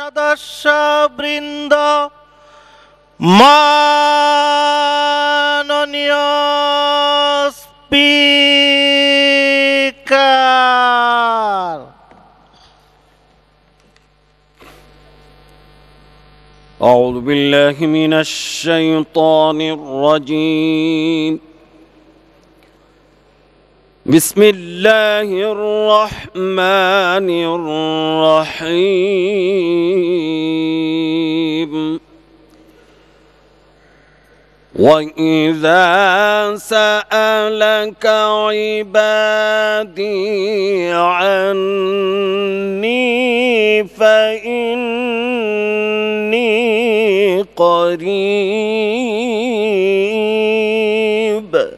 সদস্য বৃন্দ মাননীয় স্পিকার أعوذ بالله من الشيطان الرجيم بسم الله الرحمن الرحيم وإذا سألك عبادي عني فإني قريب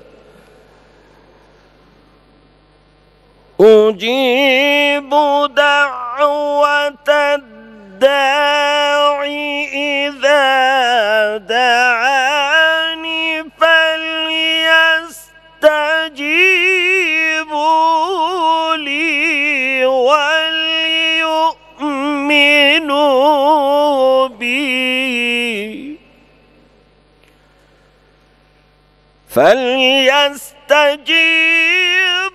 أجيب دعوة الداعي إذا دعاني فليستجيبوا لي وليؤمنوا بي فليستجيبوا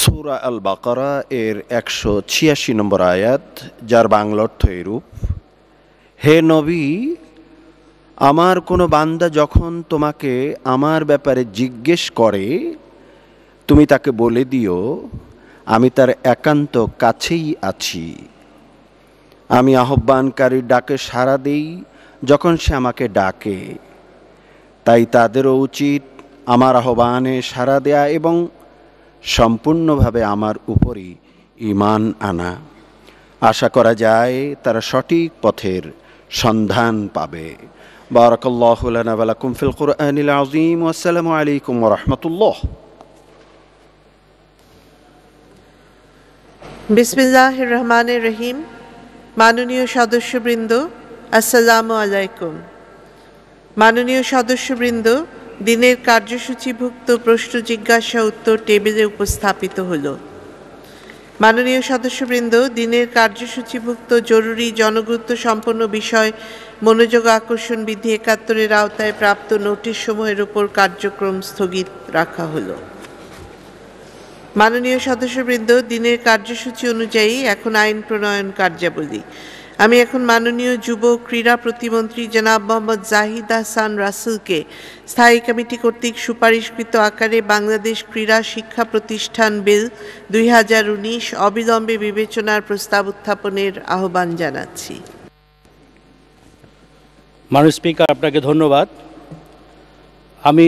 সুরা আল বাকারা এর একশো ছিয়াশি নম্বর আয়াত যার বাংলা অর্থ এরূপ হে নবী আমার কোনো বান্দা যখন তোমাকে আমার ব্যাপারে জিজ্ঞেস করে তুমি তাকে বলে দিও আমি তার একান্ত কাছেই আছি আমি আহ্বানকারীর ডাকে সাড়া দেই যখন সে আমাকে ডাকে তাই তাদেরও উচিত আমার আহ্বানে সাড়া দেয়া এবং সম্পূর্ণভাবে আমার উপরই ইমান আনা আশা করা যায় তারা সঠিক পথের সন্ধান পাবে بارك الله لنا ولكم في القرآن العظيم والسلام عليكم ورحمة الله বিসমিল্লাহ রহমানের রহিম মাননীয় সদস্যবৃন্দ আসসালামু আলাইকুম মাননীয় সদস্যবৃন্দ দিনের কার্যসূচিভুক্ত প্রশ্ন জিজ্ঞাসা উত্তর টেবিলে উপস্থাপিত হল মাননীয় সদস্যবৃন্দ দিনের কার্যসূচিভুক্ত জরুরি জনগুরুত্ব সম্পন্ন বিষয় মনোযোগ আকর্ষণ বিধি একাত্তরের আওতায় প্রাপ্ত নোটিশ সমূহের উপর কার্যক্রম স্থগিত রাখা হল মাননীয় সদস্যবৃন্দ দিনের কার্যসূচি অনুযায়ী এখন আইন প্রণয়ন কার্যাবলী আমি এখন মাননীয় যুব ক্রীড়া প্রতিমন্ত্রী জনাব মোহাম্মদ জাহিদ হাসান রাসুলকে স্থায়ী কমিটি কর্তৃক সুপারিশকৃত আকারে বাংলাদেশ ক্রীড়া শিক্ষা প্রতিষ্ঠান বিল দুই অবিলম্বে বিবেচনার প্রস্তাব উত্থাপনের আহ্বান জানাচ্ছি মানুষ স্পিকার আপনাকে ধন্যবাদ আমি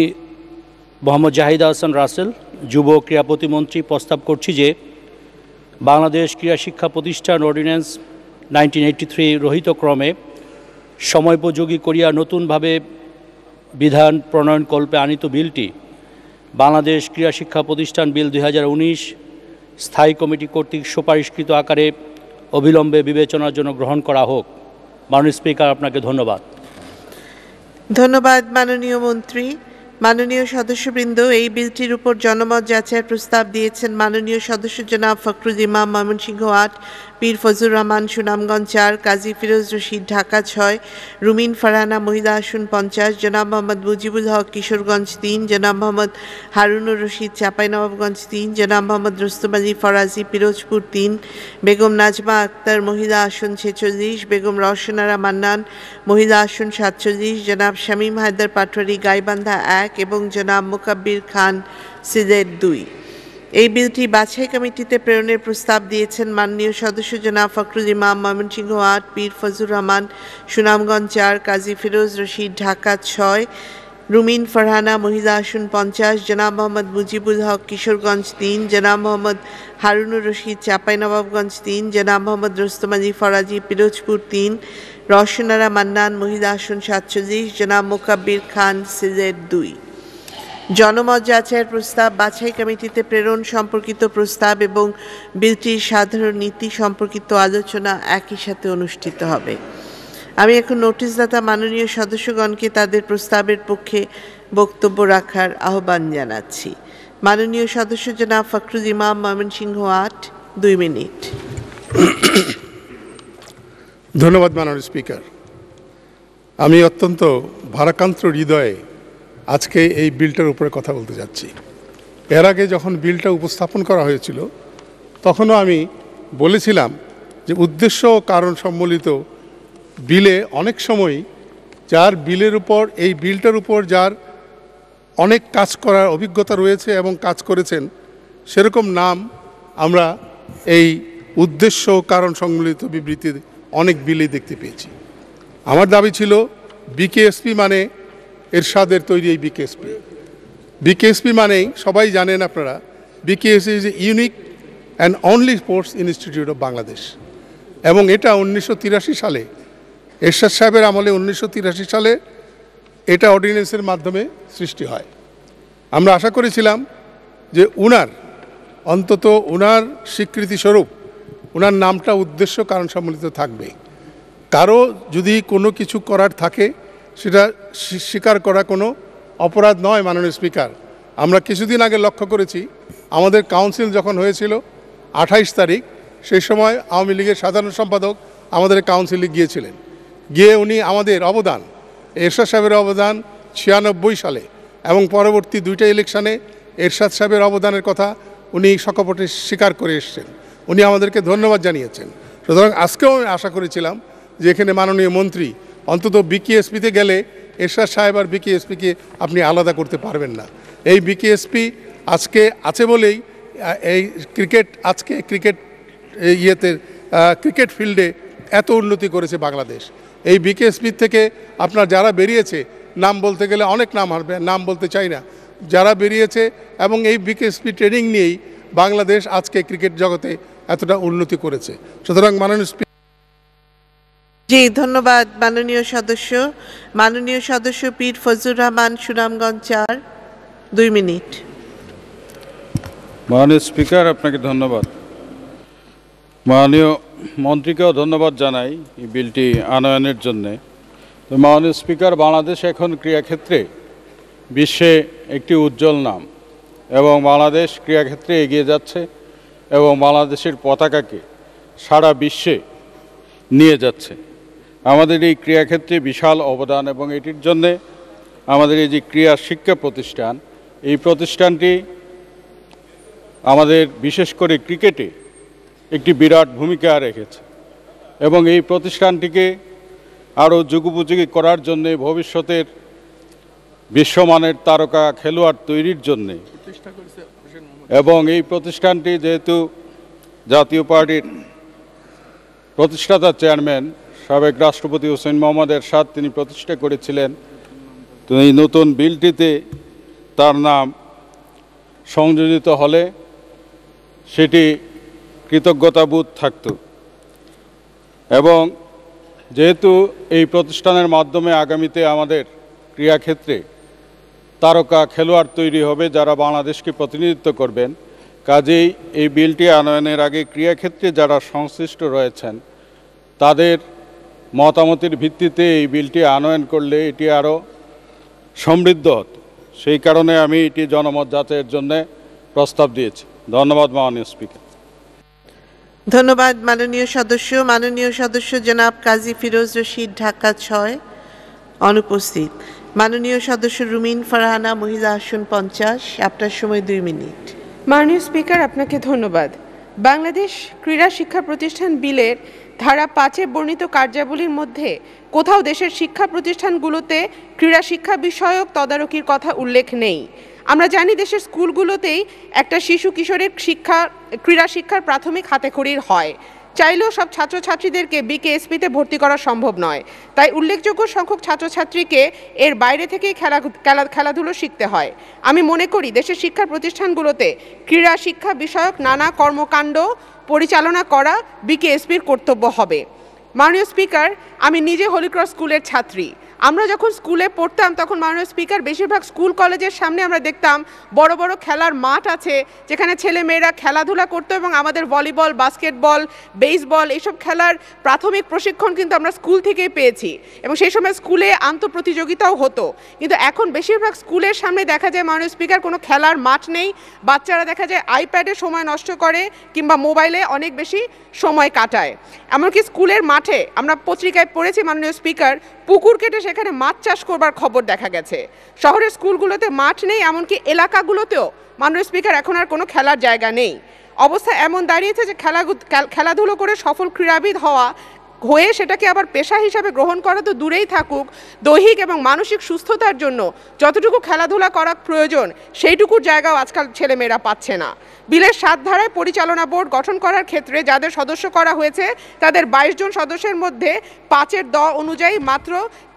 মোহাম্মদ জাহিদ হাসান রাসেল যুব ক্রীড়া প্রতিমন্ত্রী প্রস্তাব করছি যে বাংলাদেশ ক্রীড়া শিক্ষা প্রতিষ্ঠান অর্ডিন্যান্স নাইনটিন এইটটি থ্রি রহিতক্রমে সময়োপযোগী করিয়া নতুনভাবে বিধান প্রণয়নকল্পে আনিত বিলটি বাংলাদেশ ক্রীড়া শিক্ষা প্রতিষ্ঠান বিল দুই স্থায়ী কমিটি কর্তৃক সুপারিশকৃত আকারে অবিলম্বে বিবেচনার জন্য গ্রহণ করা হোক মাননীয় স্পিকার আপনাকে ধন্যবাদ ধন্যবাদ মাননীয় মন্ত্রী মাননীয় সদস্যবৃন্দ এই বিলটির উপর জনমত যাচাইয়ের প্রস্তাব দিয়েছেন মাননীয় সদস্য জনাব ফখরুল ইমাম ময়মনসিংহ আট পীর ফজুর রহমান সুনামগঞ্জ চার কাজী ফিরোজ রশিদ ঢাকা ছয় রুমিন ফারহানা মহিলা আসন পঞ্চাশ জনাব মোহাম্মদ মুজিবুল হক কিশোরগঞ্জ তিন জনাব মোহাম্মদ হারুনুর রশিদ চাঁপাইনবাবগঞ্জ তিন জনাব মোহাম্মদ রুস্তম আলী ফরাজি পিরোজপুর তিন বেগম নাজমা আক্তার মহিলা আসন ছেচল্লিশ বেগম রওশনারা মান্নান মহিলা আসন সাতচল্লিশ জনাব শামীম হায়দার পাটোয়ারি গাইবান্ধা এক এক এবং জনাব মুকাব্বির খান সিলেট দুই এই বিলটি বাছাই কমিটিতে প্রেরণের প্রস্তাব দিয়েছেন মাননীয় সদস্য জনাব ফখরুল ইমাম ময়মনসিংহ আট পীর ফজুর রহমান সুনামগঞ্জ চার কাজী ফিরোজ রশিদ ঢাকা ছয় রুমিন ফরহানা মহিলা আসুন পঞ্চাশ জনাব মোহাম্মদ মুজিবুল হক কিশোরগঞ্জ তিন জনাব মোহাম্মদ হারুনুর রশিদ চাপাই নবাবগঞ্জ তিন জনাব মোহাম্মদ রোস্তমাজি ফরাজি পিরোজপুর তিন রশনারা মান্নান মহিলাসন আসন সাতচল্লিশ জনাব মোকাব্বির খান সিজের দুই জনমত যাচাইয়ের প্রস্তাব বাছাই কমিটিতে প্রেরণ সম্পর্কিত প্রস্তাব এবং বিলটির সাধারণ নীতি সম্পর্কিত আলোচনা একই সাথে অনুষ্ঠিত হবে আমি এখন নোটিশদাতা মাননীয় সদস্যগণকে তাদের প্রস্তাবের পক্ষে বক্তব্য রাখার আহ্বান জানাচ্ছি মাননীয় সদস্য জনাব ফখরুল ইমাম ময়মনসিংহ আট দুই মিনিট ধন্যবাদ মাননীয় স্পিকার আমি অত্যন্ত ভারাক্রান্ত হৃদয়ে আজকে এই বিলটার উপরে কথা বলতে যাচ্ছি এর আগে যখন বিলটা উপস্থাপন করা হয়েছিল তখনও আমি বলেছিলাম যে উদ্দেশ্য ও কারণ সম্বলিত বিলে অনেক সময় যার বিলের উপর এই বিলটার উপর যার অনেক কাজ করার অভিজ্ঞতা রয়েছে এবং কাজ করেছেন সেরকম নাম আমরা এই উদ্দেশ্য কারণ সম্বলিত বিবৃতির অনেক বিলে দেখতে পেয়েছি আমার দাবি ছিল বিকেএসপি মানে এরশাদের তৈরি এই বিকেএসপি বিকেএসপি মানেই সবাই জানেন আপনারা BKSP is unique and only sports institute of Bangladesh এবং এটা উনিশশো সালে এরশাদ সাহেবের আমলে উনিশশো সালে এটা অর্ডিনেন্সের মাধ্যমে সৃষ্টি হয় আমরা আশা করেছিলাম যে উনার অন্তত উনার স্বীকৃতিস্বরূপ ওনার নামটা উদ্দেশ্য কারণ সম্মিলিত থাকবে কারো যদি কোনো কিছু করার থাকে সেটা স্বীকার করা কোনো অপরাধ নয় মাননীয় স্পিকার আমরা কিছুদিন আগে লক্ষ্য করেছি আমাদের কাউন্সিল যখন হয়েছিল আঠাইশ তারিখ সেই সময় আওয়ামী লীগের সাধারণ সম্পাদক আমাদের কাউন্সিলে গিয়েছিলেন গিয়ে উনি আমাদের অবদান এরশাদ সাহেবের অবদান ছিয়ানব্বই সালে এবং পরবর্তী দুইটা ইলেকশানে এরশাদ সাহেবের অবদানের কথা উনি সকপটে স্বীকার করে এসছেন উনি আমাদেরকে ধন্যবাদ জানিয়েছেন সুতরাং আজকেও আমি আশা করেছিলাম যে এখানে মাননীয় মন্ত্রী অন্তত বিকেএসপিতে গেলে এরশাদ সাহেব আর বিকেএসপিকে আপনি আলাদা করতে পারবেন না এই বিকেএসপি আজকে আছে বলেই এই ক্রিকেট আজকে ক্রিকেট ইয়েতে ক্রিকেট ফিল্ডে এত উন্নতি করেছে বাংলাদেশ এই বিকেএসপির থেকে আপনার যারা বেরিয়েছে নাম বলতে গেলে অনেক নাম হারবে নাম বলতে চাই না যারা বেরিয়েছে এবং এই বিকেএসপি ট্রেনিং নিয়েই বাংলাদেশ আজকে ক্রিকেট জগতে এতটা উন্নতি করেছে সুতরাং মাননীয় জি ধন্যবাদ মাননীয় সদস্য মাননীয় সদস্য পীর ফজুর রহমান সুনামগঞ্জ চার দুই মিনিট মাননীয় স্পিকার আপনাকে ধন্যবাদ মাননীয় মন্ত্রীকেও ধন্যবাদ জানাই এই বিলটি আনয়নের জন্যে তো মাননীয় স্পিকার বাংলাদেশ এখন ক্রিয়াক্ষেত্রে বিশ্বে একটি উজ্জ্বল নাম এবং বাংলাদেশ ক্রিয়াক্ষেত্রে এগিয়ে যাচ্ছে এবং বাংলাদেশের পতাকাকে সারা বিশ্বে নিয়ে যাচ্ছে আমাদের এই ক্রিয়াক্ষেত্রে বিশাল অবদান এবং এটির জন্যে আমাদের এই যে ক্রিয়া শিক্ষা প্রতিষ্ঠান এই প্রতিষ্ঠানটি আমাদের বিশেষ করে ক্রিকেটে একটি বিরাট ভূমিকা রেখেছে এবং এই প্রতিষ্ঠানটিকে আরও যুগোপযোগী করার জন্যে ভবিষ্যতের বিশ্বমানের তারকা খেলোয়াড় তৈরির জন্যে এবং এই প্রতিষ্ঠানটি যেহেতু জাতীয় পার্টির প্রতিষ্ঠাতা চেয়ারম্যান সাবেক রাষ্ট্রপতি হোসেন মোহাম্মদের সাথ তিনি প্রতিষ্ঠা করেছিলেন তো এই নতুন বিলটিতে তার নাম সংযোজিত হলে সেটি কৃতজ্ঞতাবোধ থাকত এবং যেহেতু এই প্রতিষ্ঠানের মাধ্যমে আগামীতে আমাদের ক্রিয়াক্ষেত্রে তারকা খেলোয়াড় তৈরি হবে যারা বাংলাদেশকে প্রতিনিধিত্ব করবেন কাজেই এই বিলটি আনয়নের আগে ক্রিয়াক্ষেত্রে যারা সংশ্লিষ্ট রয়েছেন তাদের মতামতের ভিত্তিতে এই বিলটি আনয়ন করলে এটি আরও সমৃদ্ধ হতো সেই কারণে আমি এটি জনমত যাচাইয়ের জন্য প্রস্তাব দিয়েছি ধন্যবাদ মাননীয় স্পিকার ধন্যবাদ মাননীয় সদস্য মাননীয় সদস্য জনাব কাজী ফিরোজ রশিদ ঢাকা ছয় অনুপস্থিত মাননীয় সদস্য রুমিন ফারহানা মহিলা আসন পঞ্চাশ আপনার সময় দুই মিনিট মাননীয় স্পিকার আপনাকে ধন্যবাদ বাংলাদেশ ক্রীড়া শিক্ষা প্রতিষ্ঠান বিলের ধারা পাঁচে বর্ণিত কার্যাবলীর মধ্যে কোথাও দেশের শিক্ষা প্রতিষ্ঠানগুলোতে ক্রীড়া শিক্ষা বিষয়ক তদারকির কথা উল্লেখ নেই আমরা জানি দেশের স্কুলগুলোতেই একটা শিশু কিশোরের শিক্ষা ক্রীড়া শিক্ষার প্রাথমিক হাতেখড়ির হয় চাইলেও সব ছাত্রছাত্রীদেরকে বিকেএসপিতে ভর্তি করা সম্ভব নয় তাই উল্লেখযোগ্য সংখ্যক ছাত্রছাত্রীকে এর বাইরে থেকেই খেলা খেলা খেলাধুলো শিখতে হয় আমি মনে করি দেশের শিক্ষা প্রতিষ্ঠানগুলোতে ক্রীড়া শিক্ষা বিষয়ক নানা কর্মকাণ্ড পরিচালনা করা বিকেএসপির কর্তব্য হবে মাননীয় স্পিকার আমি নিজে হোলিক্রস স্কুলের ছাত্রী আমরা যখন স্কুলে পড়তাম তখন মাননীয় স্পিকার বেশিরভাগ স্কুল কলেজের সামনে আমরা দেখতাম বড় বড় খেলার মাঠ আছে যেখানে ছেলে মেয়েরা খেলাধুলা করতো এবং আমাদের ভলিবল বাস্কেটবল বেসবল এইসব খেলার প্রাথমিক প্রশিক্ষণ কিন্তু আমরা স্কুল থেকেই পেয়েছি এবং সেই সময় স্কুলে আন্তঃপ্রতিযোগিতাও হতো কিন্তু এখন বেশিরভাগ স্কুলের সামনে দেখা যায় মাননীয় স্পিকার কোনো খেলার মাঠ নেই বাচ্চারা দেখা যায় আইপ্যাডে সময় নষ্ট করে কিংবা মোবাইলে অনেক বেশি সময় কাটায় এমনকি স্কুলের মাঠে আমরা পত্রিকায় পড়েছি মাননীয় স্পিকার পুকুর কেটে সেখানে মাছ চাষ করবার খবর দেখা গেছে শহরের স্কুলগুলোতে মাঠ নেই এমনকি এলাকাগুলোতেও মাননীয় স্পিকার এখন আর কোনো খেলার জায়গা নেই অবস্থা এমন দাঁড়িয়েছে যে খেলা খেলাধুলো করে সফল ক্রীড়াবিদ হওয়া হয়ে সেটাকে আবার পেশা হিসাবে গ্রহণ করা তো দূরেই থাকুক দৈহিক এবং মানসিক সুস্থতার জন্য যতটুকু খেলাধুলা করা প্রয়োজন সেইটুকুর জায়গাও আজকাল ছেলেমেয়েরা পাচ্ছে না বিলের সাত ধারায় পরিচালনা বোর্ড গঠন করার ক্ষেত্রে যাদের সদস্য করা হয়েছে তাদের বাইশ জন সদস্যের মধ্যে পাঁচের দ অনুযায়ী মাত্র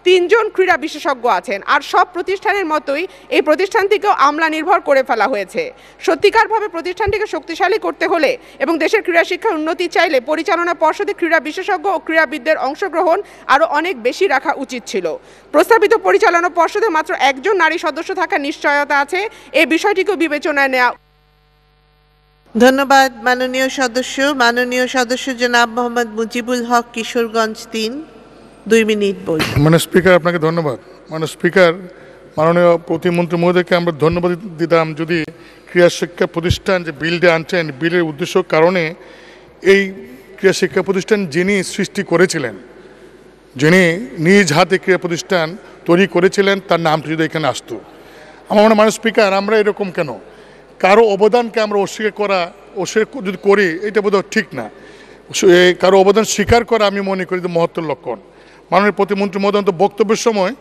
তিনজন ক্রীড়া বিশেষজ্ঞ আছেন আর সব প্রতিষ্ঠানের মতোই এই প্রতিষ্ঠানটিকেও আমলা নির্ভর করে ফেলা হয়েছে সত্যিকারভাবে প্রতিষ্ঠানটিকে শক্তিশালী করতে হলে এবং দেশের ক্রীড়া শিক্ষার উন্নতি চাইলে পরিচালনা পর্ষদে ক্রীড়া বিশেষজ্ঞ ও ক্রীড়াবিদদের অংশগ্রহণ আরও অনেক বেশি রাখা উচিত ছিল প্রস্তাবিত পরিচালনা পর্ষদে মাত্র একজন নারী সদস্য থাকার নিশ্চয়তা আছে এই বিষয়টিকেও বিবেচনায় নেওয়া ধন্যবাদ মাননীয় সদস্য মাননীয় সদস্য জনাব মোহাম্মদ মুজিবুল হক কিশোরগঞ্জ তিন দুই মিনিট বল মানে স্পিকার আপনাকে ধন্যবাদ মানে স্পিকার মাননীয় প্রতিমন্ত্রী মহোদয়কে আমরা ধন্যবাদ দিতাম যদি ক্রীড়া শিক্ষা প্রতিষ্ঠান যে বিলটা আনছেন বিলের উদ্দেশ্য কারণে এই ক্রীড়া শিক্ষা প্রতিষ্ঠান যিনি সৃষ্টি করেছিলেন যিনি নিজ হাতে ক্রীড়া প্রতিষ্ঠান তৈরি করেছিলেন তার নামটি যদি এখানে আসতো আমার মনে মানে স্পিকার আমরা এরকম কেন কারো অবদানকে আমরা অস্বীকার করা অস্বীকার যদি করি এটা বোধহয় ঠিক না কারো অবদান স্বীকার করা আমি মনে করি মহত্তর লক্ষণ মাননীয় প্রতিমন্ত্রী মহোদয় অন্তত বক্তব্যের সময়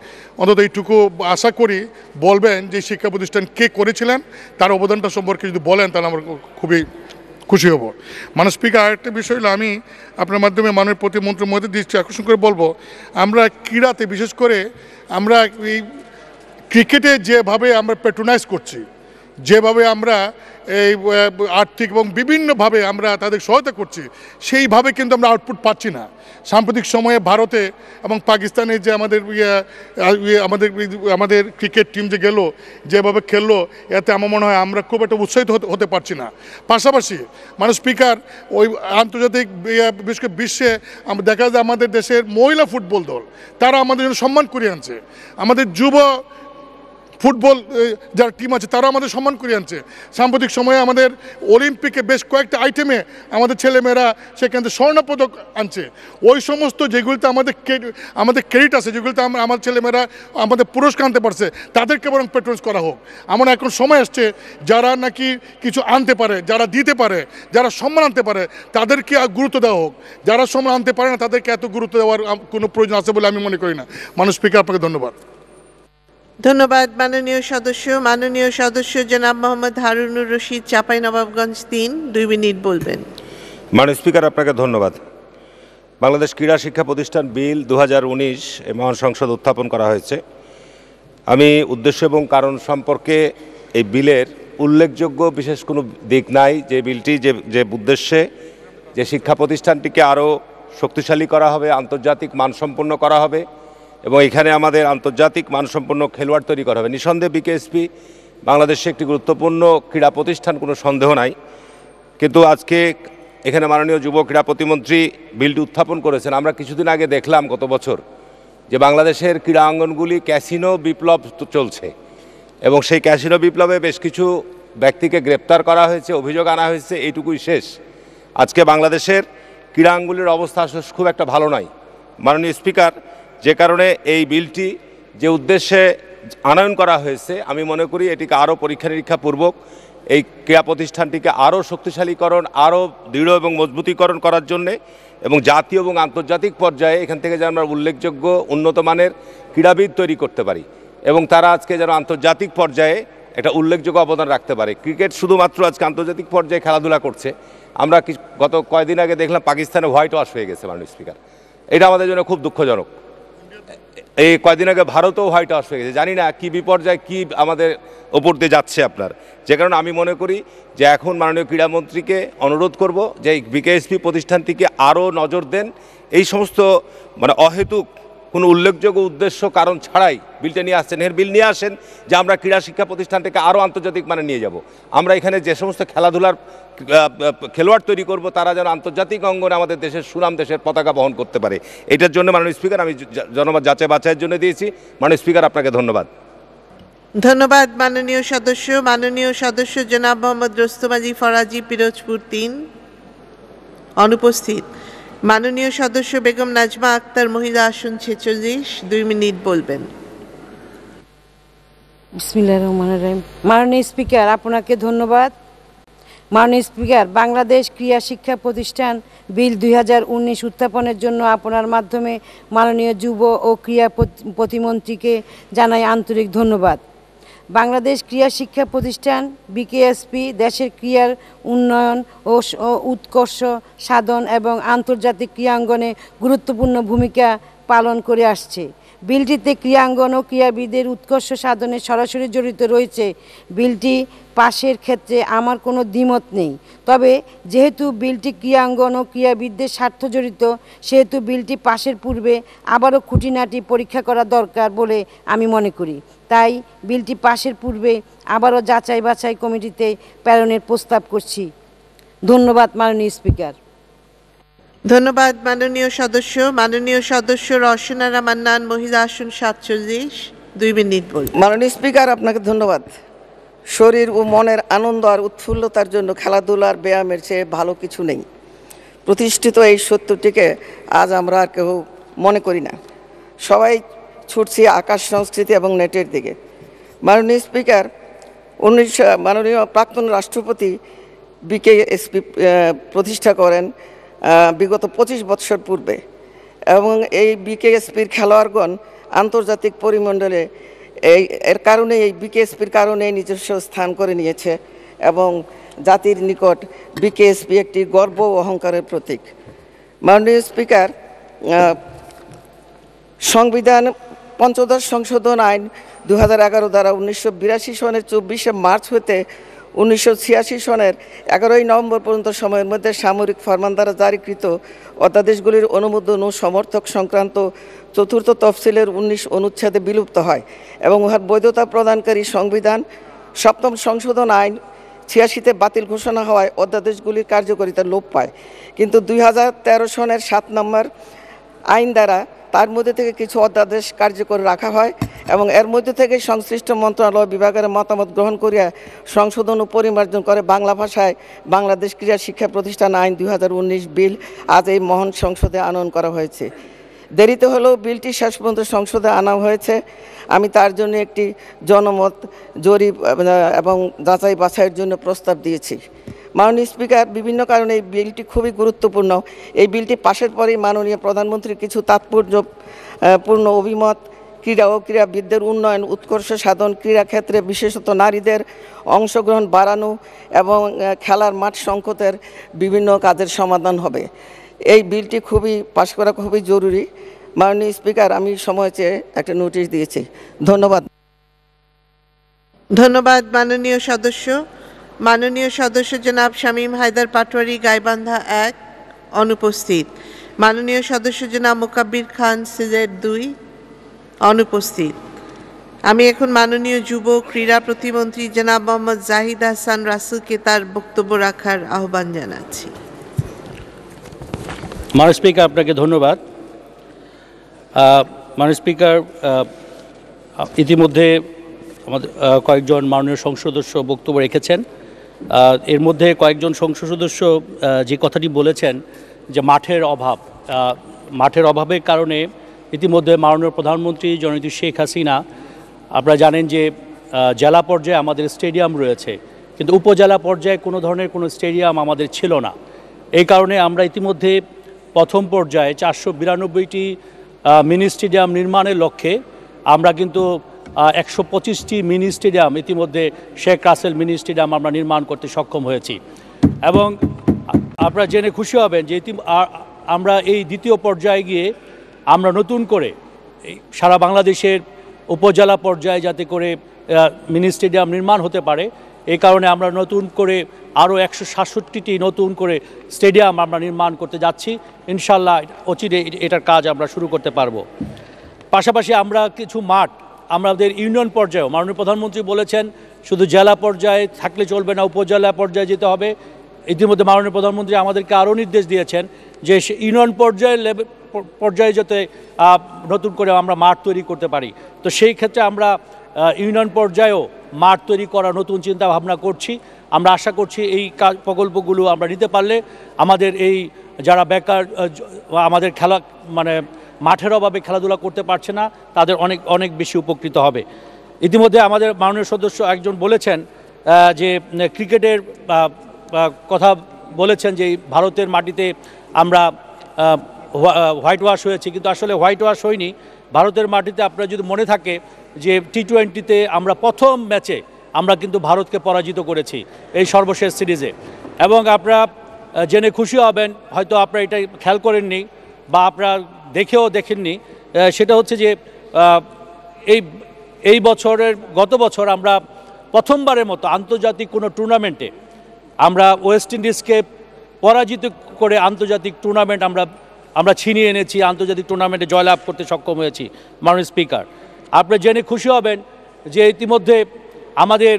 অন্তত এইটুকু আশা করি বলবেন যে শিক্ষা প্রতিষ্ঠান কে করেছিলেন তার অবদানটা সম্পর্কে যদি বলেন তাহলে আমার খুবই খুশি হব মানে স্পিকার আরেকটা বিষয় হলো আমি আপনার মাধ্যমে মাননীয় প্রতিমন্ত্রীর মধ্যে দৃষ্টি আকর্ষণ করে বলবো আমরা ক্রীড়াতে বিশেষ করে আমরা এই ক্রিকেটে যেভাবে আমরা প্যাট্রোনাইজ করছি যেভাবে আমরা এই আর্থিক এবং বিভিন্নভাবে আমরা তাদের সহায়তা করছি সেইভাবে কিন্তু আমরা আউটপুট পাচ্ছি না সাম্প্রতিক সময়ে ভারতে এবং পাকিস্তানে যে আমাদের ইয়ে, ইয়ে, আমাদের আমাদের ক্রিকেট টিম যে গেল যেভাবে খেললো এতে আমার মনে হয় আমরা খুব একটা উৎসাহিত হতে পারছি না পাশাপাশি মানে স্পিকার ওই আন্তর্জাতিক ইয়ে, বিশেষ করে বিশ্বে দেখা যায় আমাদের দেশের মহিলা ফুটবল দল তারা আমাদের জন্য সম্মান করিয়ে আনছে আমাদের যুব ফুটবল যারা টিম আছে তারা আমাদের সম্মান করে আনছে সাম্প্রতিক সময়ে আমাদের অলিম্পিকে বেশ কয়েকটা আইটেমে আমাদের ছেলেমেয়েরা সেখান থেকে স্বর্ণপদক আনছে ওই সমস্ত যেগুলিতে আমাদের আমাদের ক্রেডিট আছে যেগুলিতে আমরা আমার ছেলেমেয়েরা আমাদের পুরস্কার আনতে পারছে তাদেরকে বরং পেট্রোল করা হোক আমার এখন সময় আসছে যারা নাকি কিছু আনতে পারে যারা দিতে পারে যারা সম্মান আনতে পারে তাদেরকে গুরুত্ব দেওয়া হোক যারা সম্মান আনতে পারে না তাদেরকে এত গুরুত্ব দেওয়ার কোনো প্রয়োজন আছে বলে আমি মনে করি না মানুষ স্পিকার আপনাকে ধন্যবাদ ধন্যবাদ মাননীয় সদস্য মাননীয় সদস্য জনাব মোহাম্মদ হারুনুর রশিদ চাপাই নবাবগঞ্জ তিন দুই মিনিট বলবেন মানে স্পিকার আপনাকে ধন্যবাদ বাংলাদেশ ক্রীড়া শিক্ষা প্রতিষ্ঠান বিল দু হাজার উনিশ মহান সংসদ উত্থাপন করা হয়েছে আমি উদ্দেশ্য এবং কারণ সম্পর্কে এই বিলের উল্লেখযোগ্য বিশেষ কোনো দিক নাই যে বিলটি যে যে উদ্দেশ্যে যে শিক্ষা প্রতিষ্ঠানটিকে আরও শক্তিশালী করা হবে আন্তর্জাতিক মানসম্পন্ন করা হবে এবং এখানে আমাদের আন্তর্জাতিক মানসম্পন্ন খেলোয়াড় তৈরি করা হবে নিঃসন্দেহে বিকেএসপি বাংলাদেশে একটি গুরুত্বপূর্ণ ক্রীড়া প্রতিষ্ঠান কোনো সন্দেহ নাই কিন্তু আজকে এখানে মাননীয় যুব ক্রীড়া প্রতিমন্ত্রী বিলটি উত্থাপন করেছেন আমরা কিছুদিন আগে দেখলাম গত বছর যে বাংলাদেশের ক্রীড়া অঙ্গনগুলি ক্যাসিনো বিপ্লব চলছে এবং সেই ক্যাসিনো বিপ্লবে বেশ কিছু ব্যক্তিকে গ্রেপ্তার করা হয়েছে অভিযোগ আনা হয়েছে এইটুকুই শেষ আজকে বাংলাদেশের ক্রীড়াঙ্গুলির অবস্থা আসলে খুব একটা ভালো নয় মাননীয় স্পিকার যে কারণে এই বিলটি যে উদ্দেশ্যে আনয়ন করা হয়েছে আমি মনে করি এটিকে আরও পরীক্ষা নিরীক্ষাপূর্বক এই ক্রীড়া প্রতিষ্ঠানটিকে আরও শক্তিশালীকরণ আরও দৃঢ় এবং মজবুতিকরণ করার জন্যে এবং জাতীয় এবং আন্তর্জাতিক পর্যায়ে এখান থেকে যেন আমরা উল্লেখযোগ্য উন্নত মানের ক্রীড়াবিদ তৈরি করতে পারি এবং তারা আজকে যেন আন্তর্জাতিক পর্যায়ে একটা উল্লেখযোগ্য অবদান রাখতে পারে ক্রিকেট শুধুমাত্র আজকে আন্তর্জাতিক পর্যায়ে খেলাধুলা করছে আমরা গত কয়দিন আগে দেখলাম পাকিস্তানে হোয়াইট ওয়াশ হয়ে গেছে মাননীয় স্পিকার এটা আমাদের জন্য খুব দুঃখজনক এই কয়দিন আগে ভারতেও হোয়াইট হাউস হয়ে গেছে জানি না কী বিপর্যয় কী আমাদের ওপর দিয়ে যাচ্ছে আপনার যে কারণে আমি মনে করি যে এখন মাননীয় ক্রীড়ামন্ত্রীকে অনুরোধ করব যে বিকেএসপি প্রতিষ্ঠানটিকে আরও নজর দেন এই সমস্ত মানে অহেতুক কোনো উল্লেখযোগ্য উদ্দেশ্য কারণ ছাড়াই বিলটা নিয়ে আসছেন এর বিল নিয়ে আসেন যে আমরা ক্রীড়া শিক্ষা প্রতিষ্ঠানটাকে আরও আন্তর্জাতিক মানে নিয়ে যাব আমরা এখানে যে সমস্ত খেলাধুলার খেলোয়াড় তৈরি করব তারা যেন আন্তর্জাতিক অঙ্গনে আমাদের দেশের সুনাম দেশের পতাকা বহন করতে পারে এটার জন্য মাননীয় স্পিকার আমি জনমত যাচাই বাছাইয়ের জন্য দিয়েছি মাননীয় স্পিকার আপনাকে ধন্যবাদ ধন্যবাদ মাননীয় সদস্য মাননীয় সদস্য জনাব মোহাম্মদ রোস্তমাজি ফরাজি পিরোজপুর তিন অনুপস্থিত মাননীয় সদস্য বেগম নাজমা আক্তার মহিলা আসন ছেচল্লিশ দুই মিনিট বলবেন মাননীয় স্পিকার আপনাকে ধন্যবাদ মাননীয় স্পিকার বাংলাদেশ ক্রিয়া শিক্ষা প্রতিষ্ঠান বিল দুই উত্থাপনের জন্য আপনার মাধ্যমে মাননীয় যুব ও ক্রিয়া প্রতিমন্ত্রীকে জানাই আন্তরিক ধন্যবাদ বাংলাদেশ ক্রিয়া শিক্ষা প্রতিষ্ঠান বিকেএসপি দেশের ক্রিয়ার উন্নয়ন ও উৎকর্ষ সাধন এবং আন্তর্জাতিক ক্রিয়াঙ্গনে গুরুত্বপূর্ণ ভূমিকা পালন করে আসছে বিলটিতে ক্রিয়াঙ্গন ও ক্রিয়াবিদের উৎকর্ষ সাধনে সরাসরি জড়িত রয়েছে বিলটি পাশের ক্ষেত্রে আমার কোনো দ্বিমত নেই তবে যেহেতু বিলটি ক্রিয়াঙ্গন ও ক্রিয়াবিদদের স্বার্থ জড়িত সেহেতু বিলটি পাশের পূর্বে আবারও খুঁটিনাটি পরীক্ষা করা দরকার বলে আমি মনে করি তাই বিলটি পাশের পূর্বে আবারও যাচাই বাছাই কমিটিতে প্রেরণের প্রস্তাব করছি ধন্যবাদ মাননীয় স্পিকার ধন্যবাদ মাননীয় সদস্য মাননীয় সদস্য রসনা রামান্নান মহিলা আসন সাতচল্লিশ দুই মিনিট বল মাননীয় স্পিকার আপনাকে ধন্যবাদ শরীর ও মনের আনন্দ আর উৎফুল্লতার জন্য খেলাধুলার ব্যায়ামের চেয়ে ভালো কিছু নেই প্রতিষ্ঠিত এই সত্যটিকে আজ আমরা আর কেউ মনে করি না সবাই ছুটছি আকাশ সংস্কৃতি এবং নেটের দিকে মাননীয় স্পিকার উনিশশো মাননীয় প্রাক্তন রাষ্ট্রপতি বিকেএসপি প্রতিষ্ঠা করেন বিগত ২৫ বৎসর পূর্বে এবং এই বিকেএসপির খেলোয়াড়গণ আন্তর্জাতিক পরিমণ্ডলে এই এর কারণে এই বিকেএসপির কারণে নিজস্ব স্থান করে নিয়েছে এবং জাতির নিকট বিকেএসপি একটি গর্ব ও অহংকারের প্রতীক মাননীয় স্পিকার সংবিধান পঞ্চদশ সংশোধন আইন দু এগারো দ্বারা উনিশশো বিরাশি সনের চব্বিশে মার্চ হতে উনিশশো ছিয়াশি সনের এগারোই নভেম্বর পর্যন্ত সময়ের মধ্যে সামরিক ফরমান দ্বারা জারিকৃত অধ্যাদেশগুলির অনুমোদন ও সমর্থক সংক্রান্ত চতুর্থ তফসিলের উনিশ অনুচ্ছেদে বিলুপ্ত হয় এবং উহার বৈধতা প্রদানকারী সংবিধান সপ্তম সংশোধন আইন ছিয়াশিতে বাতিল ঘোষণা হওয়ায় অধ্যাদেশগুলির কার্যকারিতা লোপ পায় কিন্তু দুই সনের সাত নম্বর আইন দ্বারা তার মধ্যে থেকে কিছু অধ্যাদেশ কার্যকর রাখা হয় এবং এর মধ্যে থেকে সংশ্লিষ্ট মন্ত্রণালয় বিভাগের মতামত গ্রহণ করিয়া সংশোধন ও পরিমার্জন করে বাংলা ভাষায় বাংলাদেশ ক্রীড়া শিক্ষা প্রতিষ্ঠান আইন দুই বিল আজ এই মহান সংসদে আনয়ন করা হয়েছে দেরিতে হলেও বিলটি শেষ পর্যন্ত সংসদে আনা হয়েছে আমি তার জন্য একটি জনমত জরিপ এবং যাচাই বাছাইয়ের জন্য প্রস্তাব দিয়েছি মাননীয় স্পিকার বিভিন্ন কারণে এই বিলটি খুবই গুরুত্বপূর্ণ এই বিলটি পাশের পরেই মাননীয় প্রধানমন্ত্রীর কিছু তাৎপর্যপূর্ণ অভিমত ক্রীড়া ও ক্রীড়াবিদদের উন্নয়ন উৎকর্ষ সাধন ক্রীড়া ক্ষেত্রে বিশেষত নারীদের অংশগ্রহণ বাড়ানো এবং খেলার মাঠ সংকটের বিভিন্ন কাজের সমাধান হবে এই বিলটি খুবই পাশ করা খুবই জরুরি মাননীয় স্পিকার আমি সময় চেয়ে একটা নোটিশ দিয়েছি ধন্যবাদ ধন্যবাদ মাননীয় সদস্য মাননীয় সদস্য জনাব শামীম হায়দার পাটোয়ারি গাইবান্ধা এক অনুপস্থিত মাননীয় সদস্য জনাব মোকাব্বির খান সিজেদ দুই অনুপস্থিত আমি এখন মাননীয় যুব ক্রীড়া প্রতিমন্ত্রী জনাব মোহাম্মদ জাহিদ হাসান রাসুলকে তার বক্তব্য রাখার আহ্বান জানাচ্ছি মাননীয় স্পিকার আপনাকে ধন্যবাদ মাননীয় স্পিকার ইতিমধ্যে আমাদের কয়েকজন মাননীয় সংসদ সদস্য বক্তব্য রেখেছেন এর মধ্যে কয়েকজন সংসদ সদস্য যে কথাটি বলেছেন যে মাঠের অভাব মাঠের অভাবের কারণে ইতিমধ্যে মাননীয় প্রধানমন্ত্রী জননেত্রী শেখ হাসিনা আপনারা জানেন যে জেলা পর্যায়ে আমাদের স্টেডিয়াম রয়েছে কিন্তু উপজেলা পর্যায়ে কোনো ধরনের কোনো স্টেডিয়াম আমাদের ছিল না এই কারণে আমরা ইতিমধ্যে প্রথম পর্যায়ে চারশো বিরানব্বইটি মিনি স্টেডিয়াম নির্মাণের লক্ষ্যে আমরা কিন্তু একশো পঁচিশটি মিনি স্টেডিয়াম ইতিমধ্যে শেখ রাসেল মিনি স্টেডিয়াম আমরা নির্মাণ করতে সক্ষম হয়েছি এবং আপনারা জেনে খুশি হবেন যে ইতি আমরা এই দ্বিতীয় পর্যায়ে গিয়ে আমরা নতুন করে সারা বাংলাদেশের উপজেলা পর্যায়ে যাতে করে মিনি স্টেডিয়াম নির্মাণ হতে পারে এ কারণে আমরা নতুন করে আরও একশো সাতষট্টিটি নতুন করে স্টেডিয়াম আমরা নির্মাণ করতে যাচ্ছি ইনশাল্লাহ অচিরে এটার কাজ আমরা শুরু করতে পারবো পাশাপাশি আমরা কিছু মাঠ আমাদের ইউনিয়ন পর্যায়েও মাননীয় প্রধানমন্ত্রী বলেছেন শুধু জেলা পর্যায়ে থাকলে চলবে না উপজেলা পর্যায়ে যেতে হবে ইতিমধ্যে মাননীয় প্রধানমন্ত্রী আমাদেরকে আরও নির্দেশ দিয়েছেন যে ইউনিয়ন পর্যায়ে পর্যায়ে যাতে নতুন করে আমরা মাঠ তৈরি করতে পারি তো সেই ক্ষেত্রে আমরা ইউনিয়ন পর্যায়েও মাঠ তৈরি করা নতুন চিন্তা ভাবনা করছি আমরা আশা করছি এই কাজ প্রকল্পগুলো আমরা নিতে পারলে আমাদের এই যারা বেকার আমাদের খেলা মানে মাঠের অভাবে খেলাধুলা করতে পারছে না তাদের অনেক অনেক বেশি উপকৃত হবে ইতিমধ্যে আমাদের মাননীয় সদস্য একজন বলেছেন যে ক্রিকেটের কথা বলেছেন যে ভারতের মাটিতে আমরা হোয়াইট ওয়াশ হয়েছে কিন্তু আসলে হোয়াইট ওয়াশ হয়নি ভারতের মাটিতে আপনার যদি মনে থাকে যে টি টোয়েন্টিতে আমরা প্রথম ম্যাচে আমরা কিন্তু ভারতকে পরাজিত করেছি এই সর্বশেষ সিরিজে এবং আপনারা জেনে খুশি হবেন হয়তো আপনারা এটা খেয়াল করেননি বা আপনারা দেখেও দেখেননি সেটা হচ্ছে যে এই এই বছরের গত বছর আমরা প্রথমবারের মতো আন্তর্জাতিক কোনো টুর্নামেন্টে আমরা ওয়েস্ট ইন্ডিজকে পরাজিত করে আন্তর্জাতিক টুর্নামেন্ট আমরা আমরা ছিনিয়ে এনেছি আন্তর্জাতিক টুর্নামেন্টে জয়লাভ করতে সক্ষম হয়েছি মাননীয় স্পিকার আপনি জেনে খুশি হবেন যে ইতিমধ্যে আমাদের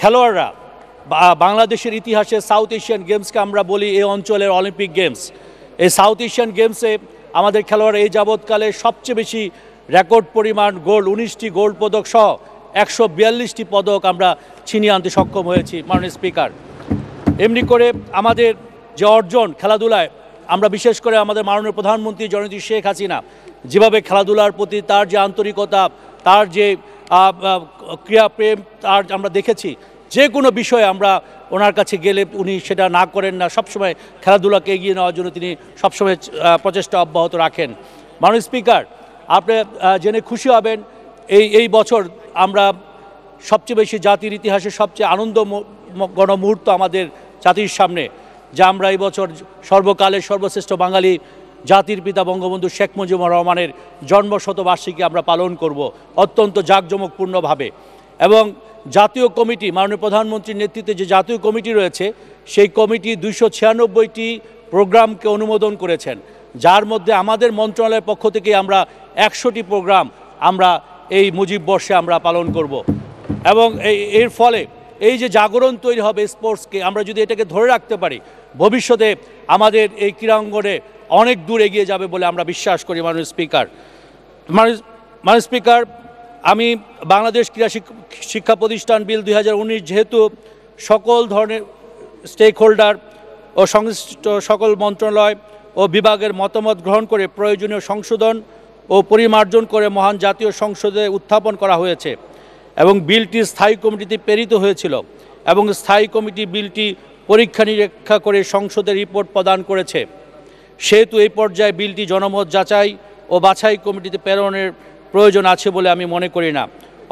খেলোয়াড়রা বাংলাদেশের ইতিহাসে সাউথ এশিয়ান গেমসকে আমরা বলি এই অঞ্চলের অলিম্পিক গেমস এই সাউথ এশিয়ান গেমসে আমাদের খেলোয়াড় এই যাবৎকালে সবচেয়ে বেশি রেকর্ড পরিমাণ গোল্ড উনিশটি গোল্ড পদক সহ একশো বিয়াল্লিশটি পদক আমরা ছিনিয়ে আনতে সক্ষম হয়েছি মাননীয় স্পিকার এমনি করে আমাদের যে অর্জন খেলাধুলায় আমরা বিশেষ করে আমাদের মাননীয় প্রধানমন্ত্রী জনতি শেখ হাসিনা যেভাবে খেলাধুলার প্রতি তার যে আন্তরিকতা তার যে ক্রিয়া প্রেম তার আমরা দেখেছি যে কোনো বিষয়ে আমরা ওনার কাছে গেলে উনি সেটা না করেন না সবসময় খেলাধুলাকে এগিয়ে নেওয়ার জন্য তিনি সবসময় প্রচেষ্টা অব্যাহত রাখেন মাননীয় স্পিকার আপনি জেনে খুশি হবেন এই এই বছর আমরা সবচেয়ে বেশি জাতির ইতিহাসে সবচেয়ে আনন্দ গণমুহূর্ত আমাদের জাতির সামনে যা আমরা এই বছর সর্বকালের সর্বশ্রেষ্ঠ বাঙালি জাতির পিতা বঙ্গবন্ধু শেখ মুজিবুর রহমানের জন্মশতবার্ষিকী আমরা পালন করব অত্যন্ত জাঁকজমকপূর্ণভাবে এবং জাতীয় কমিটি মাননীয় প্রধানমন্ত্রীর নেতৃত্বে যে জাতীয় কমিটি রয়েছে সেই কমিটি দুইশো ছিয়ানব্বইটি প্রোগ্রামকে অনুমোদন করেছেন যার মধ্যে আমাদের মন্ত্রণালয়ের পক্ষ থেকে আমরা একশোটি প্রোগ্রাম আমরা এই মুজিব বর্ষে আমরা পালন করব এবং এর ফলে এই যে জাগরণ তৈরি হবে স্পোর্টসকে আমরা যদি এটাকে ধরে রাখতে পারি ভবিষ্যতে আমাদের এই ক্রীড়াঙ্গনে অনেক দূর এগিয়ে যাবে বলে আমরা বিশ্বাস করি মাননীয় স্পিকার মাননীয় স্পিকার আমি বাংলাদেশ ক্রীড়া শিক্ষা প্রতিষ্ঠান বিল দুই যেহেতু সকল ধরনের স্টেক হোল্ডার ও সংশ্লিষ্ট সকল মন্ত্রণালয় ও বিভাগের মতামত গ্রহণ করে প্রয়োজনীয় সংশোধন ও পরিমার্জন করে মহান জাতীয় সংসদে উত্থাপন করা হয়েছে এবং বিলটি স্থায়ী কমিটিতে প্রেরিত হয়েছিল এবং স্থায়ী কমিটি বিলটি পরীক্ষা নিরীক্ষা করে সংসদে রিপোর্ট প্রদান করেছে সেহেতু এই পর্যায়ে বিলটি জনমত যাচাই ও বাছাই কমিটিতে প্রেরণের প্রয়োজন আছে বলে আমি মনে করি না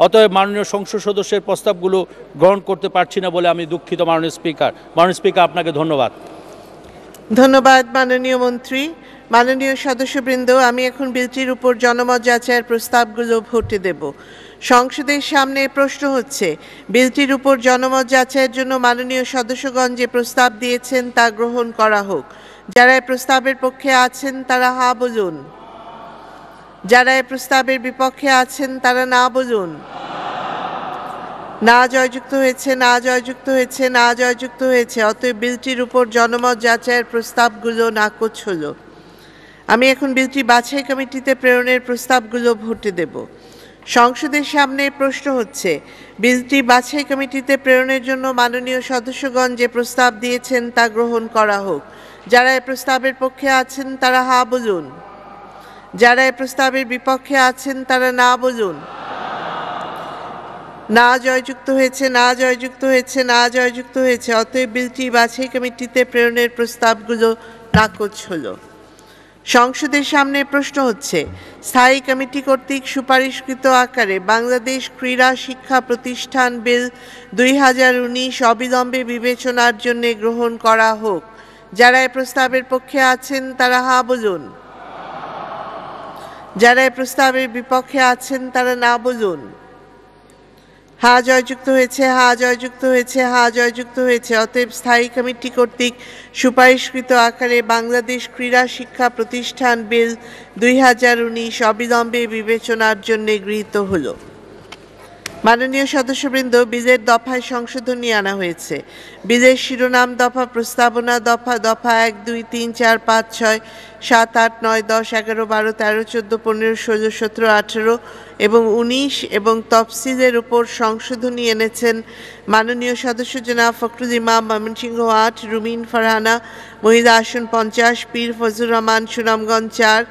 অতএব মাননীয় সংসদ সদস্যের প্রস্তাবগুলো গ্রহণ করতে পারছি না বলে আমি দুঃখিত মাননীয় স্পিকার মাননীয় স্পিকার আপনাকে ধন্যবাদ ধন্যবাদ মাননীয় মন্ত্রী মাননীয় সদস্যবৃন্দ আমি এখন বিলটির উপর জনমত যাচাইয়ের প্রস্তাবগুলো ভোটে দেব সংসদের সামনে প্রশ্ন হচ্ছে বিলটির উপর জনমত যাচাইয়ের জন্য মাননীয় সদস্যগণ যে প্রস্তাব দিয়েছেন তা গ্রহণ করা হোক যারা প্রস্তাবের পক্ষে আছেন তারা হা বলুন যারা প্রস্তাবের বিপক্ষে আছেন তারা না বলুন না জয়যুক্ত হয়েছে না জয়যুক্ত হয়েছে না জয়যুক্ত হয়েছে অতএব বিলটির উপর জনমত যাচাইয়ের প্রস্তাবগুলো নাকচ হল আমি এখন বিলটি বাছাই কমিটিতে প্রেরণের প্রস্তাবগুলো ভোটে দেবো সংসদের সামনে প্রশ্ন হচ্ছে বিলটি বাছাই কমিটিতে প্রেরণের জন্য মাননীয় সদস্যগণ যে প্রস্তাব দিয়েছেন তা গ্রহণ করা হোক যারা এ প্রস্তাবের পক্ষে আছেন তারা হা বলুন যারা এ প্রস্তাবের বিপক্ষে আছেন তারা না বলুন না জয়যুক্ত হয়েছে না জয়যুক্ত হয়েছে না জয়যুক্ত হয়েছে অতএব বিলটি বাছাই কমিটিতে প্রেরণের প্রস্তাবগুলো নাকচ হলো সংসদের সামনে প্রশ্ন হচ্ছে স্থায়ী কমিটি কর্তৃক সুপারিশকৃত আকারে বাংলাদেশ ক্রীড়া শিক্ষা প্রতিষ্ঠান বিল দুই হাজার উনিশ অবিলম্বে বিবেচনার জন্য গ্রহণ করা হোক যারা এ প্রস্তাবের পক্ষে আছেন তারা হা বলুন যারা এ প্রস্তাবের বিপক্ষে আছেন তারা না বলুন হা জয়যুক্ত হয়েছে হা জয়যুক্ত হয়েছে হা জয়যুক্ত হয়েছে অতএব স্থায়ী কমিটি কর্তৃক সুপারিশকৃত আকারে বাংলাদেশ ক্রীড়া শিক্ষা প্রতিষ্ঠান বিল দুই হাজার উনিশ অবিলম্বে বিবেচনার জন্য গৃহীত হলো মাননীয় সদস্যবৃন্দ বিজের দফায় সংশোধনী আনা হয়েছে বিজের শিরোনাম দফা প্রস্তাবনা দফা দফা এক দুই তিন চার পাঁচ ছয় সাত আট নয় দশ এগারো বারো তেরো চোদ্দো পনেরো ষোলো সতেরো আঠেরো এবং উনিশ এবং তফসিলের উপর সংশোধনী এনেছেন মাননীয় সদস্য জেনা ফখরুল ইমাম ময়মনসিংহ আট রুমিন ফারহানা মহিলা আসন পঞ্চাশ পীর ফজুর রহমান সুনামগঞ্জ চার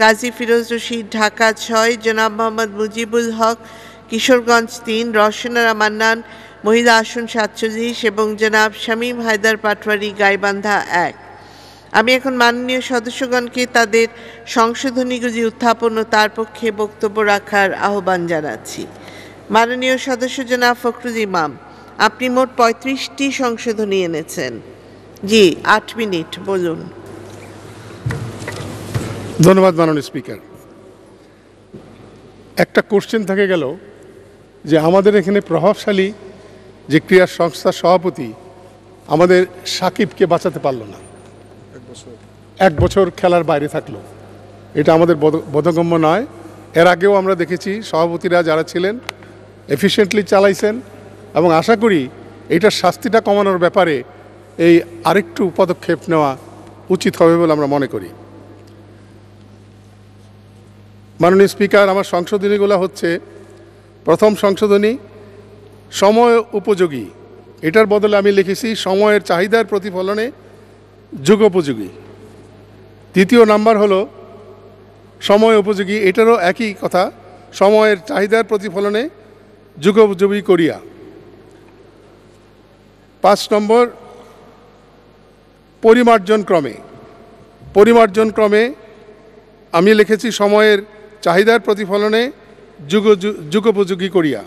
কাজী ফিরোজ রশিদ ঢাকা ছয় জনাব মোহাম্মদ মুজিবুল হক কিশোরগঞ্জ তিন রওশনারা মান্নান মহিলা আসন সাতচল্লিশ এবং জনাব শামীম হায়দার পাটওয়ারি গাইবান্ধা এক আমি এখন মাননীয় সদস্যগণকে তাদের সংশোধনীগুলি উত্থাপন ও তার পক্ষে বক্তব্য রাখার আহ্বান জানাচ্ছি মাননীয় সদস্য জনাব ফখরুল ইমাম আপনি মোট পঁয়ত্রিশটি সংশোধনী এনেছেন জি আট মিনিট বলুন ধন্যবাদ মাননীয় স্পিকার একটা কোশ্চেন থেকে গেল যে আমাদের এখানে প্রভাবশালী যে ক্রিয়া সংস্থার সভাপতি আমাদের সাকিবকে বাঁচাতে পারলো না এক বছর খেলার বাইরে থাকলো এটা আমাদের বোধগম্য নয় এর আগেও আমরা দেখেছি সভাপতিরা যারা ছিলেন এফিসিয়েন্টলি চালাইছেন এবং আশা করি এইটার শাস্তিটা কমানোর ব্যাপারে এই আরেকটু পদক্ষেপ নেওয়া উচিত হবে বলে আমরা মনে করি মাননীয় স্পিকার আমার সংশোধনীগুলো হচ্ছে প্রথম সংশোধনী সময় উপযোগী এটার বদলে আমি লিখেছি সময়ের চাহিদার প্রতিফলনে যুগোপযোগী দ্বিতীয় নাম্বার হলো সময় উপযোগী এটারও একই কথা সময়ের চাহিদার প্রতিফলনে যুগোপযোগী করিয়া পাঁচ নম্বর পরিমার্জন ক্রমে পরিমার্জন ক্রমে আমি লিখেছি সময়ের চাহিদার প্রতিফলনে যুগ যুগোপযোগী করিয়া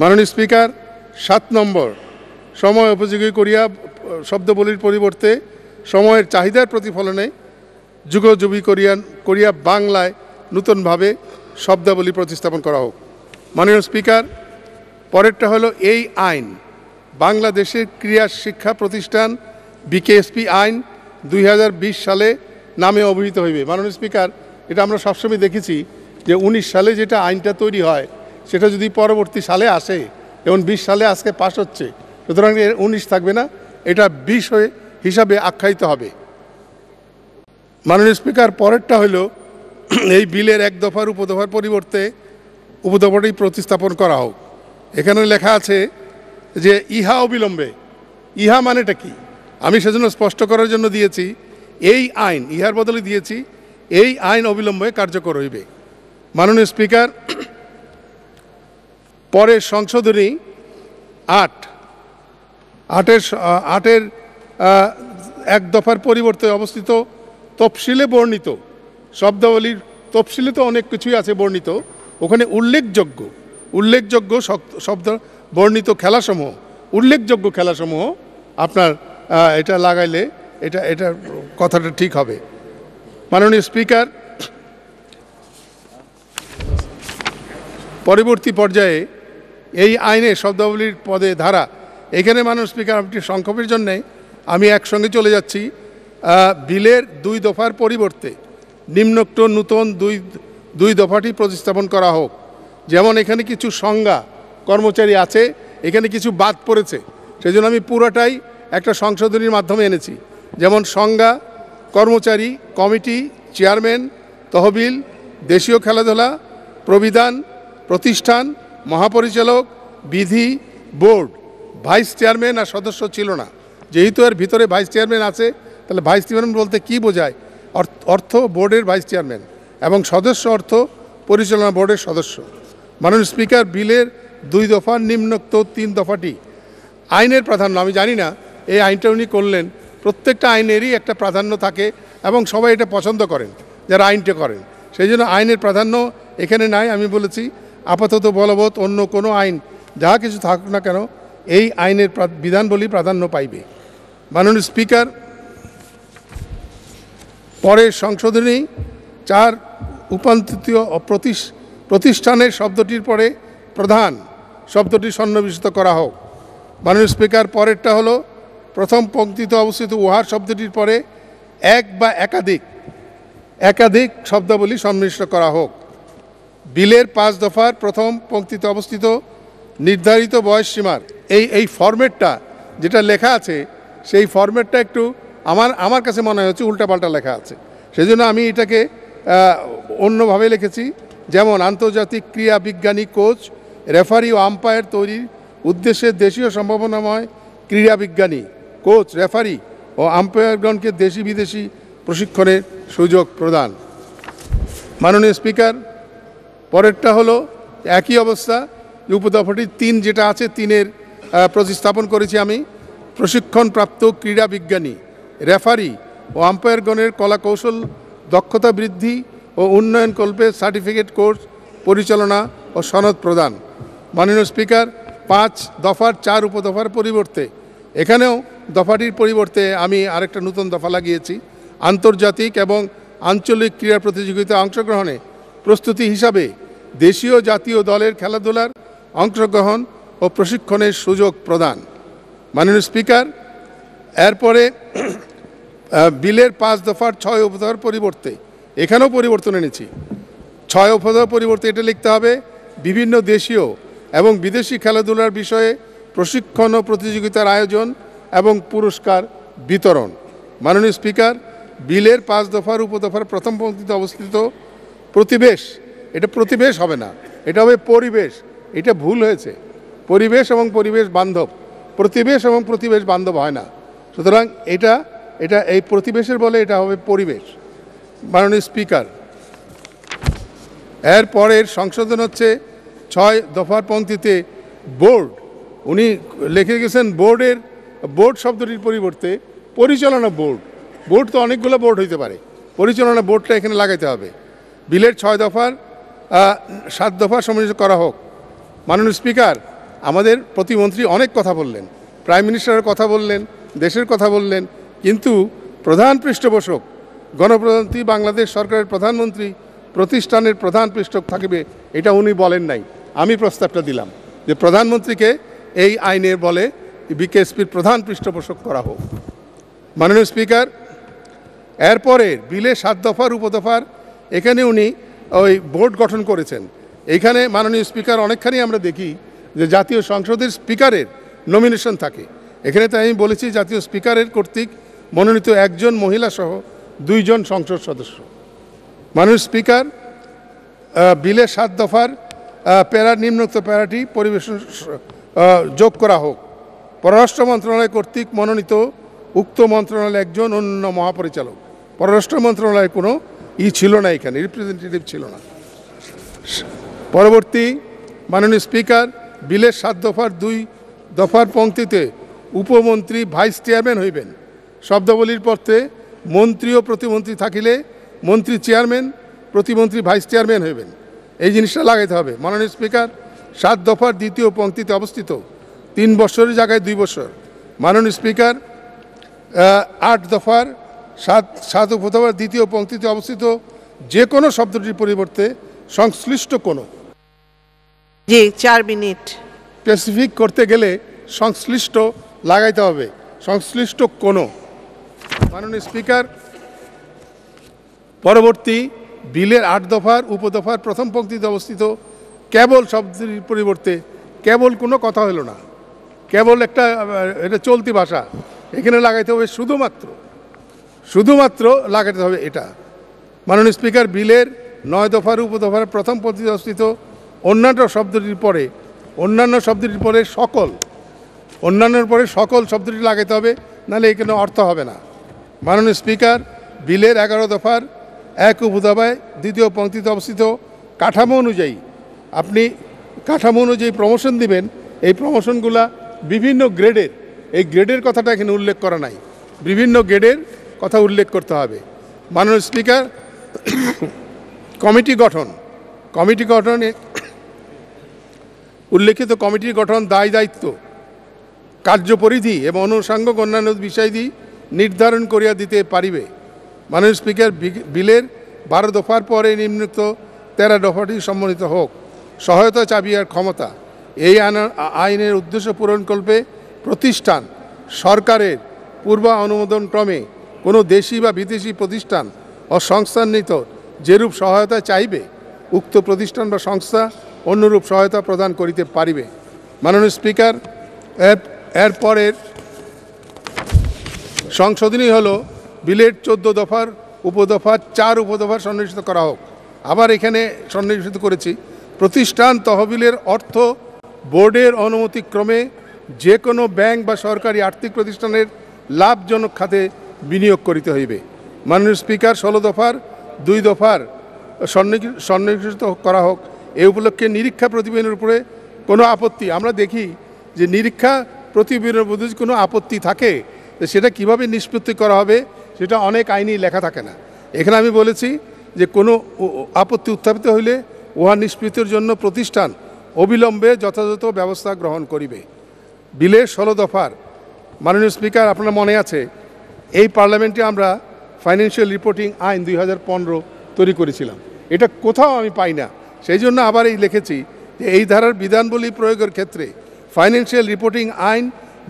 মাননীয় স্পিকার সাত নম্বর সময় উপযোগী করিয়া শব্দবলির পরিবর্তে সময়ের চাহিদার প্রতিফলনে যুগোযুগী করিয়া করিয়া বাংলায় নূতনভাবে শব্দাবলী প্রতিস্থাপন করা হোক মাননীয় স্পিকার পরেরটা হলো এই আইন বাংলাদেশের ক্রীড়া শিক্ষা প্রতিষ্ঠান বিকেএসপি আইন দুই সালে নামে অভিহিত হইবে মাননীয় স্পিকার এটা আমরা সবসময় দেখেছি যে উনিশ সালে যেটা আইনটা তৈরি হয় সেটা যদি পরবর্তী সালে আসে এবং বিশ সালে আজকে পাশ হচ্ছে সুতরাং উনিশ থাকবে না এটা হয়ে হিসাবে আখ্যায়িত হবে মাননীয় স্পিকার পরেরটা হলো এই বিলের এক দফার উপদফার পরিবর্তে উপদফাটি প্রতিস্থাপন করা হোক এখানে লেখা আছে যে ইহা অবিলম্বে ইহা মানেটা কি আমি সেজন্য স্পষ্ট করার জন্য দিয়েছি এই আইন ইহার বদলে দিয়েছি এই আইন অবিলম্বে কার্যকর হইবে মাননীয় স্পিকার পরের সংশোধনী আট আটের আটের এক দফার পরিবর্তে অবস্থিত তফসিলে বর্ণিত শব্দাবলীর তফসিলে তো অনেক কিছুই আছে বর্ণিত ওখানে উল্লেখযোগ্য উল্লেখযোগ্য শব্দ বর্ণিত খেলাসমূহ উল্লেখযোগ্য খেলাসমূহ আপনার এটা লাগাইলে এটা এটা কথাটা ঠিক হবে মাননীয় স্পিকার পরবর্তী পর্যায়ে এই আইনে শব্দাবলীর পদে ধারা এখানে মানুষ স্পিকার আপনি সংক্ষেপের জন্যে আমি একসঙ্গে চলে যাচ্ছি বিলের দুই দফার পরিবর্তে নিম্নোক্ত নূতন দুই দুই দফাটি প্রতিস্থাপন করা হোক যেমন এখানে কিছু সংজ্ঞা কর্মচারী আছে এখানে কিছু বাদ পড়েছে সেই আমি পুরোটাই একটা সংশোধনীর মাধ্যমে এনেছি যেমন সংজ্ঞা কর্মচারী কমিটি চেয়ারম্যান তহবিল দেশীয় খেলাধুলা প্রবিধান প্রতিষ্ঠান মহাপরিচালক বিধি বোর্ড ভাইস চেয়ারম্যান আর সদস্য ছিল না যেহেতু এর ভিতরে ভাইস চেয়ারম্যান আছে তাহলে ভাইস চেয়ারম্যান বলতে কি বোঝায় অর্থ বোর্ডের ভাইস চেয়ারম্যান এবং সদস্য অর্থ পরিচালনা বোর্ডের সদস্য মাননীয় স্পিকার বিলের দুই দফা নিম্নোক্ত তিন দফাটি আইনের প্রাধান্য আমি জানি না এই আইনটা উনি করলেন প্রত্যেকটা আইনেরই একটা প্রাধান্য থাকে এবং সবাই এটা পছন্দ করেন যারা আইনটা করেন সেই জন্য আইনের প্রাধান্য এখানে নাই আমি বলেছি আপাতত বলবৎ অন্য কোনো আইন যাহা কিছু থাকুক না কেন এই আইনের বিধানবলী প্রাধান্য পাইবে মাননীয় স্পিকার পরে সংশোধনী চার উপান্তরিত প্রতিষ্ঠানের শব্দটির পরে প্রধান শব্দটি সন্নিবেশিত করা হোক মাননীয় স্পিকার পরেরটা হলো প্রথম পঙ্ক্তিতে অবস্থিত উহার শব্দটির পরে এক বা একাধিক একাধিক শব্দাবলী সন্নিবেশিত করা হোক বিলের পাঁচ দফার প্রথম পঙ্ক্তিতে অবস্থিত নির্ধারিত বয়স সীমার এই এই ফর্মেটটা যেটা লেখা আছে সেই ফর্মেটটা একটু আমার আমার কাছে মনে হচ্ছে উল্টাপাল্টা লেখা আছে সেজন্য আমি এটাকে অন্যভাবে লিখেছি যেমন আন্তর্জাতিক ক্রিয়া বিজ্ঞানী কোচ রেফারি ও আম্পায়ার তৈরির উদ্দেশ্যে দেশীয় সম্ভাবনাময় ক্রীড়া বিজ্ঞানী কোচ রেফারি ও আম্পায়ারগণকে দেশি বিদেশি প্রশিক্ষণের সুযোগ প্রদান মাননীয় স্পিকার পরেরটা হলো একই অবস্থা উপদফাটি তিন যেটা আছে তিনের প্রতিস্থাপন করেছি আমি প্রশিক্ষণপ্রাপ্ত ক্রীড়া বিজ্ঞানী রেফারি ও আম্পায়ারগণের কলাকৌশল দক্ষতা বৃদ্ধি ও উন্নয়ন কল্পে সার্টিফিকেট কোর্স পরিচালনা ও সনদ প্রদান মাননীয় স্পিকার পাঁচ দফার চার উপদফার পরিবর্তে এখানেও দফাটির পরিবর্তে আমি আরেকটা নতুন দফা লাগিয়েছি আন্তর্জাতিক এবং আঞ্চলিক ক্রীড়া প্রতিযোগিতা অংশগ্রহণে প্রস্তুতি হিসাবে দেশীয় জাতীয় দলের খেলাধুলার অংশগ্রহণ ও প্রশিক্ষণের সুযোগ প্রদান মাননীয় স্পিকার এরপরে বিলের পাঁচ দফার ছয় উপধার পরিবর্তে এখানেও পরিবর্তন এনেছি ছয় উপধার পরিবর্তে এটা লিখতে হবে বিভিন্ন দেশীয় এবং বিদেশি খেলাধুলার বিষয়ে প্রশিক্ষণ ও প্রতিযোগিতার আয়োজন এবং পুরস্কার বিতরণ মাননীয় স্পিকার বিলের পাঁচ দফার উপদফার প্রথম পঙ্ক্তিতে অবস্থিত প্রতিবেশ এটা প্রতিবেশ হবে না এটা হবে পরিবেশ এটা ভুল হয়েছে পরিবেশ এবং পরিবেশ বান্ধব প্রতিবেশ এবং প্রতিবেশ বান্ধব হয় না সুতরাং এটা এটা এই প্রতিবেশের বলে এটা হবে পরিবেশ মাননীয় স্পিকার এর পরের সংশোধন হচ্ছে ছয় দফার পন্থীতে বোর্ড উনি লিখে গেছেন বোর্ডের বোর্ড শব্দটির পরিবর্তে পরিচালনা বোর্ড বোর্ড তো অনেকগুলো বোর্ড হইতে পারে পরিচালনা বোর্ডটা এখানে লাগাইতে হবে বিলের ছয় দফার সাত দফা সমন্বিত করা হোক মাননীয় স্পিকার আমাদের প্রতিমন্ত্রী অনেক কথা বললেন প্রাইম মিনিস্টারের কথা বললেন দেশের কথা বললেন কিন্তু প্রধান পৃষ্ঠপোষক গণপ্রধানমন্ত্রী বাংলাদেশ সরকারের প্রধানমন্ত্রী প্রতিষ্ঠানের প্রধান পৃষ্ঠক থাকবে এটা উনি বলেন নাই আমি প্রস্তাবটা দিলাম যে প্রধানমন্ত্রীকে এই আইনের বলে বিকেএসপির প্রধান পৃষ্ঠপোষক করা হোক মাননীয় স্পিকার এরপরে বিলে সাত দফার উপদফার এখানে উনি ওই বোর্ড গঠন করেছেন এইখানে মাননীয় স্পিকার অনেকখানি আমরা দেখি যে জাতীয় সংসদের স্পিকারের নমিনেশন থাকে এখানে তাই আমি বলেছি জাতীয় স্পিকারের কর্তৃক মনোনীত একজন মহিলা সহ দুইজন সংসদ সদস্য মাননীয় স্পিকার বিলে সাত দফার প্যারা নিম্নোক্ত প্যারাটি পরিবেশন যোগ করা হোক পররাষ্ট্র মন্ত্রণালয় কর্তৃক মনোনীত উক্ত মন্ত্রণালয় একজন অন্য মহাপরিচালক পররাষ্ট্র মন্ত্রণালয়ের কোনো ই ছিল না এখানে রিপ্রেজেন্টেটিভ ছিল না পরবর্তী মাননীয় স্পিকার বিলের সাত দফার দুই দফার পংক্তিতে উপমন্ত্রী ভাইস চেয়ারম্যান হইবেন শব্দাবলীর পথে মন্ত্রী ও প্রতিমন্ত্রী থাকিলে মন্ত্রী চেয়ারম্যান প্রতিমন্ত্রী ভাইস চেয়ারম্যান হইবেন এই জিনিসটা লাগাইতে হবে মাননীয় স্পিকার সাত দফার দ্বিতীয় পংক্তিতে অবস্থিত তিন বছরের জায়গায় দুই বছর মাননীয় স্পিকার আট দফার সাত সাত উপধাবার দ্বিতীয় পঙ্ক্তিতে অবস্থিত যে কোনো শব্দটির পরিবর্তে সংশ্লিষ্ট কোনো জি চার মিনিট স্পেসিফিক করতে গেলে সংশ্লিষ্ট লাগাইতে হবে সংশ্লিষ্ট কোনো মাননীয় স্পিকার পরবর্তী বিলের আট দফার উপদফার প্রথম পঙ্ক্তিতে অবস্থিত কেবল শব্দটির পরিবর্তে কেবল কোনো কথা হলো না কেবল একটা এটা চলতি ভাষা এখানে লাগাইতে হবে শুধুমাত্র শুধুমাত্র লাগাতে হবে এটা মাননীয় স্পিকার বিলের নয় দফার উপদফার প্রথম অস্তিত অন্যান্য শব্দটির পরে অন্যান্য শব্দটির পরে সকল অন্যান্যর পরে সকল শব্দটি লাগাতে হবে নাহলে এখানে অর্থ হবে না মাননীয় স্পিকার বিলের এগারো দফার এক উপদফায় দ্বিতীয় পঙ্ক্তিতে অবস্থিত কাঠামো অনুযায়ী আপনি কাঠামো অনুযায়ী প্রমোশন দিবেন এই প্রমোশনগুলা বিভিন্ন গ্রেডের এই গ্রেডের কথাটা এখানে উল্লেখ করা নাই বিভিন্ন গ্রেডের কথা উল্লেখ করতে হবে মাননীয় স্পিকার কমিটি গঠন কমিটি গঠনে উল্লেখিত কমিটির গঠন দায় দায়িত্ব কার্যপরিধি এবং অনুষাঙ্গক অন্যান্য বিষয়াদি নির্ধারণ করিয়া দিতে পারিবে মাননীয় স্পিকার বিলের বারো দফার পরে নিম্নিত তেরো দফাটি সম্মানিত হোক সহায়তা চাবিয়ার ক্ষমতা এই আইনের উদ্দেশ্য পূরণকল্পে প্রতিষ্ঠান সরকারের পূর্বা অনুমোদন ক্রমে কোনো দেশি বা বিদেশি প্রতিষ্ঠান ও নিত যেরূপ সহায়তা চাইবে উক্ত প্রতিষ্ঠান বা সংস্থা অন্যরূপ সহায়তা প্রদান করিতে পারিবে মাননীয় স্পিকার এর এরপরের সংশোধনী হল বিলেট চোদ্দ দফার উপদফার চার উপদফার সন্নিবেশিত করা হোক আবার এখানে সন্নিবেশিত করেছি প্রতিষ্ঠান তহবিলের অর্থ বোর্ডের অনুমতিক্রমে যে কোনো ব্যাংক বা সরকারি আর্থিক প্রতিষ্ঠানের লাভজনক খাতে বিনিয়োগ করিতে হইবে মাননীয় স্পিকার ষোলো দফার দুই দফার সন্নিবেশিত করা হোক এ উপলক্ষে নিরীক্ষা প্রতিবেদনের উপরে কোনো আপত্তি আমরা দেখি যে নিরীক্ষা প্রতিবেদনের মধ্যে কোনো আপত্তি থাকে সেটা কিভাবে নিষ্পত্তি করা হবে সেটা অনেক আইনি লেখা থাকে না এখানে আমি বলেছি যে কোনো আপত্তি উত্থাপিত হইলে উহা নিষ্পত্তির জন্য প্রতিষ্ঠান অবিলম্বে যথাযথ ব্যবস্থা গ্রহণ করিবে বিলের ষোলো দফার মাননীয় স্পিকার আপনার মনে আছে এই পার্লামেন্টে আমরা ফাইন্যান্সিয়াল রিপোর্টিং আইন দুই তৈরি করেছিলাম এটা কোথাও আমি পাই না সেই জন্য আবার এই লিখেছি যে এই ধারার বিধানবলী প্রয়োগের ক্ষেত্রে ফাইন্যান্সিয়াল রিপোর্টিং আইন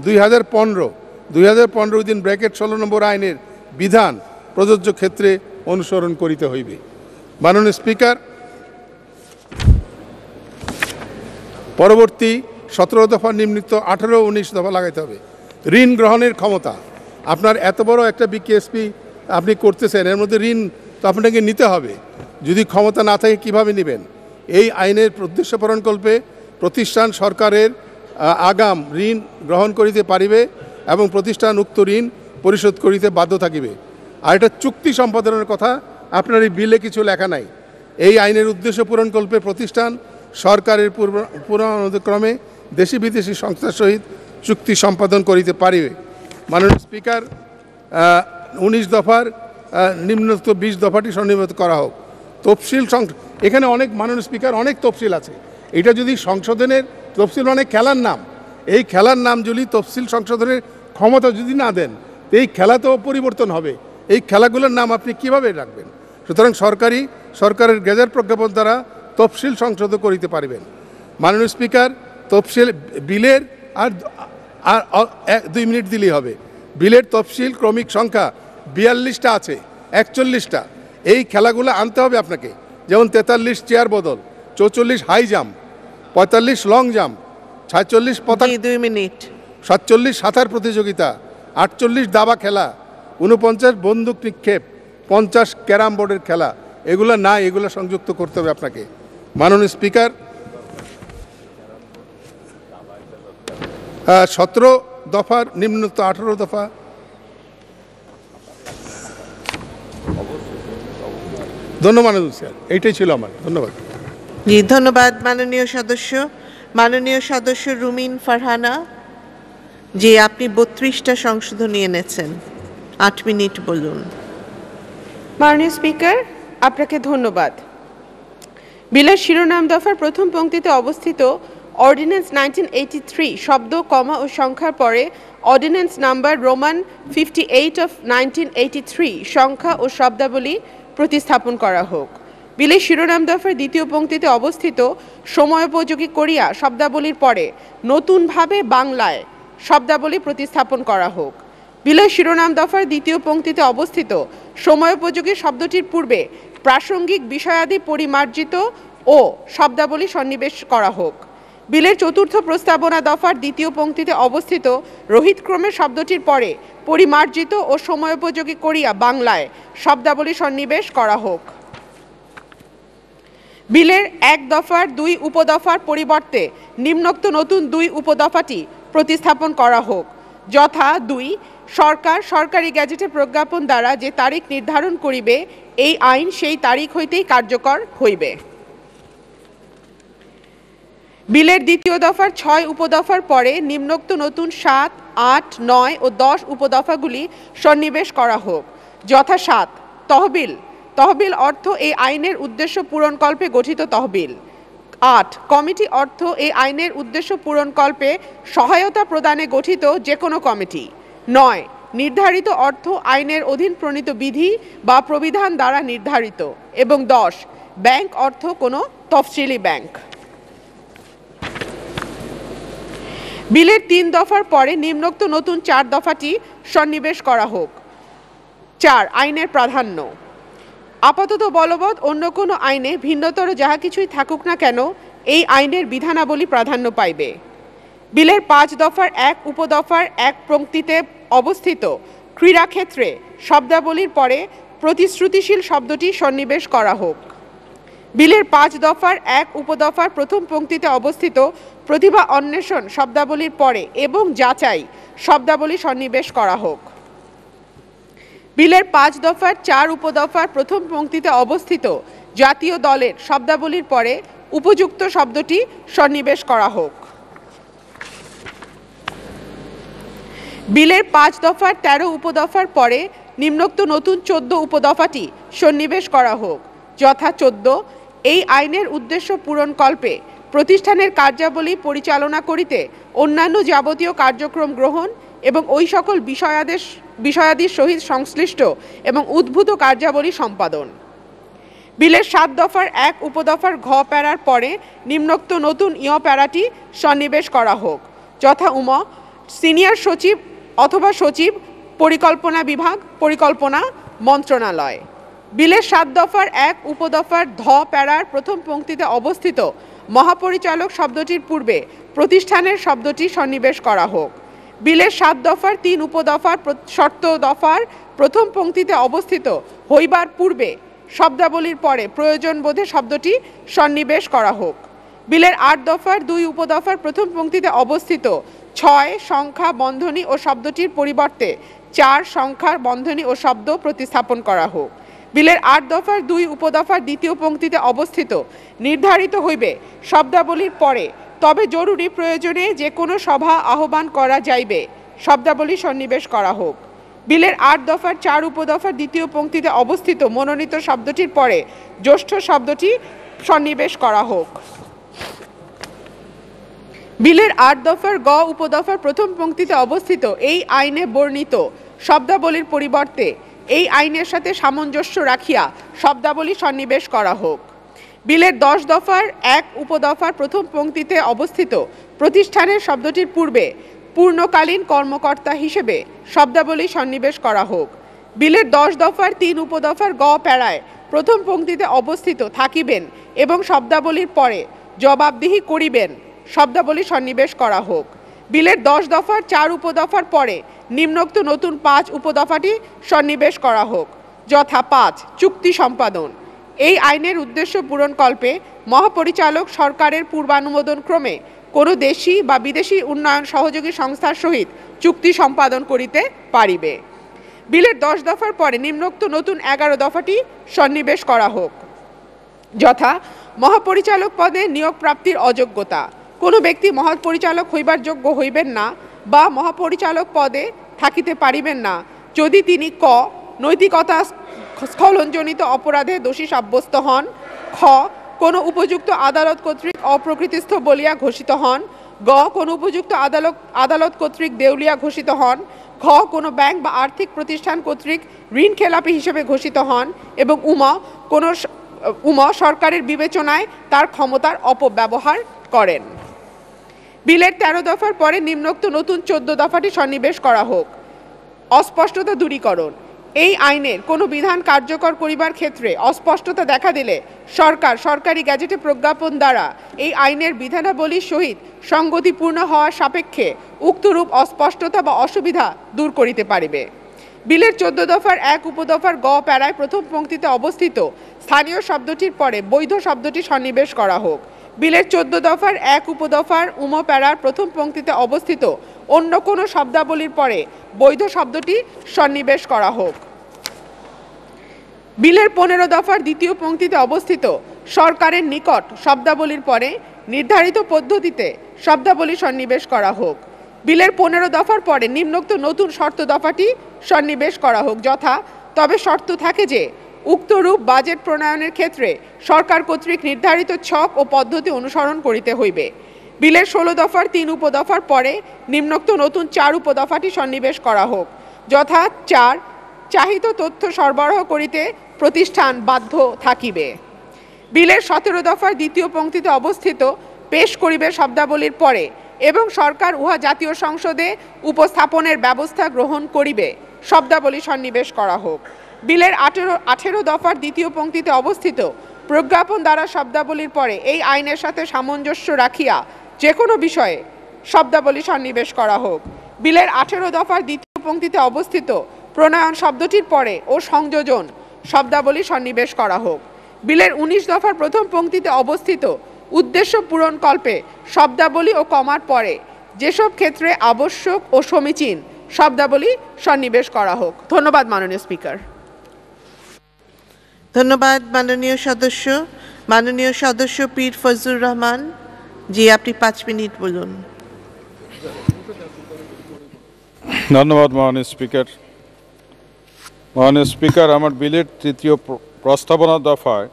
দুই হাজার পনেরো দুই হাজার পনেরো দিন ব্র্যাকেট ষোলো নম্বর আইনের বিধান প্রযোজ্য ক্ষেত্রে অনুসরণ করিতে হইবে মাননীয় স্পিকার পরবর্তী সতেরো দফা নিম্নিত আঠেরো উনিশ দফা লাগাইতে হবে ঋণ গ্রহণের ক্ষমতা আপনার এত বড় একটা বিকেএসপি আপনি করতেছেন এর মধ্যে ঋণ তো আপনাকে নিতে হবে যদি ক্ষমতা না থাকে কিভাবে নেবেন এই আইনের উদ্দেশ্য পূরণকল্পে প্রতিষ্ঠান সরকারের আগাম ঋণ গ্রহণ করিতে পারিবে এবং প্রতিষ্ঠান উক্ত ঋণ পরিশোধ করিতে বাধ্য থাকিবে আর এটা চুক্তি সম্পাদনের কথা আপনার এই বিলে কিছু লেখা নাই এই আইনের উদ্দেশ্য পূরণকল্পে প্রতিষ্ঠান সরকারের পূর্ব পুরানুক্রমে দেশি বিদেশি সংস্থার সহিত চুক্তি সম্পাদন করিতে পারিবে মাননীয় স্পিকার উনিশ দফার নিম্নত বিশ দফাটি সন্নিবেত করা হোক তফসিল এখানে অনেক মাননীয় স্পিকার অনেক তফসিল আছে এটা যদি সংশোধনের তফসিল অনেক মানে খেলার নাম এই খেলার নাম যদি তফসিল সংশোধনের ক্ষমতা যদি না দেন এই খেলা তো পরিবর্তন হবে এই খেলাগুলোর নাম আপনি কিভাবে রাখবেন সুতরাং সরকারি সরকারের গেজার প্রজ্ঞাপন দ্বারা তফসিল সংশোধন করিতে পারবেন মাননীয় স্পিকার তফসিল বিলের আর আর দুই মিনিট দিলেই হবে বিলের তফসিল ক্রমিক সংখ্যা বিয়াল্লিশটা আছে একচল্লিশটা এই খেলাগুলো আনতে হবে আপনাকে যেমন তেতাল্লিশ চেয়ার বদল চৌচল্লিশ হাই জাম্প পঁয়তাল্লিশ লং জাম্প সাতচল্লিশ পতাকা দুই মিনিট সাতচল্লিশ সাঁতার প্রতিযোগিতা আটচল্লিশ দাবা খেলা উনপঞ্চাশ বন্দুক নিক্ষেপ পঞ্চাশ ক্যারাম বোর্ডের খেলা এগুলো না এগুলো সংযুক্ত করতে হবে আপনাকে মাননীয় স্পিকার সতেরো দফার নিম্নত আঠেরো দফা ধন্যবাদ স্যার এইটাই ছিল আমার ধন্যবাদ জি ধন্যবাদ মাননীয় সদস্য মাননীয় সদস্য রুমিন ফারহানা যে আপনি বত্রিশটা সংশোধনী এনেছেন আট মিনিট বলুন মাননীয় স্পিকার আপনাকে ধন্যবাদ বিলাস শিরোনাম দফার প্রথম পঙ্ক্তিতে অবস্থিত অর্ডিন্যান্স নাইনটিন থ্রি শব্দ কমা ও সংখ্যার পরে ordinance number Roman fifty eight of nineteen eighty three সংখ্যা ও শব্দাবলী প্রতিস্থাপন করা হোক বিলের শিরোনাম দফার দ্বিতীয় পঙ্ক্তিতে অবস্থিত সময়োপযোগী করিয়া শব্দাবলীর পরে নতুনভাবে বাংলায় শব্দাবলী প্রতিস্থাপন করা হোক বিলের শিরোনাম দফার দ্বিতীয় পঙ্ক্তিতে অবস্থিত সময়োপযোগী শব্দটির পূর্বে প্রাসঙ্গিক বিষয়াদি পরিমার্জিত ও শব্দাবলী সন্নিবেশ করা হোক বিলের চতুর্থ প্রস্তাবনা দফার দ্বিতীয় পঙ্ক্তিতে অবস্থিত রোহিতক্রমে শব্দটির পরে পরিমার্জিত ও সময়োপযোগী করিয়া বাংলায় শব্দাবলী সন্নিবেশ করা হোক বিলের এক দফার দুই উপদফার পরিবর্তে নিম্নোক্ত নতুন দুই উপদফাটি প্রতিস্থাপন করা হোক যথা দুই সরকার সরকারি গ্যাজেটে প্রজ্ঞাপন দ্বারা যে তারিখ নির্ধারণ করিবে এই আইন সেই তারিখ হইতেই কার্যকর হইবে বিলের দ্বিতীয় দফার ছয় উপদফার পরে নিম্নোক্ত নতুন সাত আট নয় ও দশ উপদফাগুলি সন্নিবেশ করা হোক যথা সাত তহবিল তহবিল অর্থ এই আইনের উদ্দেশ্য পূরণকল্পে গঠিত তহবিল আট কমিটি অর্থ এই আইনের উদ্দেশ্য পূরণকল্পে সহায়তা প্রদানে গঠিত যে কোনো কমিটি নয় নির্ধারিত অর্থ আইনের অধীন প্রণীত বিধি বা প্রবিধান দ্বারা নির্ধারিত এবং দশ ব্যাংক অর্থ কোনো তফসিলি ব্যাংক বিলের তিন দফার পরে নিম্নোক্ত নতুন চার দফাটি সন্নিবেশ করা হোক চার আইনের প্রাধান্য আপাতত বলবৎ অন্য কোনো আইনে ভিন্নতর যাহা কিছুই থাকুক না কেন এই আইনের বিধানাবলী প্রাধান্য পাইবে বিলের পাঁচ দফার এক উপদফার এক পঙ্ক্তিতে অবস্থিত ক্রীড়াক্ষেত্রে শব্দাবলীর পরে প্রতিশ্রুতিশীল শব্দটি সন্নিবেশ করা হোক বিলের পাঁচ দফার এক উপদফার প্রথম পঙ্ক্তিতে অবস্থিত প্রতিভা অন্বেষণ শব্দাবলীর পরে এবং যাচাই শব্দাবলী সন্নিবেশ করা হোক বিলের পাঁচ দফার চার উপদফার প্রথম পঙ্ক্তিতে অবস্থিত জাতীয় দলের শব্দাবলীর পরে উপযুক্ত শব্দটি সন্নিবেশ করা হোক বিলের পাঁচ দফার ১৩ উপদফার পরে নিম্নোক্ত নতুন চোদ্দ উপদফাটি সন্নিবেশ করা হোক যথা চোদ্দ এই আইনের উদ্দেশ্য পূরণকল্পে প্রতিষ্ঠানের কার্যাবলী পরিচালনা করিতে অন্যান্য যাবতীয় কার্যক্রম গ্রহণ এবং ওই সকল বিষয়াদেশ বিষয়াদির সহিত সংশ্লিষ্ট এবং উদ্ভূত কার্যাবলী সম্পাদন বিলের সাত দফার এক উপদফার ঘ প্যারার পরে নিম্নোক্ত নতুন ইয় প্যারাটি সন্নিবেশ করা হোক যথা উম সিনিয়র সচিব অথবা সচিব পরিকল্পনা বিভাগ পরিকল্পনা মন্ত্রণালয় বিলের সাত দফার এক উপদফার ধ প্যারার প্রথম পঙ্ক্তিতে অবস্থিত মহাপরিচালক শব্দটির পূর্বে প্রতিষ্ঠানের শব্দটি সন্নিবেশ করা হোক বিলের সাত দফার তিন উপদফার শর্ত দফার প্রথম পংক্তিতে অবস্থিত হইবার পূর্বে শব্দাবলীর পরে প্রয়োজন বোধে শব্দটি সন্নিবেশ করা হোক বিলের আট দফার দুই উপদফার প্রথম পংক্তিতে অবস্থিত ছয় সংখ্যা বন্ধনী ও শব্দটির পরিবর্তে চার সংখ্যার বন্ধনী ও শব্দ প্রতিস্থাপন করা হোক বিলের আট দফার দুই উপদফার দ্বিতীয় পঙ্ক্তিতে অবস্থিত নির্ধারিত হইবে শব্দাবলীর পরে তবে জরুরি প্রয়োজনে যে কোনো সভা আহ্বান করা যাইবে শব্দাবলী সন্নিবেশ করা হোক বিলের আট দফার চার উপদফার দ্বিতীয় পঙ্ক্তিতে অবস্থিত মনোনীত শব্দটির পরে জ্যৈষ্ঠ শব্দটি সন্নিবেশ করা হোক বিলের আট দফার গ উপদফার প্রথম পঙ্ক্তিতে অবস্থিত এই আইনে বর্ণিত শব্দাবলীর পরিবর্তে এই আইনের সাথে সামঞ্জস্য রাখিয়া শব্দাবলী সন্নিবেশ করা হোক বিলের দশ দফার এক উপদফার প্রথম পঙ্ক্তিতে অবস্থিত প্রতিষ্ঠানের শব্দটির পূর্বে পূর্ণকালীন কর্মকর্তা হিসেবে শব্দাবলী সন্নিবেশ করা হোক বিলের দশ দফার তিন উপদফার গ প্যারায় প্রথম পঙ্ক্তিতে অবস্থিত থাকিবেন এবং শব্দাবলীর পরে জবাবদিহি করিবেন শব্দাবলী সন্নিবেশ করা হোক বিলের দশ দফার চার উপদফার পরে নিম্নোক্ত নতুন পাঁচ উপদফাটি সন্নিবেশ করা হোক যথা পাঁচ চুক্তি সম্পাদন এই আইনের উদ্দেশ্য পূরণকল্পে মহাপরিচালক সরকারের পূর্বানুমোদন ক্রমে কোনো দেশি বা বিদেশি উন্নয়ন সহযোগী সংস্থার সহিত চুক্তি সম্পাদন করিতে পারিবে বিলের দশ দফার পরে নিম্নোক্ত নতুন এগারো দফাটি সন্নিবেশ করা হোক যথা মহাপরিচালক পদে নিয়োগ প্রাপ্তির অযোগ্যতা কোনো ব্যক্তি মহাপরিচালক হইবার যোগ্য হইবেন না বা মহাপরিচালক পদে থাকিতে পারিবেন না যদি তিনি ক নৈতিকতা স্খলনজনিত অপরাধে দোষী সাব্যস্ত হন খ কোনো উপযুক্ত আদালত কর্তৃক অপ্রকৃতিস্থ বলিয়া ঘোষিত হন গ কোনো উপযুক্ত আদালত আদালত কর্তৃক দেউলিয়া ঘোষিত হন খ কোনো ব্যাংক বা আর্থিক প্রতিষ্ঠান কর্তৃক ঋণ খেলাপি হিসেবে ঘোষিত হন এবং উমা কোনো উমা সরকারের বিবেচনায় তার ক্ষমতার অপব্যবহার করেন বিলের ১৩ দফার পরে নিম্নোক্ত নতুন চোদ্দ দফাটি সন্নিবেশ করা হোক অস্পষ্টতা দূরীকরণ এই আইনের কোনো বিধান কার্যকর করিবার ক্ষেত্রে অস্পষ্টতা দেখা দিলে সরকার সরকারি গ্যাজেটে প্রজ্ঞাপন দ্বারা এই আইনের বিধানাবলীর সহিত সংগতিপূর্ণ হওয়া সাপেক্ষে উক্তরূপ অস্পষ্টতা বা অসুবিধা দূর করিতে পারিবে বিলের চোদ্দ দফার এক উপদফার গ প্যারায় প্রথম পঙ্ক্তিতে অবস্থিত স্থানীয় শব্দটির পরে বৈধ শব্দটি সন্নিবেশ করা হোক বিলের চোদ্দ দফার এক উপদফার উমপ্যারার প্রথম পঙ্ক্তিতে অবস্থিত অন্য কোনো শব্দাবলীর পরে বৈধ শব্দটি সন্নিবেশ করা হোক বিলের পনেরো দফার দ্বিতীয় পঙ্ক্তিতে অবস্থিত সরকারের নিকট শব্দাবলীর পরে নির্ধারিত পদ্ধতিতে শব্দাবলী সন্নিবেশ করা হোক বিলের পনেরো দফার পরে নিম্নোক্ত নতুন শর্ত দফাটি সন্নিবেশ করা হোক যথা তবে শর্ত থাকে যে উক্তরূপ বাজেট প্রণয়নের ক্ষেত্রে সরকার কর্তৃক নির্ধারিত ছক ও পদ্ধতি অনুসরণ করিতে হইবে বিলের ষোলো দফার তিন উপদফার পরে নিম্নোক্ত নতুন চার উপদফাটি সন্নিবেশ করা হোক যথা চার চাহিত তথ্য সরবরাহ করিতে প্রতিষ্ঠান বাধ্য থাকিবে বিলের সতেরো দফার দ্বিতীয় পঙ্ক্তিতে অবস্থিত পেশ করিবে শব্দাবলীর পরে এবং সরকার উহা জাতীয় সংসদে উপস্থাপনের ব্যবস্থা গ্রহণ করিবে শব্দাবলী সন্নিবেশ করা হোক বিলের আঠেরো আঠেরো দফার দ্বিতীয় পঙ্ক্তিতে অবস্থিত প্রজ্ঞাপন দ্বারা শব্দাবলীর পরে এই আইনের সাথে সামঞ্জস্য রাখিয়া যে কোনো বিষয়ে শব্দাবলী সন্নিবেশ করা হোক বিলের আঠেরো দফার দ্বিতীয় পঙ্ক্তিতে অবস্থিত প্রণয়ন শব্দটির পরে ও সংযোজন শব্দাবলী সন্নিবেশ করা হোক বিলের ১৯ দফার প্রথম পঙ্ক্তিতে অবস্থিত উদ্দেশ্য পূরণকল্পে শব্দাবলী ও কমার পরে যেসব ক্ষেত্রে আবশ্যক ও সমীচীন শব্দাবলী সন্নিবেশ করা হোক ধন্যবাদ মাননীয় স্পিকার ধন্যবাদ মাননীয় সদস্য মাননীয় সদস্য পীর ফজলুর রহমান জি আপনি পাঁচ মিনিট বলুন ধন্যবাদ মাননীয় স্পিকার মাননীয় স্পিকার আমার বিলের তৃতীয় প্রস্তাবনা দফায়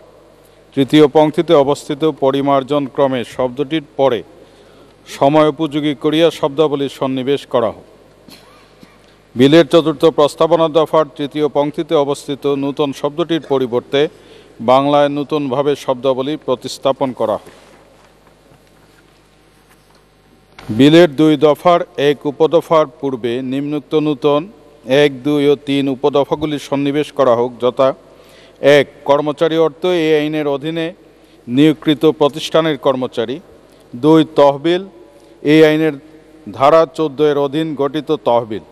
তৃতীয় পংক্তিতে অবস্থিত পরিমার্জন ক্রমে শব্দটির পরে সময়োপযোগী করিয়া শব্দাবলী সন্নিবেশ করা হোক বিলের চতুর্থ প্রস্তাবনা দফার তৃতীয় পংক্তিতে অবস্থিত নূতন শব্দটির পরিবর্তে বাংলায় নূতনভাবে শব্দাবলী প্রতিস্থাপন করা বিলের দুই দফার এক উপদফার পূর্বে নিম্নুক্ত নূতন এক দুই ও তিন উপদফাগুলি সন্নিবেশ করা হোক যথা এক কর্মচারী অর্থ এই আইনের অধীনে নিয়োগকৃত প্রতিষ্ঠানের কর্মচারী দুই তহবিল এই আইনের ধারা চোদ্দ এর অধীন গঠিত তহবিল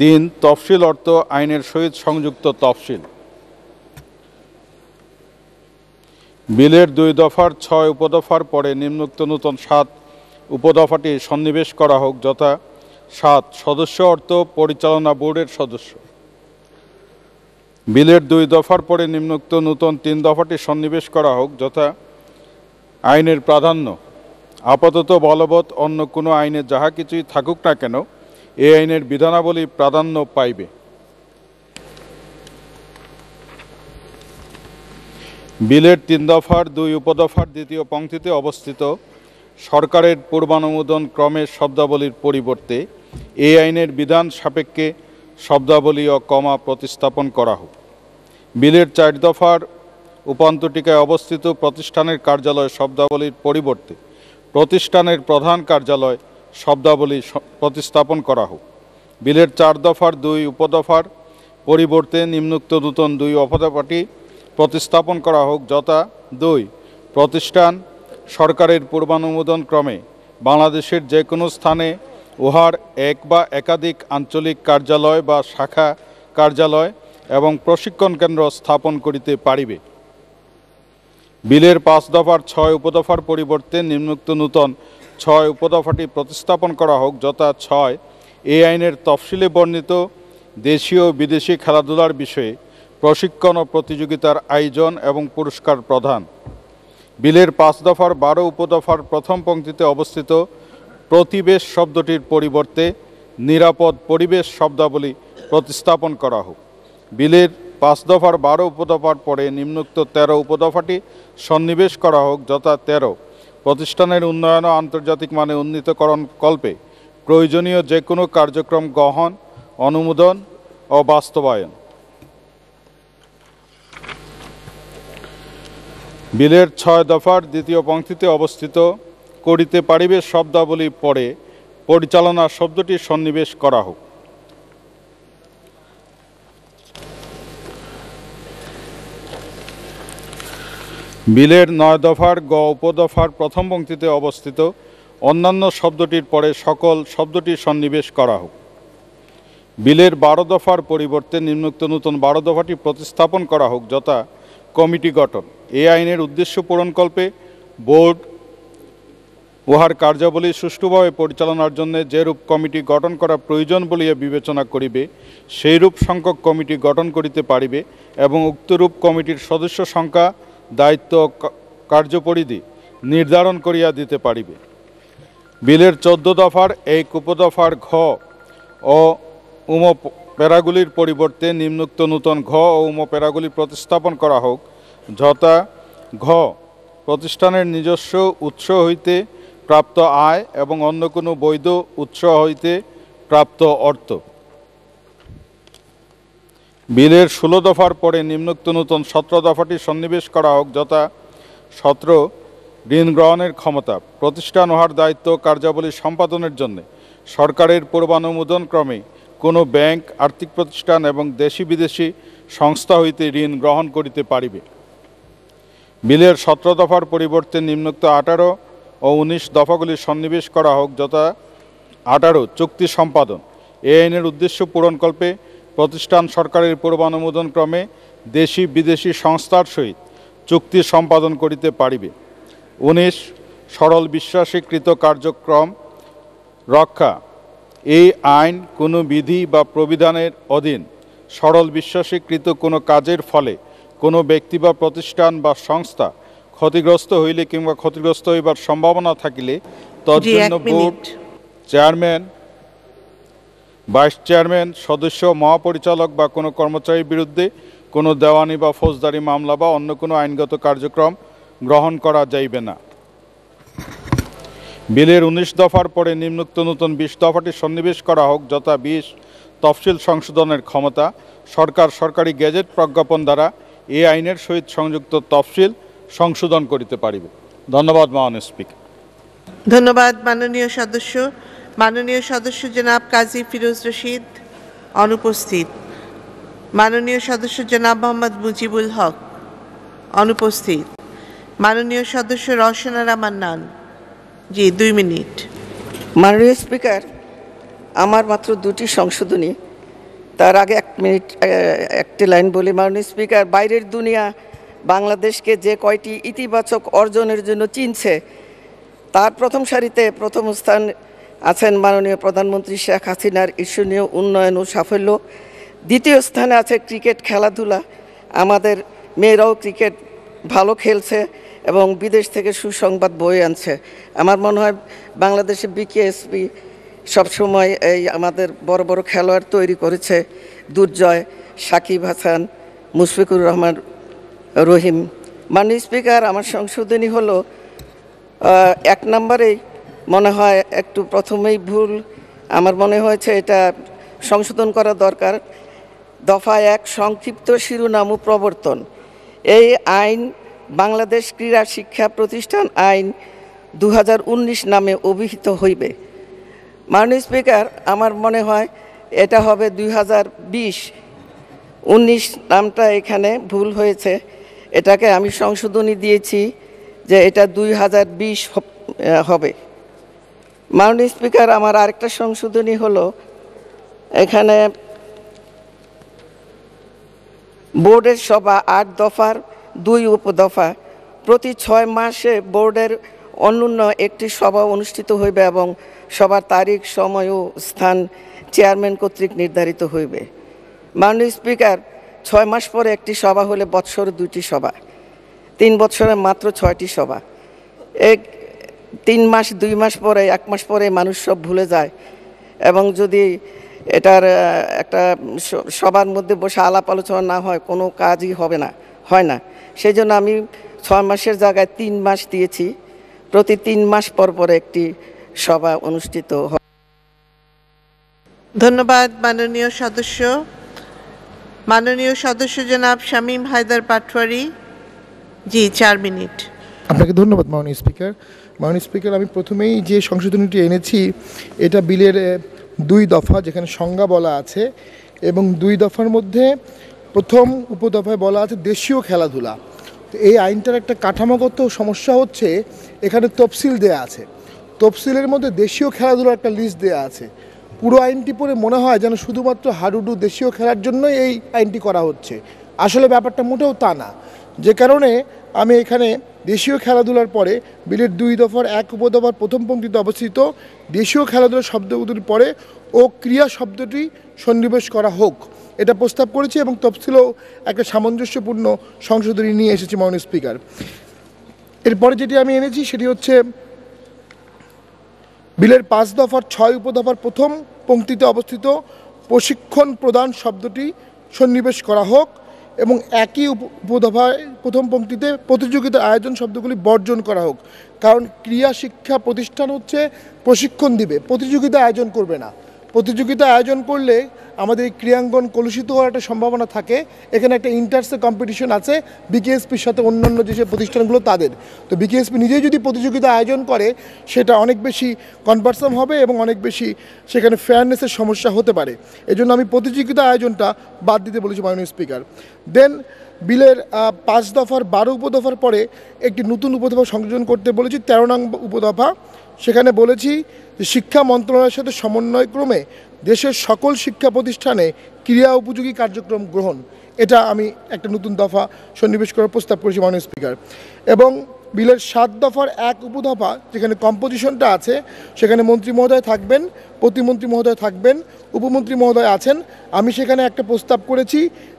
তিন তফসিল অর্থ আইনের সহিত সংযুক্ত তফসিল বিলের দুই দফার ছয় উপদফার পরে নিম্নোক্ত নূতন সাত উপদফাটি সন্নিবেশ করা হোক যথা সাত সদস্য অর্থ পরিচালনা বোর্ডের সদস্য বিলের দুই দফার পরে নিম্নোক্ত নূতন তিন দফাটি সন্নিবেশ করা হোক যথা আইনের প্রাধান্য আপাতত বলবৎ অন্য কোনো আইনে যাহা কিছুই থাকুক না কেন এ আইনের বিধানাবলী প্রাধান্য পাইবে বিলের তিন দফার দুই উপদফার দ্বিতীয় পংক্তিতে অবস্থিত সরকারের পূর্বানুমোদন ক্রমের শব্দাবলীর পরিবর্তে এ আইনের বিধান সাপেক্ষে শব্দাবলী ও কমা প্রতিস্থাপন করা হোক বিলের চার দফার উপান্তটিকায় অবস্থিত প্রতিষ্ঠানের কার্যালয় শব্দাবলীর পরিবর্তে প্রতিষ্ঠানের প্রধান কার্যালয় শব্দাবলী প্রতিস্থাপন করা হোক বিলের চার দফার দুই উপদফার পরিবর্তে নিম্নুক্ত নূতন দুই অপদফাটি প্রতিস্থাপন করা হোক যথা দুই প্রতিষ্ঠান সরকারের পূর্বানুমোদন ক্রমে বাংলাদেশের যে কোনো স্থানে উহার এক বা একাধিক আঞ্চলিক কার্যালয় বা শাখা কার্যালয় এবং প্রশিক্ষণ কেন্দ্র স্থাপন করিতে পারিবে বিলের পাঁচ দফার ছয় উপদফার পরিবর্তে নিম্নুক্ত নূতন ছয় উপদফাটি প্রতিস্থাপন করা হোক যথা ছয় এই আইনের তফসিলে বর্ণিত দেশীয় বিদেশি খেলাধুলার বিষয়ে প্রশিক্ষণ ও প্রতিযোগিতার আয়োজন এবং পুরস্কার প্রদান বিলের পাঁচ দফার বারো উপদফার প্রথম পঙ্ক্তিতে অবস্থিত প্রতিবেশ শব্দটির পরিবর্তে নিরাপদ পরিবেশ শব্দাবলী প্রতিস্থাপন করা হোক বিলের পাঁচ দফার বারো উপদফার পরে নিম্নোক্ত তেরো উপদফাটি সন্নিবেশ করা হোক যথা তেরো প্রতিষ্ঠানের উন্নয়ন ও আন্তর্জাতিক মানে উন্নীতকরণ কল্পে প্রয়োজনীয় যে কোনো কার্যক্রম গ্রহণ অনুমোদন ও বাস্তবায়ন বিলের ছয় দফার দ্বিতীয় পংক্তিতে অবস্থিত করিতে পারিবে শব্দাবলী পরে পরিচালনা শব্দটি সন্নিবেশ করা হোক বিলের নয় দফার গ উপদফার প্রথম পঙ্ক্তিতে অবস্থিত অন্যান্য শব্দটির পরে সকল শব্দটি সন্নিবেশ করা হোক বিলের বারো দফার পরিবর্তে নিম্নোক্ত নতুন বারো দফাটি প্রতিস্থাপন করা হোক যথা কমিটি গঠন এ আইনের উদ্দেশ্য পূরণকল্পে বোর্ড উহার কার্যাবলী সুষ্ঠুভাবে পরিচালনার জন্য যেরূপ কমিটি গঠন করা প্রয়োজন বলিয়া বিবেচনা করিবে সেইরূপ সংখ্যক কমিটি গঠন করিতে পারিবে এবং উক্তরূপ কমিটির সদস্য সংখ্যা দায়িত্ব কার্যপরিধি নির্ধারণ করিয়া দিতে পারিবে বিলের চোদ্দ দফার এই কুপদফার ঘ ও উম প্যারাগুলির পরিবর্তে নিম্নুক্ত নূতন ঘ ও উম প্যারাগুলি প্রতিস্থাপন করা হোক যথা ঘ প্রতিষ্ঠানের নিজস্ব উৎস হইতে প্রাপ্ত আয় এবং অন্য কোনো বৈধ উৎস হইতে প্রাপ্ত অর্থ বিলের ষোলো দফার পরে নিম্নোক্ত নতুন সতেরো দফাটি সন্নিবেশ করা হোক যথা সতেরো ঋণ গ্রহণের ক্ষমতা প্রতিষ্ঠান হওয়ার দায়িত্ব কার্যাবলী সম্পাদনের জন্য সরকারের পূর্বানুমোদন ক্রমে কোনো ব্যাংক আর্থিক প্রতিষ্ঠান এবং দেশি বিদেশি সংস্থা হইতে ঋণ গ্রহণ করিতে পারিবে বিলের সতেরো দফার পরিবর্তে নিম্নোক্ত আঠারো ও উনিশ দফাগুলি সন্নিবেশ করা হোক যথা আঠারো চুক্তি সম্পাদন এ আইনের উদ্দেশ্য পূরণকল্পে প্রতিষ্ঠান সরকারের পূর্বানুমোদন ক্রমে দেশি বিদেশি সংস্থার সহিত চুক্তি সম্পাদন করিতে পারিবে উনিশ সরল বিশ্বাসীকৃত কার্যক্রম রক্ষা এই আইন কোনো বিধি বা প্রবিধানের অধীন সরল বিশ্বাসীকৃত কোনো কাজের ফলে কোনো ব্যক্তি বা প্রতিষ্ঠান বা সংস্থা ক্ষতিগ্রস্ত হইলে কিংবা ক্ষতিগ্রস্ত হইবার সম্ভাবনা থাকিলে তদন্ত বোর্ড চেয়ারম্যান ভাইস চেয়ারম্যান সদস্য মহাপরিচালক বা কোনো কর্মচারীর বিরুদ্ধে কোনো দেওয়ানি বা ফৌজদারি মামলা বা অন্য কোনো আইনগত কার্যক্রম গ্রহণ করা যাইবে না বিলের ১৯ দফার পরে নিম্নোক্ত নতুন বিশ দফাটি সন্নিবেশ করা হোক যথা বিশ তফসিল সংশোধনের ক্ষমতা সরকার সরকারি গেজেট প্রজ্ঞাপন দ্বারা এ আইনের সহিত সংযুক্ত তফসিল সংশোধন করিতে পারিবে ধন্যবাদ মাননীয় স্পিকার ধন্যবাদ মাননীয় সদস্য মাননীয় সদস্য জনাব কাজী ফিরোজ রশিদ অনুপস্থিত মাননীয় সদস্য জনাব মোহাম্মদ মুজিবুল হক অনুপস্থিত মাননীয় সদস্য রওশনা রামান্নান জি দুই মিনিট মাননীয় স্পিকার আমার মাত্র দুটি সংশোধনী তার আগে এক মিনিট একটি লাইন বলি মাননীয় স্পিকার বাইরের দুনিয়া বাংলাদেশকে যে কয়টি ইতিবাচক অর্জনের জন্য চিনছে তার প্রথম সারিতে প্রথম স্থান আছেন মাননীয় প্রধানমন্ত্রী শেখ হাসিনার ঈর্ষণীয় উন্নয়ন ও সাফল্য দ্বিতীয় স্থানে আছে ক্রিকেট খেলাধুলা আমাদের মেয়েরাও ক্রিকেট ভালো খেলছে এবং বিদেশ থেকে সুসংবাদ বয়ে আনছে আমার মনে হয় বাংলাদেশে বিকেএসপি সবসময় এই আমাদের বড় বড় খেলোয়াড় তৈরি করেছে দুর্জয় সাকিব হাসান মুশফিকুর রহমান রহিম মাননীয় স্পিকার আমার সংশোধনী হলো এক নম্বরেই মনে হয় একটু প্রথমেই ভুল আমার মনে হয়েছে এটা সংশোধন করা দরকার দফা এক সংক্ষিপ্ত শিরোনাম প্রবর্তন এই আইন বাংলাদেশ ক্রীড়া শিক্ষা প্রতিষ্ঠান আইন দু নামে অভিহিত হইবে মাননীয় স্পিকার আমার মনে হয় এটা হবে দুই হাজার নামটা এখানে ভুল হয়েছে এটাকে আমি সংশোধনী দিয়েছি যে এটা দুই হবে মাননীয় স্পিকার আমার আরেকটা সংশোধনী হলো এখানে বোর্ডের সভা আট দফার দুই উপদফা প্রতি ছয় মাসে বোর্ডের অন্যান্য একটি সভা অনুষ্ঠিত হইবে এবং সবার তারিখ সময় ও স্থান চেয়ারম্যান কর্তৃক নির্ধারিত হইবে মাননীয় স্পিকার ছয় মাস পরে একটি সভা হলে বৎসরে দুইটি সভা তিন বছরে মাত্র ছয়টি সভা এক তিন মাস দুই মাস পরে এক মাস পরে মানুষ সব ভুলে যায় এবং যদি এটার একটা সবার মধ্যে বসে আলাপ আলোচনা না হয় কোনো কাজই হবে না হয় না সেই জন্য আমি ছয় মাসের জায়গায় তিন মাস দিয়েছি প্রতি তিন মাস পর পরে একটি সভা অনুষ্ঠিত হয় ধন্যবাদ মাননীয় সদস্য মাননীয় সদস্য জনাব শামীম হায়দার পাটওয়ারি জি চার মিনিট আপনাকে ধন্যবাদ মাননীয় স্পিকার মাননীয় স্পিকার আমি প্রথমেই যে সংশোধনীটি এনেছি এটা বিলের দুই দফা যেখানে সংজ্ঞা বলা আছে এবং দুই দফার মধ্যে প্রথম উপদফায় বলা আছে দেশীয় খেলাধুলা তো এই আইনটার একটা কাঠামোগত সমস্যা হচ্ছে এখানে তফসিল দেয়া আছে তফসিলের মধ্যে দেশীয় খেলাধুলার একটা লিস্ট দেয়া আছে পুরো আইনটি পড়ে মনে হয় যেন শুধুমাত্র হাডুডু দেশীয় খেলার জন্যই এই আইনটি করা হচ্ছে আসলে ব্যাপারটা মোটেও তা না যে কারণে আমি এখানে দেশীয় খেলাধুলার পরে বিলের দুই দফার এক উপদফার প্রথম পঙ্ক্তিতে অবস্থিত দেশীয় শব্দ শব্দগুলির পরে ও ক্রিয়া শব্দটি সন্নিবেশ করা হোক এটা প্রস্তাব করেছে এবং তফসিলও একটা সামঞ্জস্যপূর্ণ সংশোধনী নিয়ে এসেছে মাননীয় স্পিকার এরপরে যেটি আমি এনেছি সেটি হচ্ছে বিলের পাঁচ দফার ছয় উপদফার প্রথম পঙ্ক্তিতে অবস্থিত প্রশিক্ষণ প্রদান শব্দটি সন্নিবেশ করা হোক এবং একই উপধভায় প্রথম পঙ্ক্তিতে প্রতিযোগিতা আয়োজন শব্দগুলি বর্জন করা হোক কারণ ক্রিয়া শিক্ষা প্রতিষ্ঠান হচ্ছে প্রশিক্ষণ দিবে প্রতিযোগিতা আয়োজন করবে না প্রতিযোগিতা আয়োজন করলে আমাদের এই ক্রিয়াঙ্গন কলুষিত হওয়ার একটা সম্ভাবনা থাকে এখানে একটা ইন্টারসে কম্পিটিশন আছে বিকেএসপির সাথে অন্যান্য যেসব প্রতিষ্ঠানগুলো তাদের তো বিকেএসপি নিজেই যদি প্রতিযোগিতা আয়োজন করে সেটা অনেক বেশি কনভার্সাম হবে এবং অনেক বেশি সেখানে ফেয়ারনেসের সমস্যা হতে পারে এজন্য আমি প্রতিযোগিতা আয়োজনটা বাদ দিতে বলেছি মাননীয় স্পিকার দেন বিলের পাঁচ দফার বারো উপদফার পরে একটি নতুন উপদফা সংযোজন করতে বলেছি তেরো নং উপদফা সেখানে বলেছি শিক্ষা মন্ত্রণালয়ের সাথে সমন্বয়ক্রমে দেশের সকল শিক্ষা প্রতিষ্ঠানে ক্রিয়া উপযোগী কার্যক্রম গ্রহণ এটা আমি একটা নতুন দফা সন্নিবেশ করার প্রস্তাব করেছি মাননীয় স্পিকার এবং বিলের সাত দফার এক উপদফা যেখানে কম্পোজিশনটা আছে সেখানে মন্ত্রী মহোদয় থাকবেন প্রতিমন্ত্রী মহোদয় থাকবেন উপমন্ত্রী মহোদয় আছেন আমি সেখানে একটা প্রস্তাব করেছি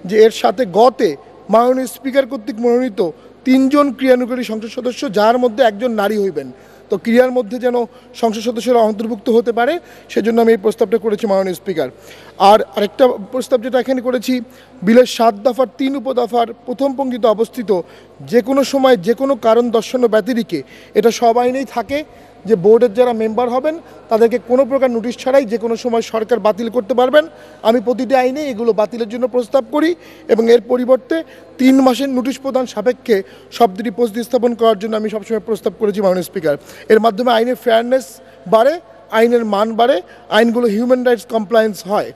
যে এর সাথে গতে মাননীয় স্পিকার কর্তৃক মনোনীত তিনজন ক্রিয়ানুকারী সংসদ সদস্য যার মধ্যে একজন নারী হইবেন তো ক্রিয়ার মধ্যে যেন সংসদ সদস্যরা অন্তর্ভুক্ত হতে পারে সেজন্য আমি এই প্রস্তাবটা করেছি মাননীয় স্পিকার আর আরেকটা প্রস্তাব যেটা এখানে করেছি বিলের সাত দফার তিন উপদফার প্রথম পঙ্ক্তিতে অবস্থিত যে কোনো সময় যে কোনো কারণ দর্শানো ব্যতিরিকে এটা সব আইনেই থাকে যে বোর্ডের যারা মেম্বার হবেন তাদেরকে কোনো প্রকার নোটিশ ছাড়াই যে কোনো সময় সরকার বাতিল করতে পারবেন আমি প্রতিটি আইনে এগুলো বাতিলের জন্য প্রস্তাব করি এবং এর পরিবর্তে তিন মাসের নোটিশ প্রদান সাপেক্ষে সব দুটি পোস্ট স্থাপন করার জন্য আমি সবসময় প্রস্তাব করেছি মাননীয় স্পিকার এর মাধ্যমে আইনের ফেয়ারনেস বাড়ে আইনের মান বাড়ে আইনগুলো হিউম্যান রাইটস কমপ্লায়েন্স হয়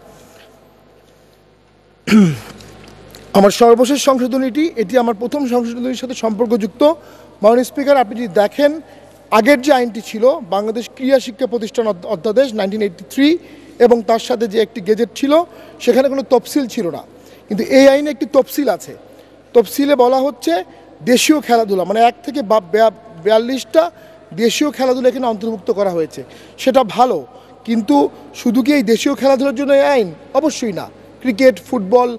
আমার সর্বশেষ সংশোধনীটি এটি আমার প্রথম সংশোধনীর সাথে সম্পর্কযুক্ত মাননীয় স্পিকার আপনি যদি দেখেন আগের যে আইনটি ছিল বাংলাদেশ ক্রীড়া শিক্ষা প্রতিষ্ঠান অধ্যাদেশ নাইনটিন এবং তার সাথে যে একটি গেজেট ছিল সেখানে কোনো তফসিল ছিল না কিন্তু এই আইনে একটি তফসিল আছে তফসিলে বলা হচ্ছে দেশীয় খেলাধুলা মানে এক থেকে বিয়াল্লিশটা দেশীয় খেলাধুলা এখানে অন্তর্ভুক্ত করা হয়েছে সেটা ভালো কিন্তু শুধু কি এই দেশীয় খেলাধুলার জন্য এই আইন অবশ্যই না cricket football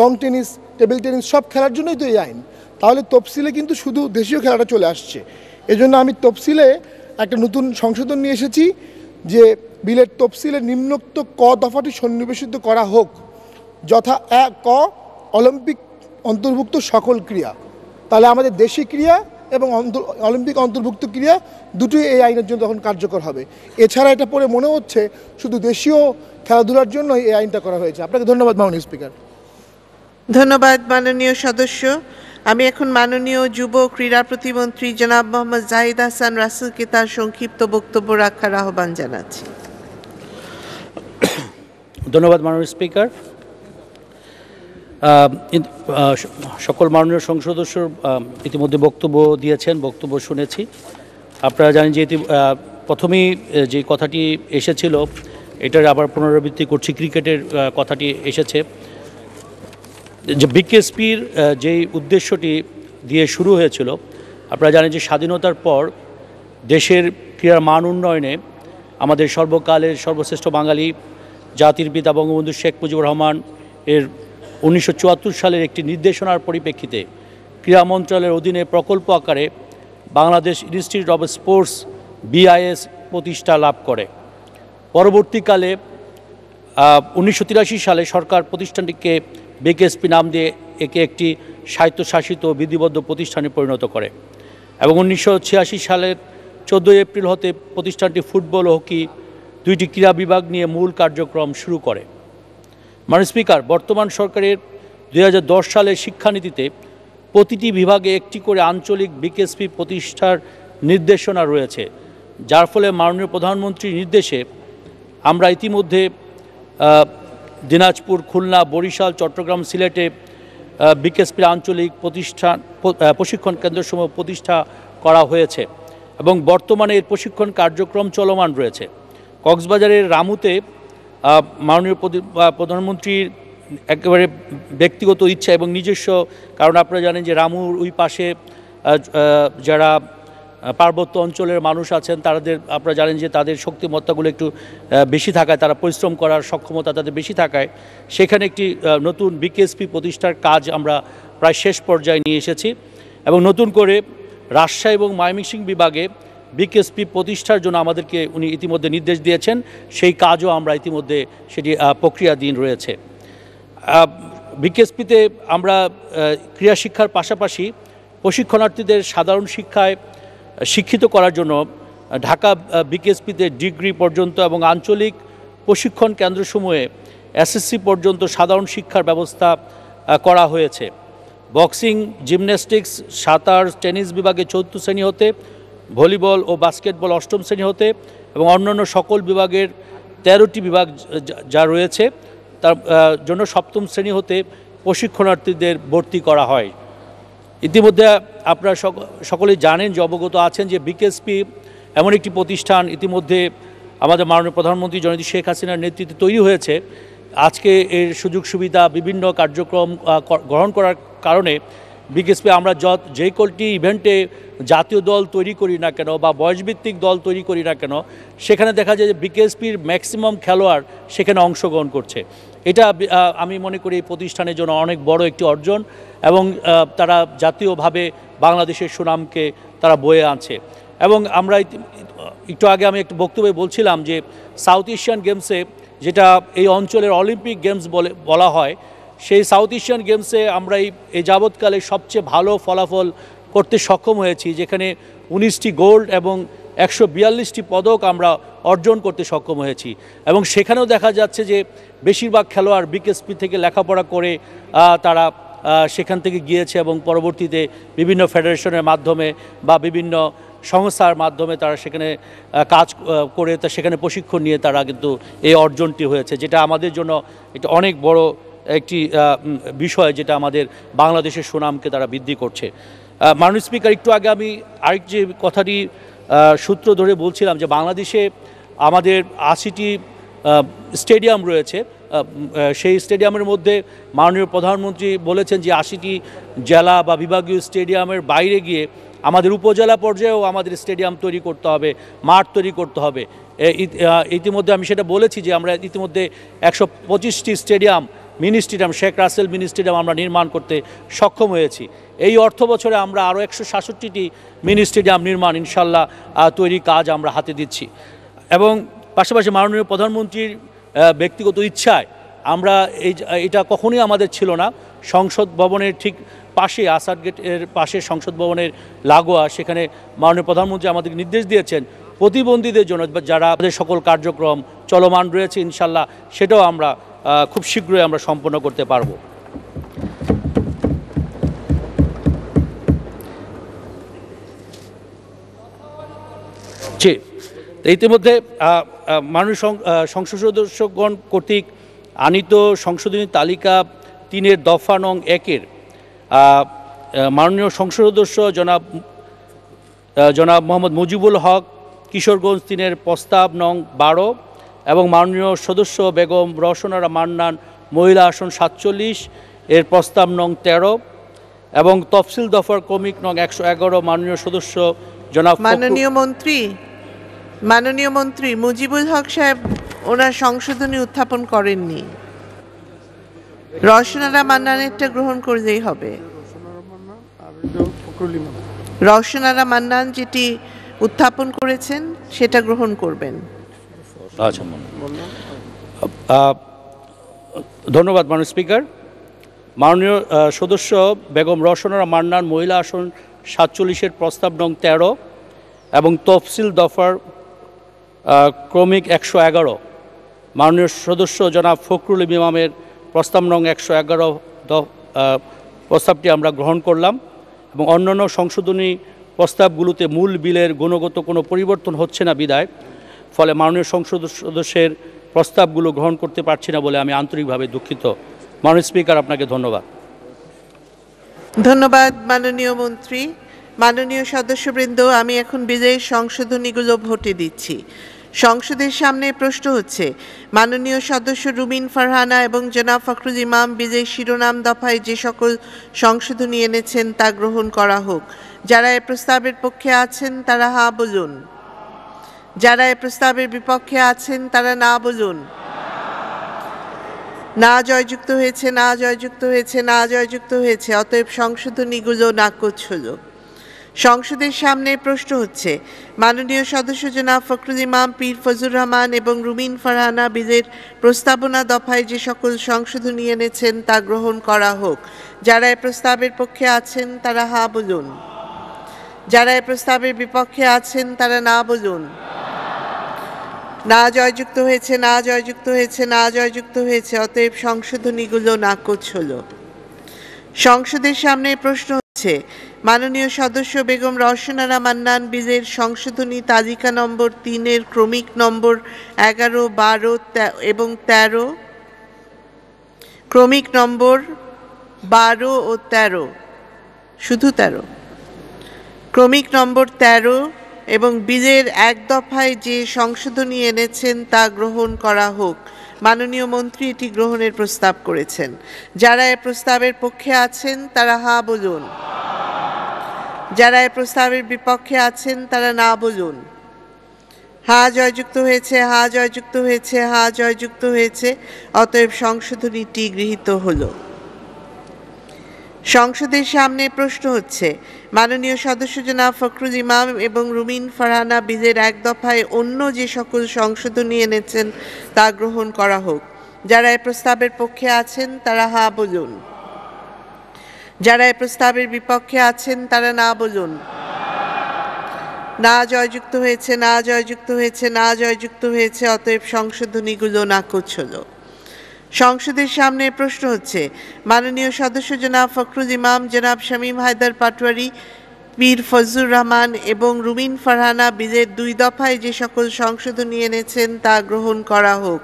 lawn tennis table tennis সব খেলার জন্যই তো এই আইন তাহলে তফসিলে কিন্তু শুধু দেশীয় খেলাটা চলে আসছে এজন্য আমি তফসিলে একটা নতুন সংশোধন নিয়ে এসেছি যে বিলের তফসিলে নিম্নোক্ত ক দফাটি সন্নিবেশিত করা হোক যথা এক ক অলিম্পিক অন্তর্ভুক্ত সকল ক্রিয়া তাহলে আমাদের দেশি ক্রিয়া এবং অলিম্পিক অন্তর্ভুক্ত ক্রিয়া দুটোই এই আইনের জন্য তখন কার্যকর হবে এছাড়া এটা পড়ে মনে হচ্ছে শুধু দেশীয় খেলাধুলার জন্য এই আইনটা করা হয়েছে আপনাকে ধন্যবাদ মাননীয় স্পিকার ধন্যবাদ মাননীয় সদস্য আমি এখন মাননীয় যুব ক্রীড়া প্রতিমন্ত্রী জনাব মোহাম্মদ জাহিদ হাসান রাসুলকে তার সংক্ষিপ্ত বক্তব্য রাখার আহ্বান জানাচ্ছি ধন্যবাদ মাননীয় স্পিকার সকল মাননীয় সংসদ সদস্য ইতিমধ্যে বক্তব্য দিয়েছেন বক্তব্য শুনেছি আপনারা জানেন যে প্রথমেই যে কথাটি এসেছিল এটার আবার পুনরাবৃত্তি করছি ক্রিকেটের কথাটি এসেছে যে বিকেএসপির যেই উদ্দেশ্যটি দিয়ে শুরু হয়েছিল আপনারা জানেন যে স্বাধীনতার পর দেশের ক্রীড়ার মান উন্নয়নে আমাদের সর্বকালের সর্বশ্রেষ্ঠ বাঙালি জাতির পিতা বঙ্গবন্ধু শেখ মুজিবুর রহমান এর উনিশশো সালের একটি নির্দেশনার পরিপ্রেক্ষিতে ক্রীড়া মন্ত্রণালয়ের অধীনে প্রকল্প আকারে Bangladesh institute of sports BIS প্রতিষ্ঠা লাভ করে পরবর্তীকালে উনিশশো সালে সরকার প্রতিষ্ঠানটিকে বিকেএসপি নাম দিয়ে একে একটি স্বায়ত্তশাসিত বিধিবদ্ধ প্রতিষ্ঠানে পরিণত করে এবং উনিশশো সালের চোদ্দোই এপ্রিল হতে প্রতিষ্ঠানটি ফুটবল ও হকি দুইটি ক্রীড়া বিভাগ নিয়ে মূল কার্যক্রম শুরু করে মানে স্পিকার বর্তমান সরকারের দুই সালের শিক্ষানীতিতে প্রতিটি বিভাগে একটি করে আঞ্চলিক বিকেএসপি প্রতিষ্ঠার নির্দেশনা রয়েছে যার ফলে মাননীয় প্রধানমন্ত্রীর নির্দেশে আমরা ইতিমধ্যে দিনাজপুর খুলনা বরিশাল চট্টগ্রাম সিলেটে বিকেএসপির আঞ্চলিক প্রতিষ্ঠান প্রশিক্ষণ কেন্দ্রসমূহ প্রতিষ্ঠা করা হয়েছে এবং বর্তমানে এর প্রশিক্ষণ কার্যক্রম চলমান রয়েছে কক্সবাজারের রামুতে মাননীয় প্রধানমন্ত্রীর একেবারে ব্যক্তিগত ইচ্ছা এবং নিজস্ব কারণ আপনারা জানেন যে রামুর ওই পাশে যারা পার্বত্য অঞ্চলের মানুষ আছেন তাদের আপনারা জানেন যে তাদের শক্তিমত্তাগুলো একটু বেশি থাকায় তারা পরিশ্রম করার সক্ষমতা তাদের বেশি থাকায় সেখানে একটি নতুন বিকেএসপি প্রতিষ্ঠার কাজ আমরা প্রায় শেষ পর্যায়ে নিয়ে এসেছি এবং নতুন করে রাজশাহী এবং মায়মিংসিং বিভাগে বিকেএসপি প্রতিষ্ঠার জন্য আমাদেরকে উনি ইতিমধ্যে নির্দেশ দিয়েছেন সেই কাজও আমরা ইতিমধ্যে সেটি প্রক্রিয়াধীন রয়েছে বিকেএসপিতে আমরা ক্রীড়া শিক্ষার পাশাপাশি প্রশিক্ষণার্থীদের সাধারণ শিক্ষায় শিক্ষিত করার জন্য ঢাকা বিকেএসপিতে ডিগ্রি পর্যন্ত এবং আঞ্চলিক প্রশিক্ষণ কেন্দ্রসমূহে এসএসসি পর্যন্ত সাধারণ শিক্ষার ব্যবস্থা করা হয়েছে বক্সিং জিমন্যাস্টিক্স সাঁতার টেনিস বিভাগে চতুর্থ শ্রেণী হতে ভলিবল ও বাস্কেটবল অষ্টম শ্রেণী হতে এবং অন্যান্য সকল বিভাগের তেরোটি বিভাগ যা রয়েছে তার জন্য সপ্তম শ্রেণী হতে প্রশিক্ষণার্থীদের ভর্তি করা হয় ইতিমধ্যে আপনারা সকলে জানেন যে অবগত আছেন যে বিকেএসপি এমন একটি প্রতিষ্ঠান ইতিমধ্যে আমাদের মাননীয় প্রধানমন্ত্রী জনতি শেখ হাসিনার নেতৃত্বে তৈরি হয়েছে আজকে এর সুযোগ সুবিধা বিভিন্ন কার্যক্রম গ্রহণ করার কারণে বিকেএসপি আমরা যত যে কলটি ইভেন্টে জাতীয় দল তৈরি করি না কেন বা বয়সভিত্তিক দল তৈরি করি না কেন সেখানে দেখা যায় যে বিকেএসপির ম্যাক্সিমাম খেলোয়াড় সেখানে অংশগ্রহণ করছে এটা আমি মনে করি প্রতিষ্ঠানের জন্য অনেক বড় একটি অর্জন এবং তারা জাতীয়ভাবে বাংলাদেশের সুনামকে তারা বয়ে আছে এবং আমরা একটু আগে আমি একটু বক্তব্যে বলছিলাম যে সাউথ এশিয়ান গেমসে যেটা এই অঞ্চলের অলিম্পিক গেমস বলে বলা হয় সেই সাউথ এশিয়ান গেমসে আমরা এই যাবৎকালে সবচেয়ে ভালো ফলাফল করতে সক্ষম হয়েছি যেখানে উনিশটি গোল্ড এবং একশো বিয়াল্লিশটি পদক আমরা অর্জন করতে সক্ষম হয়েছি এবং সেখানেও দেখা যাচ্ছে যে বেশিরভাগ খেলোয়াড় বিকেএসপি থেকে লেখাপড়া করে তারা সেখান থেকে গিয়েছে এবং পরবর্তীতে বিভিন্ন ফেডারেশনের মাধ্যমে বা বিভিন্ন সংস্থার মাধ্যমে তারা সেখানে কাজ করে তা সেখানে প্রশিক্ষণ নিয়ে তারা কিন্তু এই অর্জনটি হয়েছে যেটা আমাদের জন্য এটা অনেক বড় একটি বিষয় যেটা আমাদের বাংলাদেশের সুনামকে তারা বৃদ্ধি করছে মাননীয় স্পিকার একটু আগে আমি আরেক যে কথাটি সূত্র ধরে বলছিলাম যে বাংলাদেশে আমাদের আশিটি স্টেডিয়াম রয়েছে সেই স্টেডিয়ামের মধ্যে মাননীয় প্রধানমন্ত্রী বলেছেন যে আশিটি জেলা বা বিভাগীয় স্টেডিয়ামের বাইরে গিয়ে আমাদের উপজেলা পর্যায়েও আমাদের স্টেডিয়াম তৈরি করতে হবে মাঠ তৈরি করতে হবে ইতিমধ্যে আমি সেটা বলেছি যে আমরা ইতিমধ্যে একশো পঁচিশটি stadium mini stadium Sheikh Russel mini stadium আমরা নির্মাণ করতে সক্ষম হয়েছি এই অর্থ বছরে আমরা আরও একশো সাতষট্টিটি মিনিস্ট্রিডাম নির্মাণ ইনশাল্লাহ তৈরি কাজ আমরা হাতে দিচ্ছি এবং পাশাপাশি মাননীয় প্রধানমন্ত্রীর ব্যক্তিগত ইচ্ছায় আমরা এই এটা কখনোই আমাদের ছিল না সংসদ ভবনের ঠিক পাশে আসার গেটের পাশে সংসদ ভবনের লাগোয়া সেখানে মাননীয় প্রধানমন্ত্রী আমাদের নির্দেশ দিয়েছেন প্রতিবন্ধীদের জন্য যারা আমাদের সকল কার্যক্রম চলমান রয়েছে ইনশাল্লাহ সেটাও আমরা খুব শীঘ্রই আমরা সম্পন্ন করতে পারব জি ইতিমধ্যে মাননীয় সংসদ সদস্যগণ কর্তৃক আনিত সংশোধনী তালিকা তিনের দফা নং একের মাননীয় সংসদ সদস্য জনাব জনাব মোহাম্মদ মুজিবুল হক কিশোরগঞ্জ তিনের প্রস্তাব নং বারো এবং মাননীয় সদস্য বেগম আর মান্নান মহিলা আসন সাতচল্লিশ এর প্রস্তাব নং তেরো এবং তফসিল দফার কমিক নং একশো এগারো মাননীয় সদস্য জনাব মাননীয় মন্ত্রী মাননীয় মন্ত্রী মুজিবুল হক সাহেব ওনার সংশোধনী উত্থাপন করেননি রসনারা মান্নানেরটা গ্রহণ করলেই হবে রওশনারা মান্নান যেটি উত্থাপন করেছেন সেটা গ্রহণ করবেন আচ্ছা ধন্যবাদ মাননীয় স্পিকার মাননীয় সদস্য বেগম রসনারা মান্নান মহিলা আসন সাতচল্লিশের প্রস্তাব নং তেরো এবং তফসিল দফার ক্রমিক একশো এগারো মাননীয় সদস্য জনাব ফখরুল ইমামের প্রস্তাব নং একশো এগারো প্রস্তাবটি আমরা গ্রহণ করলাম এবং অন্যান্য সংশোধনী প্রস্তাবগুলোতে মূল বিলের গুণগত কোনো পরিবর্তন হচ্ছে না বিদায় ফলে মাননীয় সংসদ সদস্যের প্রস্তাবগুলো গ্রহণ করতে পারছি না বলে আমি আন্তরিকভাবে দুঃখিত মাননীয় স্পিকার আপনাকে ধন্যবাদ ধন্যবাদ মাননীয় মন্ত্রী মাননীয় সদস্যবৃন্দ আমি এখন বিজয়ী সংশোধনীগুলো ভোটে দিচ্ছি সংসদের সামনে প্রশ্ন হচ্ছে মাননীয় সদস্য রুমিন ফারহানা এবং জনাব ফখরুল ইমাম বিজয় শিরোনাম দফায় যে সকল সংশোধনী এনেছেন তা গ্রহণ করা হোক যারা এ প্রস্তাবের পক্ষে আছেন তারা হা বলুন যারা এ প্রস্তাবের বিপক্ষে আছেন তারা না বলুন না জয়যুক্ত হয়েছে না জয়যুক্ত হয়েছে না জয়যুক্ত হয়েছে অতএব সংশোধনীগুলো নাকচ হলো সংসদের সামনে প্রশ্ন হচ্ছে মাননীয় সদস্য জনাব ফখরুল ইমাম পীর ফজুর রহমান এবং রুমিন ফারহানা বিলের প্রস্তাবনা দফায় যে সকল সংশোধনী এনেছেন তা গ্রহণ করা হোক যারা এ প্রস্তাবের পক্ষে আছেন তারা হা বলুন যারা এই প্রস্তাবের বিপক্ষে আছেন তারা না বলুন না জয়যুক্ত হয়েছে না জয়যুক্ত হয়েছে না জয়যুক্ত হয়েছে অতএব সংশোধনীগুলো নাকচ হল সংসদের সামনে প্রশ্ন হচ্ছে মাননীয় সদস্য বেগম রসনারা মান্নান বিলের সংশোধনী তালিকা নম্বর তিনের ক্রমিক নম্বর এগারো বারো এবং ১৩ ক্রমিক নম্বর বারো ও ১৩ শুধু ১৩ ক্রমিক নম্বর ১৩ এবং বিলের এক দফায় যে সংশোধনী এনেছেন তা গ্রহণ করা হোক মাননীয় মন্ত্রী এটি গ্রহণের প্রস্তাব করেছেন যারা এ প্রস্তাবের পক্ষে আছেন তারা হা বলুন যারা এ প্রস্তাবের বিপক্ষে আছেন তারা না বলুন হা জয়যুক্ত হয়েছে হা জয়যুক্ত হয়েছে হা জয়যুক্ত হয়েছে অতএব সংশোধনীটি গৃহীত হলো সংসদের সামনে প্রশ্ন হচ্ছে মাননীয় সদস্য জনাব ফখরুল ইমাম এবং রুমিন ফারহানা বিলের এক দফায় অন্য যে সকল সংশোধনী এনেছেন তা গ্রহণ করা হোক যারা এ প্রস্তাবের পক্ষে আছেন তারা হা বলুন যারা এ প্রস্তাবের বিপক্ষে আছেন তারা না বলুন না জয়যুক্ত হয়েছে না জয়যুক্ত হয়েছে না জয়যুক্ত হয়েছে অতএব সংশোধনীগুলো নাকচ হলো সংসদের সামনে প্রশ্ন হচ্ছে মাননীয় সদস্য জনাব ফখরুল ইমাম জনাব শামীম হায়দার পাটোয়ারি পীর ফজুর রহমান এবং রুমিন ফারহানা বিলের দুই দফায় যে সকল সংশোধনী এনেছেন তা গ্রহণ করা হোক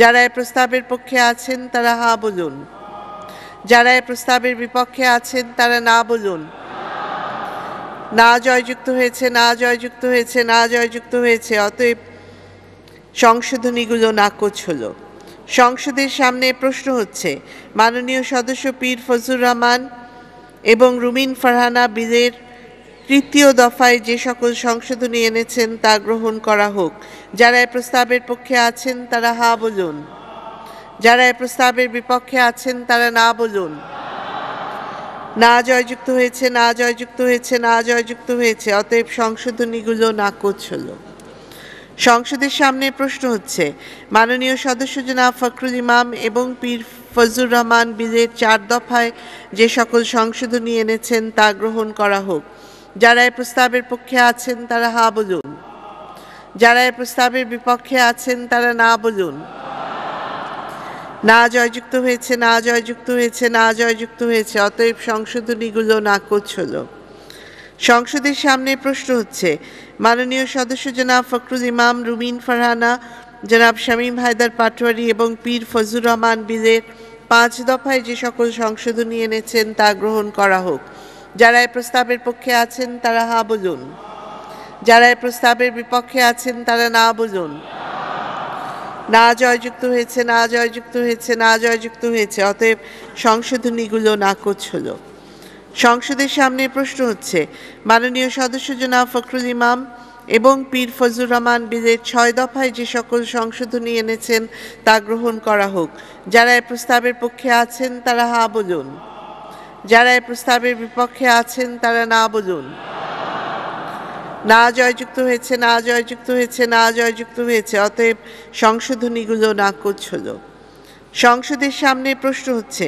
যারা এ প্রস্তাবের পক্ষে আছেন তারা হা বলুন যারা এ প্রস্তাবের বিপক্ষে আছেন তারা না বলুন না জয়যুক্ত হয়েছে না জয়যুক্ত হয়েছে না জয়যুক্ত হয়েছে অতএব সংশোধনীগুলো নাকচ হলো সংসদের সামনে প্রশ্ন হচ্ছে মাননীয় সদস্য পীর ফজুর রহমান এবং রুমিন ফারহানা বিলের তৃতীয় দফায় যে সকল সংশোধনী এনেছেন তা গ্রহণ করা হোক যারা এ প্রস্তাবের পক্ষে আছেন তারা হা বলুন যারা এ প্রস্তাবের বিপক্ষে আছেন তারা না বলুন না জয়যুক্ত হয়েছে না জয়যুক্ত হয়েছে না জয়যুক্ত হয়েছে অতএব সংশোধনীগুলো নাকচ হলো সংসদের সামনে প্রশ্ন হচ্ছে মাননীয় সদস্য জনাব ফখরুল ইমাম এবং পীর ফজুর রহমান বিলের চার দফায় যে সকল সংশোধনী এনেছেন তা গ্রহণ করা হোক যারা এ প্রস্তাবের পক্ষে আছেন তারা হা বলুন যারা এ প্রস্তাবের বিপক্ষে আছেন তারা না বলুন না জয়যুক্ত হয়েছে না জয়যুক্ত হয়েছে না জয়যুক্ত হয়েছে অতএব সংশোধনীগুলো নাকচ হল সংসদের সামনে প্রশ্ন হচ্ছে মাননীয় সদস্য জনাব ফখরুল ইমাম রুমিন ফারহানা জনাব শামীম হায়দার পাটোয়ারি এবং পীর ফজুর রহমান বিজের পাঁচ দফায় যে সকল সংশোধনী এনেছেন তা গ্রহণ করা হোক যারা এ প্রস্তাবের পক্ষে আছেন তারা হা বলুন যারা এ প্রস্তাবের বিপক্ষে আছেন তারা না বলুন না জয়যুক্ত হয়েছে না জয়যুক্ত হয়েছে না জয়যুক্ত হয়েছে অতএব সংশোধনীগুলো নাকচ হলো সংসদের সামনে প্রশ্ন হচ্ছে মাননীয় সদস্য জনাব ফখরুল ইমাম এবং পীর ফজুর রহমান বিলের ছয় দফায় যে সকল সংশোধনী এনেছেন তা গ্রহণ করা হোক যারা এ প্রস্তাবের পক্ষে আছেন তারা হা বলুন যারা এ প্রস্তাবের বিপক্ষে আছেন তারা না বলুন না জয়যুক্ত হয়েছে না জয়যুক্ত হয়েছে না জয়যুক্ত হয়েছে অতএব সংশোধনীগুলো না করছিল সংসদের সামনে প্রশ্ন হচ্ছে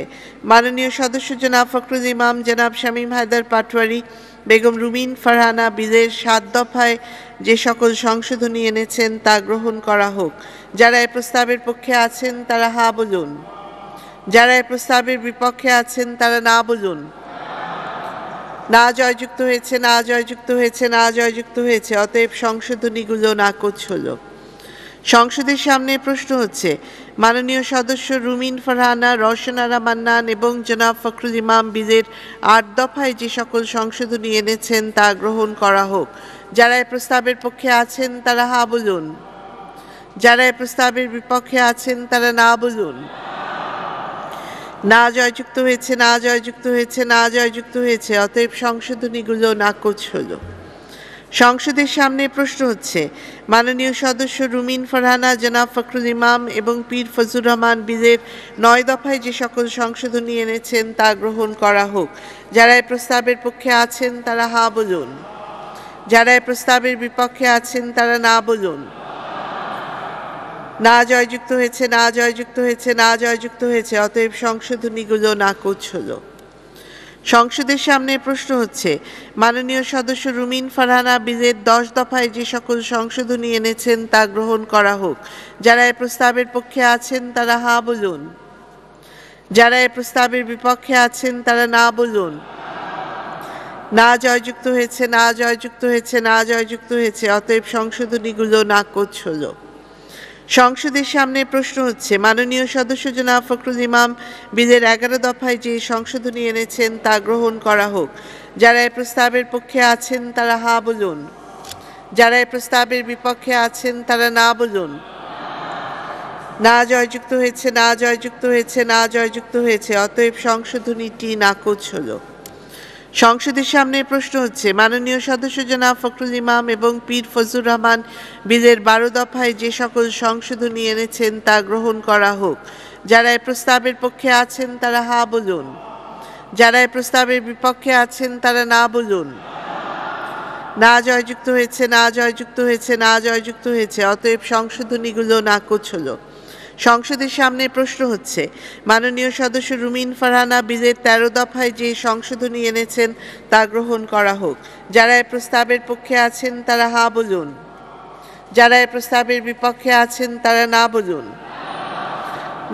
মাননীয় সদস্য জনাব ফখরুল ইমাম জনাব শামীম হায়দার পাটওয়ারি বেগম রুমিন ফারহানা বিলের সাত দফায় যে সকল সংশোধনী এনেছেন তা গ্রহণ করা হোক যারা এ প্রস্তাবের পক্ষে আছেন তারা হা বলুন যারা এ প্রস্তাবের বিপক্ষে আছেন তারা না বলুন না জয়যুক্ত হয়েছে না জয়যুক্ত হয়েছে না জয়যুক্ত হয়েছে অতএব সংশোধনীগুলো নাকচ হল সংসদের সামনে প্রশ্ন হচ্ছে মাননীয় সদস্য রুমিন ফারহানা আরা মান্নান এবং জনাব ফখরুল ইমাম বিজের আট দফায় যে সকল সংশোধনী এনেছেন তা গ্রহণ করা হোক যারা এ প্রস্তাবের পক্ষে আছেন তারা হা বলুন যারা এ প্রস্তাবের বিপক্ষে আছেন তারা না বলুন না জয়যুক্ত হয়েছে না জয়যুক্ত হয়েছে না জয়যুক্ত হয়েছে অতএব সংশোধনীগুলো নাকচ হলো সংসদের সামনে প্রশ্ন হচ্ছে মাননীয় সদস্য রুমিন ফারহানা জনাব ফখরুল ইমাম এবং পীর ফজুর রহমান বীরের নয় দফায় যে সকল সংশোধনী এনেছেন তা গ্রহণ করা হোক যারা এই প্রস্তাবের পক্ষে আছেন তারা হা বলুন যারা এই প্রস্তাবের বিপক্ষে আছেন তারা না বলুন না জয়যুক্ত হয়েছে না জয়যুক্ত হয়েছে না জয়যুক্ত হয়েছে অতএব সংশোধনীগুলো নাকচ হলো সংসদের সামনে প্রশ্ন হচ্ছে মাননীয় সদস্য রুমিন ফারহানা বিলের দশ দফায় যে সকল সংশোধনী এনেছেন তা গ্রহণ করা হোক যারা এ প্রস্তাবের পক্ষে আছেন তারা হা বলুন যারা এ প্রস্তাবের বিপক্ষে আছেন তারা না বলুন না জয়যুক্ত হয়েছে না জয়যুক্ত হয়েছে না জয়যুক্ত হয়েছে অতএব সংশোধনীগুলো নাকচ হলো সংসদের সামনে প্রশ্ন হচ্ছে মাননীয় সদস্য জনাব ফখরুল ইমাম বিলের এগারো দফায় যে সংশোধনী এনেছেন তা গ্রহণ করা হোক যারা এ প্রস্তাবের পক্ষে আছেন তারা হা বলুন যারা এ প্রস্তাবের বিপক্ষে আছেন তারা না বলুন না জয়যুক্ত হয়েছে না জয়যুক্ত হয়েছে না জয়যুক্ত হয়েছে অতএব সংশোধনীটি নাকচ হলো সংসদের সামনে প্রশ্ন হচ্ছে মাননীয় সদস্য জনাব ফখরুল ইমাম এবং পীর ফজুর রহমান বিলের বারো দফায় যে সকল সংশোধনী এনেছেন তা গ্রহণ করা হোক যারা এ প্রস্তাবের পক্ষে আছেন তারা হা বলুন যারা এ প্রস্তাবের বিপক্ষে আছেন তারা না বলুন না জয়যুক্ত হয়েছে না জয়যুক্ত হয়েছে না জয়যুক্ত হয়েছে অতএব সংশোধনীগুলো নাকচ হলো সংসদের সামনে প্রশ্ন হচ্ছে মাননীয় সদস্য রুমিন ফারহানা বিলের তেরো দফায় যে সংশোধনী এনেছেন তা গ্রহণ করা হোক যারা এ প্রস্তাবের পক্ষে আছেন তারা হা বলুন যারা এ প্রস্তাবের বিপক্ষে আছেন তারা না বলুন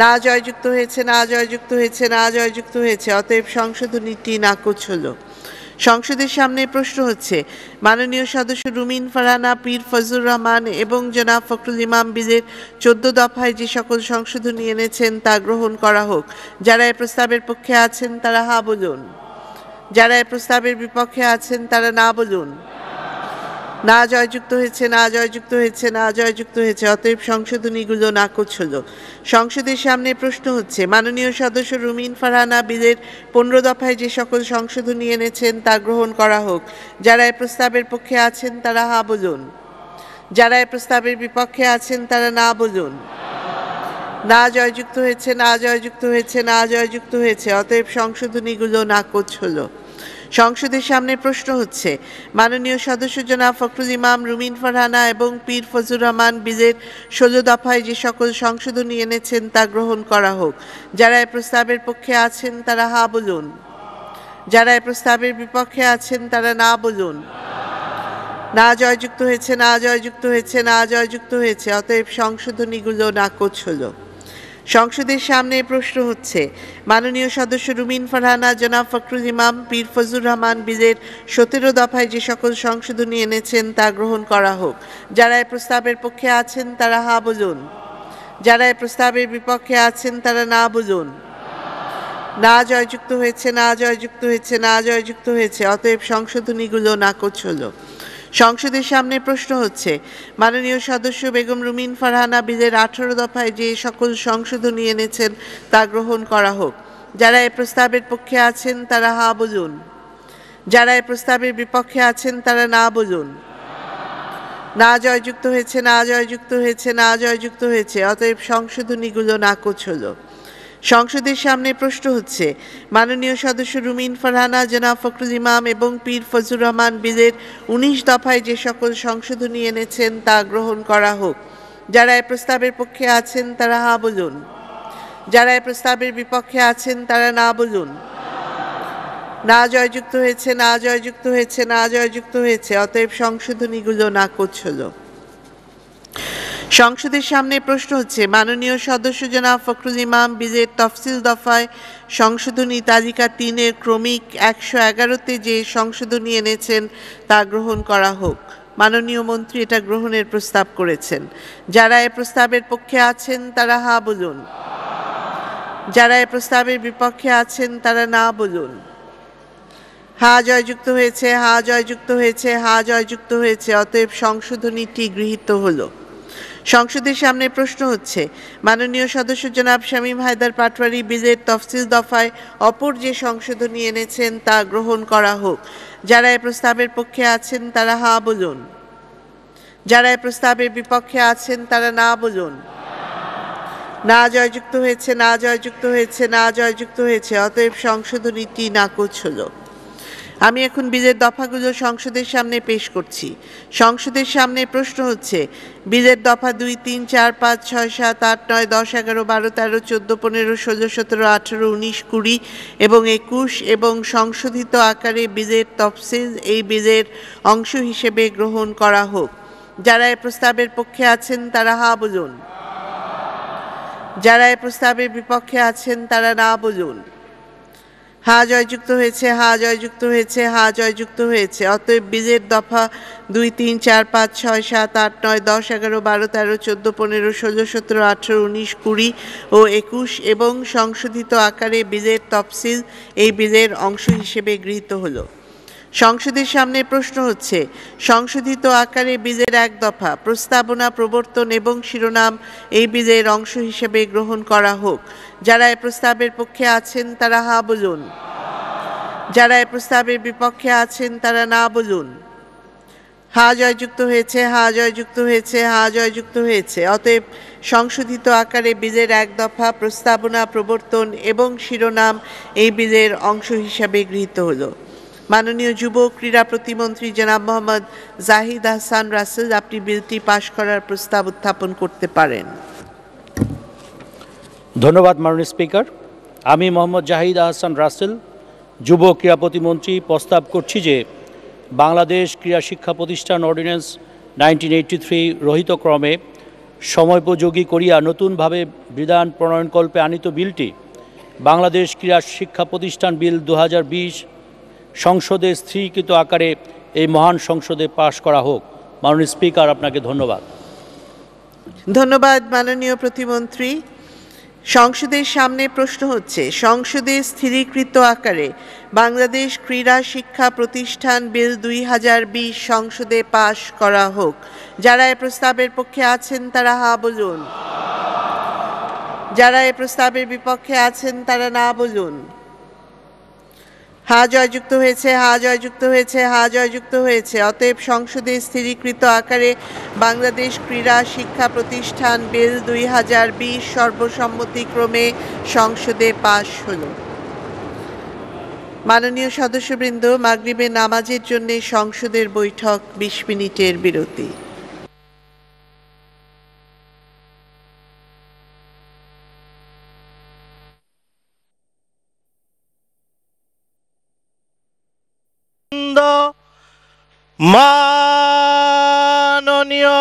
না জয়যুক্ত হয়েছে না জয়যুক্ত হয়েছে না জয়যুক্ত হয়েছে অতএব সংশোধনীটি নাকচ হলো সংসদের সামনে প্রশ্ন হচ্ছে মাননীয় সদস্য রুমিন ফারানা পীর ফজুর রহমান এবং জনাব ফখরুল ইমাম বিলের চোদ্দ দফায় যে সকল সংশোধনী এনেছেন তা গ্রহণ করা হোক যারা এ প্রস্তাবের পক্ষে আছেন তারা হা বলুন যারা এ প্রস্তাবের বিপক্ষে আছেন তারা না বলুন না জয়যুক্ত হয়েছে না জয়যুক্ত হয়েছে না জয়যুক্ত হয়েছে অতএব সংশোধনীগুলো নাকচ হল সংসদের সামনে প্রশ্ন হচ্ছে মাননীয় সদস্য রুমিন ফারহানা বিলের পনেরো দফায় যে সকল সংশোধনী এনেছেন তা গ্রহণ করা হোক যারা এ প্রস্তাবের পক্ষে আছেন তারা হা বলুন যারা এ প্রস্তাবের বিপক্ষে আছেন তারা না বলুন না জয়যুক্ত হয়েছে না জয়যুক্ত হয়েছে না জয়যুক্ত হয়েছে অতএব সংশোধনীগুলো নাকচ হলো সংসদের সামনে প্রশ্ন হচ্ছে মাননীয় সদস্য জনাব ফখরুল ইমাম রুমিন ফারহানা এবং পীর ফজুর রহমান বিজের ষোলো দফায় যে সকল সংশোধনী এনেছেন তা গ্রহণ করা হোক যারা এ প্রস্তাবের পক্ষে আছেন তারা হা বলুন যারা এ প্রস্তাবের বিপক্ষে আছেন তারা না বলুন না জয়যুক্ত হয়েছে না জয়যুক্ত হয়েছে না জয়যুক্ত হয়েছে অতএব সংশোধনীগুলো নাকচ হলো সংসদের সামনে প্রশ্ন হচ্ছে মাননীয় সদস্য রুমিন ফারহানা জনাব ফখরুল ইমাম পীর ফজুর রহমান বীরের সতেরো দফায় যে সকল সংশোধনী এনেছেন তা গ্রহণ করা হোক যারা এ প্রস্তাবের পক্ষে আছেন তারা হা বলুন যারা এ প্রস্তাবের বিপক্ষে আছেন তারা না বলুন না জয়যুক্ত হয়েছে না জয়যুক্ত হয়েছে না জয়যুক্ত হয়েছে অতএব সংশোধনীগুলো নাকচ হলো সংসদের সামনে প্রশ্ন হচ্ছে মাননীয় সদস্য বেগম রুমিন ফারহানা বিলের আঠারো দফায় যে সকল সংশোধনী এনেছেন তা গ্রহণ করা হোক যারা এ প্রস্তাবের পক্ষে আছেন তারা হা বলুন যারা এ প্রস্তাবের বিপক্ষে আছেন তারা না বলুন না জয়যুক্ত হয়েছে না জয়যুক্ত হয়েছে না জয়যুক্ত হয়েছে অতএব সংশোধনীগুলো নাকচ হলো সংসদের সামনে প্রশ্ন হচ্ছে মাননীয় সদস্য রুমিন ফারহানা জনাব ফখরুল ইমাম এবং পীর ফজুর রহমান বিলের উনিশ দফায় যে সকল সংশোধনী এনেছেন তা গ্রহণ করা হোক যারা এ প্রস্তাবের পক্ষে আছেন তারা হা বলুন যারা এ প্রস্তাবের বিপক্ষে আছেন তারা না বলুন না জয়যুক্ত হয়েছে না জয়যুক্ত হয়েছে না জয়যুক্ত হয়েছে অতএব সংশোধনীগুলো না করছিল সংসদের সামনে প্রশ্ন হচ্ছে মাননীয় সদস্য জনাব ফখরুল ইমাম বিজের তফসিল দফায় সংশোধনী তালিকা তিনের ক্রমিক একশো এগারোতে যে সংশোধনী এনেছেন তা গ্রহণ করা হোক মাননীয় মন্ত্রী এটা গ্রহণের প্রস্তাব করেছেন যারা এ প্রস্তাবের পক্ষে আছেন তারা হা বলুন যারা এ প্রস্তাবের বিপক্ষে আছেন তারা না বলুন হা জয়যুক্ত হয়েছে হা জয়যুক্ত হয়েছে হা জয়যুক্ত হয়েছে অতএব সংশোধনীটি গৃহীত হলো সংসদের সামনে প্রশ্ন হচ্ছে মাননীয় সদস্য জনাব শামীম হায়দার পাটওয়ারি বিলের তফসিল দফায় অপর যে সংশোধনী এনেছেন তা গ্রহণ করা হোক যারা এ প্রস্তাবের পক্ষে আছেন তারা হা বলুন যারা এ প্রস্তাবের বিপক্ষে আছেন তারা না বলুন না জয়যুক্ত হয়েছে না জয়যুক্ত হয়েছে না জয়যুক্ত হয়েছে অতএব সংশোধনীটি নাকচ হলো আমি এখন বিলের দফাগুলো সংসদের সামনে পেশ করছি সংসদের সামনে প্রশ্ন হচ্ছে বিলের দফা দুই তিন চার পাঁচ ছয় সাত আট নয় দশ এগারো বারো তেরো চোদ্দো পনেরো ষোলো সতেরো আঠেরো উনিশ কুড়ি এবং একুশ এবং সংশোধিত আকারে বিলের তফসিল এই বিলের অংশ হিসেবে গ্রহণ করা হোক যারা এ প্রস্তাবের পক্ষে আছেন তারা হা বলুন যারা এ প্রস্তাবের বিপক্ষে আছেন তারা না বলুন হা জয়যুক্ত হয়েছে হা জয়যুক্ত হয়েছে হা জয়যুক্ত হয়েছে অতএব বীজের দফা দুই তিন চার পাঁচ ছয় সাত আট নয় দশ এগারো বারো তেরো চোদ্দো পনেরো ষোলো সতেরো আঠেরো উনিশ কুড়ি ও একুশ এবং সংশোধিত আকারে বীজের তফসিল এই বীজের অংশ হিসেবে গৃহীত হলো সংসদের সামনে প্রশ্ন হচ্ছে সংশোধিত আকারে বীজের এক দফা প্রস্তাবনা প্রবর্তন এবং শিরোনাম এই বীজের অংশ হিসেবে গ্রহণ করা হোক যারা এ প্রস্তাবের পক্ষে আছেন তারা হা বলুন যারা এ প্রস্তাবের বিপক্ষে আছেন তারা না বলুন হা জয়যুক্ত হয়েছে হা জয়যুক্ত হয়েছে হা জয়যুক্ত হয়েছে অতএব সংশোধিত আকারে বিলের এক দফা প্রস্তাবনা প্রবর্তন এবং শিরোনাম এই বিলের অংশ হিসাবে গৃহীত হলো মাননীয় যুব ক্রীড়া প্রতিমন্ত্রী জনাব মোহাম্মদ জাহিদ আহসান রাসেল আপনি বিলটি পাশ করার প্রস্তাব উত্থাপন করতে পারেন ধন্যবাদ মাননীয় স্পিকার আমি মোহাম্মদ জাহিদ আহসান রাসেল যুব ক্রীড়া প্রতিমন্ত্রী প্রস্তাব করছি যে বাংলাদেশ ক্রীড়া শিক্ষা প্রতিষ্ঠান অর্ডিন্যান্স নাইনটিন এইটটি থ্রি রহিতক্রমে সময়োপযোগী করিয়া নতুনভাবে বিধান প্রণয়নকল্পে আনিত বিলটি বাংলাদেশ ক্রীড়া শিক্ষা প্রতিষ্ঠান বিল দু সংসদে স্থিরীকৃত আকারে এই মহান সংসদে পাশ করা হোক মাননীয় স্পিকার আপনাকে ধন্যবাদ ধন্যবাদ মাননীয় প্রতিমন্ত্রী সংসদের সামনে প্রশ্ন হচ্ছে সংসদে স্থিরীকৃত আকারে বাংলাদেশ ক্রীড়া শিক্ষা প্রতিষ্ঠান বিল দুই হাজার বিশ সংসদে পাশ করা হোক যারা এ প্রস্তাবের পক্ষে আছেন তারা হা বলুন যারা এ প্রস্তাবের বিপক্ষে আছেন তারা না বলুন হা জয়যুক্ত হয়েছে হা জয়যুক্ত হয়েছে হা জয়যুক্ত হয়েছে অতএব সংসদে স্থিরীকৃত আকারে বাংলাদেশ ক্রীড়া শিক্ষা প্রতিষ্ঠান বিল দুই হাজার বিশ সর্বসম্মতিক্রমে সংসদে পাশ হল মাননীয় সদস্যবৃন্দ মাগরিবে নামাজের জন্য সংসদের বৈঠক বিশ মিনিটের বিরতি মাননীয়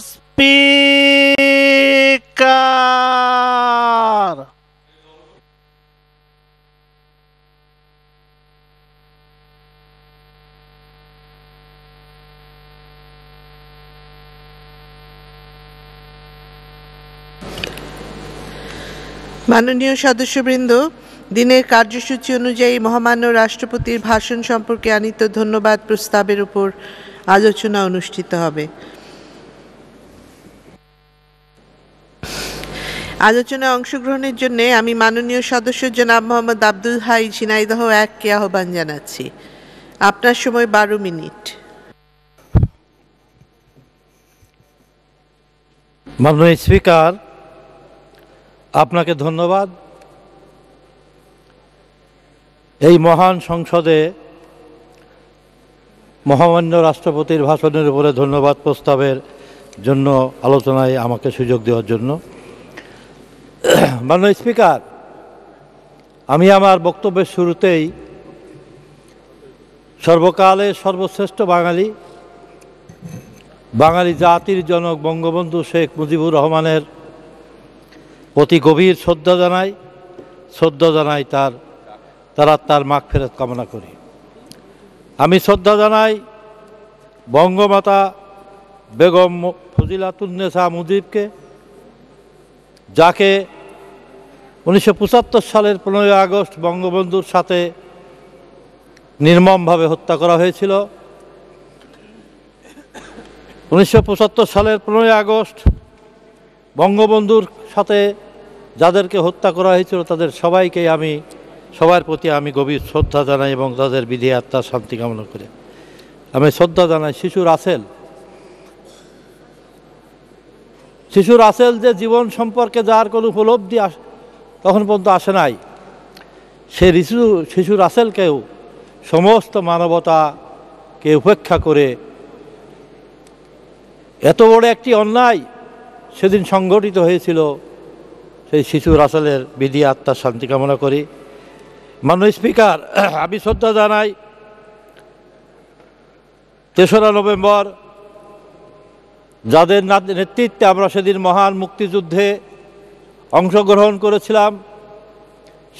স্পিকার মাননীয় সদস্যবৃন্দ দিনের কার্যসূচি অনুযায়ী মহামান্য রাষ্ট্রপতির ভাষণ সম্পর্কে আনিত ধন্যবাদ প্রস্তাবের উপর আলোচনা অনুষ্ঠিত হবে আলোচনায় অংশগ্রহণের জন্য আমি মাননীয় সদস্য জনাব মোহাম্মদ আব্দুল হাই ঝিনাইদহ এককে আহ্বান জানাচ্ছি আপনার সময় বারো মিনিট মাননীয় স্পিকার আপনাকে ধন্যবাদ এই মহান সংসদে মহামান্য রাষ্ট্রপতির ভাষণের উপরে ধন্যবাদ প্রস্তাবের জন্য আলোচনায় আমাকে সুযোগ দেওয়ার জন্য মান্য স্পিকার আমি আমার বক্তব্যের শুরুতেই সর্বকালে সর্বশ্রেষ্ঠ বাঙালি বাঙালি জাতির জনক বঙ্গবন্ধু শেখ মুজিবুর রহমানের প্রতি গভীর শ্রদ্ধা জানাই শ্রদ্ধা জানাই তার তারা তার মাখ ফেরত কামনা করি আমি শ্রদ্ধা জানাই বঙ্গমাতা বেগম ফজিলাতুন্নেসা মুজিবকে যাকে উনিশশো সালের পনেরোই আগস্ট বঙ্গবন্ধুর সাথে নির্মমভাবে হত্যা করা হয়েছিল উনিশশো সালের পনেরোই আগস্ট বঙ্গবন্ধুর সাথে যাদেরকে হত্যা করা হয়েছিল তাদের সবাইকে আমি সবার প্রতি আমি গভীর শ্রদ্ধা জানাই এবং তাদের বিধি আত্মার শান্তি কামনা করি আমি শ্রদ্ধা জানাই শিশু রাসেল শিশু রাসেল যে জীবন সম্পর্কে যার কোনো উপলব্ধি তখন পর্যন্ত আসে নাই সে ঋষু শিশু রাসেলকেও সমস্ত মানবতাকে উপেক্ষা করে এত বড় একটি অন্যায় সেদিন সংগঠিত হয়েছিল সেই শিশু রাসেলের বিধি আত্মার শান্তি কামনা করি মাননীয় স্পিকার আমি শ্রদ্ধা জানাই তেসরা নভেম্বর যাদের নেতৃত্বে আমরা সেদিন মহান মুক্তিযুদ্ধে অংশগ্রহণ করেছিলাম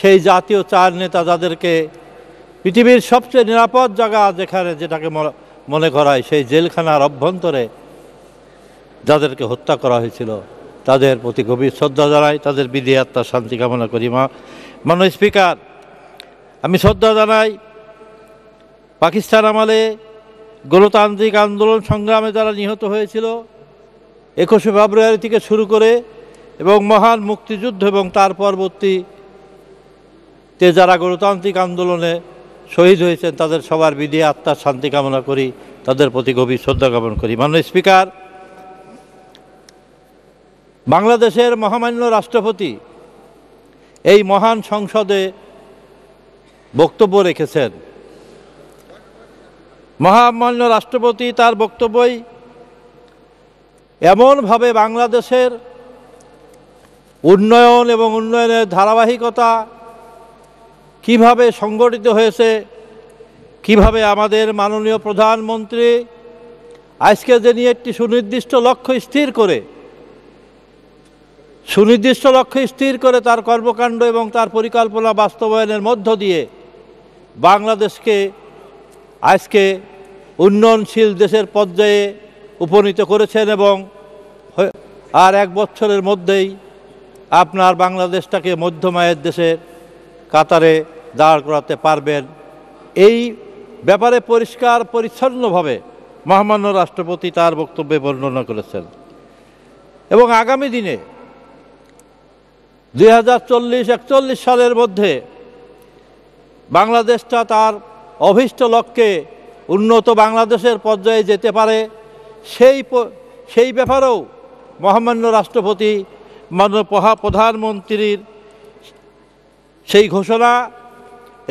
সেই জাতীয় চার নেতা যাদেরকে পৃথিবীর সবচেয়ে নিরাপদ জায়গা যেখানে যেটাকে মনে করায় সেই জেলখানার অভ্যন্তরে যাদেরকে হত্যা করা হয়েছিল তাদের প্রতি গভীর শ্রদ্ধা জানাই তাদের বিধি আত্মার শান্তি কামনা করি মা মাননীয় স্পিকার আমি শ্রদ্ধা জানাই পাকিস্তান আমলে গণতান্ত্রিক আন্দোলন সংগ্রামে যারা নিহত হয়েছিল একুশে ফেব্রুয়ারি থেকে শুরু করে এবং মহান মুক্তিযুদ্ধ এবং তার পরবর্তীতে যারা গণতান্ত্রিক আন্দোলনে শহীদ হয়েছেন তাদের সবার বিধি আত্মার শান্তি কামনা করি তাদের প্রতি গভীর শ্রদ্ধা জ্ঞাপন করি মাননীয় স্পিকার বাংলাদেশের মহামান্য রাষ্ট্রপতি এই মহান সংসদে বক্তব্য রেখেছেন মহামান্য রাষ্ট্রপতি তার বক্তব্যই এমনভাবে বাংলাদেশের উন্নয়ন এবং উন্নয়নের ধারাবাহিকতা কিভাবে সংগঠিত হয়েছে কিভাবে আমাদের মাননীয় প্রধানমন্ত্রী আজকে যে নিয়ে একটি সুনির্দিষ্ট লক্ষ্য স্থির করে সুনির্দিষ্ট লক্ষ্য স্থির করে তার কর্মকাণ্ড এবং তার পরিকল্পনা বাস্তবায়নের মধ্য দিয়ে বাংলাদেশকে আজকে উন্নয়নশীল দেশের পর্যায়ে উপনীত করেছেন এবং আর এক বছরের মধ্যেই আপনার বাংলাদেশটাকে মধ্যমায়ের দেশের কাতারে দাঁড় করাতে পারবেন এই ব্যাপারে পরিষ্কার পরিচ্ছন্নভাবে মহামান্য রাষ্ট্রপতি তার বক্তব্যে বর্ণনা করেছেন এবং আগামী দিনে দুই হাজার চল্লিশ একচল্লিশ সালের মধ্যে বাংলাদেশটা তার অভীষ্ট লক্ষ্যে উন্নত বাংলাদেশের পর্যায়ে যেতে পারে সেই সেই ব্যাপারেও মহামান্য রাষ্ট্রপতি মাননীয় প্রধানমন্ত্রীর সেই ঘোষণা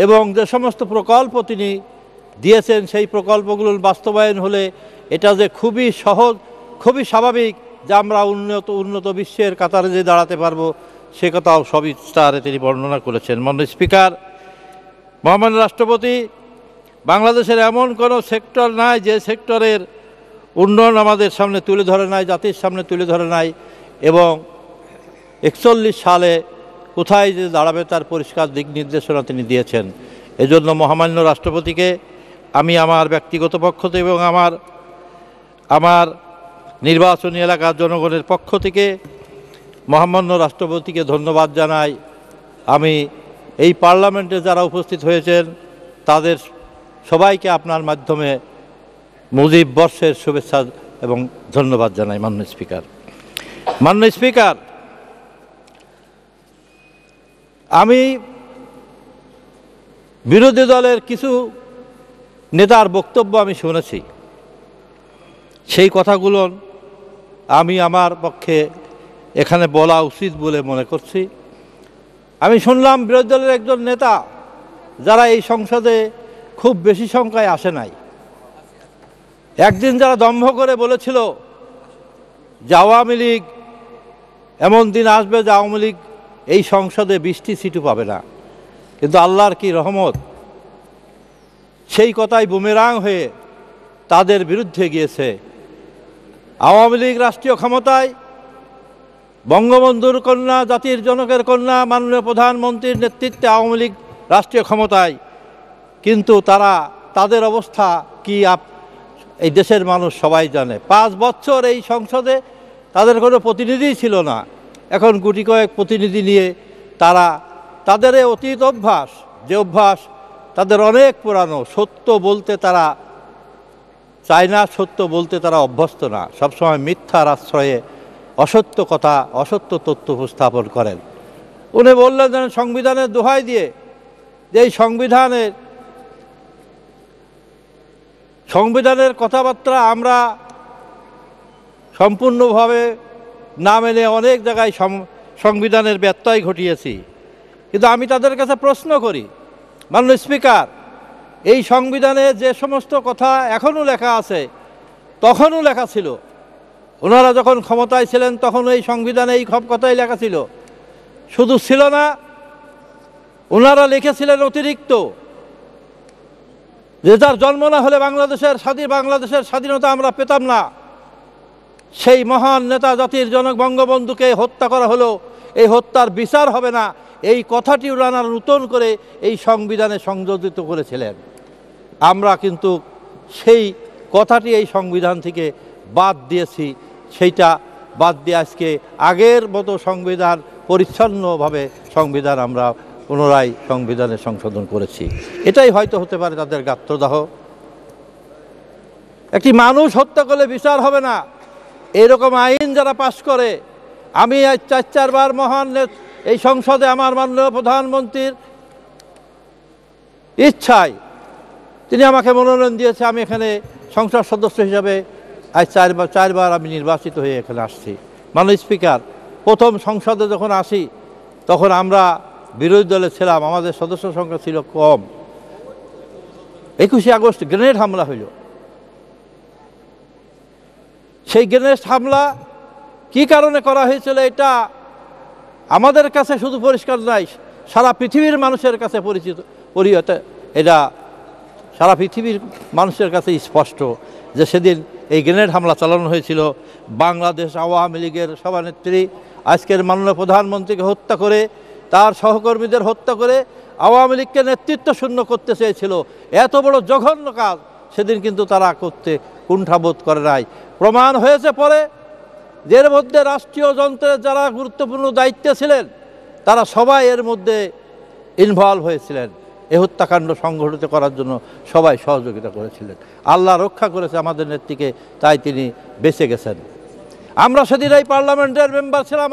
এবং যে সমস্ত প্রকল্প তিনি দিয়েছেন সেই প্রকল্পগুলোর বাস্তবায়ন হলে এটা যে খুবই সহজ খুবই স্বাভাবিক যে আমরা উন্নত উন্নত বিশ্বের কাতারে যে দাঁড়াতে পারবো সে কথাও সবিস্তারে তিনি বর্ণনা করেছেন মাননীয় স্পিকার মহামান্য রাষ্ট্রপতি বাংলাদেশের এমন কোনো সেক্টর নাই যে সেক্টরের উন্নয়ন আমাদের সামনে তুলে ধরে নাই জাতির সামনে তুলে ধরে নাই এবং একচল্লিশ সালে কোথায় যে দাঁড়াবে তার পরিষ্কার দিক নির্দেশনা তিনি দিয়েছেন এজন্য মহামান্য রাষ্ট্রপতিকে আমি আমার ব্যক্তিগত পক্ষ থেকে এবং আমার আমার নির্বাচনী এলাকার জনগণের পক্ষ থেকে মহামান্য রাষ্ট্রপতিকে ধন্যবাদ জানাই আমি এই পার্লামেন্টে যারা উপস্থিত হয়েছেন তাদের সবাইকে আপনার মাধ্যমে মুজিব বর্ষের শুভেচ্ছা এবং ধন্যবাদ জানাই মাননীয় স্পিকার মাননীয় স্পিকার আমি বিরোধী দলের কিছু নেতার বক্তব্য আমি শুনেছি সেই কথাগুলো আমি আমার পক্ষে এখানে বলা উচিত বলে মনে করছি আমি শুনলাম বিরোধী দলের একজন নেতা যারা এই সংসদে খুব বেশি সংখ্যায় আসে নাই একদিন যারা দম্ভ করে বলেছিল যে আওয়ামী লীগ এমন দিন আসবে যে আওয়ামী লীগ এই সংসদে বৃষ্টি সিটু পাবে না কিন্তু আল্লাহর কি রহমত সেই কথাই বুমেরাং হয়ে তাদের বিরুদ্ধে গিয়েছে আওয়ামী লীগ রাষ্ট্রীয় ক্ষমতায় বঙ্গবন্ধুর কন্যা জাতির জনকের কন্যা মাননীয় প্রধানমন্ত্রীর নেতৃত্বে আওয়ামী লীগ রাষ্ট্রীয় ক্ষমতায় কিন্তু তারা তাদের অবস্থা কি আপ এই দেশের মানুষ সবাই জানে পাঁচ বছর এই সংসদে তাদের কোনো প্রতিনিধি ছিল না এখন গুটি কয়েক প্রতিনিধি নিয়ে তারা তাদের অতীত অভ্যাস যে অভ্যাস তাদের অনেক পুরানো সত্য বলতে তারা চায় না সত্য বলতে তারা অভ্যস্ত না সবসময় মিথ্যার আশ্রয়ে অসত্য কথা অসত্য তথ্য উপস্থাপন করেন উনি বললেন যেন সংবিধানের দোহাই দিয়ে যে এই সংবিধানের সংবিধানের কথাবার্তা আমরা সম্পূর্ণভাবে না মেনে অনেক জায়গায় সংবিধানের ব্যত্যয় ঘটিয়েছি কিন্তু আমি তাদের কাছে প্রশ্ন করি মাননীয় স্পিকার এই সংবিধানে যে সমস্ত কথা এখনও লেখা আছে তখনও লেখা ছিল ওনারা যখন ক্ষমতায় ছিলেন তখন এই সংবিধানে এই সব কথাই লেখা ছিল শুধু ছিল না ওনারা লিখেছিলেন অতিরিক্ত যে যার জন্ম না হলে বাংলাদেশের স্বাধীন বাংলাদেশের স্বাধীনতা আমরা পেতাম না সেই মহান নেতা জাতির জনক বঙ্গবন্ধুকে হত্যা করা হলো এই হত্যার বিচার হবে না এই কথাটি ওনারা নূতন করে এই সংবিধানে সংযোজিত করেছিলেন আমরা কিন্তু সেই কথাটি এই সংবিধান থেকে বাদ দিয়েছি সেইটা বাদ দিয়ে আজকে আগের মতো সংবিধান পরিচ্ছন্নভাবে সংবিধান আমরা পুনরায় সংবিধানে সংশোধন করেছি এটাই হয়তো হতে পারে তাদের গাত্রদাহ একটি মানুষ হত্যা করলে বিচার হবে না এরকম আইন যারা পাশ করে আমি চার চারবার মহান এই সংসদে আমার মাননীয় প্রধানমন্ত্রীর ইচ্ছায় তিনি আমাকে মনোনয়ন দিয়েছে আমি এখানে সংসদ সদস্য হিসাবে আজ চারবার চারবার আমি নির্বাচিত হয়ে এখানে আসছি মাননীয় স্পিকার প্রথম সংসদে যখন আসি তখন আমরা বিরোধী দলে ছিলাম আমাদের সদস্য সংখ্যা ছিল কম একুশে আগস্ট গ্রেনেড হামলা হইল সেই গ্রেনেড হামলা কি কারণে করা হয়েছিল এটা আমাদের কাছে শুধু পরিষ্কার নাই সারা পৃথিবীর মানুষের কাছে পরিচিত পরিহতে এটা সারা পৃথিবীর মানুষের কাছে স্পষ্ট যে সেদিন এই গ্রেনেড হামলা চালানো হয়েছিল বাংলাদেশ আওয়ামী লীগের সভানেত্রী আজকের মাননীয় প্রধানমন্ত্রীকে হত্যা করে তার সহকর্মীদের হত্যা করে আওয়ামী লীগকে নেতৃত্ব শূন্য করতে চেয়েছিল এত বড় জঘন্য কাজ সেদিন কিন্তু তারা করতে কুণ্ঠাবোধ করে নাই প্রমাণ হয়েছে পরে এর মধ্যে রাষ্ট্রীয় যন্ত্রের যারা গুরুত্বপূর্ণ দায়িত্বে ছিলেন তারা সবাই এর মধ্যে ইনভলভ হয়েছিলেন এ হত্যাকাণ্ড সংঘটিত করার জন্য সবাই সহযোগিতা করেছিলেন আল্লাহ রক্ষা করেছে আমাদের নেত্রীকে তাই তিনি বেঁচে গেছেন আমরা সেদিন এই পার্লামেন্টের মেম্বার ছিলাম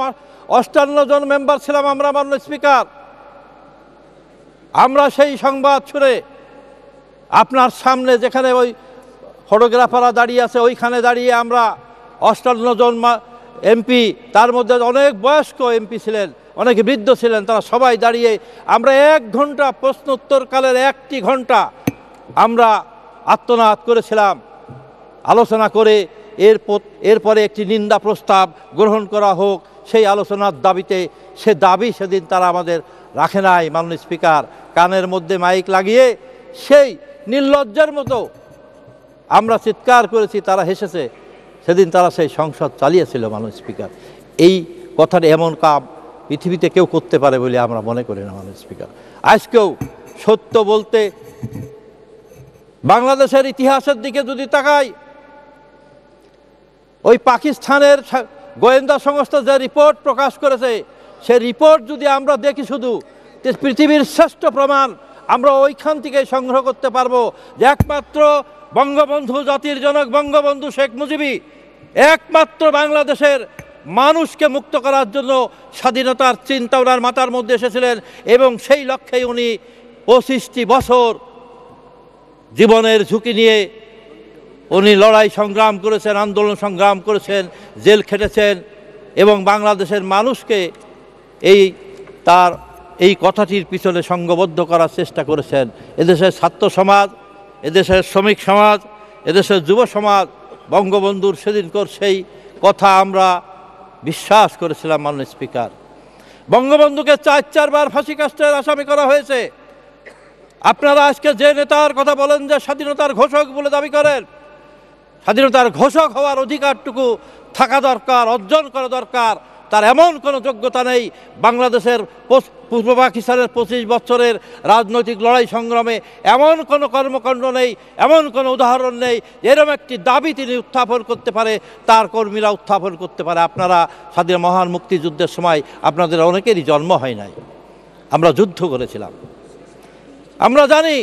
অষ্টান্ন জন মেম্বার ছিলাম আমরা মান্য স্পিকার আমরা সেই সংবাদ ছুড়ে আপনার সামনে যেখানে ওই ফটোগ্রাফাররা দাঁড়িয়ে আছে ওইখানে দাঁড়িয়ে আমরা অষ্টান্ন জন এমপি তার মধ্যে অনেক বয়স্ক এমপি ছিলেন অনেকে বৃদ্ধ ছিলেন তারা সবাই দাঁড়িয়ে আমরা এক ঘন্টা প্রশ্নোত্তরকালের একটি ঘন্টা আমরা আত্মনাত করেছিলাম আলোচনা করে এরপর এরপরে একটি নিন্দা প্রস্তাব গ্রহণ করা হোক সেই আলোচনার দাবিতে সে দাবি সেদিন তারা আমাদের রাখে নাই মাননীয় স্পিকার কানের মধ্যে মাইক লাগিয়ে সেই নির্লজ্জের মতো আমরা চিৎকার করেছি তারা হেসেছে সেদিন তারা সেই সংসদ চালিয়েছিল মানুষ স্পিকার এই কথার এমন কাম পৃথিবীতে কেউ করতে পারে বলে আমরা মনে করি না মানুষ স্পিকার আজকেও সত্য বলতে বাংলাদেশের ইতিহাসের দিকে যদি তাকাই ওই পাকিস্তানের গোয়েন্দা সংস্থা যে রিপোর্ট প্রকাশ করেছে সে রিপোর্ট যদি আমরা দেখি শুধু পৃথিবীর শ্রেষ্ঠ প্রমাণ আমরা ওইখান থেকে সংগ্রহ করতে পারবো যে একমাত্র বঙ্গবন্ধু জাতির জনক বঙ্গবন্ধু শেখ মুজিবী একমাত্র বাংলাদেশের মানুষকে মুক্ত করার জন্য স্বাধীনতার চিন্তা ওনার মাতার মধ্যে এসেছিলেন এবং সেই লক্ষ্যেই উনি পঁচিশটি বছর জীবনের ঝুঁকি নিয়ে উনি লড়াই সংগ্রাম করেছেন আন্দোলন সংগ্রাম করেছেন জেল খেটেছেন এবং বাংলাদেশের মানুষকে এই তার এই কথাটির পিছনে সঙ্গবদ্ধ করার চেষ্টা করেছেন এদেশের ছাত্র সমাজ এদেশের শ্রমিক সমাজ এদেশের যুব সমাজ বঙ্গবন্ধুর সেদিনকর সেই কথা আমরা বিশ্বাস করেছিলাম মাননীয় স্পিকার বঙ্গবন্ধুকে চার চারবার ফাঁসি কাস্টের আসামি করা হয়েছে আপনারা আজকে যে নেতার কথা বলেন যে স্বাধীনতার ঘোষক বলে দাবি করেন স্বাধীনতার ঘোষক হওয়ার অধিকারটুকু থাকা দরকার অর্জন করা দরকার তার এমন কোনো যোগ্যতা নেই বাংলাদেশের পূর্ব পাকিস্তানের পঁচিশ বছরের রাজনৈতিক লড়াই সংগ্রামে এমন কোনো কর্মকাণ্ড নেই এমন কোনো উদাহরণ নেই এরম একটি দাবি তিনি উত্থাপন করতে পারে তার কর্মীরা উত্থাপন করতে পারে আপনারা স্বাধীন মহান মুক্তিযুদ্ধের সময় আপনাদের অনেকেরই জন্ম হয় নাই আমরা যুদ্ধ করেছিলাম আমরা জানি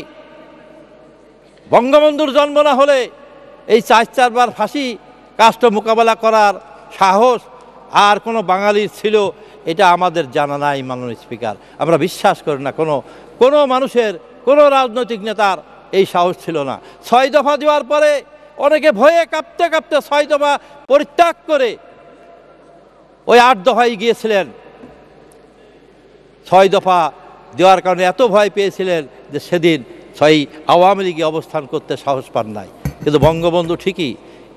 বঙ্গবন্ধুর জন্ম না হলে এই চার চারবার ফাঁসি কাষ্ট মোকাবেলা করার সাহস আর কোনো বাঙালির ছিল এটা আমাদের জানা নাই মাননীয় স্পিকার আমরা বিশ্বাস করি না কোনো কোনো মানুষের কোনো রাজনৈতিক নেতার এই সাহস ছিল না ছয় দফা দেওয়ার পরে অনেকে ভয়ে কাঁপতে কাঁপতে ছয় দফা পরিত্যাগ করে ওই আট দফায় গিয়েছিলেন ছয় দফা দেওয়ার কারণে এত ভয় পেয়েছিলেন যে সেদিন ছয় আওয়ামী লীগে অবস্থান করতে সাহস পান নাই কিন্তু বঙ্গবন্ধু ঠিকই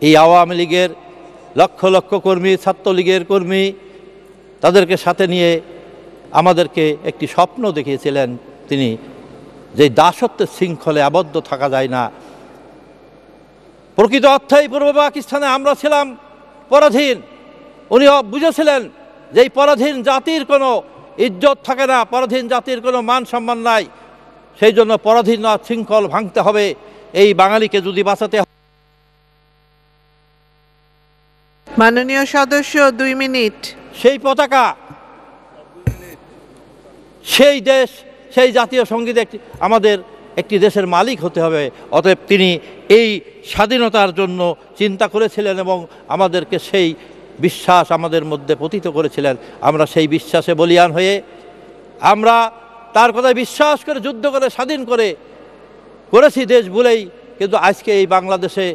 এই আওয়ামী লীগের লক্ষ লক্ষ কর্মী ছাত্রলীগের কর্মী তাদেরকে সাথে নিয়ে আমাদেরকে একটি স্বপ্ন দেখিয়েছিলেন তিনি যে দাসত্বের শৃঙ্খলে আবদ্ধ থাকা যায় না প্রকৃত অর্থেই পূর্ব পাকিস্তানে আমরা ছিলাম পরাধীন উনি বুঝেছিলেন যে এই পরাধীন জাতির কোনো ইজ্জত থাকে না পরাধীন জাতির কোনো মান সম্মান নাই সেই জন্য পরাধীন শৃঙ্খল ভাঙতে হবে এই বাঙালিকে যদি বাঁচাতে মাননীয় সদস্য দুই মিনিট সেই পতাকা সেই দেশ সেই জাতীয় সঙ্গীত একটি আমাদের একটি দেশের মালিক হতে হবে অতএব তিনি এই স্বাধীনতার জন্য চিন্তা করেছিলেন এবং আমাদেরকে সেই বিশ্বাস আমাদের মধ্যে পতিত করেছিলেন আমরা সেই বিশ্বাসে বলিয়ান হয়ে আমরা তার কথায় বিশ্বাস করে যুদ্ধ করে স্বাধীন করে করেছি দেশ বলেই কিন্তু আজকে এই বাংলাদেশে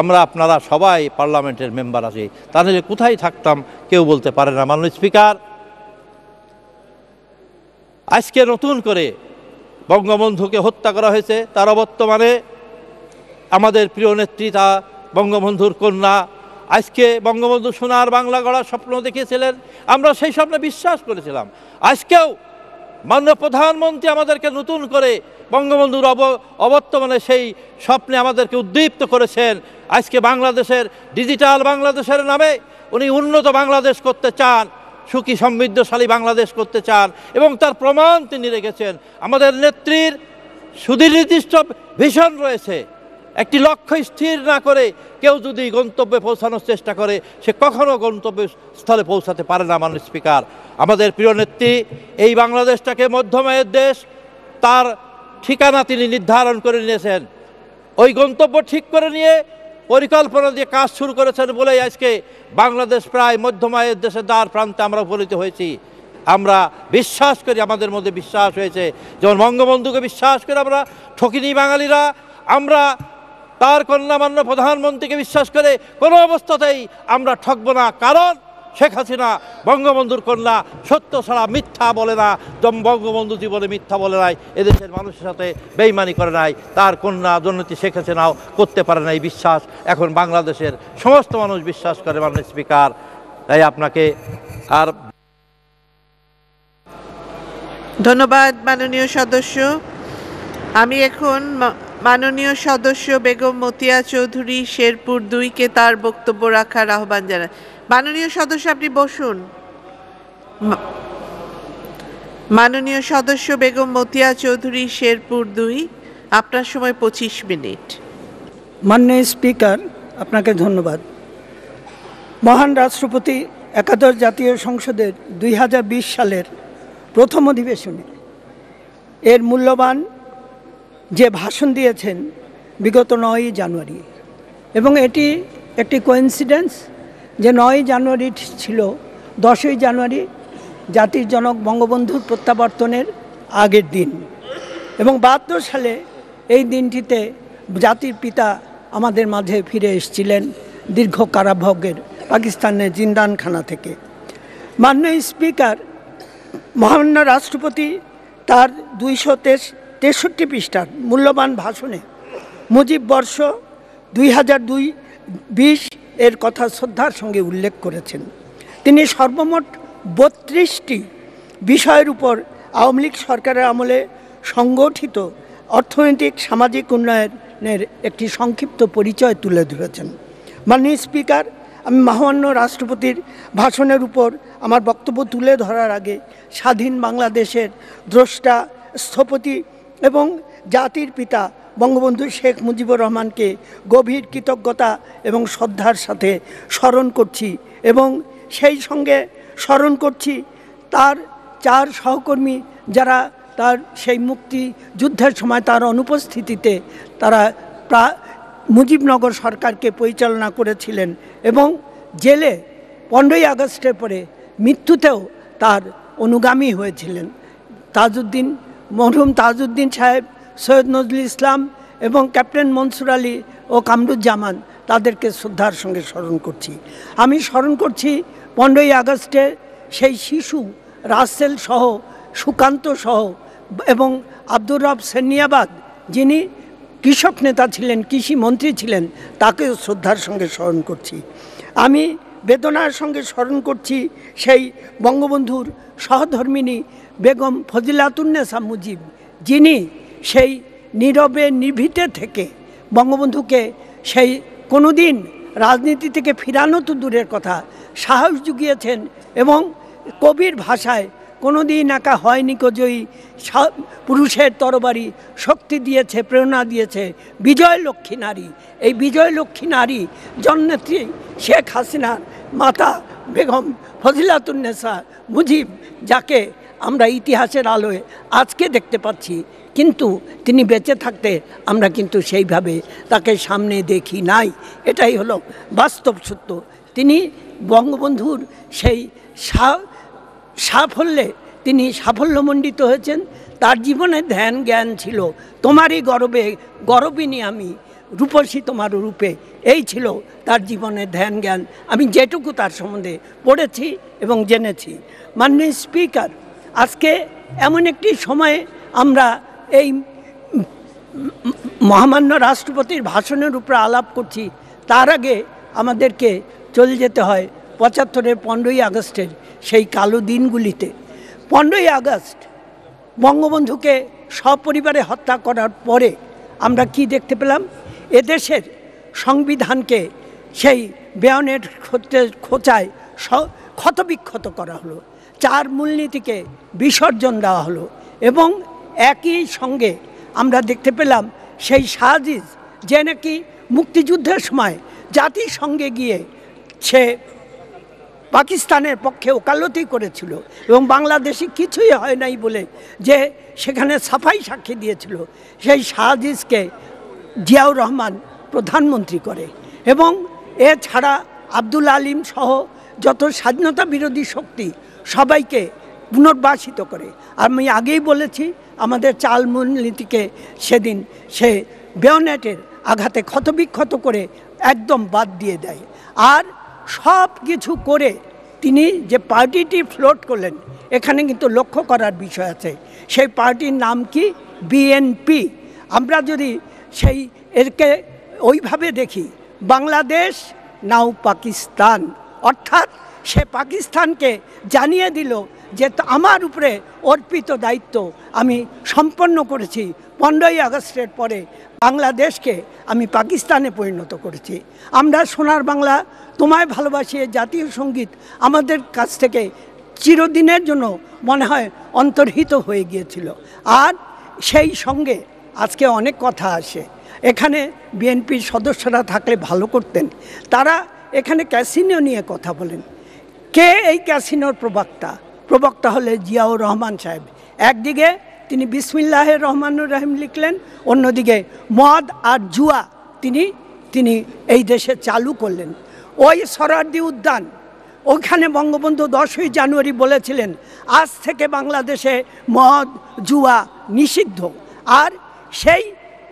আমরা আপনারা সবাই পার্লামেন্টের মেম্বার আছি তাহলে কোথায় থাকতাম কেউ বলতে পারে না মাননীয় স্পিকার আজকে নতুন করে বঙ্গবন্ধুকে হত্যা করা হয়েছে তার অবর্তমানে আমাদের প্রিয় নেত্রী তা বঙ্গবন্ধুর কন্যা আজকে বঙ্গবন্ধু সোনার বাংলা গড়ার স্বপ্ন দেখিয়েছিলেন আমরা সেই স্বপ্নে বিশ্বাস করেছিলাম আজকেও মাননীয় প্রধানমন্ত্রী আমাদেরকে নতুন করে বঙ্গবন্ধুর অব অবর্তমানে সেই স্বপ্নে আমাদেরকে উদ্দীপ্ত করেছেন আজকে বাংলাদেশের ডিজিটাল বাংলাদেশের নামে উনি উন্নত বাংলাদেশ করতে চান সুখী সমৃদ্ধশালী বাংলাদেশ করতে চান এবং তার প্রমাণ তিনি রেখেছেন আমাদের নেত্রীর সুনির্দিষ্ট ভীষণ রয়েছে একটি লক্ষ্য স্থির না করে কেউ যদি গন্তব্যে পৌঁছানোর চেষ্টা করে সে কখনও গন্তব্য স্থলে পৌঁছাতে পারে না মানুষ স্পিকার আমাদের প্রিয় নেত্রী এই বাংলাদেশটাকে মধ্যমায়ের দেশ তার ঠিকানা তিনি নির্ধারণ করে নিয়েছেন ওই গন্তব্য ঠিক করে নিয়ে পরিকল্পনা দিয়ে কাজ শুরু করেছেন বলেই আজকে বাংলাদেশ প্রায় মধ্যমায়ের দেশে দ্বার প্রান্তে আমরা উপনীত হয়েছি আমরা বিশ্বাস করি আমাদের মধ্যে বিশ্বাস হয়েছে যেমন বঙ্গবন্ধুকে বিশ্বাস করে আমরা ঠকিনি বাঙালিরা আমরা তার কন্যামান্য প্রধানমন্ত্রীকে বিশ্বাস করে কোনো অবস্থাতেই আমরা ঠকব না কারণ শেখ হাসিনা বঙ্গবন্ধুর কন্যা সত্য ছাড়া মিথ্যা বলে না বঙ্গবন্ধু জীবনে মিথ্যা বলে নাই এদেশের মানুষের সাথে বেইমানি করে নাই তার কন্যা দুর্নীতি শেখ হাসিনাও করতে পারে নাই বিশ্বাস এখন বাংলাদেশের সমস্ত মানুষ বিশ্বাস করে মাননীয় স্পিকার তাই আপনাকে আর ধন্যবাদ মাননীয় সদস্য আমি এখন মাননীয় সদস্য বেগম মতিয়া চৌধুরী শেরপুর দুইকে তার বক্তব্য রাখার আহ্বান জানান মাননীয় সদস্য আপনি বসুন মাননীয় সদস্য বেগম মতিয়া চৌধুরী শেরপুর দুই আপনার সময় পঁচিশ মিনিট মাননীয় স্পিকার আপনাকে ধন্যবাদ মহান রাষ্ট্রপতি একাদশ জাতীয় সংসদের দুই সালের প্রথম অধিবেশনে এর মূল্যবান যে ভাষণ দিয়েছেন বিগত নয়ই জানুয়ারি এবং এটি একটি কোইন্সিডেন্স যে নয়ই জানুয়ারি ছিল দশই জানুয়ারি জাতির জনক বঙ্গবন্ধুর প্রত্যাবর্তনের আগের দিন এবং বাহাত্তর সালে এই দিনটিতে জাতির পিতা আমাদের মাঝে ফিরে এসেছিলেন দীর্ঘ কারাভোগের পাকিস্তানের জিন্দানখানা থেকে মাননীয় স্পিকার মহামান্য রাষ্ট্রপতি তার দুইশো তেষট্টি পৃষ্ঠা মূল্যবান ভাষণে মুজিব বর্ষ দুই হাজার দুই বিশ এর কথা শ্রদ্ধার সঙ্গে উল্লেখ করেছেন তিনি সর্বমোট বত্রিশটি বিষয়ের উপর আওয়ামী লীগ সরকারের আমলে সংগঠিত অর্থনৈতিক সামাজিক উন্নয়নের একটি সংক্ষিপ্ত পরিচয় তুলে ধরেছেন মাননীয় স্পিকার আমি মহামান্য রাষ্ট্রপতির ভাষণের উপর আমার বক্তব্য তুলে ধরার আগে স্বাধীন বাংলাদেশের দ্রষ্টা স্থপতি এবং জাতির পিতা বঙ্গবন্ধু শেখ মুজিবুর রহমানকে গভীর কৃতজ্ঞতা এবং শ্রদ্ধার সাথে স্মরণ করছি এবং সেই সঙ্গে স্মরণ করছি তার চার সহকর্মী যারা তার সেই মুক্তি যুদ্ধের সময় তার অনুপস্থিতিতে তারা প্রা মুজিবনগর সরকারকে পরিচালনা করেছিলেন এবং জেলে পনেরোই আগস্টের পরে মৃত্যুতেও তার অনুগামী হয়েছিলেন তাজউদ্দিন মরহুম তাজউদ্দিন সাহেব সৈয়দ নজরুল ইসলাম এবং ক্যাপ্টেন মনসুর আলী ও কামরুজ্জামান তাদেরকে শ্রদ্ধার সঙ্গে স্মরণ করছি আমি স্মরণ করছি পনেরোই আগস্টে সেই শিশু রাসেল সহ সুকান্ত সহ এবং আব্দুর রব সেনিয়াবাদ যিনি কৃষক নেতা ছিলেন কৃষি মন্ত্রী ছিলেন তাকেও শ্রদ্ধার সঙ্গে স্মরণ করছি আমি বেদনার সঙ্গে স্মরণ করছি সেই বঙ্গবন্ধুর সহধর্মিনী বেগম ফজিলাতুন্নেসা মুজিব যিনি সেই নীরবে নিভিতে থেকে বঙ্গবন্ধুকে সেই কোনো দিন রাজনীতি থেকে ফিরানো তো দূরের কথা সাহস জুগিয়েছেন এবং কবির ভাষায় কোনো দিন একা হয়নি কজয়ী পুরুষের তরবারি শক্তি দিয়েছে প্রেরণা দিয়েছে বিজয় লক্ষ্মী নারী এই বিজয় লক্ষ্মী নারী জন্নেত্রী শেখ হাসিনার মাতা বেগম ফজিলাতুন্নেসা মুজিব যাকে আমরা ইতিহাসের আলোয় আজকে দেখতে পাচ্ছি কিন্তু তিনি বেঁচে থাকতে আমরা কিন্তু সেইভাবে তাকে সামনে দেখি নাই এটাই হলো বাস্তব সত্য তিনি বঙ্গবন্ধুর সেই সাফল্যে তিনি সাফল্যমণ্ডিত হয়েছেন তার জীবনে ধ্যান জ্ঞান ছিল তোমারই গর্বে গর্বিনী আমি রূপসী তোমার রূপে এই ছিল তার জীবনে ধ্যান জ্ঞান আমি যেটুকু তার সম্বন্ধে পড়েছি এবং জেনেছি মাননীয় স্পিকার আজকে এমন একটি সময়ে আমরা এই মহামান্য রাষ্ট্রপতির ভাষণের উপরে আলাপ করছি তার আগে আমাদেরকে চলে যেতে হয় পঁচাত্তরের পনেরোই আগস্টের সেই কালো দিনগুলিতে পনেরোই আগস্ট বঙ্গবন্ধুকে সপরিবারে হত্যা করার পরে আমরা কি দেখতে পেলাম এদেশের সংবিধানকে সেই বেয়নের খোঁচায় ক্ষতবিক্ষত করা হলো চার মূলনীতিকে বিসর্জন দেওয়া হলো এবং একই সঙ্গে আমরা দেখতে পেলাম সেই সাজিজ যে নাকি মুক্তিযুদ্ধের সময় জাতির সঙ্গে গিয়ে সে পাকিস্তানের পক্ষে ওকালতি করেছিল এবং বাংলাদেশে কিছুই হয় নাই বলে যে সেখানে সাফাই সাক্ষী দিয়েছিল সেই শাহজিজকে জিয়াউর রহমান প্রধানমন্ত্রী করে এবং এছাড়া আব্দুল আলিম সহ যত স্বাধীনতা বিরোধী শক্তি সবাইকে পুনর্বাসিত করে আমি আগেই বলেছি আমাদের চাল মূলনীতিকে সেদিন সে বেয়নেটের আঘাতে ক্ষতবিক্ষত করে একদম বাদ দিয়ে দেয় আর সব কিছু করে তিনি যে পার্টিটি ফ্লোট করলেন এখানে কিন্তু লক্ষ্য করার বিষয় আছে সেই পার্টির নাম কি বিএনপি আমরা যদি সেই এরকে ওইভাবে দেখি বাংলাদেশ নাও পাকিস্তান অর্থাৎ সে পাকিস্তানকে জানিয়ে দিল যে আমার উপরে অর্পিত দায়িত্ব আমি সম্পন্ন করেছি পনেরোই আগস্টের পরে বাংলাদেশকে আমি পাকিস্তানে পরিণত করেছি আমরা সোনার বাংলা তোমায় ভালোবাসি জাতীয় সঙ্গীত আমাদের কাছ থেকে চিরদিনের জন্য মনে হয় অন্তর্হিত হয়ে গিয়েছিল আর সেই সঙ্গে আজকে অনেক কথা আসে এখানে বিএনপির সদস্যরা থাকলে ভালো করতেন তারা এখানে ক্যাসিনো নিয়ে কথা বলেন কে এই ক্যাসিনোর প্রবাক্তা প্রবক্তা হলে জিয়াউর রহমান সাহেব একদিকে তিনি বিসমিল্লাহ রহমানুর রহিম লিখলেন অন্যদিকে মদ আর জুয়া তিনি তিনি এই দেশে চালু করলেন ওই সরার্দি উদ্যান ওখানে বঙ্গবন্ধু দশই জানুয়ারি বলেছিলেন আজ থেকে বাংলাদেশে মদ জুয়া নিষিদ্ধ আর সেই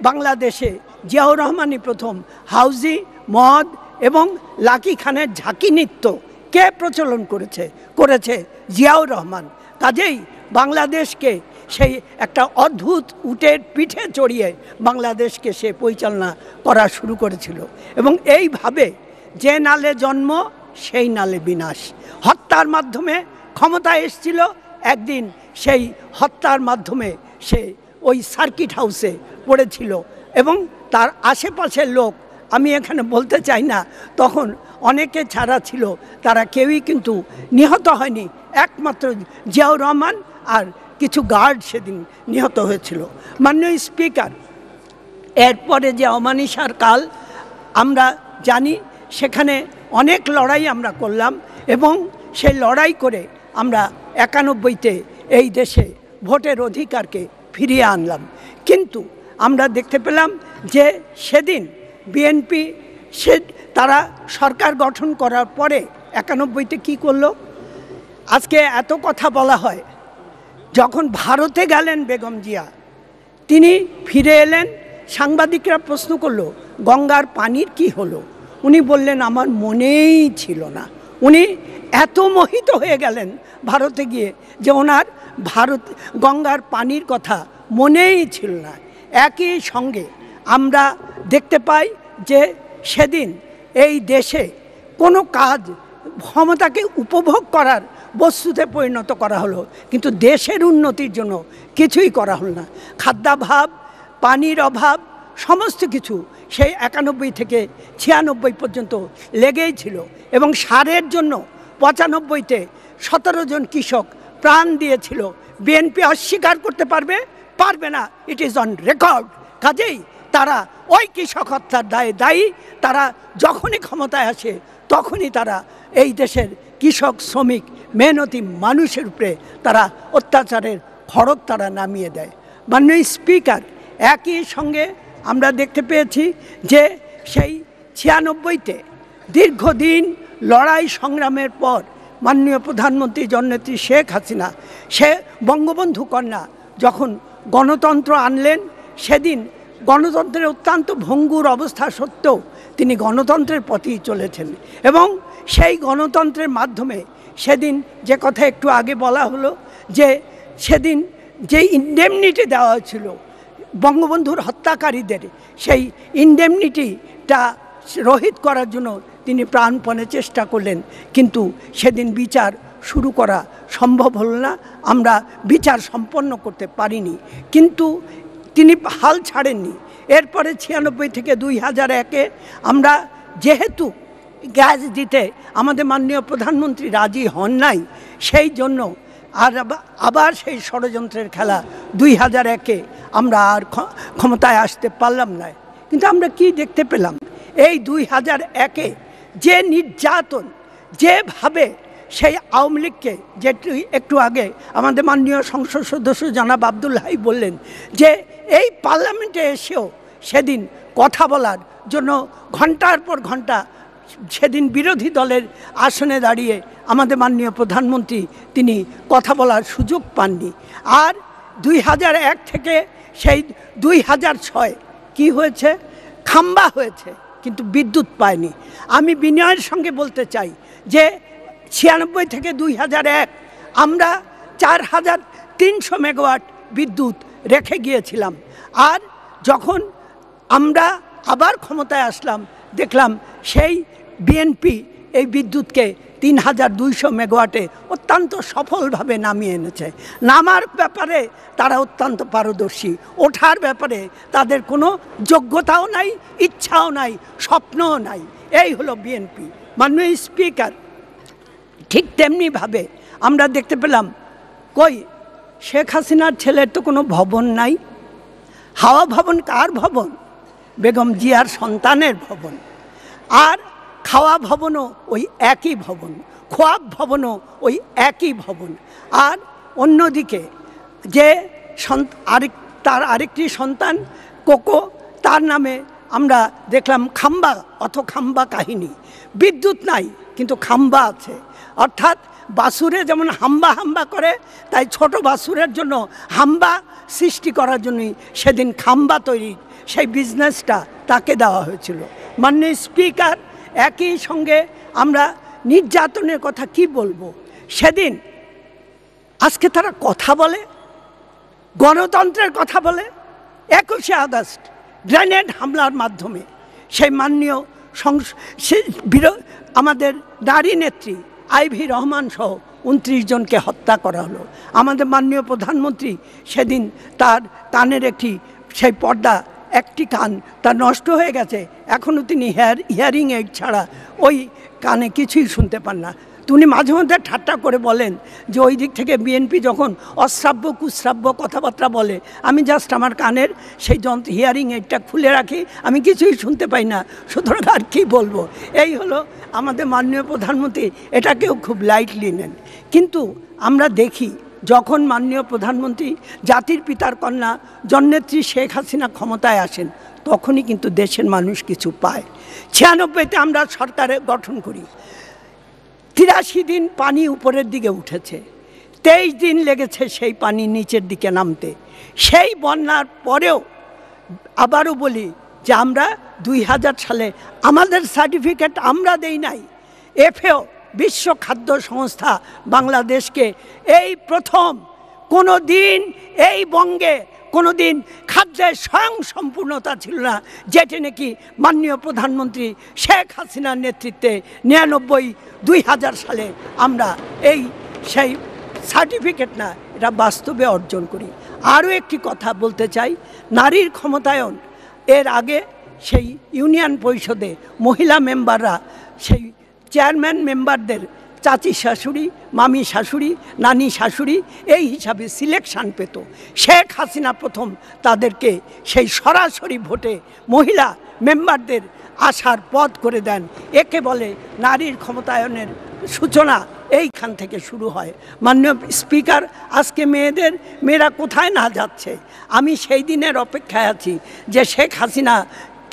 বাংলাদেশে জিয়াউর রহমানই প্রথম হাউজি মদ এবং লাকি খানের ঝাঁকি নৃত্য কে প্রচলন করেছে করেছে জিয়াউর রহমান কাজেই বাংলাদেশকে সেই একটা অদ্ভুত উটের পিঠে চড়িয়ে বাংলাদেশকে সে পরিচালনা করা শুরু করেছিল এবং এইভাবে যে নালে জন্ম সেই নালে বিনাশ হত্যার মাধ্যমে ক্ষমতা এসছিল একদিন সেই হত্যার মাধ্যমে সে ওই সার্কিট হাউসে পড়েছিল এবং তার আশেপাশের লোক আমি এখানে বলতে চাই না তখন অনেকে ছাড়া ছিল তারা কেউই কিন্তু নিহত হয়নি একমাত্র জিয়াউর রহমান আর কিছু গার্ড সেদিন নিহত হয়েছিল মাননীয় স্পিকার এরপরে যে অমানিসার কাল আমরা জানি সেখানে অনেক লড়াই আমরা করলাম এবং সেই লড়াই করে আমরা একানব্বইতে এই দেশে ভোটের অধিকারকে ফিরিয়ে আনলাম কিন্তু আমরা দেখতে পেলাম যে সেদিন বিএনপি সে তারা সরকার গঠন করার পরে একানব্বইতে কি করলো আজকে এত কথা বলা হয় যখন ভারতে গেলেন বেগম জিয়া তিনি ফিরে এলেন সাংবাদিকরা প্রশ্ন করলো গঙ্গার পানির কি হলো উনি বললেন আমার মনেই ছিল না উনি এত মোহিত হয়ে গেলেন ভারতে গিয়ে যে ওনার ভারত গঙ্গার পানির কথা মনেই ছিল না একই সঙ্গে আমরা দেখতে পাই যে সেদিন এই দেশে কোনো কাজ ক্ষমতাকে উপভোগ করার বস্তুতে পরিণত করা হলো কিন্তু দেশের উন্নতির জন্য কিছুই করা হল না খাদ্যাভাব পানির অভাব সমস্ত কিছু সেই একানব্বই থেকে ছিয়ানব্বই পর্যন্ত লেগেই ছিল এবং সারের জন্য পঁচানব্বইতে সতেরো জন কৃষক প্রাণ দিয়েছিল বিএনপি অস্বীকার করতে পারবে পারবে না ইট ইজ অন রেকর্ড কাজেই তারা ওই কৃষক হত্যার দায়ে দায়ী তারা যখনই ক্ষমতায় আসে তখনই তারা এই দেশের কৃষক শ্রমিক মেহনতি মানুষের উপরে তারা অত্যাচারের খড়ক তারা নামিয়ে দেয় মাননীয় স্পিকার একই সঙ্গে আমরা দেখতে পেয়েছি যে সেই ছিয়ানব্বইতে দীর্ঘদিন লড়াই সংগ্রামের পর মাননীয় প্রধানমন্ত্রী জননেত্রী শেখ হাসিনা সে বঙ্গবন্ধু কন্যা যখন গণতন্ত্র আনলেন সেদিন গণতন্ত্রের অত্যন্ত ভঙ্গুর অবস্থা সত্ত্বেও তিনি গণতন্ত্রের পথেই চলেছেন এবং সেই গণতন্ত্রের মাধ্যমে সেদিন যে কথা একটু আগে বলা হলো যে সেদিন যে ইন্ডেমনিটি দেওয়া হয়েছিল বঙ্গবন্ধুর হত্যাকারীদের সেই ইন্ডেমনিটিটা রহিত করার জন্য তিনি প্রাণপণে চেষ্টা করলেন কিন্তু সেদিন বিচার শুরু করা সম্ভব হল না আমরা বিচার সম্পন্ন করতে পারিনি কিন্তু তিনি হাল ছাড়েননি এরপরে ছিয়ানব্বই থেকে দুই হাজার একে আমরা যেহেতু গ্যাস দিতে আমাদের মাননীয় প্রধানমন্ত্রী রাজি হন নাই সেই জন্য আর আবার সেই ষড়যন্ত্রের খেলা দুই হাজার একে আমরা আর ক্ষমতায় আসতে পারলাম না কিন্তু আমরা কি দেখতে পেলাম এই দুই হাজার একে যে নির্যাতন যেভাবে সেই আওয়ামী লীগকে যেটি একটু আগে আমাদের মাননীয় সংসদ সদস্য জানাব আব্দুল হাই বললেন যে এই পার্লামেন্টে এসেও সেদিন কথা বলার জন্য ঘন্টার পর ঘন্টা সেদিন বিরোধী দলের আসনে দাঁড়িয়ে আমাদের মাননীয় প্রধানমন্ত্রী তিনি কথা বলার সুযোগ পাননি আর দুই থেকে সেই দুই হাজার কি হয়েছে খাম্বা হয়েছে কিন্তু বিদ্যুৎ পায়নি আমি বিনয়ের সঙ্গে বলতে চাই যে ছিয়ানব্বই থেকে দুই আমরা চার হাজার তিনশো মেগাওয়াট বিদ্যুৎ রেখে গিয়েছিলাম আর যখন আমরা আবার ক্ষমতায় আসলাম দেখলাম সেই বিএনপি এই বিদ্যুৎকে তিন হাজার দুইশো মেগাওয়াটে অত্যন্ত সফলভাবে নামিয়ে এনেছে নামার ব্যাপারে তারা অত্যন্ত পারদর্শী ওঠার ব্যাপারে তাদের কোনো যোগ্যতাও নাই ইচ্ছাও নাই স্বপ্নও নাই এই হলো বিএনপি মাননীয় স্পিকার ঠিক তেমনিভাবে আমরা দেখতে পেলাম কই শেখ হাসিনার ছেলের তো কোনো ভবন নাই হাওয়া ভবন কার ভবন বেগম জিয়ার সন্তানের ভবন আর খাওয়া ভবনও ওই একই ভবন খোয়াব ভবনও ওই একই ভবন আর অন্যদিকে যে আরেক তার আরেকটি সন্তান কোকো তার নামে আমরা দেখলাম খাম্বা অথ খাম্বা কাহিনী বিদ্যুৎ নাই কিন্তু খাম্বা আছে অর্থাৎ বাসুরে যেমন হাম্বা হাম্বা করে তাই ছোট বাসুরের জন্য হাম্বা সৃষ্টি করার জন্যই সেদিন খাম্বা তৈরি সেই বিজনেসটা তাকে দেওয়া হয়েছিল মাননীয় স্পিকার একই সঙ্গে আমরা নির্যাতনের কথা কি বলবো সেদিন আজকে তারা কথা বলে গণতন্ত্রের কথা বলে একুশে আগস্ট গ্রেনেড হামলার মাধ্যমে সেই মাননীয় সংস আমাদের নারী নেত্রী আইভি রহমান সহ উনত্রিশ জনকে হত্যা করা হলো আমাদের মাননীয় প্রধানমন্ত্রী সেদিন তার কানের একটি সেই পর্দা একটি কান তার নষ্ট হয়ে গেছে এখনও তিনি হেয়ার হিয়ারিং এইড ছাড়া ওই কানে কিছুই শুনতে পান না উনি মাঝে মধ্যে ঠাট্টা করে বলেন যে ওই দিক থেকে বিএনপি যখন অশ্রাব্য কুশ্রাব্য কথাবার্তা বলে আমি জাস্ট আমার কানের সেই যন্ত্র হিয়ারিং এটা খুলে রাখি আমি কিছুই শুনতে পাই না সুতরাং আর কী বলবো এই হলো আমাদের মাননীয় প্রধানমন্ত্রী এটাকেও খুব লাইটলি নেন কিন্তু আমরা দেখি যখন মাননীয় প্রধানমন্ত্রী জাতির পিতার কন্যা জন্নেত্রী শেখ হাসিনা ক্ষমতায় আসেন তখনই কিন্তু দেশের মানুষ কিছু পায় ছিয়ানব্বইতে আমরা সরকারে গঠন করি তিরাশি দিন পানি উপরের দিকে উঠেছে তেইশ দিন লেগেছে সেই পানি নিচের দিকে নামতে সেই বন্যার পরেও আবারও বলি যে আমরা দুই সালে আমাদের সার্টিফিকেট আমরা দেই নাই এফেও বিশ্ব খাদ্য সংস্থা বাংলাদেশকে এই প্রথম কোনো দিন এই বঙ্গে কোনো দিন খাদ্যের স্বয়ং সম্পূর্ণতা ছিল না যেটি নাকি মাননীয় প্রধানমন্ত্রী শেখ হাসিনার নেতৃত্বে নিরানব্বই দুই হাজার সালে আমরা এই সেই সার্টিফিকেট না এটা বাস্তবে অর্জন করি আরও একটি কথা বলতে চাই নারীর ক্ষমতায়ন এর আগে সেই ইউনিয়ন পরিষদে মহিলা মেম্বাররা সেই চেয়ারম্যান মেম্বারদের চাচি শাশুড়ি মামি শাশুড়ি নানি শাশুড়ি এই হিসাবে সিলেকশান পেত শেখ হাসিনা প্রথম তাদেরকে সেই সরাসরি ভোটে মহিলা মেম্বারদের আসার পথ করে দেন একে বলে নারীর ক্ষমতায়নের সূচনা এইখান থেকে শুরু হয় মাননীয় স্পিকার আজকে মেয়েদের মেয়েরা কোথায় না যাচ্ছে আমি সেই দিনের অপেক্ষায় আছি যে শেখ হাসিনা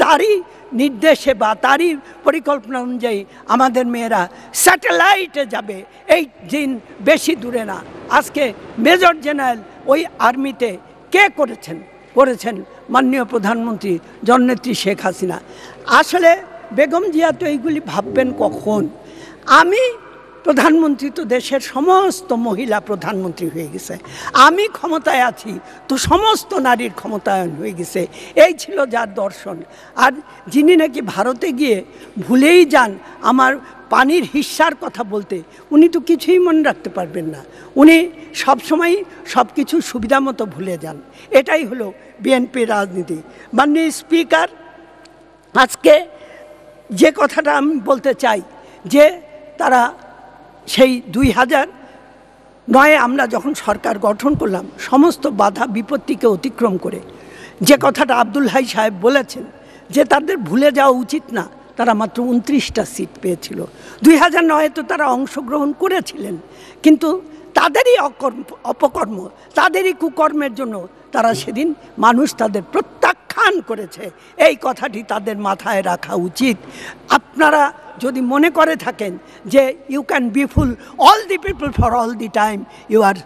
তারই নির্দেশে বা তারই পরিকল্পনা অনুযায়ী আমাদের মেয়েরা স্যাটেলাইটে যাবে এই দিন বেশি দূরে না আজকে মেজর জেনারেল ওই আর্মিতে কে করেছেন করেছেন মাননীয় প্রধানমন্ত্রী জননেত্রী শেখ হাসিনা আসলে বেগম জিয়া তো এইগুলি ভাববেন কখন আমি প্রধানমন্ত্রী তো দেশের সমস্ত মহিলা প্রধানমন্ত্রী হয়ে গেছে আমি ক্ষমতায় আছি তো সমস্ত নারীর ক্ষমতায়ন হয়ে গেছে এই ছিল যার দর্শন আর যিনি নাকি ভারতে গিয়ে ভুলেই যান আমার পানির হিস্যার কথা বলতে উনি তো কিছুই মনে রাখতে পারবেন না উনি সবসময় সব কিছু সুবিধা মতো ভুলে যান এটাই হলো বিএনপি রাজনীতি মাননীয় স্পিকার আজকে যে কথাটা আমি বলতে চাই যে তারা সেই দুই হাজার নয়ে আমরা যখন সরকার গঠন করলাম সমস্ত বাধা বিপত্তিকে অতিক্রম করে যে কথাটা আব্দুল হাই সাহেব বলেছেন যে তাদের ভুলে যাওয়া উচিত না তারা মাত্র উনত্রিশটা সিট পেয়েছিল দুই হাজার নয়ে তো তারা অংশগ্রহণ করেছিলেন কিন্তু তাদেরই অকর্ম অপকর্ম তাদেরই কুকর্মের জন্য তারা সেদিন মানুষ তাদের প্রত্যেক পান করেছে এই কথাটি তাদের মাথায় রাখা উচিত আপনারা যদি মনে করে থাকেন যে you can be fool all the people for all the time you are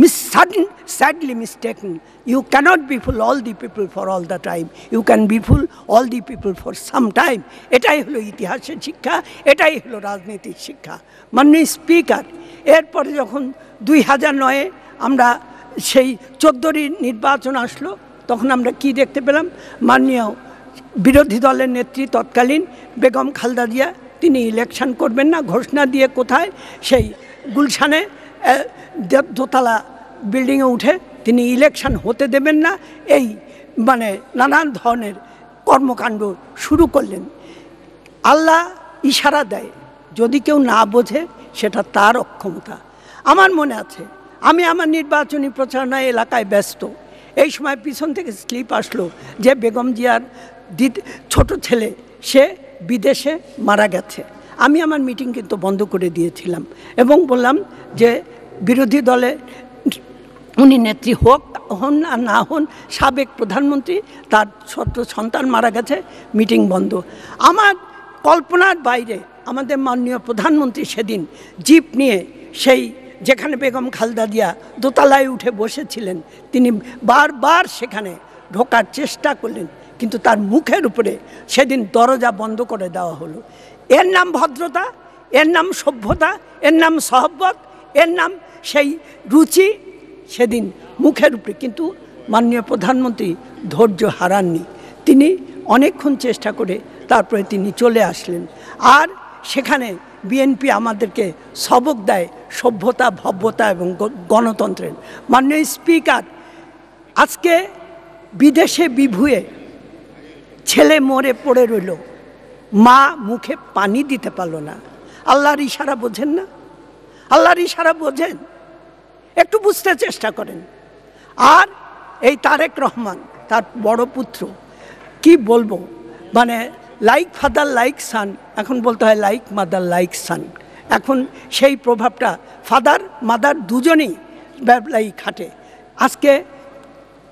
miss sudden sadly mistaken you cannot be fool all the people for all the time you can be fool all the people for some time এটাই হলো ইতিহাসের শিক্ষা এটাই হলো রাজনীতির শিক্ষা মাননীয় speaker এরপরে যখন দুই হাজার নয়ে আমরা সেই চোদ্দোরই নির্বাচন আসলো তখন আমরা কি দেখতে পেলাম মাননীয় বিরোধী দলের নেত্রী তৎকালীন বেগম খালদা দিয়া তিনি ইলেকশন করবেন না ঘোষণা দিয়ে কোথায় সেই গুলশানে দোতলা বিল্ডিংয়ে উঠে তিনি ইলেকশন হতে দেবেন না এই মানে নানান ধরনের কর্মকাণ্ড শুরু করলেন আল্লাহ ইশারা দেয় যদি কেউ না বোঝে সেটা তার অক্ষমতা আমার মনে আছে আমি আমার নির্বাচনী প্রচারণায় এলাকায় ব্যস্ত এই সময় পিছন থেকে স্লিপ আসলো যে বেগম জিয়ার ছোট ছেলে সে বিদেশে মারা গেছে আমি আমার মিটিং কিন্তু বন্ধ করে দিয়েছিলাম এবং বললাম যে বিরোধী দলে উনি নেত্রী হোক হন আর না হন সাবেক প্রধানমন্ত্রী তার ছোট সন্তান মারা গেছে মিটিং বন্ধ আমার কল্পনার বাইরে আমাদের মাননীয় প্রধানমন্ত্রী সেদিন জিপ নিয়ে সেই যেখানে বেগম খালদা দিয়া দোতলায় উঠে বসেছিলেন তিনি বারবার সেখানে ঢোকার চেষ্টা করলেন কিন্তু তার মুখের উপরে সেদিন দরজা বন্ধ করে দেওয়া হলো এর নাম ভদ্রতা এর নাম সভ্যতা এর নাম সহব্বত এর নাম সেই রুচি সেদিন মুখের উপরে কিন্তু মাননীয় প্রধানমন্ত্রী ধৈর্য হারাননি তিনি অনেকক্ষণ চেষ্টা করে তারপরে তিনি চলে আসলেন আর সেখানে বিএনপি আমাদেরকে সবক দেয় সভ্যতা ভব্যতা এবং গণতন্ত্রের মাননীয় স্পিকার আজকে বিদেশে বিভুয়ে ছেলে মরে পড়ে রইল মা মুখে পানি দিতে পারলো না আল্লাহর ইশারা বোঝেন না আল্লাহর ইশারা বোঝেন একটু বুঝতে চেষ্টা করেন আর এই তারেক রহমান তার বড় পুত্র কি বলবো মানে লাইক ফাদার লাইক সান এখন বলতে হয় লাইক মাদার লাইক সান এখন সেই প্রভাবটা ফাদার মাদার দুজনেই ব্যবলাই খাটে আজকে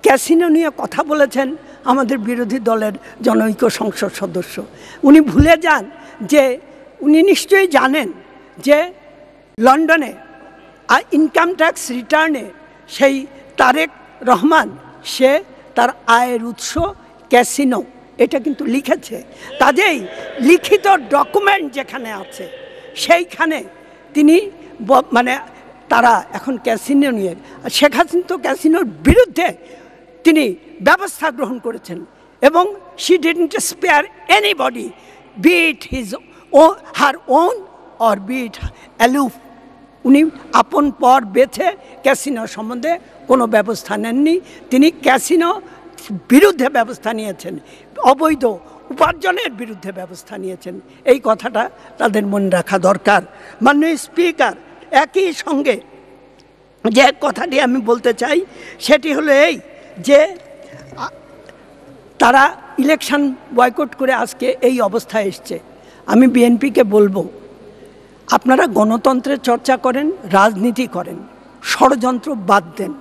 ক্যাসিনো নিয়ে কথা বলেছেন আমাদের বিরোধী দলের জনৈক সংসদ সদস্য উনি ভুলে যান যে উনি নিশ্চয়ই জানেন যে লন্ডনে আর ইনকাম ট্যাক্স রিটার্নে সেই তারেক রহমান সে তার আয়ের উৎস ক্যাসিনো এটা কিন্তু লিখেছে কাজেই লিখিত ডকুমেন্ট যেখানে আছে সেইখানে তিনি মানে তারা এখন ক্যাসিনো নিয়ে শেখ হাসিনা তো ক্যাসিনোর বিরুদ্ধে তিনি ব্যবস্থা গ্রহণ করেছেন এবং she didn't spare anybody be it his or her own or be it aloof উনি আপন পর বেছে ক্যাসিনো সম্বন্ধে কোনো ব্যবস্থা নেননি তিনি ক্যাসিনো বিরুদ্ধে ব্যবস্থা নিয়েছেন অবৈধ উপার্জনের বিরুদ্ধে ব্যবস্থা নিয়েছেন এই কথাটা তাদের মনে রাখা দরকার মাননীয় স্পিকার একই সঙ্গে যে কথাটি আমি বলতে চাই সেটি হলো এই যে তারা ইলেকশন বয়কট করে আজকে এই অবস্থায় এসছে আমি বিএনপিকে বলবো আপনারা গণতন্ত্রের চর্চা করেন রাজনীতি করেন ষড়যন্ত্র বাদ দেন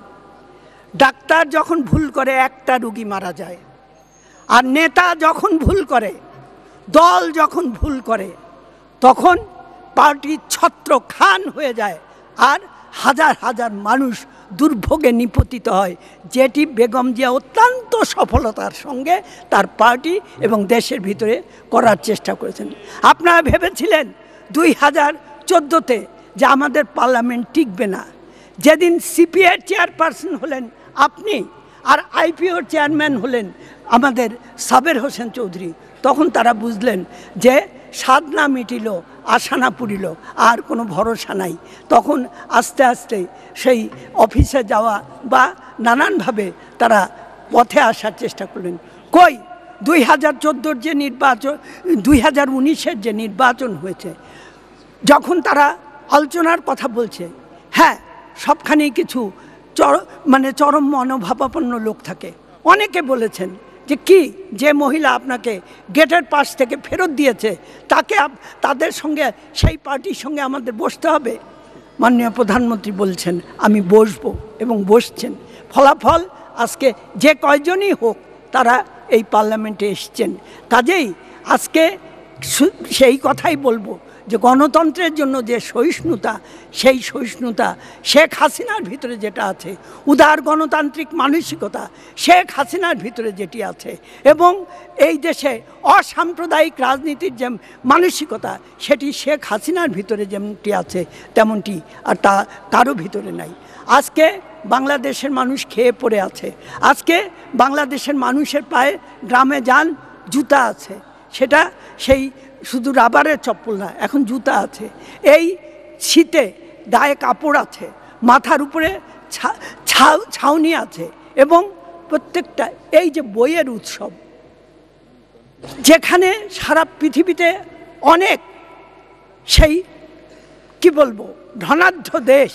ডাক্তার যখন ভুল করে একটা রুগী মারা যায় আর নেতা যখন ভুল করে দল যখন ভুল করে তখন পার্টি ছত্র খান হয়ে যায় আর হাজার হাজার মানুষ দুর্ভোগে নিপতিত হয় যেটি বেগম জিয়া অত্যন্ত সফলতার সঙ্গে তার পার্টি এবং দেশের ভিতরে করার চেষ্টা করেছেন আপনারা ভেবেছিলেন দুই হাজার চোদ্দোতে যে আমাদের পার্লামেন্ট টিকবে না যেদিন সিপিআই চেয়ারপারসন হলেন আপনি আর আইপিওর চেয়ারম্যান হলেন আমাদের সাবের হোসেন চৌধুরী তখন তারা বুঝলেন যে স্বাদ না মিটিল আশা না পুরিল আর কোনো ভরসা নাই তখন আস্তে আস্তে সেই অফিসে যাওয়া বা নানানভাবে তারা পথে আসার চেষ্টা করলেন কই দুই হাজার চোদ্দোর যে নির্বাচন দুই হাজার উনিশের যে নির্বাচন হয়েছে যখন তারা আলোচনার কথা বলছে হ্যাঁ সবখানেই কিছু চর মানে চরম মনোভাবাপন্ন লোক থাকে অনেকে বলেছেন যে কি যে মহিলা আপনাকে গেটের পাশ থেকে ফেরত দিয়েছে তাকে তাদের সঙ্গে সেই পার্টির সঙ্গে আমাদের বসতে হবে মাননীয় প্রধানমন্ত্রী বলছেন আমি বসবো এবং বসছেন ফলাফল আজকে যে কয়জনই হোক তারা এই পার্লামেন্টে এসছেন কাজেই আজকে সেই কথাই বলবো যে গণতন্ত্রের জন্য যে সহিষ্ণুতা সেই সহিষ্ণুতা শেখ হাসিনার ভিতরে যেটা আছে উদার গণতান্ত্রিক মানসিকতা শেখ হাসিনার ভিতরে যেটি আছে এবং এই দেশে অসাম্প্রদায়িক রাজনীতির যে মানসিকতা সেটি শেখ হাসিনার ভিতরে যেমনটি আছে তেমনটি আর তা কারো ভিতরে নাই আজকে বাংলাদেশের মানুষ খেয়ে পড়ে আছে আজকে বাংলাদেশের মানুষের পায়ে গ্রামে যান জুতা আছে সেটা সেই শুধু রাবারের চপ্পল না এখন জুতা আছে এই শীতে গায়ে কাপড় আছে মাথার উপরে ছাউনি আছে এবং প্রত্যেকটা এই যে বইয়ের উৎসব যেখানে সারা পৃথিবীতে অনেক সেই কি বলবো ধনাঢ্য দেশ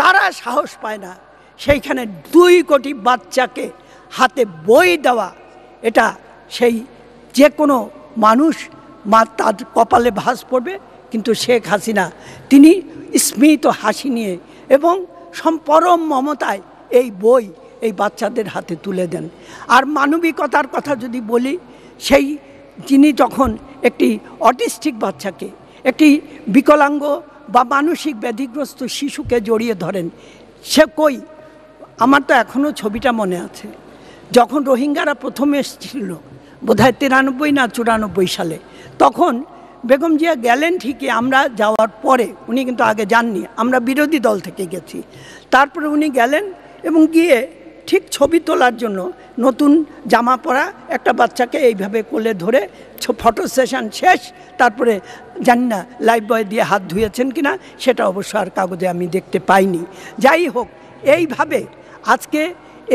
তারা সাহস পায় না সেইখানে দুই কোটি বাচ্চাকে হাতে বই দেওয়া এটা সেই যে কোনো মানুষ মা তার কপালে ভাস পড়বে কিন্তু শেখ হাসিনা তিনি স্মিত হাসি নিয়ে এবং সম্পরম মমতায় এই বই এই বাচ্চাদের হাতে তুলে দেন আর মানবিকতার কথা যদি বলি সেই যিনি যখন একটি অটিস্টিক বাচ্চাকে একটি বিকলাঙ্গ বা মানসিক ব্যাধিগ্রস্ত শিশুকে জড়িয়ে ধরেন সে কই আমার তো এখনও ছবিটা মনে আছে যখন রোহিঙ্গারা প্রথমে এসেছিল বোধহয় তিরানব্বই না চুরানব্বই সালে তখন বেগম জিয়া গেলেন ঠিকই আমরা যাওয়ার পরে উনি কিন্তু আগে যাননি আমরা বিরোধী দল থেকে গেছি তারপরে উনি গেলেন এবং গিয়ে ঠিক ছবি তোলার জন্য নতুন জামা পরা একটা বাচ্চাকে এইভাবে কোলে ধরে ফটো সেশন শেষ তারপরে জানি না লাইফ বয় দিয়ে হাত ধুয়েছেন কিনা সেটা অবশ্য আর কাগজে আমি দেখতে পাইনি যাই হোক এইভাবে আজকে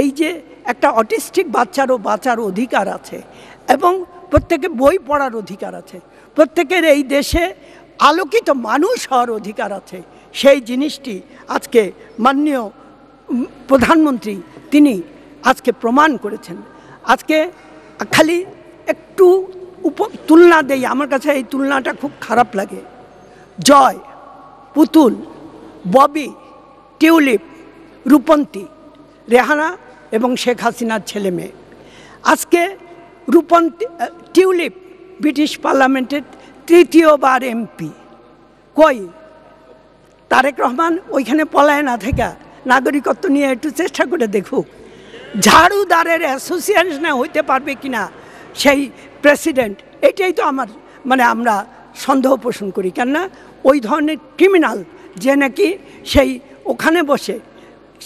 এই যে একটা অটিস্টিক বাচ্চারও বাঁচার অধিকার আছে এবং প্রত্যেকে বই পড়ার অধিকার আছে প্রত্যেকের এই দেশে আলোকিত মানুষ হওয়ার অধিকার আছে সেই জিনিসটি আজকে মাননীয় প্রধানমন্ত্রী তিনি আজকে প্রমাণ করেছেন আজকে খালি একটু উপ তুলনা দেই আমার কাছে এই তুলনাটা খুব খারাপ লাগে জয় পুতুল ববি টিউলিপ রূপন্তী রেহানা এবং শেখ হাসিনার ছেলে মেয়ে আজকে রূপন টিউলিপ ব্রিটিশ পার্লামেন্টের তৃতীয়বার এমপি কই তারেক রহমান ওইখানে পলায় না থেকে নাগরিকত্ব নিয়ে একটু চেষ্টা করে দেখুক ঝাড়ুদারের অ্যাসোসিয়েশনে হইতে পারবে কি না সেই প্রেসিডেন্ট এটাই তো আমার মানে আমরা সন্দেহ পোষণ করি কেননা ওই ধরনের ক্রিমিনাল যে নাকি সেই ওখানে বসে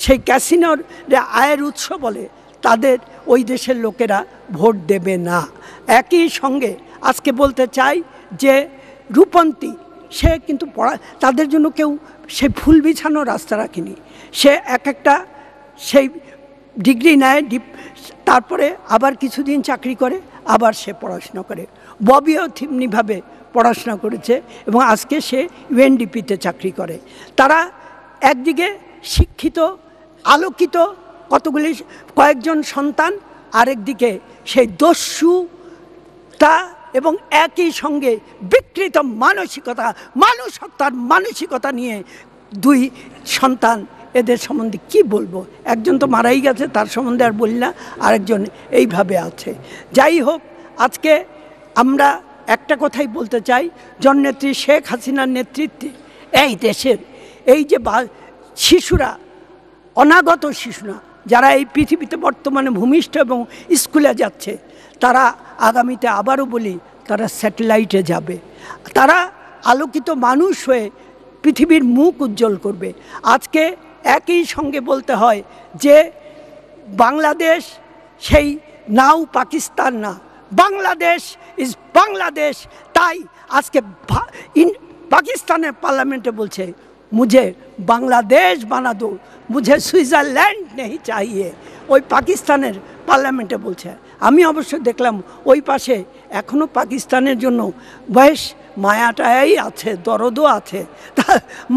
সেই ক্যাসিনোর আয়ের উৎস বলে তাদের ওই দেশের লোকেরা ভোট দেবে না একই সঙ্গে আজকে বলতে চাই যে রূপন্তী সে কিন্তু পড়া তাদের জন্য কেউ সে ফুল বিছানো রাস্তা রাখেনি সে এক একটা সেই ডিগ্রি নেয় ডিপ তারপরে আবার কিছুদিন চাকরি করে আবার সে পড়াশোনা করে ববিও তেমনিভাবে পড়াশোনা করেছে এবং আজকে সে ইউএনডিপিতে চাকরি করে তারা একদিকে শিক্ষিত আলোকিত কতগুলি কয়েকজন সন্তান আরেকদিকে সেই দস্যুতা এবং একই সঙ্গে বিকৃত মানসিকতা মানুষ হত্যার মানসিকতা নিয়ে দুই সন্তান এদের সম্বন্ধে কি বলবো একজন তো মারাই গেছে তার সম্বন্ধে আর বলি না আরেকজন এইভাবে আছে যাই হোক আজকে আমরা একটা কথাই বলতে চাই জননেত্রী শেখ হাসিনার নেতৃত্বে এই দেশের এই যে শিশুরা অনাগত শিশুরা যারা এই পৃথিবীতে বর্তমানে ভূমিষ্ঠ এবং স্কুলে যাচ্ছে তারা আগামীতে আবারও বলি তারা স্যাটেলাইটে যাবে তারা আলোকিত মানুষ হয়ে পৃথিবীর মুখ উজ্জ্বল করবে আজকে একই সঙ্গে বলতে হয় যে বাংলাদেশ সেই নাও পাকিস্তান না বাংলাদেশ ইজ বাংলাদেশ তাই আজকে ইন পাকিস্তানের পার্লামেন্টে বলছে মুঝে বাংলাদেশ বানাদো মুঝে সুইজারল্যান্ড নেই চাইয়ে ওই পাকিস্তানের পার্লামেন্টে বলছে আমি অবশ্য দেখলাম ওই পাশে এখনও পাকিস্তানের জন্য বেশ মায়াটাই আছে দরদও আছে তা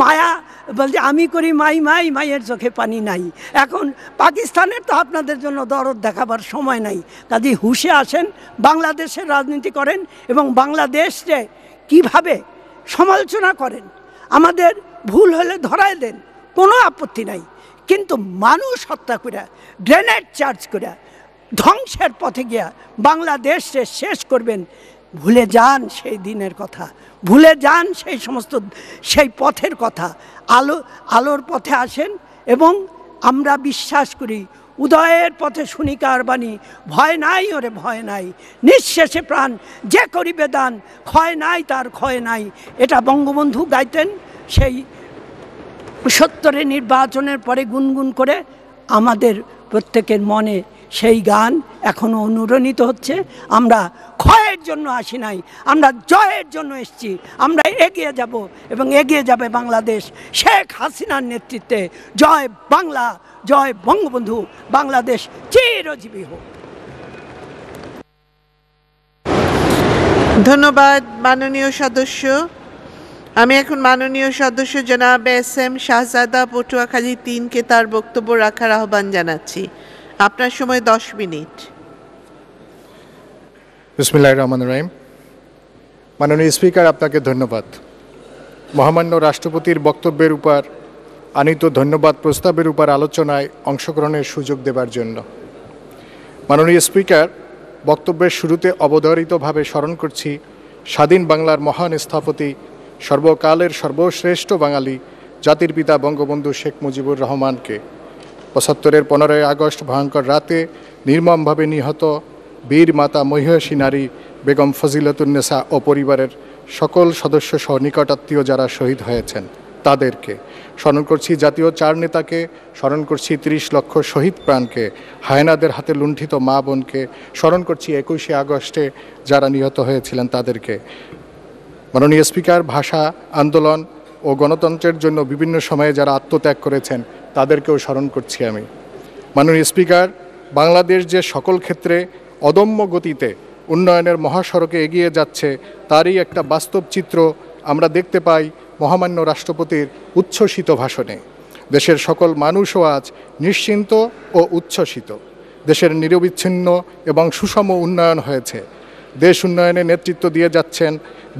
মায়া বলছে আমি করি মাই মাই মায়ের চোখে পানি নাই এখন পাকিস্তানের তো আপনাদের জন্য দরদ দেখাবার সময় নাই কাজে হুশে আসেন বাংলাদেশের রাজনীতি করেন এবং বাংলাদেশ যে কীভাবে সমালোচনা করেন আমাদের ভুল হলে ধরায় দেন কোনো আপত্তি নাই কিন্তু মানুষ হত্যা করে গ্রেনেড চার্জ করে ধ্বংসের পথে গিয়া বাংলাদেশে শেষ করবেন ভুলে যান সেই দিনের কথা ভুলে যান সেই সমস্ত সেই পথের কথা আলো আলোর পথে আসেন এবং আমরা বিশ্বাস করি উদয়ের পথে কার বাণী ভয় নাই ওরে ভয় নাই নিঃশেষে প্রাণ যে করিবে দান ক্ষয় নাই তার ক্ষয় নাই এটা বঙ্গবন্ধু গাইতেন সেই সত্তরের নির্বাচনের পরে গুনগুন করে আমাদের প্রত্যেকের মনে সেই গান এখনও অনুরণিত হচ্ছে আমরা ক্ষয়ের জন্য আসি নাই আমরা জয়ের জন্য এসছি আমরা এগিয়ে যাব এবং এগিয়ে যাবে বাংলাদেশ শেখ হাসিনার নেতৃত্বে জয় বাংলা জয় বঙ্গবন্ধু বাংলাদেশ চিরজীবী হোক ধন্যবাদ মাননীয় সদস্য আমি এখন মাননীয় সদস্য জনাব এস এম শাহজাদা পটুয়াখালী তিনকে তার বক্তব্য রাখার আহ্বান জানাচ্ছি আপনার সময় দশ মিনিট বিসমিল্লাহ রহমান রাহিম মাননীয় স্পিকার আপনাকে ধন্যবাদ মহামান্য রাষ্ট্রপতির বক্তব্যের উপর আনিত ধন্যবাদ প্রস্তাবের উপর আলোচনায় অংশগ্রহণের সুযোগ দেবার জন্য মাননীয় স্পিকার বক্তব্যের শুরুতে অবধারিতভাবে স্মরণ করছি স্বাধীন বাংলার মহান স্থপতি সর্বকালের সর্বশ্রেষ্ঠ বাঙালি জাতির পিতা বঙ্গবন্ধু শেখ মুজিবুর রহমানকে পঁচাত্তরের পনেরোই আগস্ট ভয়ঙ্কর রাতে নির্মমভাবে নিহত বীর মাতা মহিষী নারী বেগম ফজিলতুন্নেসা ও পরিবারের সকল সদস্য সহ নিকটাত্মীয় যারা শহীদ হয়েছেন তাদেরকে স্মরণ করছি জাতীয় চার নেতাকে স্মরণ করছি তিরিশ লক্ষ শহীদ প্রাণকে হায়নাদের হাতে লুণ্ঠিত মা বোনকে স্মরণ করছি একুশে আগস্টে যারা নিহত হয়েছিলেন তাদেরকে মাননীয় স্পিকার ভাষা আন্দোলন ও গণতন্ত্রের জন্য বিভিন্ন সময়ে যারা আত্মত্যাগ করেছেন তাদেরকেও স্মরণ করছি আমি মাননীয় স্পিকার বাংলাদেশ যে সকল ক্ষেত্রে অদম্য গতিতে উন্নয়নের মহাসড়কে এগিয়ে যাচ্ছে তারই একটা বাস্তব চিত্র আমরা দেখতে পাই মহামান্য রাষ্ট্রপতির উচ্ছ্বসিত ভাষণে দেশের সকল মানুষও আজ নিশ্চিন্ত ও উচ্ছ্বসিত দেশের নিরবিচ্ছিন্ন এবং সুষম উন্নয়ন হয়েছে দেশ উন্নয়নে নেতৃত্ব দিয়ে যাচ্ছেন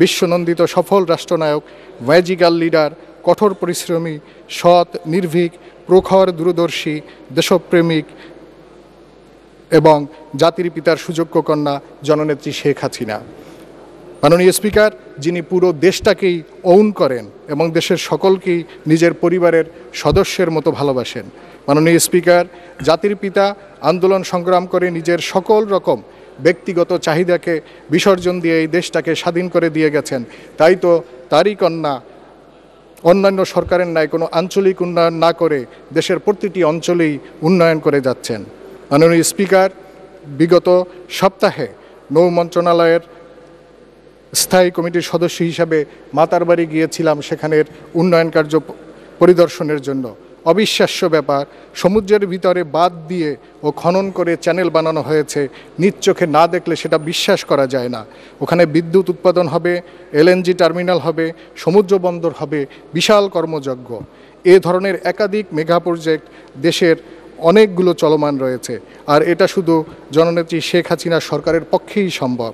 বিশ্বনন্দিত সফল রাষ্ট্রনায়ক ম্যাজিক্যাল লিডার কঠোর পরিশ্রমী সৎ নির্ভীক প্রখর দূরদর্শী দেশপ্রেমিক এবং জাতির পিতার সুযোগ্য কন্যা জননেত্রী শেখ হাসিনা মাননীয় স্পিকার যিনি পুরো দেশটাকেই ওন করেন এবং দেশের সকলকেই নিজের পরিবারের সদস্যের মতো ভালোবাসেন মাননীয় স্পিকার জাতির পিতা আন্দোলন সংগ্রাম করে নিজের সকল রকম ব্যক্তিগত চাহিদাকে বিসর্জন দিয়ে এই দেশটাকে স্বাধীন করে দিয়ে গেছেন তাই তো তারই কন্যা অন্যান্য সরকারের ন্যায় কোনো আঞ্চলিক উন্নয়ন না করে দেশের প্রতিটি অঞ্চলেই উন্নয়ন করে যাচ্ছেন মাননীয় স্পিকার বিগত সপ্তাহে নৌ মন্ত্রণালয়ের স্থায়ী কমিটির সদস্য হিসাবে মাতারবাড়ি গিয়েছিলাম সেখানের উন্নয়ন কার্য পরিদর্শনের জন্য অবিশ্বাস্য ব্যাপার সমুদ্রের ভিতরে বাদ দিয়ে ও খনন করে চ্যানেল বানানো হয়েছে নিজ চোখে না দেখলে সেটা বিশ্বাস করা যায় না ওখানে বিদ্যুৎ উৎপাদন হবে এলএনজি টার্মিনাল হবে সমুদ্র বন্দর হবে বিশাল কর্মযজ্ঞ এ ধরনের একাধিক মেগা প্রজেক্ট দেশের অনেকগুলো চলমান রয়েছে আর এটা শুধু জননেত্রী শেখ হাসিনা সরকারের পক্ষেই সম্ভব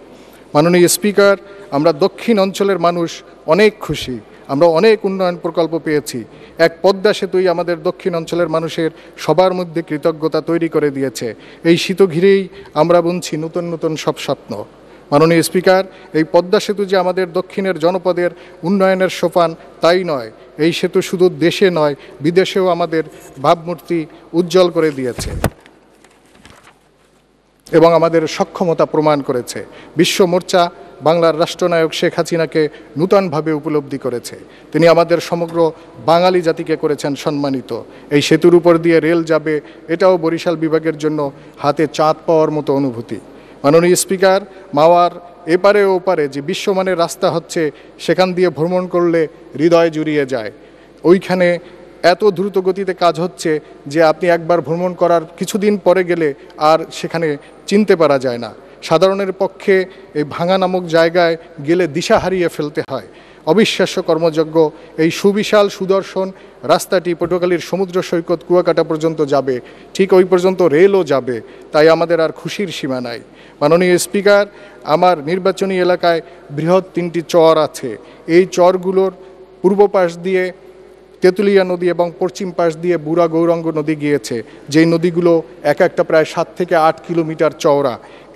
মাননীয় স্পিকার আমরা দক্ষিণ অঞ্চলের মানুষ অনেক খুশি আমরা অনেক উন্নয়ন প্রকল্প পেয়েছি এক পদ্মা সেতুই আমাদের দক্ষিণ অঞ্চলের মানুষের সবার মধ্যে কৃতজ্ঞতা তৈরি করে দিয়েছে এই শীত ঘিরেই আমরা বুনছি নতুন নতুন সব স্বপ্ন মাননীয় স্পিকার এই পদ্মা সেতু যে আমাদের দক্ষিণের জনপদের উন্নয়নের সোপান তাই নয় এই সেতু শুধু দেশে নয় বিদেশেও আমাদের ভাবমূর্তি উজ্জ্বল করে দিয়েছে এবং আমাদের সক্ষমতা প্রমাণ করেছে বিশ্ব মোর্চা বাংলার রাষ্ট্রনায়ক শেখ হাসিনাকে নূতনভাবে উপলব্ধি করেছে তিনি আমাদের সমগ্র বাঙালি জাতিকে করেছেন সম্মানিত এই সেতুর উপর দিয়ে রেল যাবে এটাও বরিশাল বিভাগের জন্য হাতে চাঁদ পাওয়ার মতো অনুভূতি মাননীয় স্পিকার মাওয়ার এপারে ওপারে যে বিশ্বমানের রাস্তা হচ্ছে সেখান দিয়ে ভ্রমণ করলে হৃদয় জুড়িয়ে যায় ওইখানে এত দ্রুত গতিতে কাজ হচ্ছে যে আপনি একবার ভ্রমণ করার কিছুদিন পরে গেলে আর সেখানে চিনতে পারা যায় না সাধারণের পক্ষে এই ভাঙা নামক জায়গায় গেলে দিশা হারিয়ে ফেলতে হয় অবিশ্বাস্য কর্মযজ্ঞ এই সুবিশাল সুদর্শন রাস্তাটি পটুয়াখালীর সমুদ্র সৈকত কুয়াকাটা পর্যন্ত যাবে ঠিক ওই পর্যন্ত রেলও যাবে তাই আমাদের আর খুশির সীমা নাই মাননীয় স্পিকার আমার নির্বাচনী এলাকায় বৃহৎ তিনটি চর আছে এই চরগুলোর পূর্ব পাশ দিয়ে তেঁতুলিয়া নদী এবং পশ্চিম পাশ দিয়ে বুড়া গৌরাঙ্গ নদী গিয়েছে যেই নদীগুলো এক একটা প্রায় সাত থেকে আট কিলোমিটার চওড়া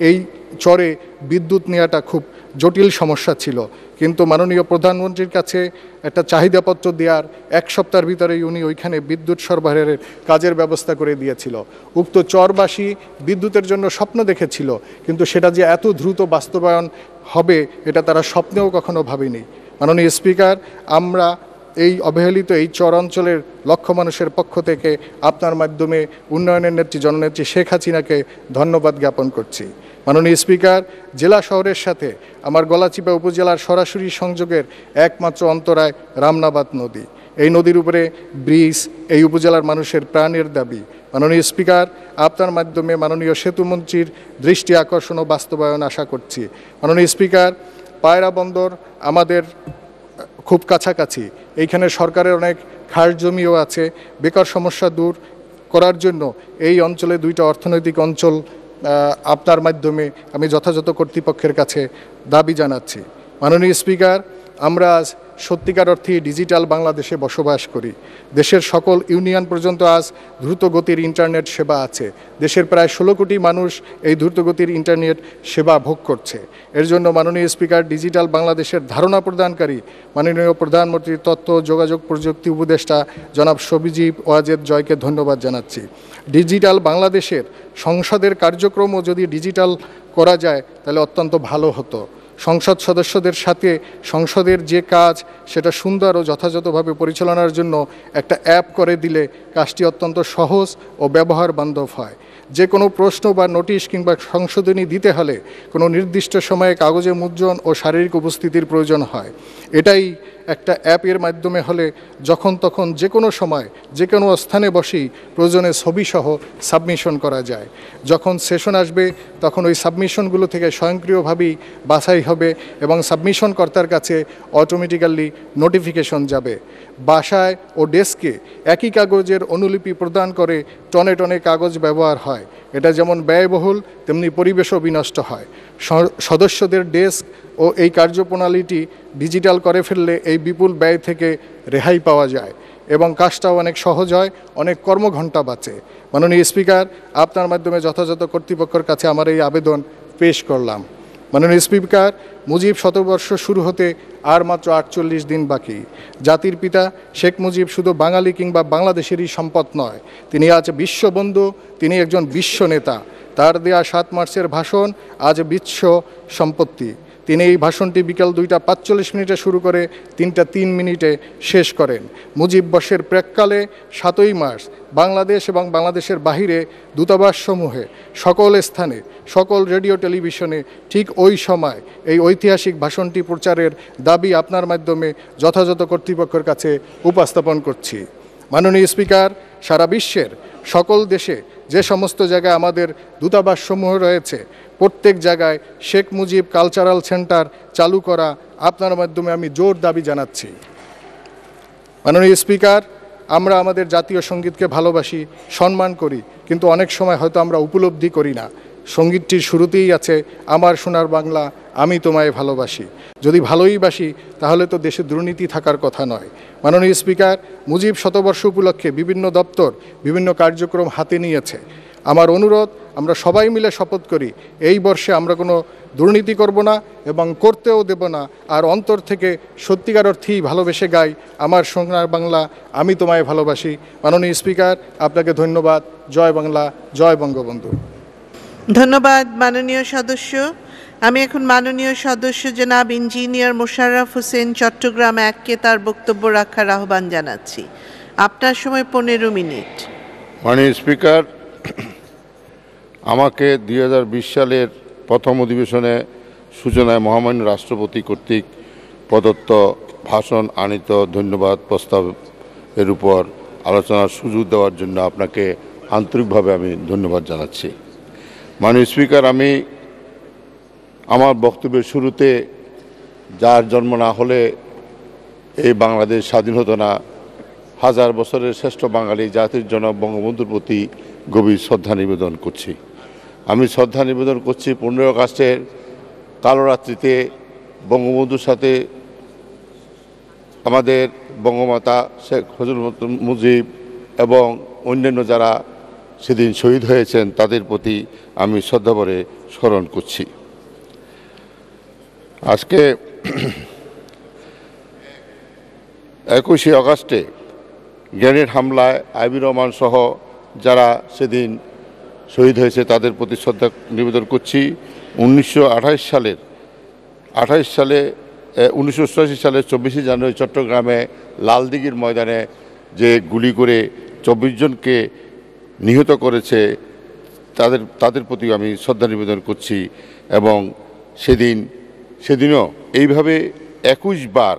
এই চরে বিদ্যুৎ নেওয়াটা খুব জটিল সমস্যা ছিল কিন্তু মাননীয় প্রধানমন্ত্রীর কাছে একটা চাহিদাপত্র দেওয়ার এক সপ্তাহের ভিতরেই উনি ওইখানে বিদ্যুৎ সরবরাহের কাজের ব্যবস্থা করে দিয়েছিল উক্ত চরবাসী বিদ্যুতের জন্য স্বপ্ন দেখেছিল কিন্তু সেটা যে এত দ্রুত বাস্তবায়ন হবে এটা তারা স্বপ্নেও কখনো ভাবেনি মাননীয় স্পিকার আমরা এই অবহেলিত এই চরাঞ্চলের লক্ষ মানুষের পক্ষ থেকে আপনার মাধ্যমে উন্নয়নের নেত্রী জননেত্রী শেখ হাসিনাকে ধন্যবাদ জ্ঞাপন করছি মাননীয় স্পিকার জেলা শহরের সাথে আমার গলাচিপা উপজেলার সরাসরি সংযোগের একমাত্র অন্তরায় রামনাবাদ নদী এই নদীর উপরে ব্রিজ এই উপজেলার মানুষের প্রাণের দাবি মাননীয় স্পিকার আপনার মাধ্যমে মাননীয় সেতুমন্ত্রীর দৃষ্টি আকর্ষণ ও বাস্তবায়ন আশা করছি মাননীয় স্পিকার পায়রা বন্দর আমাদের খুব কাছাকাছি এইখানে সরকারের অনেক খাস জমিও আছে বেকার সমস্যা দূর করার জন্য এই অঞ্চলে দুইটা অর্থনৈতিক অঞ্চল আপনার মাধ্যমে আমি যথাযথ কর্তৃপক্ষের কাছে দাবি জানাচ্ছি মাননীয় স্পিকার আমরা আজ সত্যিকার অর্থে ডিজিটাল বাংলাদেশে বসবাস করি দেশের সকল ইউনিয়ন পর্যন্ত আজ দ্রুতগতির ইন্টারনেট সেবা আছে দেশের প্রায় ষোলো কোটি মানুষ এই দ্রুতগতির ইন্টারনেট সেবা ভোগ করছে এর জন্য মাননীয় স্পিকার ডিজিটাল বাংলাদেশের ধারণা প্রদানকারী মাননীয় প্রধানমন্ত্রীর তথ্য যোগাযোগ প্রযুক্তি উপদেষ্টা জনাব সবিজীব ওয়াজেদ জয়কে ধন্যবাদ জানাচ্ছি ডিজিটাল বাংলাদেশের সংসদের কার্যক্রমও যদি ডিজিটাল করা যায় তাহলে অত্যন্ত ভালো হতো সংসদ সদস্যদের সাথে সংসদের যে কাজ সেটা সুন্দর ও যথাযথভাবে পরিচালনার জন্য একটা অ্যাপ করে দিলে কাজটি অত্যন্ত সহজ ও ব্যবহার বান্ধব হয় যে কোনো প্রশ্ন বা নোটিশ কিংবা সংশোধনী দিতে হলে কোনো নির্দিষ্ট সময়ে কাগজে মুদ্রণ ও শারীরিক উপস্থিতির প্রয়োজন হয় এটাই একটা অ্যাপের মাধ্যমে হলে যখন তখন যে কোনো সময় যে কোনো স্থানে বসেই প্রয়োজনে ছবিসহ সাবমিশন করা যায় যখন সেশন আসবে তখন ওই সাবমিশনগুলো থেকে স্বয়ংক্রিয়ভাবেই বাছাই হবে এবং সাবমিশন কর্তার কাছে অটোমেটিক্যালি নোটিফিকেশন যাবে বাসায় ও ডেস্কে একই কাগজের অনুলিপি প্রদান করে টনে টনে কাগজ ব্যবহার হয় এটা যেমন ব্যয়বহুল তেমনি পরিবেশও বিনষ্ট হয় সদস্যদের ডেস্ক ও এই কার্যপ্রণালীটি ডিজিটাল করে ফেললে এই বিপুল ব্যয় থেকে রেহাই পাওয়া যায় এবং কাজটাও অনেক সহজ হয় অনেক কর্মঘণ্টা বাঁচে মাননীয় স্পিকার আপনার মাধ্যমে যথাযথ কর্তৃপক্ষের কাছে আমার এই আবেদন পেশ করলাম মাননীয় স্পিকার মুজিব শতবর্ষ শুরু হতে আর মাত্র আটচল্লিশ দিন বাকি জাতির পিতা শেখ মুজিব শুধু বাঙালি কিংবা বাংলাদেশেরই সম্পদ নয় তিনি আজ বিশ্ববন্ধু তিনি একজন বিশ্ব নেতা তার দেয়া সাত মার্চের ভাষণ আজ বিশ্ব সম্পত্তি তিনি এই ভাষণটি বিকাল দুইটা পাঁচচল্লিশ মিনিটে শুরু করে তিনটা তিন মিনিটে শেষ করেন মুজিব বর্ষের প্রেক্ষালে সাতই মার্চ বাংলাদেশ এবং বাংলাদেশের বাহিরে দূতাবাসসমূহে সকল স্থানে সকল রেডিও টেলিভিশনে ঠিক ওই সময় এই ঐতিহাসিক ভাষণটি প্রচারের দাবি আপনার মাধ্যমে যথাযথ কর্তৃপক্ষের কাছে উপস্থাপন করছি মাননীয় স্পিকার সারা বিশ্বের সকল দেশে যে সমস্ত জায়গায় আমাদের দূতাবাসসমূহ রয়েছে প্রত্যেক জায়গায় শেখ মুজিব কালচারাল সেন্টার চালু করা আপনার মাধ্যমে আমি জোর দাবি জানাচ্ছি মাননীয় স্পিকার আমরা আমাদের জাতীয় সঙ্গীতকে ভালোবাসি সম্মান করি কিন্তু অনেক সময় হয়তো আমরা উপলব্ধি করি না সঙ্গীতটির শুরুতেই আছে আমার সোনার বাংলা আমি তোমায় ভালোবাসি যদি ভালোই বাসি তাহলে তো দেশে দুর্নীতি থাকার কথা নয় মাননীয় স্পিকার মুজিব শতবর্ষ উপলক্ষে বিভিন্ন দপ্তর বিভিন্ন কার্যক্রম হাতে নিয়েছে আমার অনুরোধ আমরা সবাই মিলে শপথ করি এই বর্ষে আমরা কোনো দুর্নীতি করব না এবং করতেও দেব না আর অন্তর থেকে সত্যিকার অর্থেই ভালোবেসে গাই আমার সোনার বাংলা আমি তোমায় ভালোবাসি মাননীয় স্পিকার আপনাকে ধন্যবাদ জয় বাংলা জয় বঙ্গবন্ধু ধন্যবাদ মাননীয় সদস্য আমি এখন মাননীয় সদস্য জেনাব ইঞ্জিনিয়ার মোশাররফ হোসেন চট্টগ্রাম এককে তার বক্তব্য রাখার আহ্বান জানাচ্ছি আপনার সময় পনেরো মিনিট মাননীয় স্পিকার আমাকে দুই সালের প্রথম অধিবেশনে সূচনায় মহামান্য রাষ্ট্রপতি কর্তৃক প্রদত্ত ভাষণ আনিত ধন্যবাদ প্রস্তাবের উপর আলোচনার সুযোগ দেওয়ার জন্য আপনাকে আন্তরিকভাবে আমি ধন্যবাদ জানাচ্ছি মাননীয় স্পিকার আমি আমার বক্তব্যের শুরুতে যার জন্ম না হলে এই বাংলাদেশ স্বাধীন হতো না হাজার বছরের শ্রেষ্ঠ বাঙালি জাতির জনক বঙ্গবন্ধুর প্রতি গভীর শ্রদ্ধা নিবেদন করছি আমি শ্রদ্ধা নিবেদন করছি পনেরো আগস্টের কালো রাত্রিতে বঙ্গবন্ধুর সাথে আমাদের বঙ্গমাতা শেখ হজুর মুজিব এবং অন্যান্য যারা সেদিন শহীদ হয়েছেন তাদের প্রতি আমি শ্রদ্ধাভরে স্মরণ করছি আজকে একুশে অগাস্টে গ্রেনেড হামলায় আইবির রহমান সহ যারা সেদিন শহীদ হয়েছে তাদের প্রতি শ্রদ্ধা নিবেদন করছি উনিশশো সালের আঠাইশ সালে উনিশশো সালে চব্বিশে জানুয়ারি চট্টগ্রামে লালদিঘির ময়দানে যে গুলি করে চব্বিশ জনকে নিহত করেছে তাদের তাদের প্রতি আমি শ্রদ্ধা নিবেদন করছি এবং সেদিন সেদিনও এইভাবে একুশ বার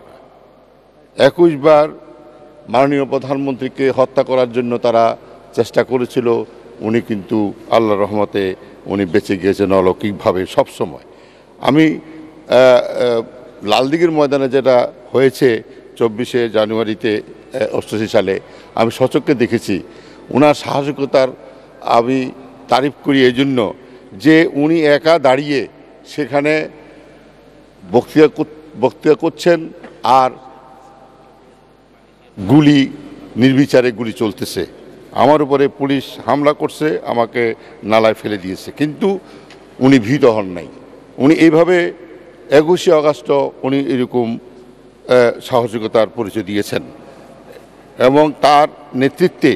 একুশ বার মাননীয় প্রধানমন্ত্রীকে হত্যা করার জন্য তারা চেষ্টা করেছিল উনি কিন্তু আল্লাহ রহমতে উনি বেঁচে গিয়েছেন অলৌকিকভাবে সবসময় আমি লালদিঘির ময়দানে যেটা হয়েছে চব্বিশে জানুয়ারিতে অষ্টাশি সালে আমি সচককে দেখেছি ওনার সাহসিকতার আমি তারিফ করি এই জন্য যে উনি একা দাঁড়িয়ে সেখানে বক্তৃতা বক্তৃতা করছেন আর গুলি নির্বিচারে গুলি চলতেছে আমার উপরে পুলিশ হামলা করছে আমাকে নালায় ফেলে দিয়েছে কিন্তু উনি ভীত হন নাই উনি এইভাবে একুশে আগস্ট উনি এরকম সাহসিকতার পরিচয় দিয়েছেন এবং তার নেতৃত্বে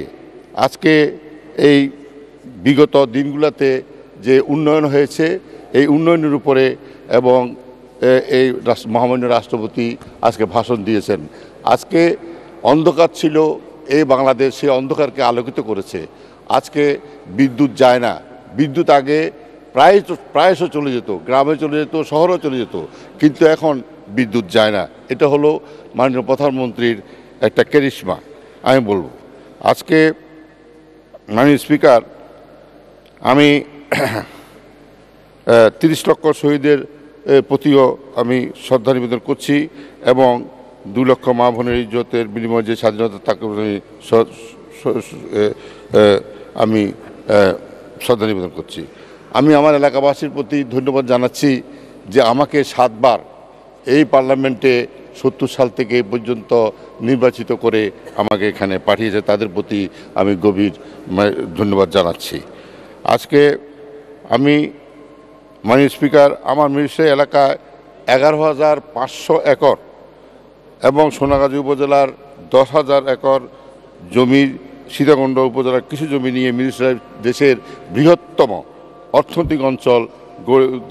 আজকে এই বিগত দিনগুলোতে যে উন্নয়ন হয়েছে এই উন্নয়নের উপরে এবং এই মহামান্য রাষ্ট্রপতি আজকে ভাষণ দিয়েছেন আজকে অন্ধকার ছিল এই বাংলাদেশ সেই অন্ধকারকে আলোকিত করেছে আজকে বিদ্যুৎ যায় না বিদ্যুৎ আগে প্রায় প্রায়শ চলে যেত গ্রামে চলে যেত শহরে চলে যেত কিন্তু এখন বিদ্যুৎ যায় না এটা হলো মাননীয় প্রধানমন্ত্রীর একটা ক্যারিশমা আমি বলবো আজকে মাননীয় স্পিকার আমি তিরিশ লক্ষ শহীদের প্রতিও আমি শ্রদ্ধা নিবেদন করছি এবং দু লক্ষ মা বোনের ইজ্জতের বিনিময়ে যে স্বাধীনতা তাকে আমি শ্রদ্ধা নিবেদন করছি আমি আমার এলাকাবাসীর প্রতি ধন্যবাদ জানাচ্ছি যে আমাকে সাতবার এই পার্লামেন্টে সত্তর সাল থেকে পর্যন্ত নির্বাচিত করে আমাকে এখানে পাঠিয়েছে তাদের প্রতি আমি গভীর ধন্যবাদ জানাচ্ছি আজকে আমি মাননীয় স্পিকার আমার মিনিস্টার এলাকায় এগারো হাজার পাঁচশো একর এবং সোনাগাজী উপজেলার দশ হাজার একর জমির সীতাকুণ্ড উপজেলার কিছু জমি নিয়ে মিনিস্টার দেশের বৃহত্তম অর্থনৈতিক অঞ্চল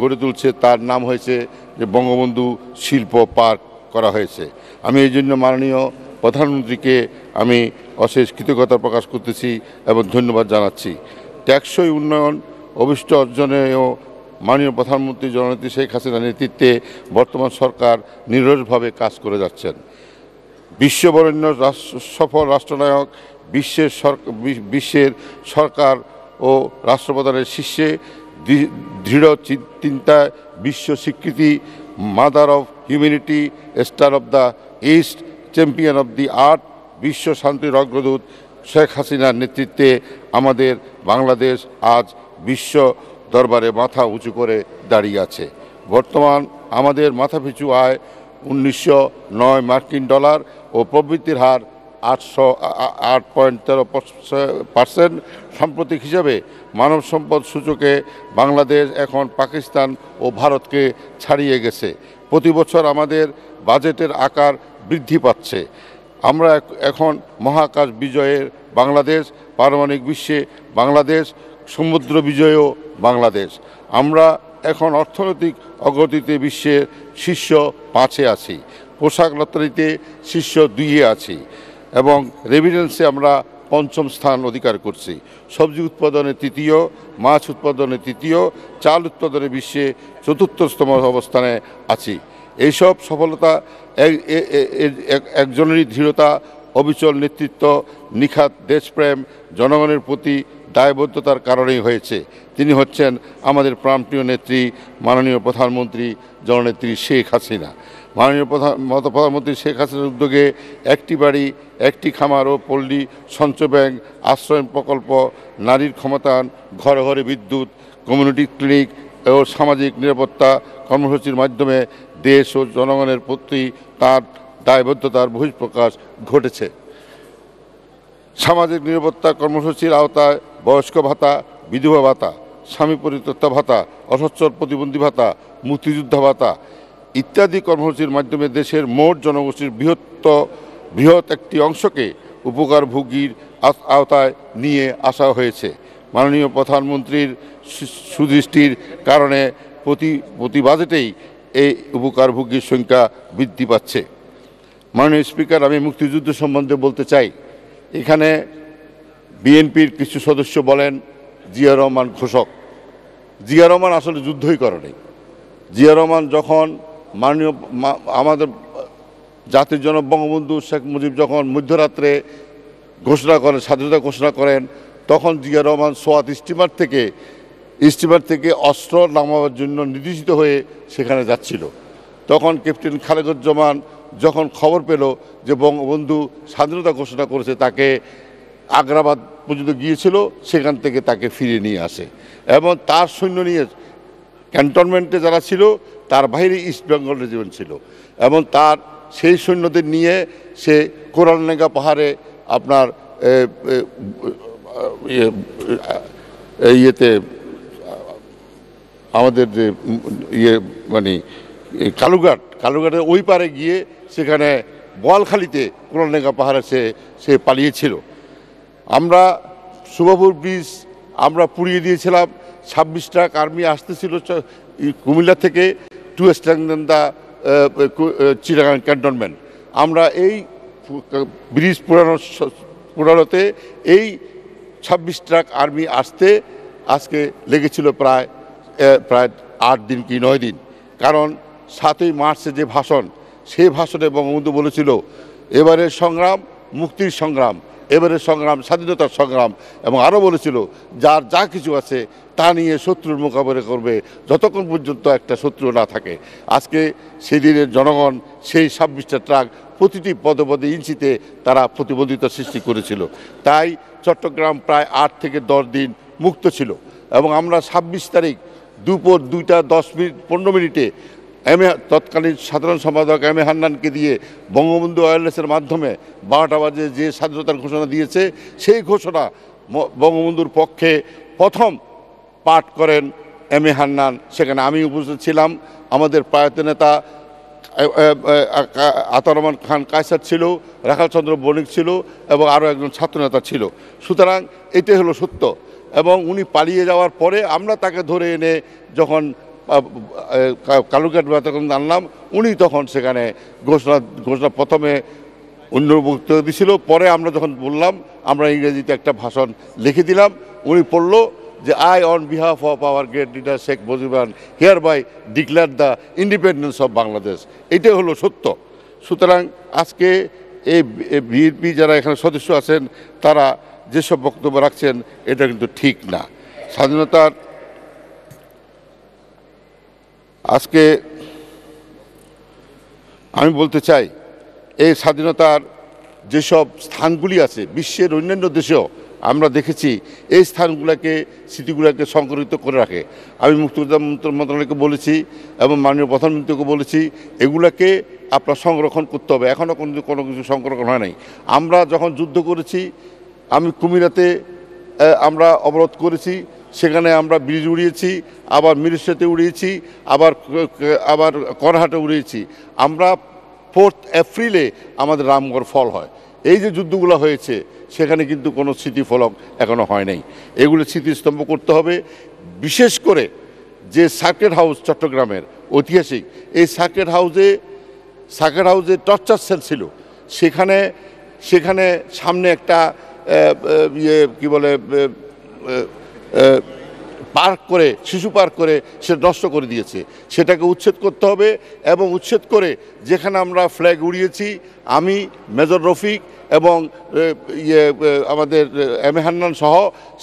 গড়ে তুলছে তার নাম হয়েছে যে বঙ্গবন্ধু শিল্প পার্ক করা হয়েছে আমি এই জন্য মাননীয় প্রধানমন্ত্রীকে আমি অশেষ কৃতজ্ঞতা প্রকাশ করতেছি এবং ধন্যবাদ জানাচ্ছি ট্যাক্সই উন্নয়ন অভিষ্ট অর্জনেও মাননীয় প্রধানমন্ত্রী জননেত্রী শেখ হাসিনার নেতৃত্বে বর্তমান সরকার নিরসভাবে কাজ করে যাচ্ছেন বিশ্ববরেণ্য সফল রাষ্ট্রনায়ক বিশ্বের বিশ্বের সরকার ও রাষ্ট্রপ্রধানের শীর্ষে দৃঢ় চিন্তায় বিশ্ব স্বীকৃতি mother of humanity star of the east champion of the earth বিশ্ব শান্তির অগ্রদূত শেখ হাসিনার নেতৃত্বে আমাদের বাংলাদেশ আজ বিশ্ব দরবারে মাথা উঁচু করে দাঁড়িয়ে আছে বর্তমান আমাদের মাথাপিছু আয় উনিশশো নয় মার্কিন ডলার ও প্রবৃত্তির হার আটশো আট পয়েন্ট তেরো পার্সেন্ট সাম্প্রতিক হিসাবে মানব সম্পদ সূচকে বাংলাদেশ এখন পাকিস্তান ও ভারতকে ছাড়িয়ে গেছে প্রতি বছর আমাদের বাজেটের আকার বৃদ্ধি পাচ্ছে আমরা এখন মহাকাশ বিজয়ের বাংলাদেশ পারমাণবিক বিশ্বে বাংলাদেশ সমুদ্র বিজয়ও বাংলাদেশ আমরা এখন অর্থনৈতিক অগ্রগতিতে বিশ্বের শীর্ষ পাঁচে আছি পোশাক রপ্তানিতে শীর্ষ দুইয়ে আছি এবং রেভিডেন্সে আমরা পঞ্চম স্থান অধিকার করছি সবজি উৎপাদনে তৃতীয় মাছ উৎপাদনে তৃতীয় চাল উৎপাদনে বিশ্বে চতুর্থতম অবস্থানে আছি এইসব সফলতা একজনেরই দৃঢ়তা অবিচল নেতৃত্ব নিখাত দেশপ্রেম জনগণের প্রতি দায়বদ্ধতার কারণেই হয়েছে তিনি হচ্ছেন আমাদের প্রাণপ্রিয় নেত্রী মাননীয় প্রধানমন্ত্রী জননেত্রী শেখ হাসিনা মাননীয় প্রধান প্রধানমন্ত্রী শেখ হাসিনার উদ্যোগে একটি বাড়ি একটি খামার ও পল্লী সঞ্চয় ব্যাংক আশ্রয় প্রকল্প নারীর ক্ষমতায়ন ঘরে ঘরে বিদ্যুৎ কমিউনিটি ক্লিনিক ও সামাজিক নিরাপত্তা কর্মসূচির মাধ্যমে দেশ ও জনগণের প্রতি তার দায়বদ্ধতার বহিঃপ্রকাশ ঘটেছে সামাজিক নিরাপত্তা কর্মসূচির আওতায় বয়স্ক ভাতা বিধবা ভাতা স্বামী পরিত্যক্তা ভাতা অসচ্ছল প্রতিবন্ধী ভাতা মুক্তিযোদ্ধা ভাতা ইত্যাদি কর্মসূচির মাধ্যমে দেশের মোট জনগোষ্ঠীর বৃহত্ত বৃহৎ একটি অংশকে উপকারভোগীর আওতায় নিয়ে আসা হয়েছে মাননীয় প্রধানমন্ত্রীর সুদৃষ্টির কারণে প্রতি প্রতি বাজেটেই এই উপকারভোগীর সংখ্যা বৃদ্ধি পাচ্ছে মাননীয় স্পিকার আমি মুক্তিযুদ্ধ সম্বন্ধে বলতে চাই এখানে বিএনপির কিছু সদস্য বলেন জিয়া রহমান ঘোষক জিয়া রহমান আসলে যুদ্ধই করেনি জিয়া রহমান যখন মাননীয় আমাদের জাতির জনক বঙ্গবন্ধু শেখ মুজিব যখন মধ্যরাত্রে ঘোষণা করেন স্বাধীনতা ঘোষণা করেন তখন জিয়া রহমান সোয়াত স্টিমার থেকে স্টিমার থেকে অস্ত্র নামাবার জন্য নির্দেশিত হয়ে সেখানে যাচ্ছিল তখন ক্যাপ্টেন খালেকুজ্জামান যখন খবর পেল যে বঙ্গবন্ধু স্বাধীনতা ঘোষণা করেছে তাকে আগ্রাবাদ পর্যন্ত গিয়েছিল সেখান থেকে তাকে ফিরে নিয়ে আসে এবং তার সৈন্য নিয়ে ক্যান্টনমেন্টে যারা ছিল তার বাইরে ইস্ট বেঙ্গল রেজিমেন্ট ছিল এবং তার সেই সৈন্যদের নিয়ে সে কোরালনেগা পাহাড়ে আপনার ইয়েতে আমাদের যে ইয়ে মানে কালুঘাট কালুঘাটের ওই পারে গিয়ে সেখানে বলখালিতে কোরআনডাঙ্গা পাহাড়ে সে সে পালিয়েছিল আমরা শুভপুর ব্রিজ আমরা পুড়িয়ে দিয়েছিলাম ছাব্বিশ ট্রাক আর্মি আসতেছিল কুমিল্লা থেকে টু স্ট্যান্ডেন দ্য ক্যান্টনমেন্ট আমরা এই ব্রিজ পুরানো পুরানোতে এই ছাব্বিশ ট্রাক আর্মি আসতে আজকে লেগেছিল প্রায় প্রায় আট দিন কি নয় দিন কারণ সাতই মার্চে যে ভাষণ সে ভাষণে বঙ্গবন্ধু বলেছিল এবারের সংগ্রাম মুক্তির সংগ্রাম এবারের সংগ্রাম স্বাধীনতার সংগ্রাম এবং আরও বলেছিল যার যা কিছু আছে তা নিয়ে শত্রুর মোকাবেলা করবে যতক্ষণ পর্যন্ত একটা শত্রু না থাকে আজকে সেদিনের জনগণ সেই ছাব্বিশটা ট্রাক প্রতিটি পদপদে ইঞ্চিতে তারা প্রতিবন্ধিতা সৃষ্টি করেছিল তাই চট্টগ্রাম প্রায় আট থেকে দশ দিন মুক্ত ছিল এবং আমরা ছাব্বিশ তারিখ দুপুর দুইটা দশ মিনিট পনেরো মিনিটে এম এ তৎকালীন সাধারণ সম্পাদক এম এ হান্নানকে দিয়ে বঙ্গবন্ধু ওয়ারলেসের মাধ্যমে বারোটা বাজে যে স্বাধীনতার ঘোষণা দিয়েছে সেই ঘোষণা বঙ্গবন্ধুর পক্ষে প্রথম পাঠ করেন এম এ হান্নান সেখানে আমি উপস্থিত ছিলাম আমাদের প্রয়াত নেতা আতারমান খান কায়সার ছিল রাখালচন্দ্র বণিক ছিল এবং আরও একজন ছাত্রনেতা ছিল সুতরাং এটাই হলো সত্য এবং উনি পালিয়ে যাওয়ার পরে আমরা তাকে ধরে এনে যখন কালুঘাট বাতাকন্দ আনলাম উনি তখন সেখানে ঘোষণা ঘোষণা প্রথমে অন্য বক্তব্য দিছিল পরে আমরা যখন বললাম আমরা ইংরেজিতে একটা ভাষণ লিখে দিলাম উনি পড়ল যে I on behalf of our great leader Sheikh Mujibur hereby declare the independence of Bangladesh এটাই হলো সত্য সুতরাং আজকে এই বিএনপি যারা এখানে সদস্য আছেন তারা যেসব বক্তব্য রাখছেন এটা কিন্তু ঠিক না স্বাধীনতার আজকে আমি বলতে চাই এই স্বাধীনতার যেসব স্থানগুলি আছে বিশ্বের অন্যান্য দেশেও আমরা দেখেছি এই স্থানগুলোকে স্মৃতিগুলোকে সংরক্ষিত করে রাখে আমি মুক্তিযোদ্ধা মন্ত্রণালয়কে বলেছি এবং মাননীয় প্রধানমন্ত্রীকে বলেছি এগুলাকে আপনার সংরক্ষণ করতে হবে এখনও কোনো কোনো কিছু সংরক্ষণ হয় নাই আমরা যখন যুদ্ধ করেছি আমি কুমিরাতে আমরা অবরোধ করেছি সেখানে আমরা ব্রিজ উড়িয়েছি আবার মিরিস্টাতে উড়িয়েছি আবার আবার করহাটে উড়িয়েছি আমরা ফোর্থ এপ্রিলে আমাদের রামগড় ফল হয় এই যে যুদ্ধগুলো হয়েছে সেখানে কিন্তু কোনো স্মৃতিফলক এখনও হয় নাই এগুলো স্মৃতিস্তম্ভ করতে হবে বিশেষ করে যে সার্কেট হাউস চট্টগ্রামের ঐতিহাসিক এই সার্কেট হাউসে সার্কেট হাউসে টর্চার সেল ছিল সেখানে সেখানে সামনে একটা ইয়ে কী বলে পার্ক করে শিশু পার্ক করে সে নষ্ট করে দিয়েছে সেটাকে উচ্ছেদ করতে হবে এবং উচ্ছেদ করে যেখানে আমরা ফ্ল্যাগ উড়িয়েছি আমি মেজর রফিক এবং ইয়ে আমাদের এম এ সহ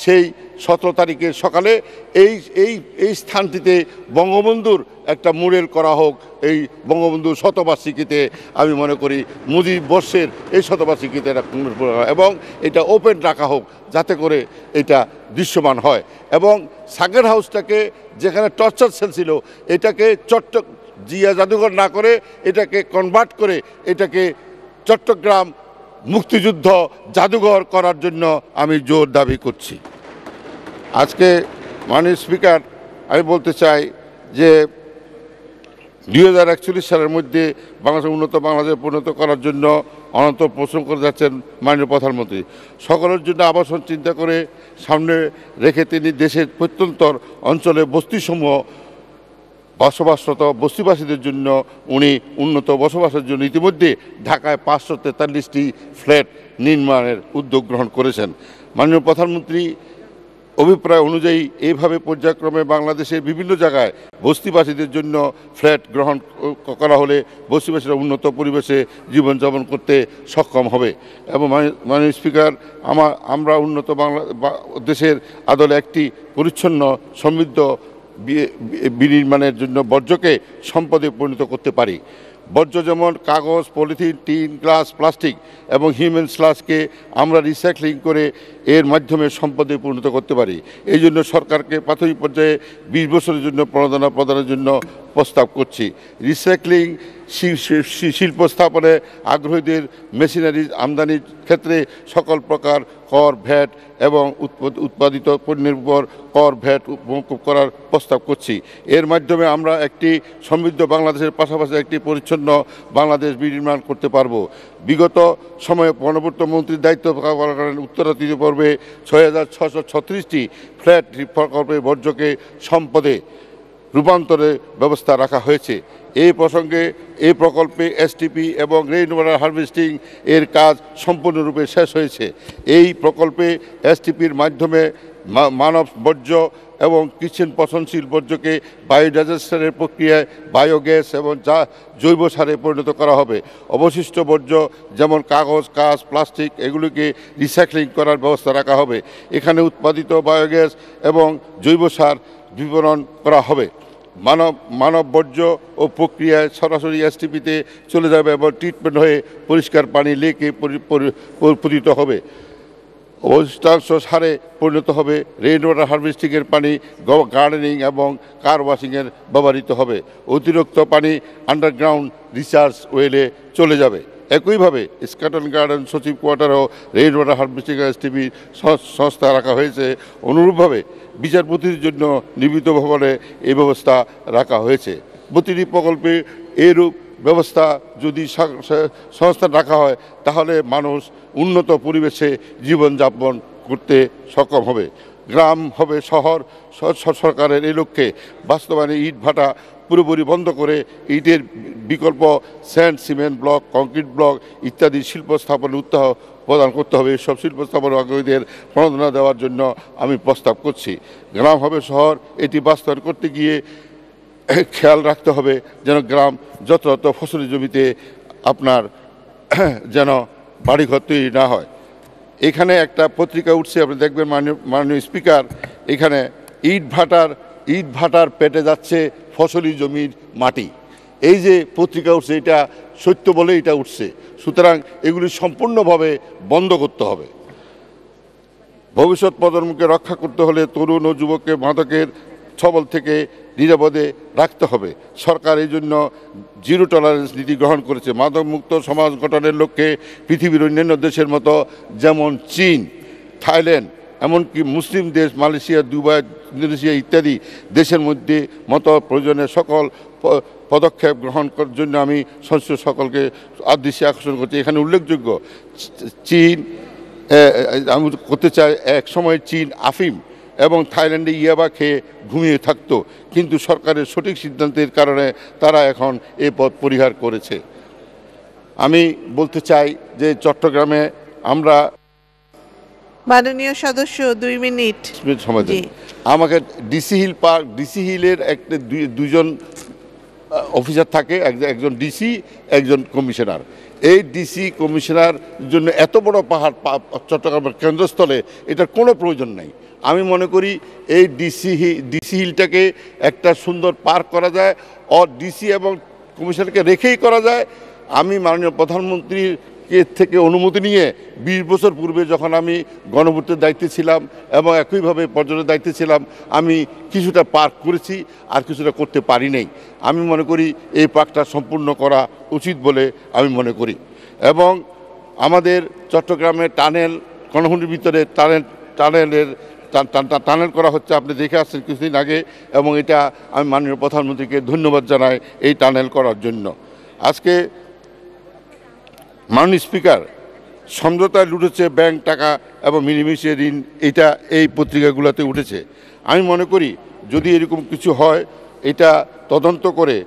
সেই সতেরো তারিখের সকালে এই এই এই স্থানটিতে বঙ্গবন্ধুর একটা মুরেল করা হোক এই বঙ্গবন্ধু শতবার্ষিকীতে আমি মনে করি মুজিব বর্ষের এই শতবার্ষিকীতে এবং এটা ওপেন রাখা হোক যাতে করে এটা দৃশ্যমান হয় এবং সাগের হাউসটাকে যেখানে টর্চার সেল ছিল এটাকে চট্ট জিয়া জাদুঘর না করে এটাকে কনভার্ট করে এটাকে চট্টগ্রাম মুক্তিযুদ্ধ জাদুঘর করার জন্য আমি জোর দাবি করছি আজকে মাননীয় স্পিকার আমি বলতে চাই যে দুই হাজার একচল্লিশ সালের মধ্যে বাংলাদেশ উন্নত বাংলাদেশ পরিণত করার জন্য অনন্ত পরিশ্রম করে যাচ্ছেন মাননীয় প্রধানমন্ত্রী সকলের জন্য আবাসন চিন্তা করে সামনে রেখে তিনি দেশের প্রত্যন্ত অঞ্চলে বস্তিসমূহ বসবাসরত বস্তিবাসীদের জন্য উনি উন্নত বসবাসের জন্য ইতিমধ্যে ঢাকায় পাঁচশো তেতাল্লিশটি ফ্ল্যাট নির্মাণের উদ্যোগ গ্রহণ করেছেন মাননীয় প্রধানমন্ত্রী অভিপ্রায় অনুযায়ী এইভাবে পর্যায়ক্রমে বাংলাদেশের বিভিন্ন জায়গায় বস্তিবাসীদের জন্য ফ্ল্যাট গ্রহণ করা হলে বস্তিবাসীরা উন্নত পরিবেশে জীবনযাপন করতে সক্ষম হবে এবং মাননীয় স্পিকার আমার আমরা উন্নত বাংলা দেশের আদলে একটি পরিচ্ছন্ন সমৃদ্ধ বিনির্মাণের জন্য বর্জ্যকে সম্পদে পরিণত করতে পারি বর্জ্য যেমন কাগজ পলিথিন টিন গ্লাস প্লাস্টিক এবং হিউম্যান স্লাসকে আমরা রিসাইক্লিং করে এর মাধ্যমে সম্পদে পরিণত করতে পারি এই জন্য সরকারকে প্রাথমিক পর্যায়ে বিশ বছরের জন্য প্রণোদনা প্রদানের জন্য প্রস্তাব করছি রিসাইক্লিং শিল্প স্থাপনে আগ্রহীদের মেশিনারি আমদানির ক্ষেত্রে সকল প্রকার কর ভ্যাট এবং উৎপাদিত পণ্যের উপর কর ভ্যাট মকুব করার প্রস্তাব করছি এর মাধ্যমে আমরা একটি সমৃদ্ধ বাংলাদেশের পাশাপাশি একটি পরিচ্ছন্ন বাংলাদেশ বিনির্মাণ করতে পারব বিগত সময়ে পণবর্ত মন্ত্রীর দায়িত্ব পালন করেন উত্তরা তৃতীয় পর্বে ছয় হাজার ছশো ছত্রিশটি ফ্ল্যাট প্রকল্পের বর্জ্যকে সম্পদে রূপান্তরের ব্যবস্থা রাখা হয়েছে এই প্রসঙ্গে এই প্রকল্পে এসটিপি এবং রেইন ওয়াটার হারভেস্টিং এর কাজ সম্পূর্ণরূপে শেষ হয়েছে এই প্রকল্পে এসটিপির মাধ্যমে মানব বর্জ্য এবং কিচেন পচনশীল বর্জ্যকে বায়োডাইজেস্টারের প্রক্রিয়ায় বায়োগ্যাস এবং যা জৈব সারে পরিণত করা হবে অবশিষ্ট বর্জ্য যেমন কাগজ কাঁচ প্লাস্টিক এগুলিকে রিসাইক্লিং করার ব্যবস্থা রাখা হবে এখানে উৎপাদিত বায়োগ্যাস এবং জৈব সার বিবরণ করা হবে মানব মানব বর্জ্য ও প্রক্রিয়ায় সরাসরি এসটিপিতে চলে যাবে এবং ট্রিটমেন্ট হয়ে পরিষ্কার পানি লেকে পরিপূরিত হবে অবশিষ্টাংশ সারে পরিণত হবে রেইন ওয়াটার হারভেস্টিংয়ের পানি গার্ডেনিং এবং কার ওয়াশিংয়ের ব্যবহৃত হবে অতিরিক্ত পানি আন্ডারগ্রাউন্ড রিসার্চ ওয়েলে চলে যাবে একইভাবে স্কাটন গার্ডেন সচিব কোয়ার্টারেও রেড ওয়াটার হার্ভেস্টিং টিভি সংস্থা রাখা হয়েছে অনুরূপভাবে বিচারপতির জন্য নির্মিত ভবনে এই ব্যবস্থা রাখা হয়েছে প্রতিটি প্রকল্পে এরূপ ব্যবস্থা যদি সংস্থা রাখা হয় তাহলে মানুষ উন্নত পরিবেশে জীবনযাপন করতে সক্ষম হবে গ্রাম হবে শহর সরকারের এই লক্ষ্যে বাস্তবায়নে ইট ভাটা পুরোপুরি বন্ধ করে ইটের বিকল্প sand cement block concrete block ইত্যাদি শিল্প স্থাপনের উৎসাহ প্রদান করতে হবে সব শিল্প স্থাপন আগ্রহীদের প্রণোদনা দেওয়ার জন্য আমি প্রস্তাব করছি গ্রাম হবে শহর এটি বাস্তবায়ন করতে গিয়ে খেয়াল রাখতে হবে যেন গ্রাম যথাযথ ফসলের জমিতে আপনার যেন বাড়িঘর তৈরি না হয় এখানে একটা পত্রিকা উঠছে আপনি দেখবেন মাননীয় স্পিকার এখানে ইট ভাটার ইট ভাটার পেটে যাচ্ছে ফসলি জমির মাটি এই যে পত্রিকা উঠছে এটা সত্য বলে এটা উঠছে সুতরাং এগুলি সম্পূর্ণভাবে বন্ধ করতে হবে ভবিষ্যৎ প্রজন্মকে রক্ষা করতে হলে তরুণ ও যুবককে মাদকের ছবল থেকে নিরাপদে রাখতে হবে সরকার এই জন্য জিরো টলারেন্স নীতি গ্রহণ করেছে মাদকমুক্ত সমাজ গঠনের লক্ষ্যে পৃথিবীর অন্যান্য দেশের মতো যেমন চীন থাইল্যান্ড এমনকি মুসলিম দেশ মালয়েশিয়া দুবাই ইন্দোনেশিয়া ইত্যাদি দেশের মধ্যে মত প্রয়োজনে সকল পদক্ষেপ গ্রহণ করার জন্য আমি সংশ্লিষ্ট সকলকে আদৃশ্যে আকর্ষণ করছি এখানে উল্লেখযোগ্য চীন আমি করতে চাই এক সময় চীন আফিম এবং থাইল্যান্ডে ইয়াবা খেয়ে ঘুমিয়ে থাকত কিন্তু সরকারের সঠিক সিদ্ধান্তের কারণে তারা এখন এ পথ পরিহার করেছে আমি বলতে চাই যে চট্টগ্রামে আমরা মাননীয় সদস্য দুই মিনিট সময় দিন আমাকে ডিসি হিল পার্ক ডিসি হিলের একটা দুজন অফিসার থাকে একজন ডিসি একজন কমিশনার এই ডিসি কমিশনার জন্য এত বড় পাহাড় চট্টগ্রামের কেন্দ্রস্থলে এটার কোনো প্রয়োজন নাই আমি মনে করি এই ডিসি ডিসি হিলটাকে একটা সুন্দর পার্ক করা যায় অ ডিসি এবং কমিশনারকে রেখেই করা যায় আমি মাননীয় প্রধানমন্ত্রীর এর থেকে অনুমতি নিয়ে বিশ বছর পূর্বে যখন আমি গণপূর্তের দায়িত্বে ছিলাম এবং একইভাবে পর্যটনের দায়িত্বে ছিলাম আমি কিছুটা পার্ক করেছি আর কিছুটা করতে পারি নাই আমি মনে করি এই পার্কটা সম্পূর্ণ করা উচিত বলে আমি মনে করি এবং আমাদের চট্টগ্রামে টানেল কর্ণহুণ্ডির ভিতরে টানেল টানেলের টানেল করা হচ্ছে আপনি দেখে আসছেন কিছুদিন আগে এবং এটা আমি মাননীয় প্রধানমন্ত্রীকে ধন্যবাদ জানাই এই টানেল করার জন্য আজকে মাননীয় স্পিকার সমঝোতায় লুটেছে ব্যাংক টাকা এবং মিলিমিশে ঋণ এটা এই পত্রিকাগুলোতে উঠেছে আমি মনে করি যদি এরকম কিছু হয় এটা তদন্ত করে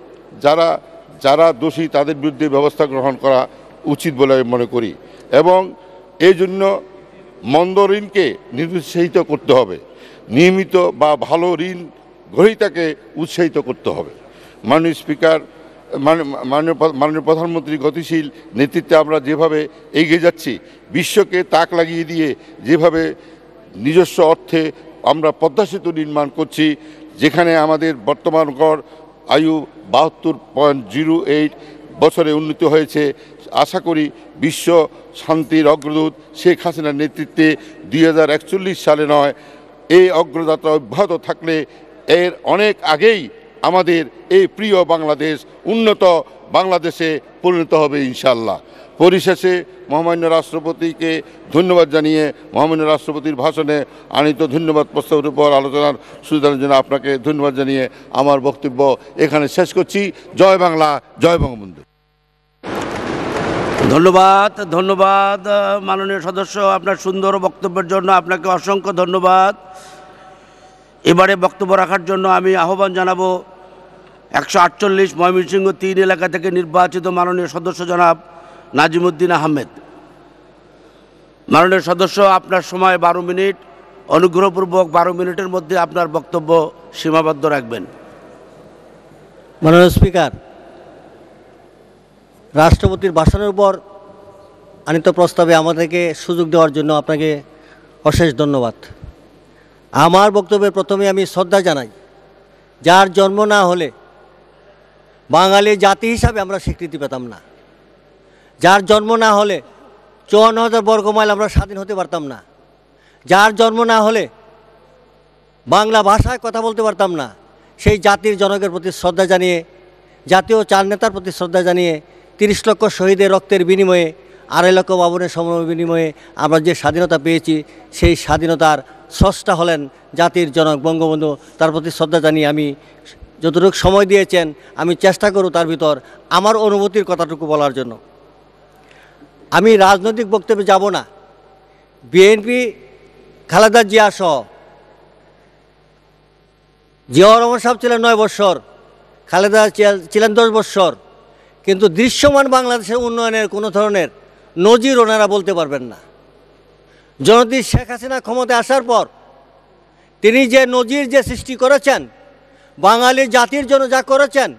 যারা যারা দোষী তাদের বিরুদ্ধে ব্যবস্থা গ্রহণ করা উচিত বলে আমি মনে করি এবং এই জন্য মন্দ ঋণকে নিরুৎসাহিত করতে হবে নিয়মিত বা ভালো ঋণ গ্রহীতাকে উৎসাহিত করতে হবে মাননীয় স্পিকার মাননীয় প্রধানমন্ত্রী গতিশীল নেতৃত্বে আমরা যেভাবে এগিয়ে যাচ্ছি বিশ্বকে তাক লাগিয়ে দিয়ে যেভাবে নিজস্ব অর্থে আমরা পদ্মা সেতু নির্মাণ করছি যেখানে আমাদের বর্তমান গড় আয়ু বাহাত্তর পয়েন্ট জিরো এইট বছরে উন্নীত হয়েছে আশা করি বিশ্ব শান্তির অগ্রদূত শেখ হাসিনার নেতৃত্বে দুই সালে নয় এই অগ্রযাত্রা অব্যাহত থাকলে এর অনেক আগেই আমাদের এই প্রিয় বাংলাদেশ উন্নত বাংলাদেশে পরিণত হবে ইনশাল্লাহ পরিশেষে মহামান্য রাষ্ট্রপতিকে ধন্যবাদ জানিয়ে মহামান্য রাষ্ট্রপতির ভাষণে আনিত ধন্যবাদ প্রস্তাবের উপর আলোচনার সুবিধার জন্য আপনাকে ধন্যবাদ জানিয়ে আমার বক্তব্য এখানে শেষ করছি জয় বাংলা জয় বঙ্গবন্ধু ধন্যবাদ ধন্যবাদ মাননীয় সদস্য আপনার সুন্দর বক্তব্যের জন্য আপনাকে অসংখ্য ধন্যবাদ এবারে বক্তব্য রাখার জন্য আমি আহ্বান জানাবো একশো আটচল্লিশ ময়মনসিংহ তিন এলাকা থেকে নির্বাচিত মাননীয় সদস্য জনাব নাজিমুদ্দিন আহমেদ মাননীয় সদস্য আপনার সময় বারো মিনিট অনুগ্রহপূর্বক বারো মিনিটের মধ্যে আপনার বক্তব্য সীমাবদ্ধ রাখবেন মাননীয় স্পিকার রাষ্ট্রপতির ভাষণের উপর আনিত প্রস্তাবে আমাদেরকে সুযোগ দেওয়ার জন্য আপনাকে অশেষ ধন্যবাদ আমার বক্তব্যে প্রথমে আমি শ্রদ্ধা জানাই যার জন্ম না হলে বাঙালি জাতি হিসাবে আমরা স্বীকৃতি পেতাম না যার জন্ম না হলে চুয়ান্ন হাজার বর্গমাইল আমরা স্বাধীন হতে পারতাম না যার জন্ম না হলে বাংলা ভাষায় কথা বলতে পারতাম না সেই জাতির জনকের প্রতি শ্রদ্ধা জানিয়ে জাতীয় চার নেতার প্রতি শ্রদ্ধা জানিয়ে তিরিশ লক্ষ শহীদের রক্তের বিনিময়ে আড়াই লক্ষ বাবনের সময় বিনিময়ে আমরা যে স্বাধীনতা পেয়েছি সেই স্বাধীনতার স্রষ্টা হলেন জাতির জনক বঙ্গবন্ধু তার প্রতি শ্রদ্ধা জানিয়ে আমি যতটুকু সময় দিয়েছেন আমি চেষ্টা করু তার ভিতর আমার অনুভূতির কথাটুকু বলার জন্য আমি রাজনৈতিক বক্তব্যে যাব না বিএনপি খালেদা জিয়া সহ জিয়া রহমান সাহেব ছিলেন নয় বৎসর খালেদা ছিলেন দশ বৎসর কিন্তু দৃশ্যমান বাংলাদেশের উন্নয়নের কোনো ধরনের নজির ওনারা বলতে পারবেন না জনতি শেখ হাসিনা ক্ষমতায় আসার পর তিনি যে নজির যে সৃষ্টি করেছেন বাঙালি জাতির জন্য যা করেছেন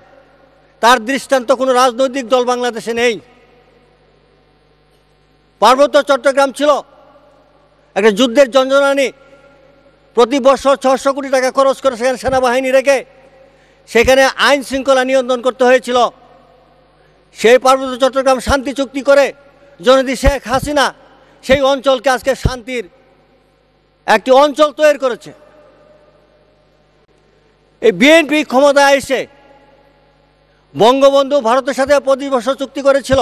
তার দৃষ্টান্ত কোনো রাজনৈতিক দল বাংলাদেশে নেই পার্বত্য চট্টগ্রাম ছিল একটা যুদ্ধের জঞ্জনানি প্রতি বছর ছশো কোটি টাকা খরচ করে সেখানে সেনাবাহিনী রেখে সেখানে আইন শৃঙ্খলা নিয়ন্ত্রণ করতে হয়েছিল সেই পার্বত্য চট্টগ্রাম শান্তি চুক্তি করে জনদি শেখ হাসিনা সেই অঞ্চলকে আজকে শান্তির একটি অঞ্চল তৈরি করেছে এই বিএনপি ক্ষমতায় এসে বঙ্গবন্ধু ভারতের সাথে পঁচিশ বছর চুক্তি করেছিল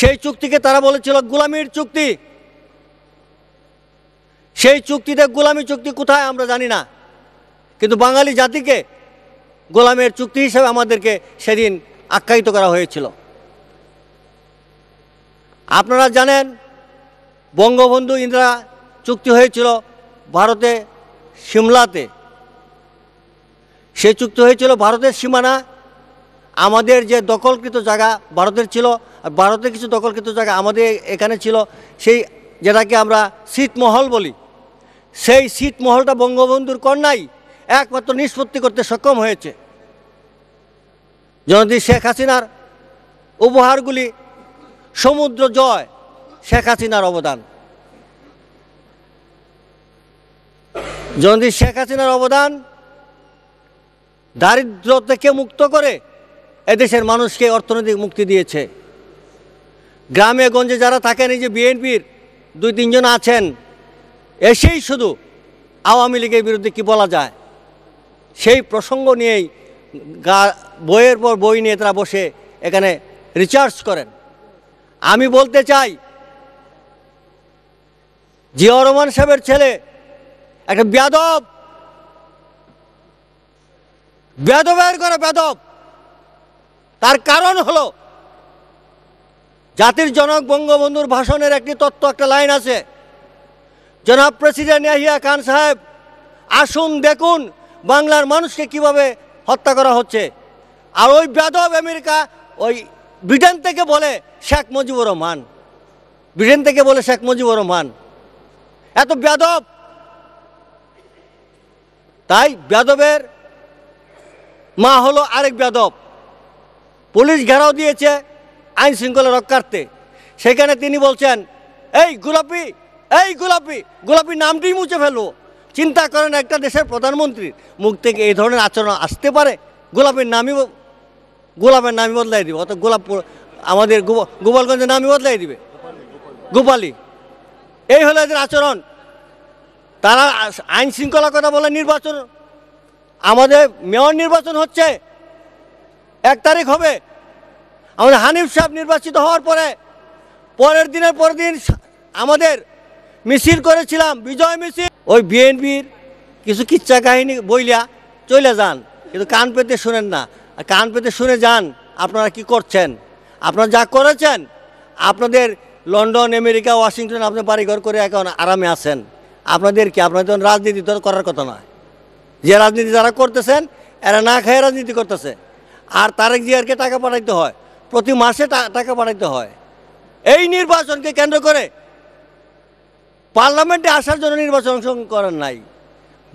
সেই চুক্তিকে তারা বলেছিল গোলামির চুক্তি সেই চুক্তিতে গোলামি চুক্তি কোথায় আমরা জানি না কিন্তু বাঙালি জাতিকে গোলামের চুক্তি হিসেবে আমাদেরকে সেদিন আখ্যায়িত করা হয়েছিল আপনারা জানেন বঙ্গবন্ধু ইন্দিরা চুক্তি হয়েছিল ভারতে সিমলাতে সেই চুক্তি হয়েছিল ভারতের সীমানা আমাদের যে দখলকৃত জায়গা ভারতের ছিল আর ভারতের কিছু দখলকৃত জায়গা আমাদের এখানে ছিল সেই যেটাকে আমরা শীতমহল বলি সেই শীতমহলটা বঙ্গবন্ধুর কন্যাই একমাত্র নিষ্পত্তি করতে সক্ষম হয়েছে যদি শেখ হাসিনার উপহারগুলি সমুদ্র জয় শেখ হাসিনার অবদান যদি শেখ হাসিনার অবদান দারিদ্র থেকে মুক্ত করে এদেশের মানুষকে অর্থনৈতিক মুক্তি দিয়েছে গ্রামে গঞ্জে যারা থাকেন এই যে বিএনপির দুই তিনজন আছেন এসেই শুধু আওয়ামী লীগের বিরুদ্ধে কি বলা যায় সেই প্রসঙ্গ নিয়েই গা বইয়ের পর বই নিয়ে তারা বসে এখানে রিচার্জ করেন আমি বলতে চাই জিয়া রহমান সাহেবের ছেলে একটা ব্যাদব ব্যাদবের করে ব্যাদব তার কারণ হলো জাতির জনক বঙ্গবন্ধুর ভাষণের একটি তত্ত্ব একটা লাইন আছে জনাব প্রেসিডেন্ট ইয়াহিয়া খান সাহেব আসুন দেখুন বাংলার মানুষকে কিভাবে হত্যা করা হচ্ছে আর ওই ব্যাদব আমেরিকা ওই ব্রিটেন থেকে বলে শেখ মুজিবুর রহমান ব্রিটেন থেকে বলে শেখ মুজিবুর রহমান এত ব্যাদব তাই ব্যাদবের মা হলো আরেক ব্যাদব পুলিশ ঘেরাও দিয়েছে আইন শৃঙ্খলা রক্ষার্থে সেখানে তিনি বলছেন এই গোলাপি এই গোলাপি গোলাপি নামটি মুছে ফেলো চিন্তা করেন একটা দেশের প্রধানমন্ত্রীর মুখ থেকে এই ধরনের আচরণ আসতে পারে গোলাপির নামই গোলাপের নামই বদলাই দিবে অর্থাৎ গোলাপ আমাদের গোপালগঞ্জের নামই বদলাই দিবে গোপালী এই হলো এদের আচরণ তারা আইন শৃঙ্খলা কথা বলে নির্বাচন আমাদের মেয়র নির্বাচন হচ্ছে এক তারিখ হবে আমাদের হানিফ সাহেব নির্বাচিত হওয়ার পরে পরের দিনের পরের দিন আমাদের মিছিল করেছিলাম বিজয় মিছিল ওই বিএনপির কিছু কিচ্ছা কাহিনী বইলিয়া চলে যান কিন্তু কান পেতে শোনেন না কান পেতে শুনে যান আপনারা কি করছেন আপনারা যা করেছেন আপনাদের লন্ডন আমেরিকা ওয়াশিংটন আপনি বাড়িঘর করে এখন আরামে আছেন আপনাদের কি আপনার যখন রাজনীতি তো করার কথা নয় যে রাজনীতি যারা করতেছেন এরা না খেয়ে রাজনীতি করতেছে আর তারেক জিয়ারকে টাকা পাঠাইতে হয় প্রতি মাসে টাকা পাঠাইতে হয় এই নির্বাচনকে কেন্দ্র করে পার্লামেন্টে আসার জন্য নির্বাচন অংশগ্রহণ করেন নাই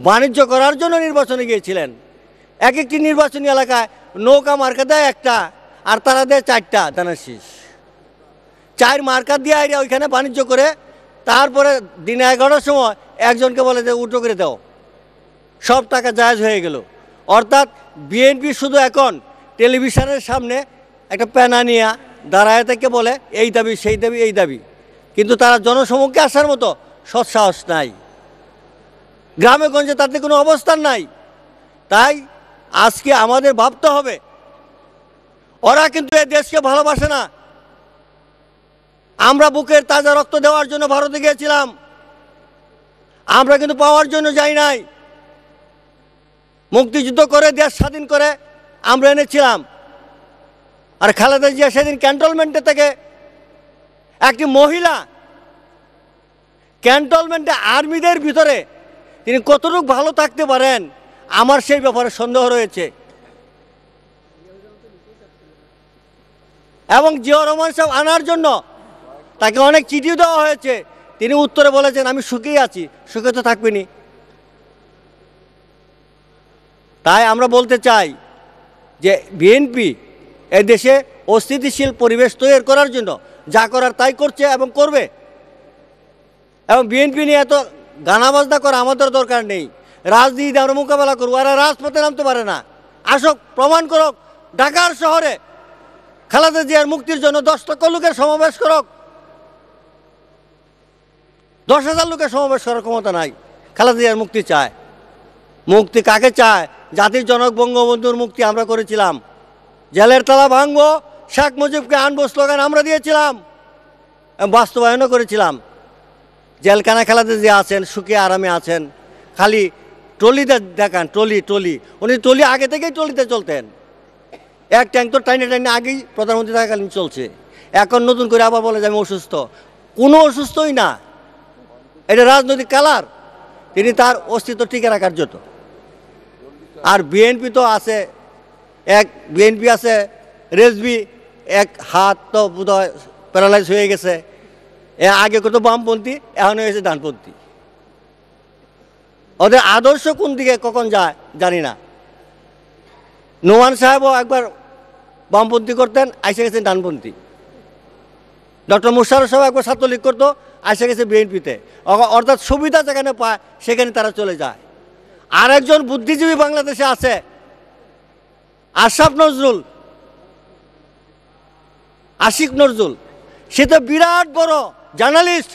বাণিজ্য করার জন্য নির্বাচনে গিয়েছিলেন এক একটি নির্বাচনী এলাকায় নৌকা মার্কা দেয় একটা আর তারা দেয় চারটা দানাশিস শীষ চার মার্কা দিয়ে আইরা ওইখানে বাণিজ্য করে তারপরে দিন এগারোটার সময় একজনকে বলে যে উল্টো করে দাও সব টাকা জায়জ হয়ে গেল অর্থাৎ বিএনপি শুধু এখন টেলিভিশনের সামনে একটা প্যানা নিয়ে দাঁড়ায় থেকে বলে এই দাবি সেই দাবি এই দাবি কিন্তু তারা জনসমুখে আসার মতো সৎসাহস নাই গ্রামে গঞ্জে তাদের কোনো অবস্থান নাই তাই আজকে আমাদের ভাবতে হবে ওরা কিন্তু এ দেশকে ভালোবাসে না আমরা বুকের তাজা রক্ত দেওয়ার জন্য ভারতে গিয়েছিলাম আমরা কিন্তু পাওয়ার জন্য যাই নাই মুক্তিযুদ্ধ করে দেশ স্বাধীন করে আমরা এনেছিলাম আর খালেদা জিয়া সেদিন ক্যান্টনমেন্টে থেকে একটি মহিলা ক্যান্টনমেন্টে আর্মিদের ভিতরে তিনি কতটুকু ভালো থাকতে পারেন আমার সেই ব্যাপারে সন্দেহ রয়েছে এবং জিয়া রহমান সাহেব আনার জন্য তাকে অনেক চিঠিও দেওয়া হয়েছে তিনি উত্তরে বলেছেন আমি সুখেই আছি সুখে তো থাকবেনি তাই আমরা বলতে চাই যে বিএনপি এ দেশে অস্থিতিশীল পরিবেশ তৈরি করার জন্য যা করার তাই করছে এবং করবে এবং বিএনপি নিয়ে এত গানাবাজনা করা আমাদের দরকার নেই রাজনীতি আমরা মোকাবেলা করবো আর রাজপথে নামতে পারে না আসক প্রমাণ করক ঢাকার শহরে খালাদা জিয়ার মুক্তির জন্য দশ লক্ষ লোকের সমাবেশ করক দশ হাজার লোকের সমাবেশ করার ক্ষমতা নাই খালাদা জিয়ার মুক্তি চায় মুক্তি কাকে চায় জাতির জনক বঙ্গবন্ধুর মুক্তি আমরা করেছিলাম জেলের তালা ভাঙব শেখ মুজিবকে আনবো স্লোগান আমরা দিয়েছিলাম বাস্তবায়নও করেছিলাম জেলখানা খেলাতে যে আছেন সুখে আরামে আছেন খালি ট্রলিতে দেখান ট্রলি ট্রলি উনি ট্রলি আগে থেকেই ট্রলিতে চলতেন এক ট্যাঙ্ক তো টাইনে টাইনে আগেই প্রধানমন্ত্রী থাকাকালীন চলছে এখন নতুন করে আবার বলে যে আমি অসুস্থ কোনো অসুস্থই না এটা রাজনৈতিক কালার তিনি তার অস্তিত্ব টিকে রাখার জন্য আর বিএনপি তো আছে এক বিএনপি আছে রেসবি এক হাত তো বোধহয় প্যারালাইজ হয়ে গেছে আগে কত বামপন্থী এখন হয়েছে ডানপন্থী ওদের আদর্শ কোন দিকে কখন যায় জানি না নোমান সাহেবও একবার বামপন্থী করতেন আইসে গেছেন ডানপন্থী ডক্টর মুশারফ সাহেব একবার ছাত্রলীগ করতো আইসে গেছে বিএনপিতে অর্থাৎ সুবিধা যেখানে পায় সেখানে তারা চলে যায় আর একজন বুদ্ধিজীবী বাংলাদেশে আছে আশরাফ নজরুল আশিক নজরুল সে তো বিরাট বড় জার্নালিস্ট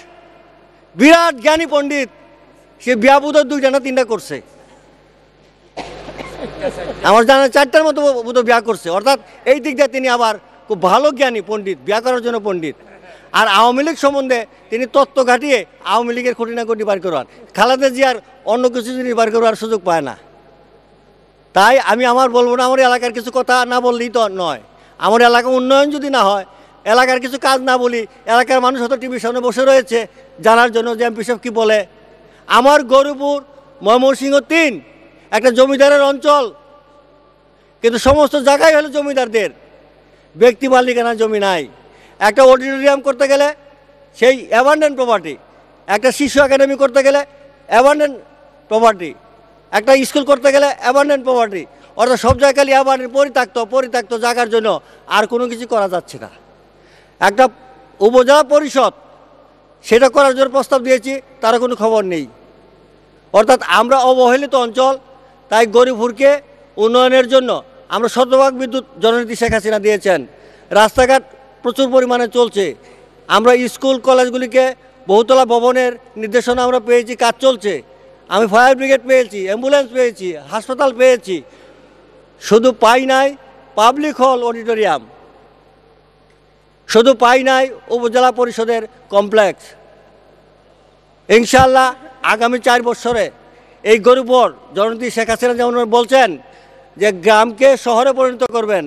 বিরাট জ্ঞানী পণ্ডিত সে বিয়া বোধ দুইটা না তিনটা করছে আমার জানা চারটার মতো বোধ বিয়া করছে অর্থাৎ এই দিক দিয়ে তিনি আবার খুব ভালো জ্ঞানী পণ্ডিত বিয়া করার জন্য পণ্ডিত আর আওয়ামী লীগ সম্বন্ধে তিনি তত্ত্ব ঘাটিয়ে আওয়ামী লীগের খুঁটি বার করার খালাদা জিয়ার অন্য কিছু জিনিস বার করার সুযোগ পায় না তাই আমি আমার বলবো না আমার এলাকার কিছু কথা না বললেই তো নয় আমার এলাকা উন্নয়ন যদি না হয় এলাকার কিছু কাজ না বলি এলাকার মানুষ হয়তো টিভির সামনে বসে রয়েছে জানার জন্য যে এমপি সাহেব কী বলে আমার গরুপুর ময়মনসিংহ তিন একটা জমিদারের অঞ্চল কিন্তু সমস্ত জায়গায় হলো জমিদারদের ব্যক্তি মালিকানা জমি নাই একটা অডিটোরিয়াম করতে গেলে সেই অ্যাবান্ডেন্ট প্রপার্টি একটা শিশু একাডেমি করতে গেলে অ্যাবান্ডেন্ট প্রপার্টি একটা স্কুল করতে গেলে অ্যাবান্ডেন্ট প্রপার্টি অর্থাৎ সব জায়গায় অ্যাবান্ডেন্ট পরিত্যক্ত পরিত্যক্ত জায়গার জন্য আর কোনো কিছু করা যাচ্ছে না একটা উপজেলা পরিষদ সেটা করার জন্য প্রস্তাব দিয়েছি তার কোনো খবর নেই অর্থাৎ আমরা অবহেলিত অঞ্চল তাই গরিবপুরকে উন্নয়নের জন্য আমরা শতভাগ বিদ্যুৎ জননীতি শেখ হাসিনা দিয়েছেন রাস্তাঘাট প্রচুর পরিমাণে চলছে আমরা স্কুল কলেজগুলিকে বহুতলা ভবনের নির্দেশনা আমরা পেয়েছি কাজ চলছে আমি ফায়ার ব্রিগেড পেয়েছি অ্যাম্বুলেন্স পেয়েছি হাসপাতাল পেয়েছি শুধু পাই নাই পাবলিক হল অডিটোরিয়াম শুধু পাই নাই উপজেলা পরিষদের কমপ্লেক্স ইনশাল্লাহ আগামী চার বছরে এই গরিবর জননীতি শেখ হাসিনা যেমন বলছেন যে গ্রামকে শহরে পরিণত করবেন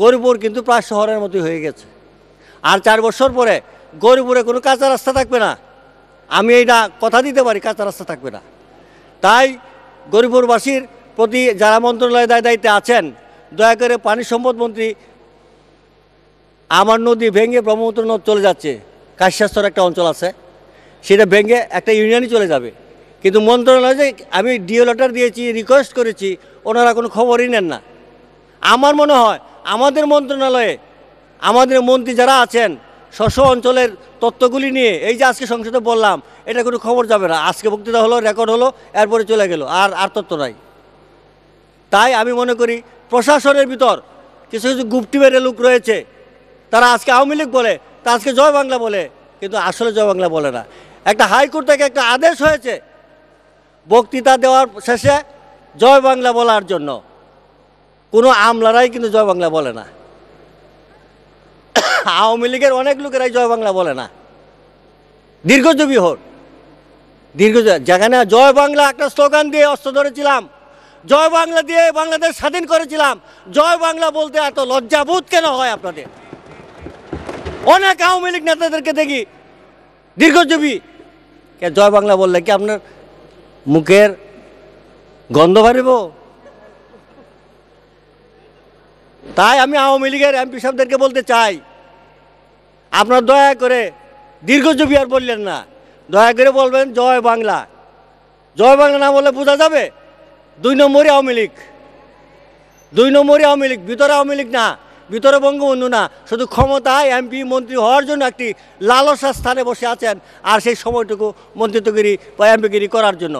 গরিবর কিন্তু প্রায় শহরের মতোই হয়ে গেছে আর চার বছর পরে গরিবরে কোনো কাঁচা রাস্তা থাকবে না আমি এইটা কথা দিতে পারি কাঁচা রাস্তা থাকবে না তাই গরিবরবাসীর প্রতি যারা মন্ত্রণালয়ে দায় দায়িত্বে আছেন দয়া করে পানি সম্পদ মন্ত্রী আমার নদী ভেঙে ব্রহ্মপুত্র নদ চলে যাচ্ছে কাশ্যাস্তর একটা অঞ্চল আছে সেটা ব্যাঙ্কে একটা ইউনিয়নই চলে যাবে কিন্তু মন্ত্রণালয় যে আমি ডিও লেটার দিয়েছি রিকোয়েস্ট করেছি ওনারা কোনো খবরই নেন না আমার মনে হয় আমাদের মন্ত্রণালয়ে আমাদের মন্ত্রী যারা আছেন শস্য অঞ্চলের তত্ত্বগুলি নিয়ে এই যে আজকে সংসদে বললাম এটা কোনো খবর যাবে না আজকে বক্তৃতা হলো রেকর্ড হলো এরপরে চলে গেল আর আর তত্ত্ব নাই তাই আমি মনে করি প্রশাসনের ভিতর কিছু কিছু গুপ্তি মেরে লোক রয়েছে তারা আজকে আওয়ামী লীগ বলে তা আজকে জয় বাংলা বলে কিন্তু আসলে জয় বাংলা বলে না একটা হাইকোর্ট থেকে একটা আদেশ হয়েছে বক্তৃতা দেওয়ার শেষে জয় বাংলা বলার জন্য কোনো আমলারাই কিন্তু জয় বাংলা বলে না আওয়ামী লীগের অনেক লোকেরাই জয় বাংলা বলে না দীর্ঘজীবী হোক দীর্ঘ যেখানে জয় বাংলা একটা স্লোগান দিয়ে অস্ত্র ধরেছিলাম জয় বাংলা দিয়ে বাংলাদেশ স্বাধীন করেছিলাম জয় বাংলা বলতে এত লজ্জাবোধ কেন হয় আপনাদের অনেক আওয়ামী লীগ নেতাদেরকে দেখি দীর্ঘজীবী কে জয় বাংলা বললে কি আপনার মুখের গন্ধ বাড়িব তাই আমি আওয়ামী লীগের এমপি সাহেবদেরকে বলতে চাই আপনার দয়া করে দীর্ঘজীবী আর বললেন না দয়া করে বলবেন জয় বাংলা জয় বাংলা না বলে বোঝা যাবে দুই নম্বরই আওয়ামী লীগ দুই নম্বরই আওয়ামী লীগ ভিতরে আওয়ামী লীগ না ভিতরে বঙ্গবন্ধু না শুধু ক্ষমতায় এমপি মন্ত্রী হওয়ার জন্য একটি লালসা স্থানে বসে আছেন আর সেই সময়টুকু মন্ত্রিত্বগিরি বা এমপিগিরি করার জন্য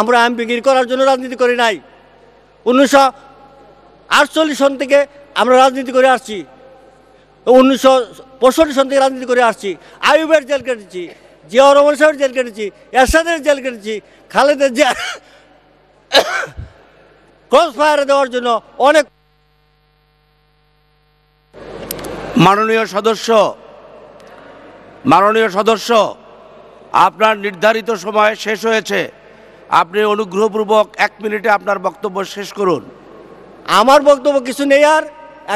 আমরা এমপিগিরি করার জন্য রাজনীতি করি নাই উনিশশো আটচল্লিশ সন থেকে আমরা রাজনীতি করে আসছি উনিশশো পঁয়ষট্টি সন থেকে রাজনীতি করে আসছি আয়ুবের জেল কেটেছি জিয়া রহমান সাহেবের জেল কেটেছি এরশাদের জেল কেটেছি খালেদের জেল ক্রস ফায়ারে দেওয়ার জন্য অনেক মাননীয় সদস্য মাননীয় সদস্য আপনার নির্ধারিত সময় শেষ হয়েছে আপনি অনুগ্রহপূর্বক এক মিনিটে আপনার বক্তব্য শেষ করুন আমার বক্তব্য কিছু নেই আর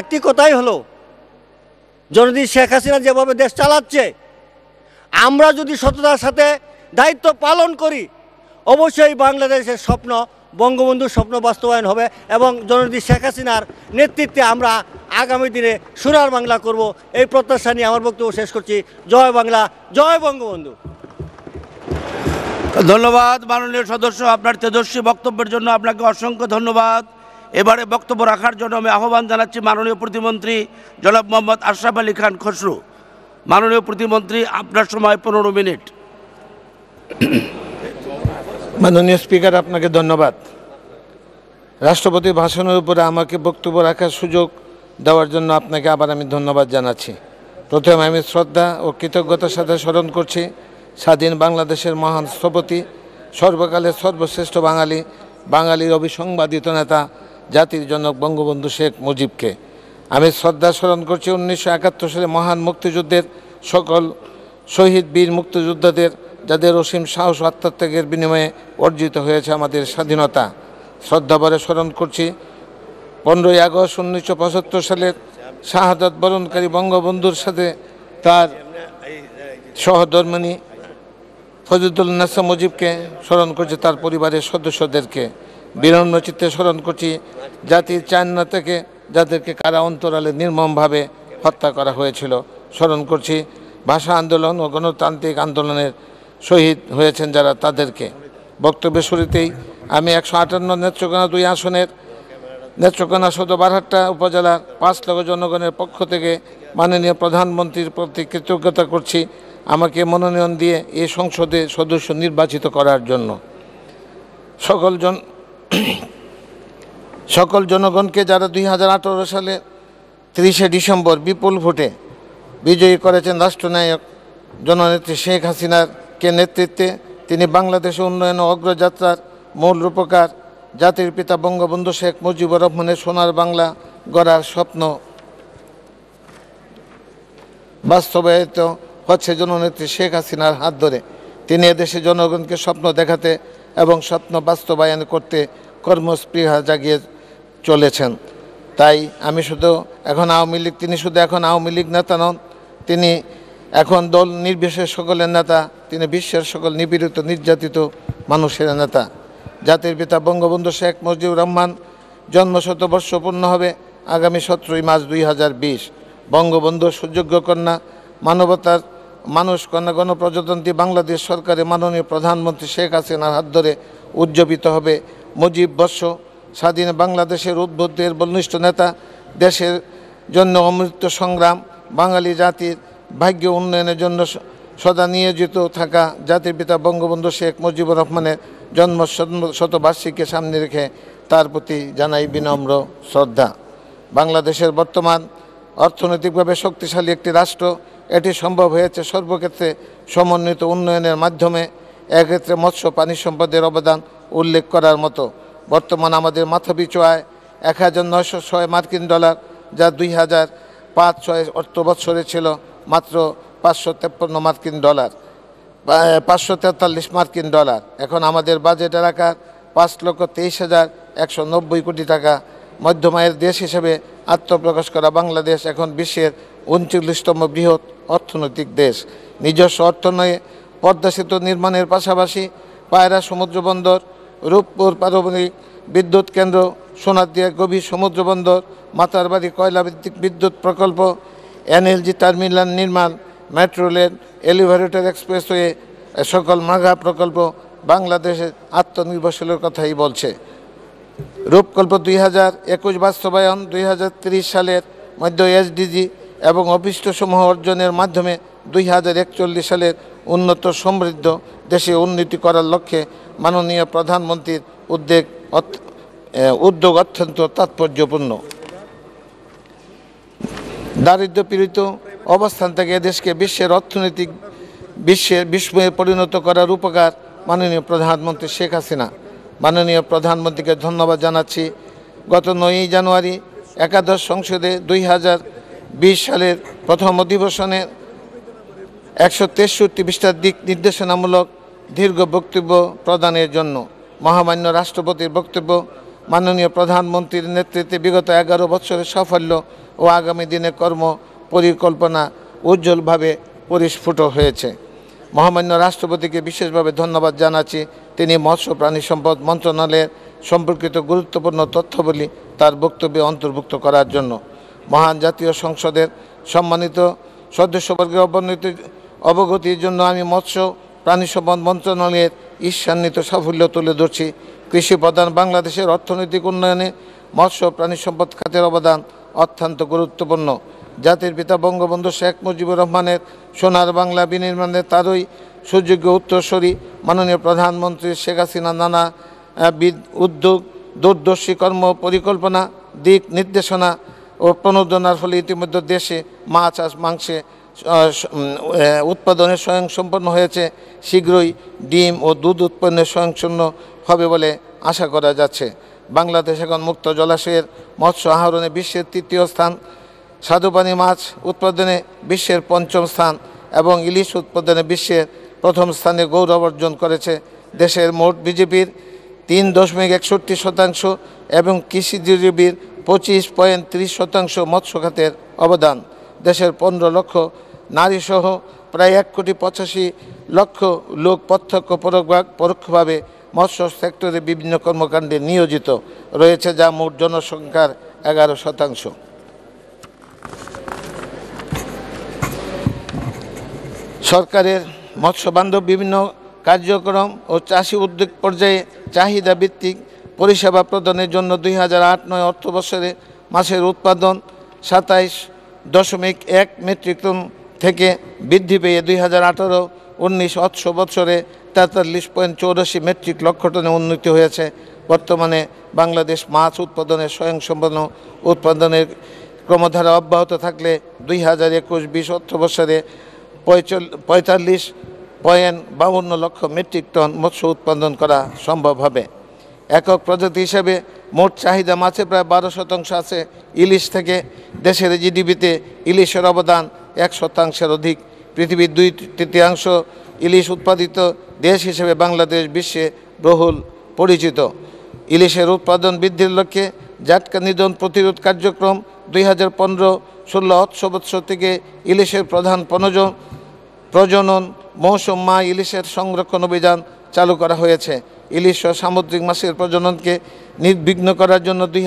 একটি কথাই হলো যদি শেখ হাসিনা যেভাবে দেশ চালাচ্ছে আমরা যদি সততার সাথে দায়িত্ব পালন করি অবশ্যই বাংলাদেশের স্বপ্ন বঙ্গবন্ধুর স্বপ্ন বাস্তবায়ন হবে এবং জননেত্রী শেখ হাসিনার নেতৃত্বে আমরা আগামী দিনে সুরার বাংলা করব এই প্রত্যাশা নিয়ে আমার বক্তব্য শেষ করছি জয় বাংলা জয় বঙ্গবন্ধু ধন্যবাদ মাননীয় সদস্য আপনার তেজস্বী বক্তব্যের জন্য আপনাকে অসংখ্য ধন্যবাদ এবারে বক্তব্য রাখার জন্য আমি আহ্বান জানাচ্ছি মাননীয় প্রতিমন্ত্রী জনাব মোহাম্মদ আশরাফ আলী খান খসরু মাননীয় প্রতিমন্ত্রী আপনার সময় পনেরো মিনিট মাননীয় স্পিকার আপনাকে ধন্যবাদ রাষ্ট্রপতি ভাষণের উপরে আমাকে বক্তব্য রাখার সুযোগ দেওয়ার জন্য আপনাকে আবার আমি ধন্যবাদ জানাচ্ছি প্রথমে আমি শ্রদ্ধা ও কৃতজ্ঞতার সাথে স্মরণ করছি স্বাধীন বাংলাদেশের মহান স্থপতি সর্বকালের সর্বশ্রেষ্ঠ বাঙালি বাঙালির অভিসংবাদিত নেতা জাতির জনক বঙ্গবন্ধু শেখ মুজিবকে আমি শ্রদ্ধা স্মরণ করছি উনিশশো সালে মহান মুক্তিযুদ্ধের সকল শহীদ বীর মুক্তিযোদ্ধাদের যাদের অসীম সাহস আত্মত্যাগের বিনিময়ে অর্জিত হয়েছে আমাদের স্বাধীনতা শ্রদ্ধাভরে স্মরণ করছি পনেরোই আগস্ট উনিশশো পঁচাত্তর সালের শাহাদত বরণকারী বঙ্গবন্ধুর সাথে তার সহধর্মিনী ফজুদ্দুল নাসা মুজিবকে স্মরণ করছি তার পরিবারের সদস্যদেরকে বিনম্র চিত্তে স্মরণ করছি জাতির চায়না থেকে যাদেরকে কারা অন্তরালে নির্মমভাবে হত্যা করা হয়েছিল স্মরণ করছি ভাষা আন্দোলন ও গণতান্ত্রিক আন্দোলনের শহীদ হয়েছেন যারা তাদেরকে বক্তব্যের শুরুতেই আমি একশো আটান্ন নেত্রকোনা দুই আসনের নেত্রকোনা সদর বারহাট্টা উপজেলার পাঁচ লক্ষ জনগণের পক্ষ থেকে মাননীয় প্রধানমন্ত্রীর প্রতি কৃতজ্ঞতা করছি আমাকে মনোনয়ন দিয়ে এ সংসদে সদস্য নির্বাচিত করার জন্য সকল জন সকল জনগণকে যারা দুই হাজার সালে তিরিশে ডিসেম্বর বিপুল ভোটে বিজয়ী করেছেন রাষ্ট্রনায়ক জননেত্রী শেখ হাসিনার কে নেতৃত্বে তিনি বাংলাদেশে উন্নয়ন অগ্রযাত্রার মূল রূপকার জাতির পিতা বঙ্গবন্ধু শেখ মুজিবুর রহমানের সোনার বাংলা গড়ার স্বপ্ন বাস্তবায়িত হচ্ছে জননেত্রী শেখ হাসিনার হাত ধরে তিনি এদেশে জনগণকে স্বপ্ন দেখাতে এবং স্বপ্ন বাস্তবায়ন করতে কর্মস্পৃহা জাগিয়ে চলেছেন তাই আমি শুধু এখন আওয়ামী লীগ তিনি শুধু এখন আওয়ামী লীগ নেতা নন তিনি এখন দল নির্বিশেষ সকলের নেতা তিনি বিশ্বের সকল নিপীড়িত নির্যাতিত মানুষের নেতা জাতির পিতা বঙ্গবন্ধু শেখ মুজিবুর রহমান জন্ম শতবর্ষ পূর্ণ হবে আগামী সতেরোই মার্চ দুই হাজার বিশ বঙ্গবন্ধু সুযোগ্য কন্যা মানবতার মানুষ কন্যা গণপ্রজাতন্ত্রী বাংলাদেশ সরকারের মাননীয় প্রধানমন্ত্রী শেখ হাসিনার হাত ধরে উদযাপিত হবে মুজিব বর্ষ স্বাধীন বাংলাদেশের উদ্বুদ্ধের বলিষ্ঠ নেতা দেশের জন্য অমৃত সংগ্রাম বাঙালি জাতির ভাগ্য উন্নয়নের জন্য সদা নিয়োজিত থাকা জাতির পিতা বঙ্গবন্ধু শেখ মুজিবুর রহমানের জন্ম শতবার্ষিকীকে সামনে রেখে তার প্রতি জানাই বিনম্র শ্রদ্ধা বাংলাদেশের বর্তমান অর্থনৈতিকভাবে শক্তিশালী একটি রাষ্ট্র এটি সম্ভব হয়েছে সর্বক্ষেত্রে সমন্বিত উন্নয়নের মাধ্যমে এক্ষেত্রে মৎস্য পানি সম্পদের অবদান উল্লেখ করার মতো বর্তমান আমাদের মাথাপিছু আয় এক হাজার নয়শো ছয় মার্কিন ডলার যা দুই হাজার পাঁচ ছয় অর্থ বৎসরে ছিল মাত্র পাঁচশো তেপ্পান্ন মার্কিন ডলার পাঁচশো তেতাল্লিশ মার্কিন ডলার এখন আমাদের বাজেট এলাকার পাঁচ লক্ষ তেইশ হাজার একশো নব্বই কোটি টাকা মধ্যমায়ের দেশ হিসেবে আত্মপ্রকাশ করা বাংলাদেশ এখন বিশ্বের উনচল্লিশতম বৃহৎ অর্থনৈতিক দেশ নিজস্ব অর্থনয়ে পদ্মা সেতু নির্মাণের পাশাপাশি পায়রা সমুদ্র বন্দর রূপপুর পারমাণবিক বিদ্যুৎ কেন্দ্র সোনাদিয়া গভীর সমুদ্র বন্দর মাতারবাড়ি কয়লাভিত্তিক বিদ্যুৎ প্রকল্প এনএলজি টার্মিনাল নির্মাণ মেট্রো রেল এলিভেটেড এক্সপ্রেসওয়ে সকল মাঘা প্রকল্প বাংলাদেশের আত্মনির্ভরশীলের কথাই বলছে রূপকল্প দুই হাজার একুশ বাস্তবায়ন দুই হাজার সালের মধ্যে এসডিজি এবং অভিষ্টসমূহ অর্জনের মাধ্যমে দুই হাজার একচল্লিশ সালের উন্নত সমৃদ্ধ দেশে উন্নতি করার লক্ষ্যে মাননীয় প্রধানমন্ত্রীর উদ্যোগ উদ্যোগ অত্যন্ত তাৎপর্যপূর্ণ দারিদ্র্যপীড়িত অবস্থান থেকে দেশকে বিশ্বের অর্থনৈতিক বিশ্বের বিস্ময়ে পরিণত করার উপকার মাননীয় প্রধানমন্ত্রী শেখ হাসিনা মাননীয় প্রধানমন্ত্রীকে ধন্যবাদ জানাচ্ছি গত নয়ই জানুয়ারি একাদশ সংসদে দুই হাজার বিশ সালের প্রথম অধিবেশনে একশো তেষট্টি পৃষ্ঠার দিক নির্দেশনামূলক দীর্ঘ বক্তব্য প্রদানের জন্য মহামান্য রাষ্ট্রপতির বক্তব্য মাননীয় প্রধানমন্ত্রীর নেতৃত্বে বিগত এগারো বছরের সাফল্য ও আগামী দিনে কর্ম পরিকল্পনা উজ্জ্বলভাবে পরিস্ফুট হয়েছে মহামান্য রাষ্ট্রপতিকে বিশেষভাবে ধন্যবাদ জানাচ্ছি তিনি মৎস্য প্রাণী সম্পদ মন্ত্রণালয়ের সম্পর্কিত গুরুত্বপূর্ণ তথ্যগুলি তার বক্তব্যে অন্তর্ভুক্ত করার জন্য মহান জাতীয় সংসদের সম্মানিত সদস্যবর্গের অবনতি অবগতির জন্য আমি মৎস্য প্রাণী সম্পদ মন্ত্রণালয়ের ঈর্ষান্বিত সাফল্য তুলে ধরছি কৃষি প্রধান বাংলাদেশের অর্থনৈতিক উন্নয়নে মৎস্য প্রাণী সম্পদ খাতের অবদান অত্যন্ত গুরুত্বপূর্ণ জাতির পিতা বঙ্গবন্ধু শেখ মুজিবুর রহমানের সোনার বাংলা বিনির্মাণে তারই সুযোগ্য উত্তরসূরি মাননীয় প্রধানমন্ত্রী শেখ হাসিনা নানা উদ্যোগ দূরদর্শী কর্ম পরিকল্পনা দিক নির্দেশনা ও প্রণোদনার ফলে ইতিমধ্যে দেশে মাছ আর মাংসে উৎপাদনে স্বয়ং সম্পন্ন হয়েছে শীঘ্রই ডিম ও দুধ উৎপন্নে স্বয়ংশূন্য হবে বলে আশা করা যাচ্ছে বাংলাদেশ এখন মুক্ত জলাশয়ের মৎস্য আহরণে বিশ্বের তৃতীয় স্থান সাধুপানি মাছ উৎপাদনে বিশ্বের পঞ্চম স্থান এবং ইলিশ উৎপাদনে বিশ্বের প্রথম স্থানে গৌরব অর্জন করেছে দেশের মোট বিজেপির তিন দশমিক একষট্টি শতাংশ এবং কৃষিজীবীর পঁচিশ পয়েন্ট ত্রিশ শতাংশ মৎস্য খাতের অবদান দেশের পনেরো লক্ষ নারীসহ প্রায় এক কোটি পঁচাশি লক্ষ লোক প্রত্যক্ষ পরোক্ষভাবে মৎস্য সেক্টরে বিভিন্ন কর্মকাণ্ডে নিয়োজিত রয়েছে যা মোট জনসংখ্যার এগারো শতাংশ সরকারের মৎস্য বান্ধব বিভিন্ন কার্যক্রম ও চাষি উদ্যোগ পর্যায়ে চাহিদা ভিত্তিক পরিষেবা প্রদানের জন্য দুই হাজার আট নয় অর্থবছরে মাছের উৎপাদন সাতাইশ দশমিক এক মেট্রিক টন থেকে বৃদ্ধি পেয়ে দুই হাজার আঠারো উনিশ অৎস বছরে তেতাল্লিশ পয়েন্ট চৌরাশি মেট্রিক লক্ষ টনে উন্নতি হয়েছে বর্তমানে বাংলাদেশ মাছ উৎপাদনের স্বয়ংসম্পন্ন উৎপাদনের ক্রমধারা অব্যাহত থাকলে দুই হাজার একুশ বিশ অর্থবৎসরে পঁয়তাল্লিশ পয়েন্ট বাউন্ন লক্ষ মেট্রিক টন মৎস্য উৎপাদন করা সম্ভব হবে একক প্রজাতি হিসেবে মোট চাহিদা মাছে প্রায় বারো শতাংশ আছে ইলিশ থেকে দেশের জিডিপিতে ইলিশের অবদান এক শতাংশের অধিক পৃথিবীর দুই তৃতীয়াংশ ইলিশ উৎপাদিত দেশ হিসেবে বাংলাদেশ বিশ্বে বহুল পরিচিত ইলিশের উৎপাদন বৃদ্ধির লক্ষ্যে জাটকা নিধন প্রতিরোধ কার্যক্রম দুই হাজার পনেরো ষোলো অর্থ বৎসর থেকে ইলিশের প্রধান পণজ প্রজনন মৌসুম মা ইলিশের সংরক্ষণ অভিযান চালু করা হয়েছে ইলিশ ও সামুদ্রিক মাছের প্রজননকে নির্বিঘ্ন করার জন্য দুই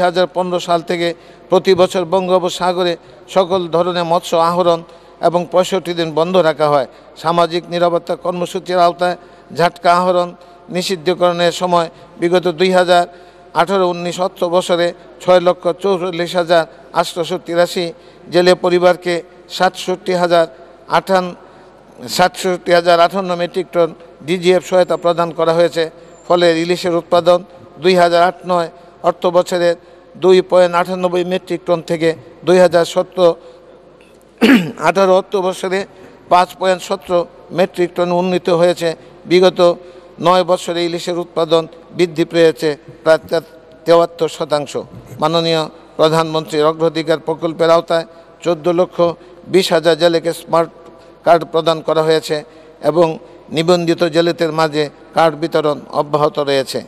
সাল থেকে প্রতি বছর বঙ্গোপসাগরে সকল ধরনের মৎস্য আহরণ এবং পঁয়ষট্টি দিন বন্ধ রাখা হয় সামাজিক নিরাপত্তা কর্মসূচির আওতায় ঝাটকা আহরণ নিষিদ্ধকরণের সময় বিগত দুই হাজার আঠারো উনিশ অর্থ বছরে ছয় লক্ষ চৌচল্লিশ হাজার আটশো তিরাশি জেলে পরিবারকে সাতষট্টি হাজার আঠান সাতষট্টি হাজার আঠান্ন মেট্রিক টন ডিজিএফ সহায়তা প্রদান করা হয়েছে ফলে ইলিশের উৎপাদন দুই হাজার আট নয় অর্থ বছরের দুই পয়েন্ট আটানব্বই মেট্রিক টন থেকে দুই হাজার সত্তর আঠারো অর্থবর্ষে বছরে পাঁচ পয়েন্ট সতেরো মেট্রিক টন উন্নীত হয়েছে বিগত নয় বছরে ইলিশের উৎপাদন বৃদ্ধি পেয়েছে প্রায় তেয়াত্তর শতাংশ মাননীয় প্রধানমন্ত্রীর অগ্রাধিকার প্রকল্পের আওতায় চোদ্দ লক্ষ বিশ হাজার জেলেকে স্মার্ট কার্ড প্রদান করা হয়েছে এবং নিবন্ধিত জেলেদের মাঝে কার্ড বিতরণ অব্যাহত রয়েছে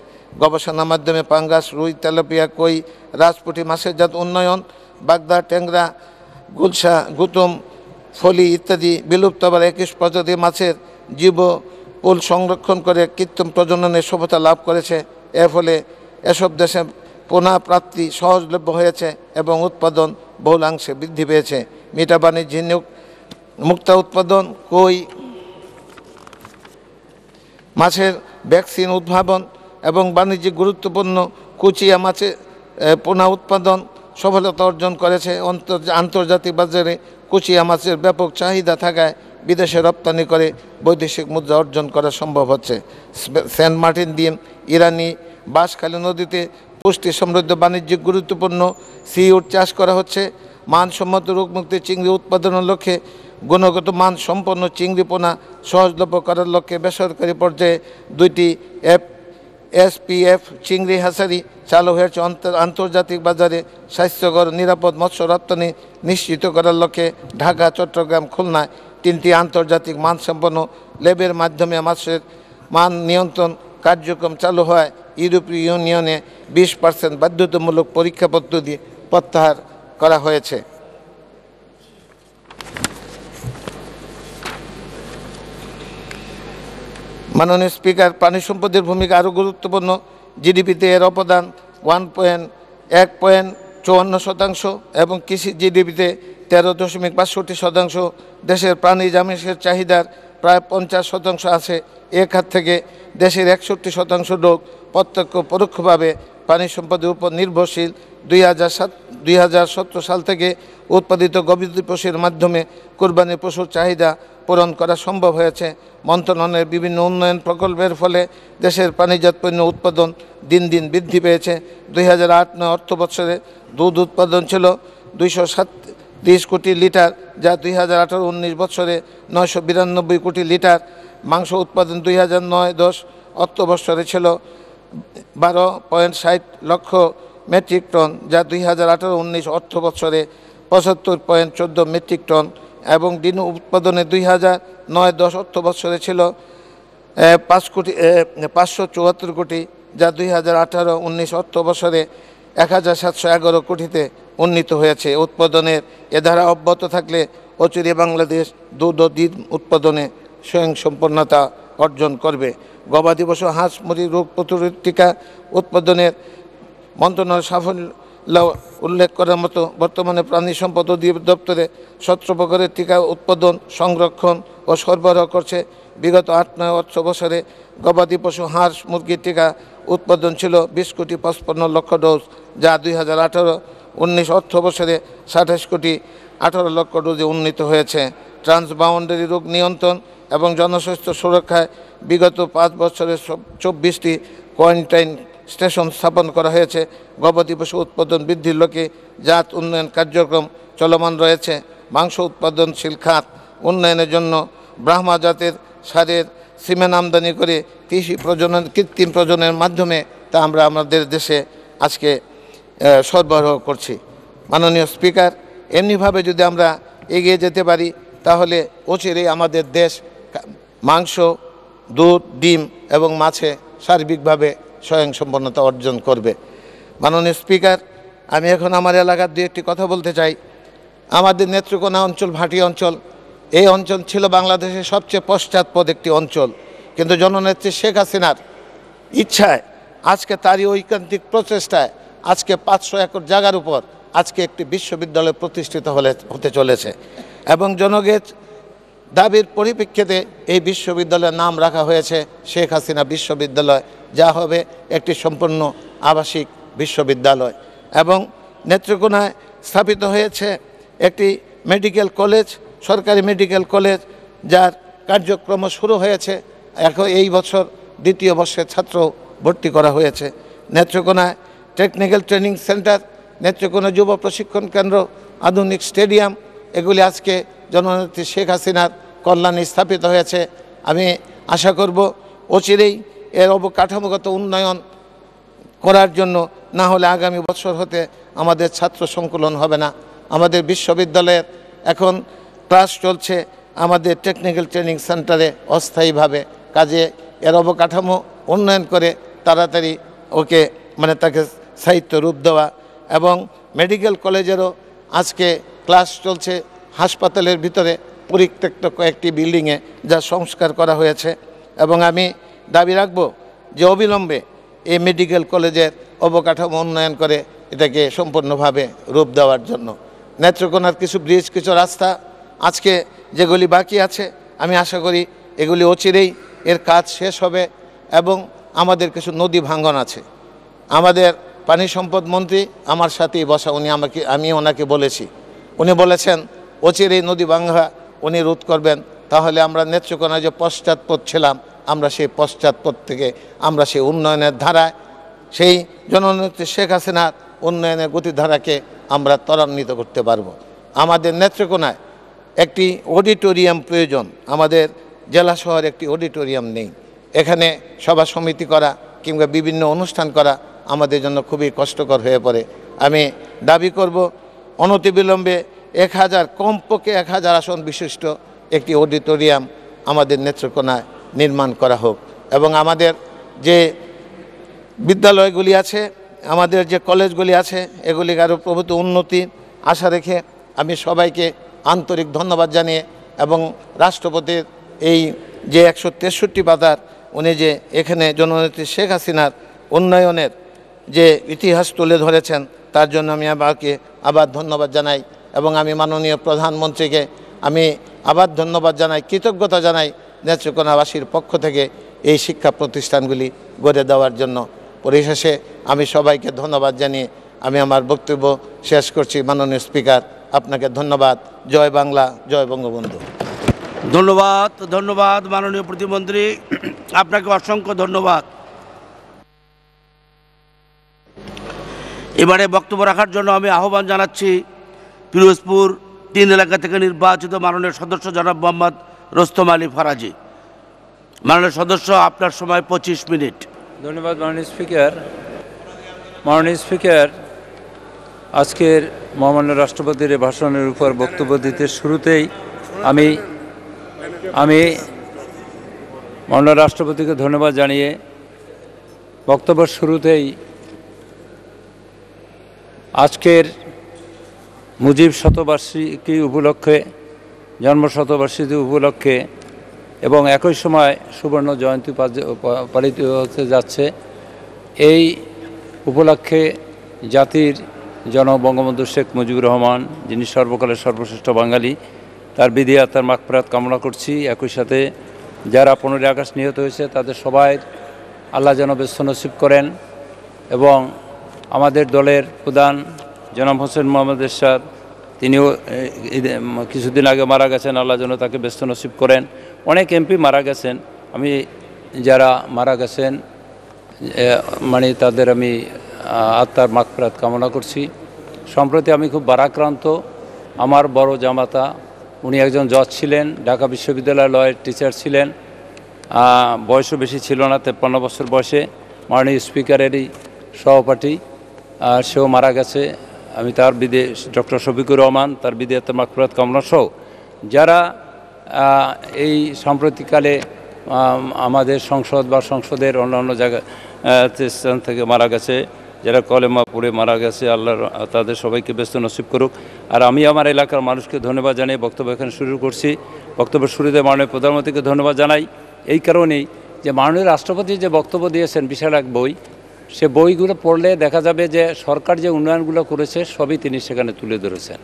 গবেষণার মাধ্যমে পাঙ্গাস রুই তেলাপিয়া কই রাজপুটি মাসের জাত উন্নয়ন বাগদা ট্যাংরা গুলশা গুতুম ফলি ইত্যাদি বিলুপ্ত আবার একুশ প্রজাতি মাছের জীব পুল সংরক্ষণ করে কৃত্রিম প্রজননের সভ্যতা লাভ করেছে এর ফলে এসব দেশে পুনঃপ্রাপ্তি সহজলভ্য হয়েছে এবং উৎপাদন বহুলাংশে বৃদ্ধি পেয়েছে মিটা বাণিজ্য ঝিনুক মুক্তা উৎপাদন কই মাছের ভ্যাকসিন উদ্ভাবন এবং বাণিজ্যিক গুরুত্বপূর্ণ কুচিয়া মাছের পোনা উৎপাদন সফলতা অর্জন করেছে আন্তর্জাতিক বাজারে কুচিয়া মাছের ব্যাপক চাহিদা থাকায় বিদেশে রপ্তানি করে বৈদেশিক মুদ্রা অর্জন করা সম্ভব হচ্ছে সেন্ট মার্টিন দিন ইরানি বাঁশখালী নদীতে পুষ্টি সমৃদ্ধ বাণিজ্যিক গুরুত্বপূর্ণ সিউড চাষ করা হচ্ছে মানসম্মত রোগমুক্তি চিংড়ি উৎপাদনের লক্ষ্যে গুণগত মান সম্পন্ন চিংড়ি পোনা সহজলভ্য করার লক্ষ্যে বেসরকারি পর্যায়ে দুইটি অ্যাপ এসপিএফ চিংড়ি হাসারি চালু হয়েছে আন্তর্জাতিক বাজারে স্বাস্থ্যকর নিরাপদ মৎস্য রপ্তানি নিশ্চিত করার লক্ষ্যে ঢাকা চট্টগ্রাম খুলনায় তিনটি আন্তর্জাতিক মানসম্পন্ন ল্যাবের মাধ্যমে মাছের মান নিয়ন্ত্রণ কার্যক্রম চালু হওয়ায় ইউরোপীয় ইউনিয়নে বিশ পার্সেন্ট বাধ্যতামূলক পরীক্ষা পদ্ধতি প্রত্যাহার করা হয়েছে মাননীয় স্পিকার পানি সম্পদের ভূমিকা আরও গুরুত্বপূর্ণ জিডিপিতে এর অবদান ওয়ান পয়েন্ট এক পয়েন্ট চুয়ান্ন শতাংশ এবং কৃষি জিডিপিতে তেরো দশমিক বাষট্টি শতাংশ দেশের প্রাণী জামিসের চাহিদার প্রায় পঞ্চাশ শতাংশ আছে এ খাত থেকে দেশের একষট্টি শতাংশ লোক প্রত্যক্ষ পরোক্ষভাবে পানি সম্পদের উপর নির্ভরশীল দুই হাজার সাত দুই হাজার সতেরো সাল থেকে উৎপাদিত গবাদি পশুর মাধ্যমে কোরবানি পশুর চাহিদা পূরণ করা সম্ভব হয়েছে মন্ত্রণালয়ের বিভিন্ন উন্নয়ন প্রকল্পের ফলে দেশের পানিজাত পণ্য উৎপাদন দিন দিন বৃদ্ধি পেয়েছে দুই হাজার আট নয় অর্থ বছরে দুধ উৎপাদন ছিল দুইশো সাতত্রিশ কোটি লিটার যা দুই হাজার আঠারো উনিশ বছরে নয়শো বিরানব্বই কোটি লিটার মাংস উৎপাদন দুই হাজার নয় দশ অর্থ বছরে ছিল বারো পয়েন্ট ষাট লক্ষ মেট্রিক টন যা দুই হাজার আঠারো উনিশ অর্থ বছরে পঁচাত্তর পয়েন্ট চোদ্দো মেট্রিক টন এবং দিন উৎপাদনে দুই হাজার নয় দশ অর্থ বছরে ছিল পাঁচ কোটি পাঁচশো চুয়াত্তর কোটি যা দুই হাজার আঠারো উনিশ অর্থ বছরে এক হাজার সাতশো এগারো কোটিতে উন্নীত হয়েছে উৎপাদনের এ ধারা অব্যাহত থাকলে অচুরি বাংলাদেশ দুধ ও দিন উৎপাদনে স্বয়ংসম্পন্নতা অর্জন করবে গবাদি পশু হাঁস মুরগি রোগ প্রতিরোধ টিকা উৎপাদনের মন্ত্রণালয় সাফল্য উল্লেখ করার মতো বর্তমানে প্রাণী সম্পদ অধিদপ্তরে সতেরো প্রকারের টিকা উৎপাদন সংরক্ষণ ও সরবরাহ করছে বিগত আট নয় অর্থ বছরে গবাদি পশু হাঁস মুরগির টিকা উৎপাদন ছিল বিশ কোটি পঁচপন্ন লক্ষ ডোজ যা দুই হাজার আঠারো উনিশ অর্থ বছরে সাতাশ কোটি আঠারো লক্ষ ডোজে উন্নীত হয়েছে ট্রান্সবাউন্ডারি রোগ নিয়ন্ত্রণ এবং জনস্বাস্থ্য সুরক্ষায় বিগত পাঁচ বছরে চব্বিশটি কোয়ারেন্টাইন স্টেশন স্থাপন করা হয়েছে গবাদি পশু উৎপাদন বৃদ্ধির লক্ষ্যে জাত উন্নয়ন কার্যক্রম চলমান রয়েছে মাংস উৎপাদনশীল খাত উন্নয়নের জন্য ব্রাহ্মা জাতের সারের সিমেন্ট আমদানি করে কৃষি প্রজনন কৃত্রিম প্রজনের মাধ্যমে তা আমরা আমাদের দেশে আজকে সরবরাহ করছি মাননীয় স্পিকার এমনিভাবে যদি আমরা এগিয়ে যেতে পারি তাহলে অচিরেই আমাদের দেশ মাংস দুধ ডিম এবং মাছে সার্বিকভাবে স্বয়ংসম্পন্নতা অর্জন করবে মাননীয় স্পিকার আমি এখন আমার এলাকার দু একটি কথা বলতে চাই আমাদের নেত্রকোনা অঞ্চল ভাটি অঞ্চল এই অঞ্চল ছিল বাংলাদেশের সবচেয়ে পশ্চাৎপদ একটি অঞ্চল কিন্তু জননেত্রী শেখ হাসিনার ইচ্ছায় আজকে তারই ঐকান্তিক প্রচেষ্টায় আজকে পাঁচশো একর জায়গার উপর আজকে একটি বিশ্ববিদ্যালয় প্রতিষ্ঠিত হলে হতে চলেছে এবং জনগেজ দাবির পরিপ্রেক্ষিতে এই বিশ্ববিদ্যালয়ের নাম রাখা হয়েছে শেখ হাসিনা বিশ্ববিদ্যালয় যা হবে একটি সম্পূর্ণ আবাসিক বিশ্ববিদ্যালয় এবং নেত্রকোনায় স্থাপিত হয়েছে একটি মেডিকেল কলেজ সরকারি মেডিকেল কলেজ যার কার্যক্রম শুরু হয়েছে এখন এই বছর দ্বিতীয় বর্ষের ছাত্র ভর্তি করা হয়েছে নেত্রকোনায় টেকনিক্যাল ট্রেনিং সেন্টার নেত্রকোনা যুব প্রশিক্ষণ কেন্দ্র আধুনিক স্টেডিয়াম এগুলি আজকে জননেত্রী শেখ হাসিনার কল্যাণে স্থাপিত হয়েছে আমি আশা করব অচিরেই এর অবকাঠামোগত উন্নয়ন করার জন্য না হলে আগামী বছর হতে আমাদের ছাত্র সংকুলন হবে না আমাদের বিশ্ববিদ্যালয়ের এখন ক্লাস চলছে আমাদের টেকনিক্যাল ট্রেনিং সেন্টারে অস্থায়ীভাবে কাজে এর অবকাঠামো উন্নয়ন করে তাড়াতাড়ি ওকে মানে তাকে সাহিত্য রূপ দেওয়া এবং মেডিকেল কলেজেরও আজকে ক্লাস চলছে হাসপাতালের ভিতরে পরিত্যক্ত কয়েকটি বিল্ডিংয়ে যা সংস্কার করা হয়েছে এবং আমি দাবি রাখব যে অবিলম্বে এই মেডিকেল কলেজের অবকাঠামো উন্নয়ন করে এটাকে সম্পূর্ণভাবে রূপ দেওয়ার জন্য নেত্রকোনার কিছু ব্রিজ কিছু রাস্তা আজকে যেগুলি বাকি আছে আমি আশা করি এগুলি অচিরেই এর কাজ শেষ হবে এবং আমাদের কিছু নদী ভাঙ্গন আছে আমাদের পানি সম্পদ মন্ত্রী আমার সাথেই বসা উনি আমাকে আমি ওনাকে বলেছি উনি বলেছেন এই নদী বাংলা উনি রোধ করবেন তাহলে আমরা নেত্রকোনা যে পশ্চাৎপদ ছিলাম আমরা সেই পশ্চাৎপদ থেকে আমরা সেই উন্নয়নের ধারায় সেই জননেত্রী শেখ হাসিনার উন্নয়নের গতিধারাকে আমরা ত্বরান্বিত করতে পারব আমাদের নেত্রকোনায় একটি অডিটোরিয়াম প্রয়োজন আমাদের জেলা শহর একটি অডিটোরিয়াম নেই এখানে সভা সমিতি করা কিংবা বিভিন্ন অনুষ্ঠান করা আমাদের জন্য খুবই কষ্টকর হয়ে পড়ে আমি দাবি করব অনতিবিলম্বে এক হাজার কমপক্ষে এক হাজার আসন বিশিষ্ট একটি অডিটোরিয়াম আমাদের নেত্রকোনায় নির্মাণ করা হোক এবং আমাদের যে বিদ্যালয়গুলি আছে আমাদের যে কলেজগুলি আছে এগুলি আরও প্রভূত উন্নতি আশা রেখে আমি সবাইকে আন্তরিক ধন্যবাদ জানিয়ে এবং রাষ্ট্রপতির এই যে একশো তেষট্টি পাতার উনি যে এখানে জননেত্রী শেখ হাসিনার উন্নয়নের যে ইতিহাস তুলে ধরেছেন তার জন্য আমি আবারকে আবার ধন্যবাদ জানাই এবং আমি মাননীয় প্রধানমন্ত্রীকে আমি আবার ধন্যবাদ জানাই কৃতজ্ঞতা জানাই নেত্রকোনাবাসীর পক্ষ থেকে এই শিক্ষা প্রতিষ্ঠানগুলি গড়ে দেওয়ার জন্য পরিশেষে আমি সবাইকে ধন্যবাদ জানিয়ে আমি আমার বক্তব্য শেষ করছি মাননীয় স্পিকার আপনাকে ধন্যবাদ জয় বাংলা জয় বঙ্গবন্ধু ধন্যবাদ ধন্যবাদ মাননীয় প্রতিমন্ত্রী আপনাকে অসংখ্য ধন্যবাদ এবারে বক্তব্য রাখার জন্য আমি আহ্বান জানাচ্ছি পিরোজপুর তিন এলাকা থেকে নির্বাচিত মাননীয় সদস্য জনাব মোহাম্মদ রোস্তম আলী ফারাজি মাননীয় সদস্য আপনার সময় পঁচিশ মিনিট ধন্যবাদ মাননীয় স্পিকার মাননীয় স্পিকার আজকের মহামান্য রাষ্ট্রপতির ভাষণের উপর বক্তব্য দিতে শুরুতেই আমি আমি মাননীয় রাষ্ট্রপতিকে ধন্যবাদ জানিয়ে বক্তব্য শুরুতেই আজকের মুজিব শতবার্ষিকী উপলক্ষে জন্ম শতবার্ষিকী উপলক্ষে এবং একই সময় সুবর্ণ জয়ন্তী পালিত হতে যাচ্ছে এই উপলক্ষে জাতির জনবঙ্গবন্ধু শেখ মুজিবুর রহমান যিনি সর্বকালের সর্বশ্রেষ্ঠ বাঙালি তার বিধি আত্মার মাকফরাত কামনা করছি একই সাথে যারা পনেরোই আগস্ট নিহত হয়েছে তাদের সবাই আল্লাহ যেন ব্যস্ত নসিব করেন এবং আমাদের দলের প্রধান জনাব হোসেন মোহাম্মদ এরশাদ তিনিও কিছুদিন আগে মারা গেছেন আল্লাহ যেন তাকে ব্যস্ত নসিব করেন অনেক এমপি মারা গেছেন আমি যারা মারা গেছেন মানে তাদের আমি আত্মার মাকফরাত কামনা করছি সম্প্রতি আমি খুব বারাক্রান্ত আমার বড় জামাতা উনি একজন জজ ছিলেন ঢাকা বিশ্ববিদ্যালয়ের লয়ের টিচার ছিলেন বয়সও বেশি ছিল না তেপ্পান্ন বছর বয়সে মাননীয় স্পিকারেরই সহপাঠী আর সেও মারা গেছে আমি তার বিদে ডক্টর শফিকুর রহমান তার বিদেহতে মাকফুরাত কামনা সহ যারা এই সাম্প্রতিককালে আমাদের সংসদ বা সংসদের অন্যান্য জায়গা স্থান থেকে মারা গেছে যারা কলেমা পড়ে মারা গেছে আল্লাহ তাদের সবাইকে ব্যস্ত নসিব করুক আর আমি আমার এলাকার মানুষকে ধন্যবাদ জানিয়ে বক্তব্য এখানে শুরু করছি বক্তব্য শুরুতে মাননীয় প্রধানমন্ত্রীকে ধন্যবাদ জানাই এই কারণেই যে মাননীয় রাষ্ট্রপতি যে বক্তব্য দিয়েছেন বিশাল এক বই সে বইগুলো পড়লে দেখা যাবে যে সরকার যে উন্নয়নগুলো করেছে সবই তিনি সেখানে তুলে ধরেছেন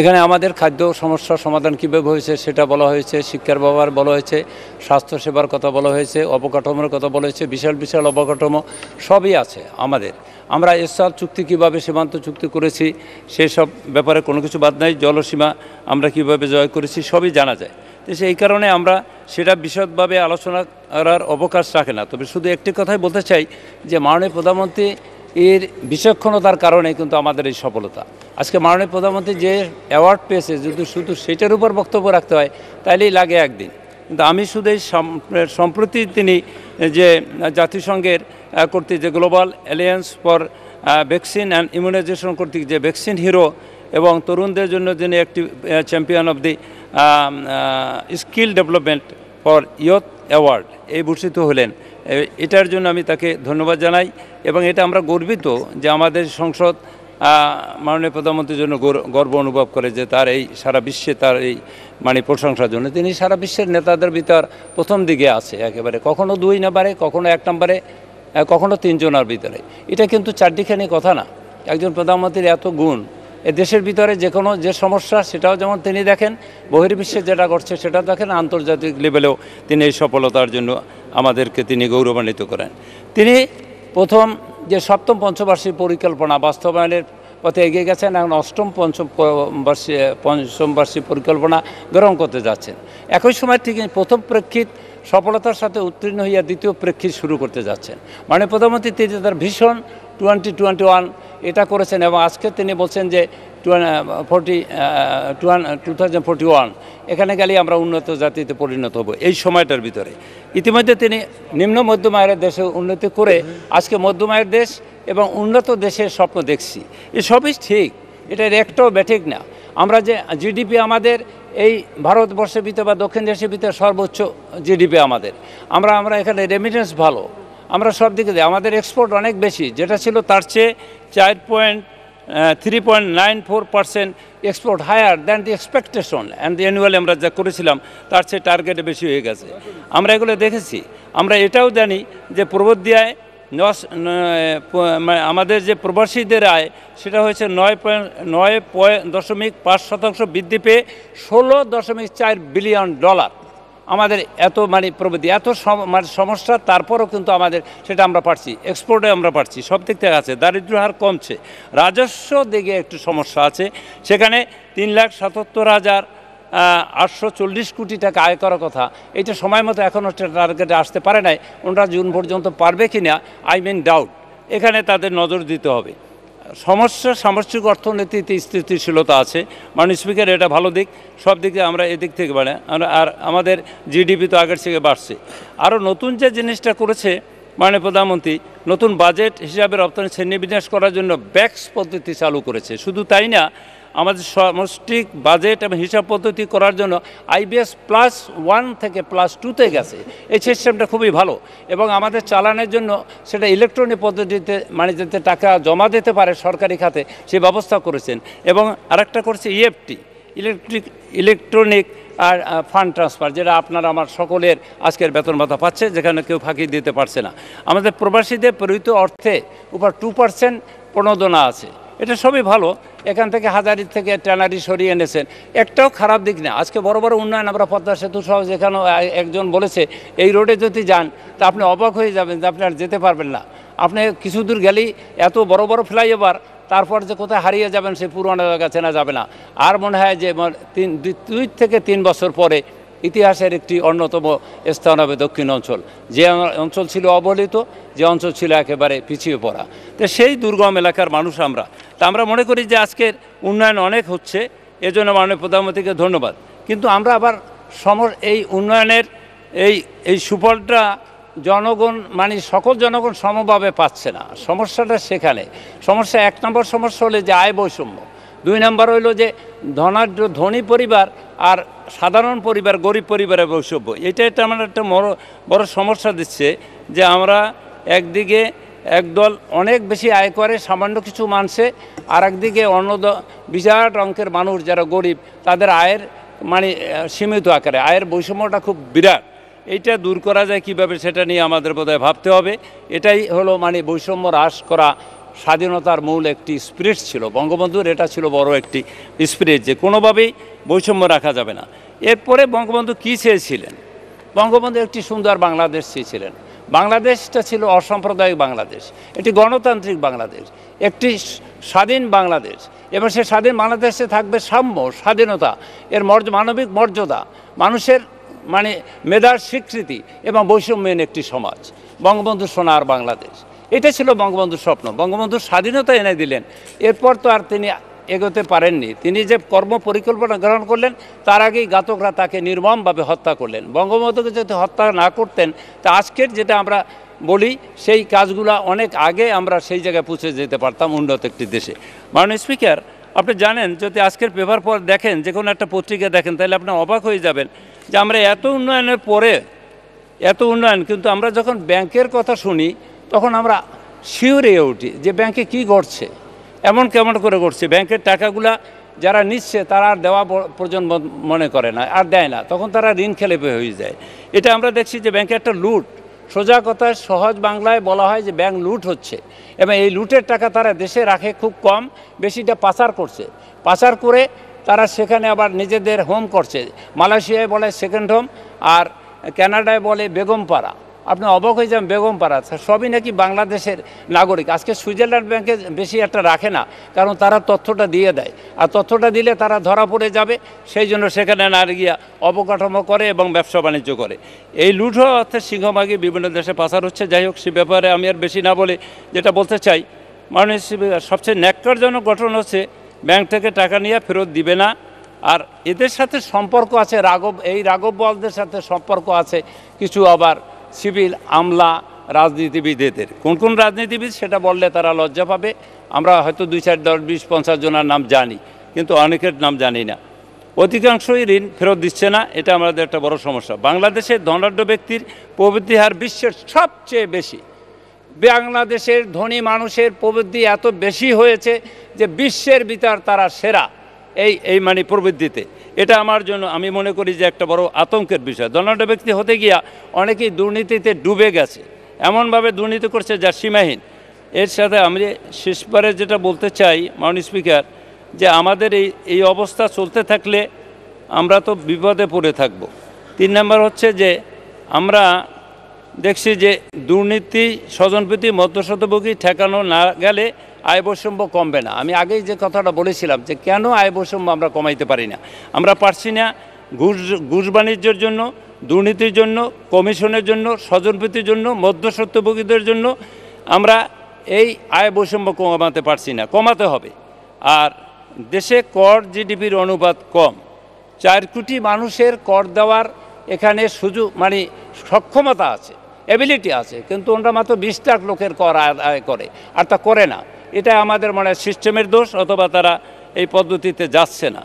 এখানে আমাদের খাদ্য সমস্যার সমাধান কীভাবে হয়েছে সেটা বলা হয়েছে শিক্ষার ব্যবহার বলা হয়েছে স্বাস্থ্যসেবার কথা বলা হয়েছে অবকাঠামোর কথা বলা হয়েছে বিশাল বিশাল অবকাঠামো সবই আছে আমাদের আমরা এসআর চুক্তি কীভাবে সীমান্ত চুক্তি করেছি সেসব ব্যাপারে কোনো কিছু বাদ নাই জলসীমা আমরা কীভাবে জয় করেছি সবই জানা যায় তো সেই কারণে আমরা সেটা বিশদভাবে আলোচনা করার অবকাশ রাখে না তবে শুধু একটি কথাই বলতে চাই যে মাননীয় প্রধানমন্ত্রী এর বিচক্ষণতার কারণে কিন্তু আমাদের এই সফলতা আজকে মাননীয় প্রধানমন্ত্রী যে অ্যাওয়ার্ড পেয়েছে যদি শুধু সেটার উপর বক্তব্য রাখতে হয় তাইলেই লাগে একদিন কিন্তু আমি শুধু এই সম্প্রতি তিনি যে জাতিসংঘের কর্তৃক যে global alliance for vaccine and immunisation কর্তৃক যে ভ্যাকসিন হিরো এবং তরুণদের জন্য যিনি একটি champion of the skill development for youth award এই ভূষিত হলেন এটার জন্য আমি তাকে ধন্যবাদ জানাই এবং এটা আমরা গর্বিত যে আমাদের সংসদ মাননীয় প্রধানমন্ত্রীর জন্য গর্ব অনুভব করে যে তার এই সারা বিশ্বে তার এই মানে প্রশংসার জন্য তিনি সারা বিশ্বের নেতাদের ভিতর প্রথম দিকে আছে একেবারে কখনো দুই নাম্বারে কখনো এক নাম্বারে কখনো তিনজনের ভিতরে এটা কিন্তু নিয়ে কথা না একজন প্রধানমন্ত্রীর এত গুণ দেশের ভিতরে যে কোনো যে সমস্যা সেটাও যেমন তিনি দেখেন বহির্বিশ্বে যেটা ঘটছে সেটা দেখেন আন্তর্জাতিক লেভেলেও তিনি এই সফলতার জন্য আমাদেরকে তিনি গৌরবান্বিত করেন তিনি প্রথম যে সপ্তম পঞ্চবার্ষিক পরিকল্পনা বাস্তবায়নের পথে এগিয়ে গেছেন এখন অষ্টম পঞ্চম বার্ষিক পঞ্চম বার্ষিক পরিকল্পনা গ্রহণ করতে যাচ্ছেন একই সময় থেকে প্রথম প্রেক্ষিত সফলতার সাথে উত্তীর্ণ হইয়া দ্বিতীয় প্রেক্ষিত শুরু করতে যাচ্ছেন মানে প্রধানমন্ত্রী তিনি তার ভীষণ টোয়েন্টি টোয়েন্টি ওয়ান এটা করেছেন এবং আজকে তিনি বলছেন যে forty two thousand forty one এখানে গেলেই আমরা উন্নত জাতিতে পরিণত হব এই সময়টার ভিতরে ইতিমধ্যে তিনি নিম্ন মধ্যম আয়ের দেশে উন্নতি করে আজকে মধ্যম আয়ের দেশ এবং উন্নত দেশের স্বপ্ন দেখছি সবই ঠিক এটার একটাও ব্যাঠিক না আমরা যে জিডিপি আমাদের এই ভারতবর্ষের ভিতরে বা দক্ষিণ দেশের ভিতরে সর্বোচ্চ জিডিপি আমাদের আমরা আমরা এখানে রেমিটেন্স ভালো আমরা সব দিকে দিই আমাদের এক্সপোর্ট অনেক বেশি যেটা ছিল তার চেয়ে চার point three point nine four percent export higher than the expectation and the annual আমরা যা করেছিলাম তার চেয়ে টার্গেটে বেশি হয়ে গেছে আমরা এগুলো দেখেছি আমরা এটাও জানি যে নশ মানে আমাদের যে প্রবাসীদের আয় সেটা হয়েছে নয় পয়েন্ট নয় দশমিক পাঁচ শতাংশ বৃদ্ধি পেয়ে ষোলো দশমিক চার বিলিয়ন ডলার আমাদের এত মানে প্রবৃদ্ধি এত মানে সমস্যা তারপরও কিন্তু আমাদের সেটা আমরা পারছি এক্সপোর্টে আমরা পারছি সব দিক থেকে আছে দারিদ্র হার কমছে রাজস্ব দিকে একটু সমস্যা আছে সেখানে তিন লাখ সাতাত্তর হাজার আটশো চল্লিশ কোটি টাকা আয় করার কথা এটা সময় মতো এখনও টার্গেটে আসতে পারে নাই ওনারা জুন পর্যন্ত পারবে কি না আই মিন ডাউট এখানে তাদের নজর দিতে হবে সমস্যা সামষ্টিক অর্থনীতিতে স্থিতিশীলতা আছে মানে স্পিকার এটা ভালো দিক সব দিকে আমরা এদিক থেকে মানে আর আমাদের জিডিপি তো আগের থেকে বাড়ছে আরও নতুন যে জিনিসটা করেছে মানে প্রধানমন্ত্রী নতুন বাজেট হিসাবে রপ্তানি শ্রেণীবিন্যাস করার জন্য ব্যাক্স পদ্ধতি চালু করেছে শুধু তাই না আমাদের সমষ্টিক মানে বাজেট এবং হিসাব পদ্ধতি করার জন্য আইবিএস প্লাস ওয়ান থেকে প্লাস টুতে গেছে এই সিস্টেমটা খুবই ভালো এবং আমাদের চালানের জন্য সেটা ইলেকট্রনিক পদ্ধতিতে মানে যাতে টাকা জমা দিতে পারে সরকারি খাতে সে ব্যবস্থা করেছেন এবং আরেকটা করছে ইএফটি ইলেকট্রিক ইলেকট্রনিক আর ফান্ড ট্রান্সফার যেটা আপনারা আমার সকলের আজকের বেতন ভাতা পাচ্ছে যেখানে কেউ ফাঁকি দিতে পারছে না আমাদের প্রবাসীদের প্রেরিত অর্থে উপর টু পার্সেন্ট প্রণোদনা আছে এটা সবই ভালো এখান থেকে হাজারি থেকে ট্যানারি সরিয়ে এনেছেন একটাও খারাপ দিক না আজকে বড় বড় উন্নয়ন আমরা পদ্মা সেতু সহ যেখানে একজন বলেছে এই রোডে যদি যান তা আপনি অবাক হয়ে যাবেন যে আপনি আর যেতে পারবেন না আপনি কিছু দূর গেলেই এত বড় বড় ফ্লাইওভার তারপর যে কোথায় হারিয়ে যাবেন সে পুরোনো জায়গা চেনা যাবে না আর মনে হয় যে তিন দুই থেকে তিন বছর পরে ইতিহাসের একটি অন্যতম স্থান হবে দক্ষিণ অঞ্চল যে অঞ্চল ছিল অবহেলিত যে অঞ্চল ছিল একেবারে পিছিয়ে পড়া তো সেই দুর্গম এলাকার মানুষ আমরা তা আমরা মনে করি যে আজকের উন্নয়ন অনেক হচ্ছে এজন্য মাননীয় প্রধানমন্ত্রীকে ধন্যবাদ কিন্তু আমরা আবার সম এই উন্নয়নের এই এই সুফলটা জনগণ মানে সকল জনগণ সমভাবে পাচ্ছে না সমস্যাটা সেখানে সমস্যা এক নম্বর সমস্যা হলে যে আয় বৈষম্য দুই নম্বর হইলো যে ধনাঢ্য ধনী পরিবার আর সাধারণ পরিবার গরিব পরিবারের বৈষম্য এটা একটা আমার একটা বড় বড় সমস্যা দিচ্ছে যে আমরা একদিকে একদল অনেক বেশি আয় করে সামান্য কিছু মানছে আর একদিকে অন্য বিরাট অঙ্কের মানুষ যারা গরিব তাদের আয়ের মানে সীমিত আকারে আয়ের বৈষম্যটা খুব বিরাট এইটা দূর করা যায় কিভাবে সেটা নিয়ে আমাদের বোধহয় ভাবতে হবে এটাই হলো মানে বৈষম্য হ্রাস করা স্বাধীনতার মূল একটি স্পিরিট ছিল বঙ্গবন্ধুর এটা ছিল বড় একটি স্পিরিট যে কোনোভাবেই বৈষম্য রাখা যাবে না এরপরে বঙ্গবন্ধু কী চেয়েছিলেন বঙ্গবন্ধু একটি সুন্দর বাংলাদেশ চেয়েছিলেন বাংলাদেশটা ছিল অসাম্প্রদায়িক বাংলাদেশ একটি গণতান্ত্রিক বাংলাদেশ একটি স্বাধীন বাংলাদেশ এবং সে স্বাধীন বাংলাদেশে থাকবে সাম্য স্বাধীনতা এর মর্য মানবিক মর্যাদা মানুষের মানে মেধার স্বীকৃতি এবং বৈষম্যহীন একটি সমাজ বঙ্গবন্ধু সোনার বাংলাদেশ এটা ছিল বঙ্গবন্ধুর স্বপ্ন বঙ্গবন্ধুর স্বাধীনতা এনে দিলেন এরপর তো আর তিনি এগোতে পারেননি তিনি যে কর্ম পরিকল্পনা গ্রহণ করলেন তার আগেই ঘাতকরা তাকে নির্মমভাবে হত্যা করলেন বঙ্গবন্ধুকে যদি হত্যা না করতেন তা আজকের যেটা আমরা বলি সেই কাজগুলো অনেক আগে আমরা সেই জায়গায় পৌঁছে যেতে পারতাম উন্নত একটি দেশে মাননীয় স্পিকার আপনি জানেন যদি আজকের পেপার পর দেখেন যে কোনো একটা পত্রিকা দেখেন তাহলে আপনি অবাক হয়ে যাবেন যে আমরা এত উন্নয়নের পরে এত উন্নয়ন কিন্তু আমরা যখন ব্যাংকের কথা শুনি তখন আমরা শিউরে উঠি যে ব্যাংকে কি ঘটছে এমন কেমন করে করছে ব্যাংকের টাকাগুলা যারা নিচ্ছে তারা আর দেওয়া প্রজন্ম মনে করে না আর দেয় না তখন তারা ঋণ খেলেপে হয়ে যায় এটা আমরা দেখছি যে ব্যাংকে একটা লুট সোজা কথায় সহজ বাংলায় বলা হয় যে ব্যাংক লুট হচ্ছে এবং এই লুটের টাকা তারা দেশে রাখে খুব কম বেশিটা পাচার করছে পাচার করে তারা সেখানে আবার নিজেদের হোম করছে মালয়েশিয়ায় বলে সেকেন্ড হোম আর ক্যানাডায় বলে বেগমপাড়া আপনি অবাক হয়ে যান বেগম পাড়া সবই নাকি বাংলাদেশের নাগরিক আজকে সুইজারল্যান্ড ব্যাংকে বেশি একটা রাখে না কারণ তারা তথ্যটা দিয়ে দেয় আর তথ্যটা দিলে তারা ধরা পড়ে যাবে সেই জন্য সেখানে না গিয়া অবকাঠামো করে এবং ব্যবসা বাণিজ্য করে এই লুট হওয়া অর্থে সিংহভাগে বিভিন্ন দেশে পাচার হচ্ছে যাই হোক সে ব্যাপারে আমি আর বেশি না বলে যেটা বলতে চাই মানুষ সবচেয়ে ন্যাক্কারজনক গঠন হচ্ছে ব্যাংক থেকে টাকা নিয়ে ফেরত দিবে না আর এদের সাথে সম্পর্ক আছে রাঘব এই রাঘব বলদের সাথে সম্পর্ক আছে কিছু আবার সিভিল আমলা রাজনীতিবিদদের কোন কোন রাজনীতিবিদ সেটা বললে তারা লজ্জা পাবে আমরা হয়তো দুই চার দশ বিশ পঞ্চাশ জনের নাম জানি কিন্তু অনেকের নাম জানি না অধিকাংশই ঋণ ফেরত দিচ্ছে না এটা আমাদের একটা বড় সমস্যা বাংলাদেশে ধনাঢ্য ব্যক্তির প্রবৃদ্ধি হার বিশ্বের সবচেয়ে বেশি বাংলাদেশের ধনী মানুষের প্রবৃদ্ধি এত বেশি হয়েছে যে বিশ্বের বিচার তারা সেরা এই এই মানে প্রবৃদ্ধিতে এটা আমার জন্য আমি মনে করি যে একটা বড় আতঙ্কের বিষয় দণ্ড ব্যক্তি হতে গিয়া অনেকেই দুর্নীতিতে ডুবে গেছে এমনভাবে দুর্নীতি করছে যা সীমাহীন এর সাথে আমি শেষবারে যেটা বলতে চাই মাননীয় স্পিকার যে আমাদের এই এই অবস্থা চলতে থাকলে আমরা তো বিপদে পড়ে থাকব তিন নম্বর হচ্ছে যে আমরা দেখছি যে দুর্নীতি স্বজনপ্রীতি মধ্যশতভোগী ঠেকানো না গেলে আয় বৈষম্য কমবে না আমি আগেই যে কথাটা বলেছিলাম যে কেন আয় বৈষম্য আমরা কমাইতে পারি না আমরা পারছি না ঘুষ ঘুষ বাণিজ্যের জন্য দুর্নীতির জন্য কমিশনের জন্য স্বজনপ্রীতির জন্য মধ্যসত্ত্বভোগীদের জন্য আমরা এই আয় বৈষম্য কমাতে পারছি না কমাতে হবে আর দেশে কর জিডিপির অনুপাত কম চার কোটি মানুষের কর দেওয়ার এখানে সুযোগ মানে সক্ষমতা আছে অ্যাবিলিটি আছে কিন্তু ওনারা মাত্র বিশ লাখ লোকের কর আদায় করে আর তা করে না এটা আমাদের মনে সিস্টেমের দোষ অথবা তারা এই পদ্ধতিতে যাচ্ছে না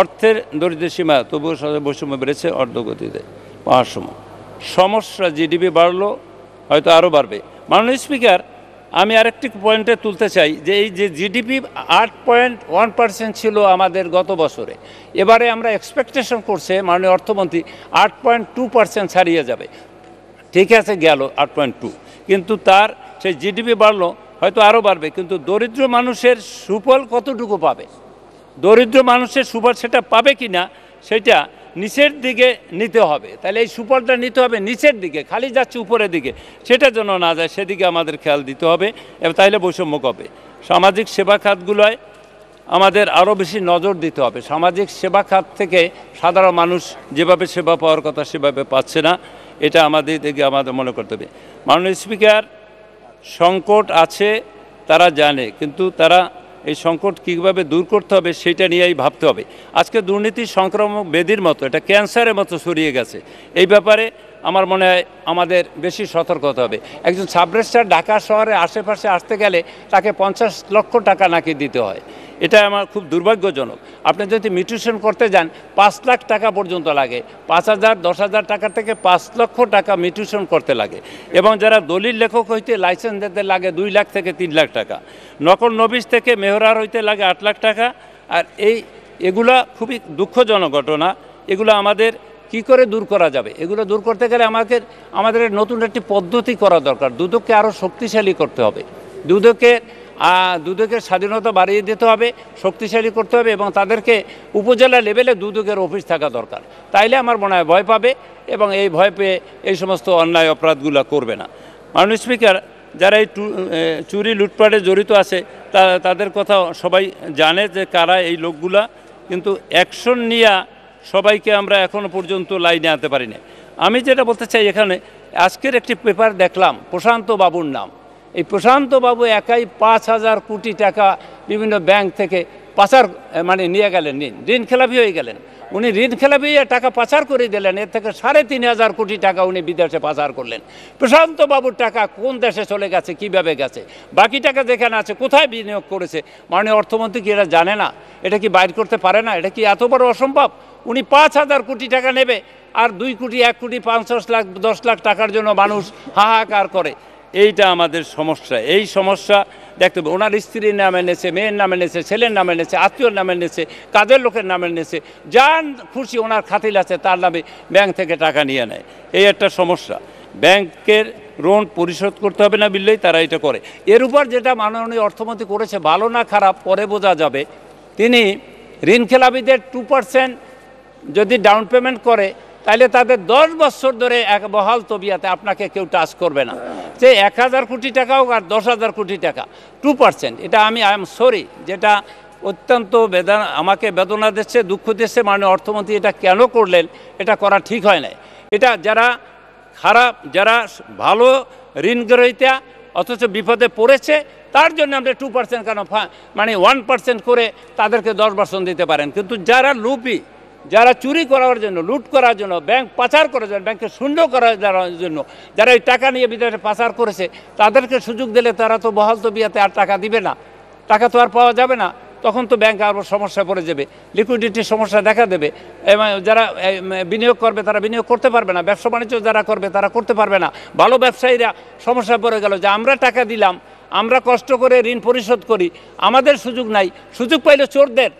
অর্থের দরিদ্র সীমা তবুও বৈষম্য বেড়েছে অর্ধগতিতে মহাসম সমস্যা জিডিপি বাড়লো হয়তো আরও বাড়বে মাননীয় স্পিকার আমি আরেকটি পয়েন্টে তুলতে চাই যে এই যে জিডিপি আট পয়েন্ট ওয়ান পার্সেন্ট ছিল আমাদের গত বছরে এবারে আমরা এক্সপেকটেশন করছে মাননীয় অর্থমন্ত্রী আট পয়েন্ট টু পার্সেন্ট ছাড়িয়ে যাবে ঠিক আছে গেল আট পয়েন্ট টু কিন্তু তার সেই জিডিপি বাড়লো হয়তো আরও বাড়বে কিন্তু দরিদ্র মানুষের সুফল কতটুকু পাবে দরিদ্র মানুষের সুফল সেটা পাবে কি না সেটা নিচের দিকে নিতে হবে তাহলে এই সুফলটা নিতে হবে নিচের দিকে খালি যাচ্ছে উপরের দিকে সেটা যেন না যায় সেদিকে আমাদের খেয়াল দিতে হবে এবং তাহলে বৈষম্য কবে সামাজিক সেবা খাতগুলোয় আমাদের আরও বেশি নজর দিতে হবে সামাজিক সেবা খাত থেকে সাধারণ মানুষ যেভাবে সেবা পাওয়ার কথা সেভাবে পাচ্ছে না এটা আমাদের দিকে আমাদের মনে করতে হবে মাননীয় স্পিকার সংকট আছে তারা জানে কিন্তু তারা এই সংকট কীভাবে দূর করতে হবে সেটা নিয়েই ভাবতে হবে আজকে দুর্নীতি সংক্রামক বেদির মতো এটা ক্যান্সারের মতো ছড়িয়ে গেছে এই ব্যাপারে আমার মনে হয় আমাদের বেশি সতর্ক হতে হবে একজন সাবরেস্টার ঢাকা শহরে আশেপাশে আসতে গেলে তাকে পঞ্চাশ লক্ষ টাকা নাকি দিতে হয় এটা আমার খুব দুর্ভাগ্যজনক আপনি যদি মিউটেশন করতে যান পাঁচ লাখ টাকা পর্যন্ত লাগে পাঁচ হাজার দশ হাজার টাকা থেকে পাঁচ লক্ষ টাকা মিউটেশন করতে লাগে এবং যারা দলিল লেখক হইতে লাইসেন্স দিতে লাগে দুই লাখ থেকে তিন লাখ টাকা নকল নবিশ থেকে মেহরার হইতে লাগে আট লাখ টাকা আর এই এগুলা খুবই দুঃখজনক ঘটনা এগুলো আমাদের কি করে দূর করা যাবে এগুলো দূর করতে গেলে আমাকে আমাদের নতুন একটি পদ্ধতি করা দরকার দুদককে আরও শক্তিশালী করতে হবে দুদকের দুদকের স্বাধীনতা বাড়িয়ে দিতে হবে শক্তিশালী করতে হবে এবং তাদেরকে উপজেলা লেভেলে দুদকের অফিস থাকা দরকার তাইলে আমার মনে হয় ভয় পাবে এবং এই ভয় পেয়ে এই সমস্ত অন্যায় অপরাধগুলো করবে না মাননীয় স্পিকার যারা এই চুরি লুটপাটে জড়িত আছে তা তাদের কথা সবাই জানে যে কারা এই লোকগুলা কিন্তু অ্যাকশন নিয়ে সবাইকে আমরা এখনও পর্যন্ত লাইনে আনতে পারি আমি যেটা বলতে চাই এখানে আজকের একটি পেপার দেখলাম প্রশান্ত বাবুর নাম এই প্রশান্তবাবু একাই পাঁচ হাজার কোটি টাকা বিভিন্ন ব্যাংক থেকে পাচার মানে নিয়ে গেলেন ঋণ ঋণ খেলাপি হয়ে গেলেন উনি ঋণ খেলাপি টাকা পাচার করে দিলেন এর থেকে সাড়ে তিন হাজার কোটি টাকা উনি বিদেশে পাচার করলেন প্রশান্তবাবুর টাকা কোন দেশে চলে গেছে কিভাবে গেছে বাকি টাকা যেখানে আছে কোথায় বিনিয়োগ করেছে মাননীয় অর্থমন্ত্রী কি এটা জানে না এটা কি বাইর করতে পারে না এটা কি এত বড় অসম্ভব উনি পাঁচ হাজার কোটি টাকা নেবে আর দুই কোটি এক কোটি পঞ্চাশ লাখ দশ লাখ টাকার জন্য মানুষ হাহাকার করে এইটা আমাদের সমস্যা এই সমস্যা দেখতে হবে ওনার স্ত্রীর নামে নেছে মেয়ের নামে নেছে ছেলের নামে নেছে আত্মীয়র নামে নেছে কাজের লোকের নামে নেছে যান খুশি ওনার খাতিল আছে তার নামে ব্যাংক থেকে টাকা নিয়ে নেয় এই একটা সমস্যা ব্যাংকের ঋণ পরিশোধ করতে হবে না বললেই তারা এটা করে এর উপর যেটা মাননীয় অর্থমন্ত্রী করেছে ভালো না খারাপ পরে বোঝা যাবে তিনি ঋণখেলাপিদের টু পার্সেন্ট যদি ডাউন পেমেন্ট করে তাহলে তাদের দশ বছর ধরে এক বহাল তবিয়াতে আপনাকে কেউ টাচ করবে না যে এক হাজার কোটি টাকা হোক আর দশ হাজার কোটি টাকা টু পার্সেন্ট এটা আমি আই এম সরি যেটা অত্যন্ত বেদনা আমাকে বেদনা দিচ্ছে দুঃখ দিচ্ছে মানে অর্থমন্ত্রী এটা কেন করলেন এটা করা ঠিক হয় নাই এটা যারা খারাপ যারা ভালো ঋণগ্রহীতা অথচ বিপদে পড়েছে তার জন্য আপনি টু পার্সেন্ট কেন মানে ওয়ান পার্সেন্ট করে তাদেরকে দশ পার্সেন্ট দিতে পারেন কিন্তু যারা লুপি যারা চুরি করার জন্য লুট করার জন্য ব্যাংক পাচার করার জন্য ব্যাংকে শূন্য করার জন্য যারা এই টাকা নিয়ে বিদেশে পাচার করেছে তাদেরকে সুযোগ দিলে তারা তো বহাল বিয়াতে আর টাকা দিবে না টাকা তো আর পাওয়া যাবে না তখন তো ব্যাংক আরও সমস্যা পড়ে যাবে লিকুইডিটির সমস্যা দেখা দেবে এবং যারা বিনিয়োগ করবে তারা বিনিয়োগ করতে পারবে না ব্যবসা বাণিজ্য যারা করবে তারা করতে পারবে না ভালো ব্যবসায়ীরা সমস্যা পড়ে গেল যে আমরা টাকা দিলাম আমরা কষ্ট করে ঋণ পরিশোধ করি আমাদের সুযোগ নাই সুযোগ পাইলে চোরদের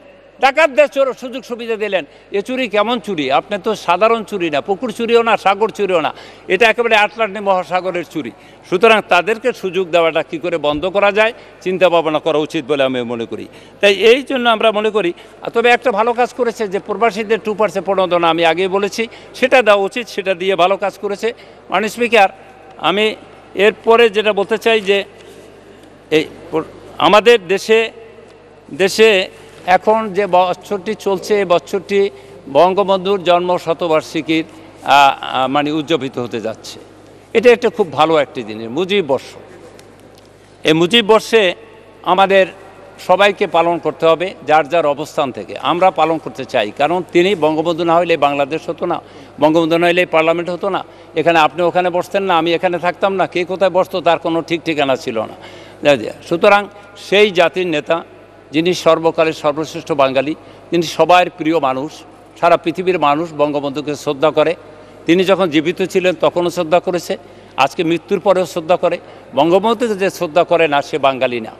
ডাকাত দেশ সুযোগ সুবিধা দিলেন এ চুরি কেমন চুরি আপনি তো সাধারণ চুরি না পুকুর চুরিও না সাগর চুরিও না এটা একেবারে আটলান্টিক মহাসাগরের চুরি সুতরাং তাদেরকে সুযোগ দেওয়াটা কি করে বন্ধ করা যায় চিন্তা ভাবনা করা উচিত বলে আমি মনে করি তাই এই জন্য আমরা মনে করি তবে একটা ভালো কাজ করেছে যে প্রবাসীদের টু পার্সেন্ট প্রণোদনা আমি আগেই বলেছি সেটা দেওয়া উচিত সেটা দিয়ে ভালো কাজ করেছে মানে স্পিকার আমি এরপরে যেটা বলতে চাই যে এই আমাদের দেশে দেশে এখন যে বছরটি চলছে এই বছরটি বঙ্গবন্ধুর জন্ম শতবার্ষিকীর মানে উদযাপিত হতে যাচ্ছে এটা একটা খুব ভালো একটি জিনিস মুজিব বর্ষ এই মুজিব বর্ষে আমাদের সবাইকে পালন করতে হবে যার যার অবস্থান থেকে আমরা পালন করতে চাই কারণ তিনি বঙ্গবন্ধু না হইলে বাংলাদেশ হতো না বঙ্গবন্ধু না হইলে পার্লামেন্ট হতো না এখানে আপনি ওখানে বসতেন না আমি এখানে থাকতাম না কে কোথায় বসতো তার কোনো ঠিক ঠিকানা ছিল না সুতরাং সেই জাতির নেতা যিনি সর্বকালের সর্বশ্রেষ্ঠ বাঙালি তিনি সবার প্রিয় মানুষ সারা পৃথিবীর মানুষ বঙ্গবন্ধুকে শ্রদ্ধা করে তিনি যখন জীবিত ছিলেন তখনও শ্রদ্ধা করেছে আজকে মৃত্যুর পরেও শ্রদ্ধা করে বঙ্গবন্ধুকে যে শ্রদ্ধা করে না সে বাঙালি না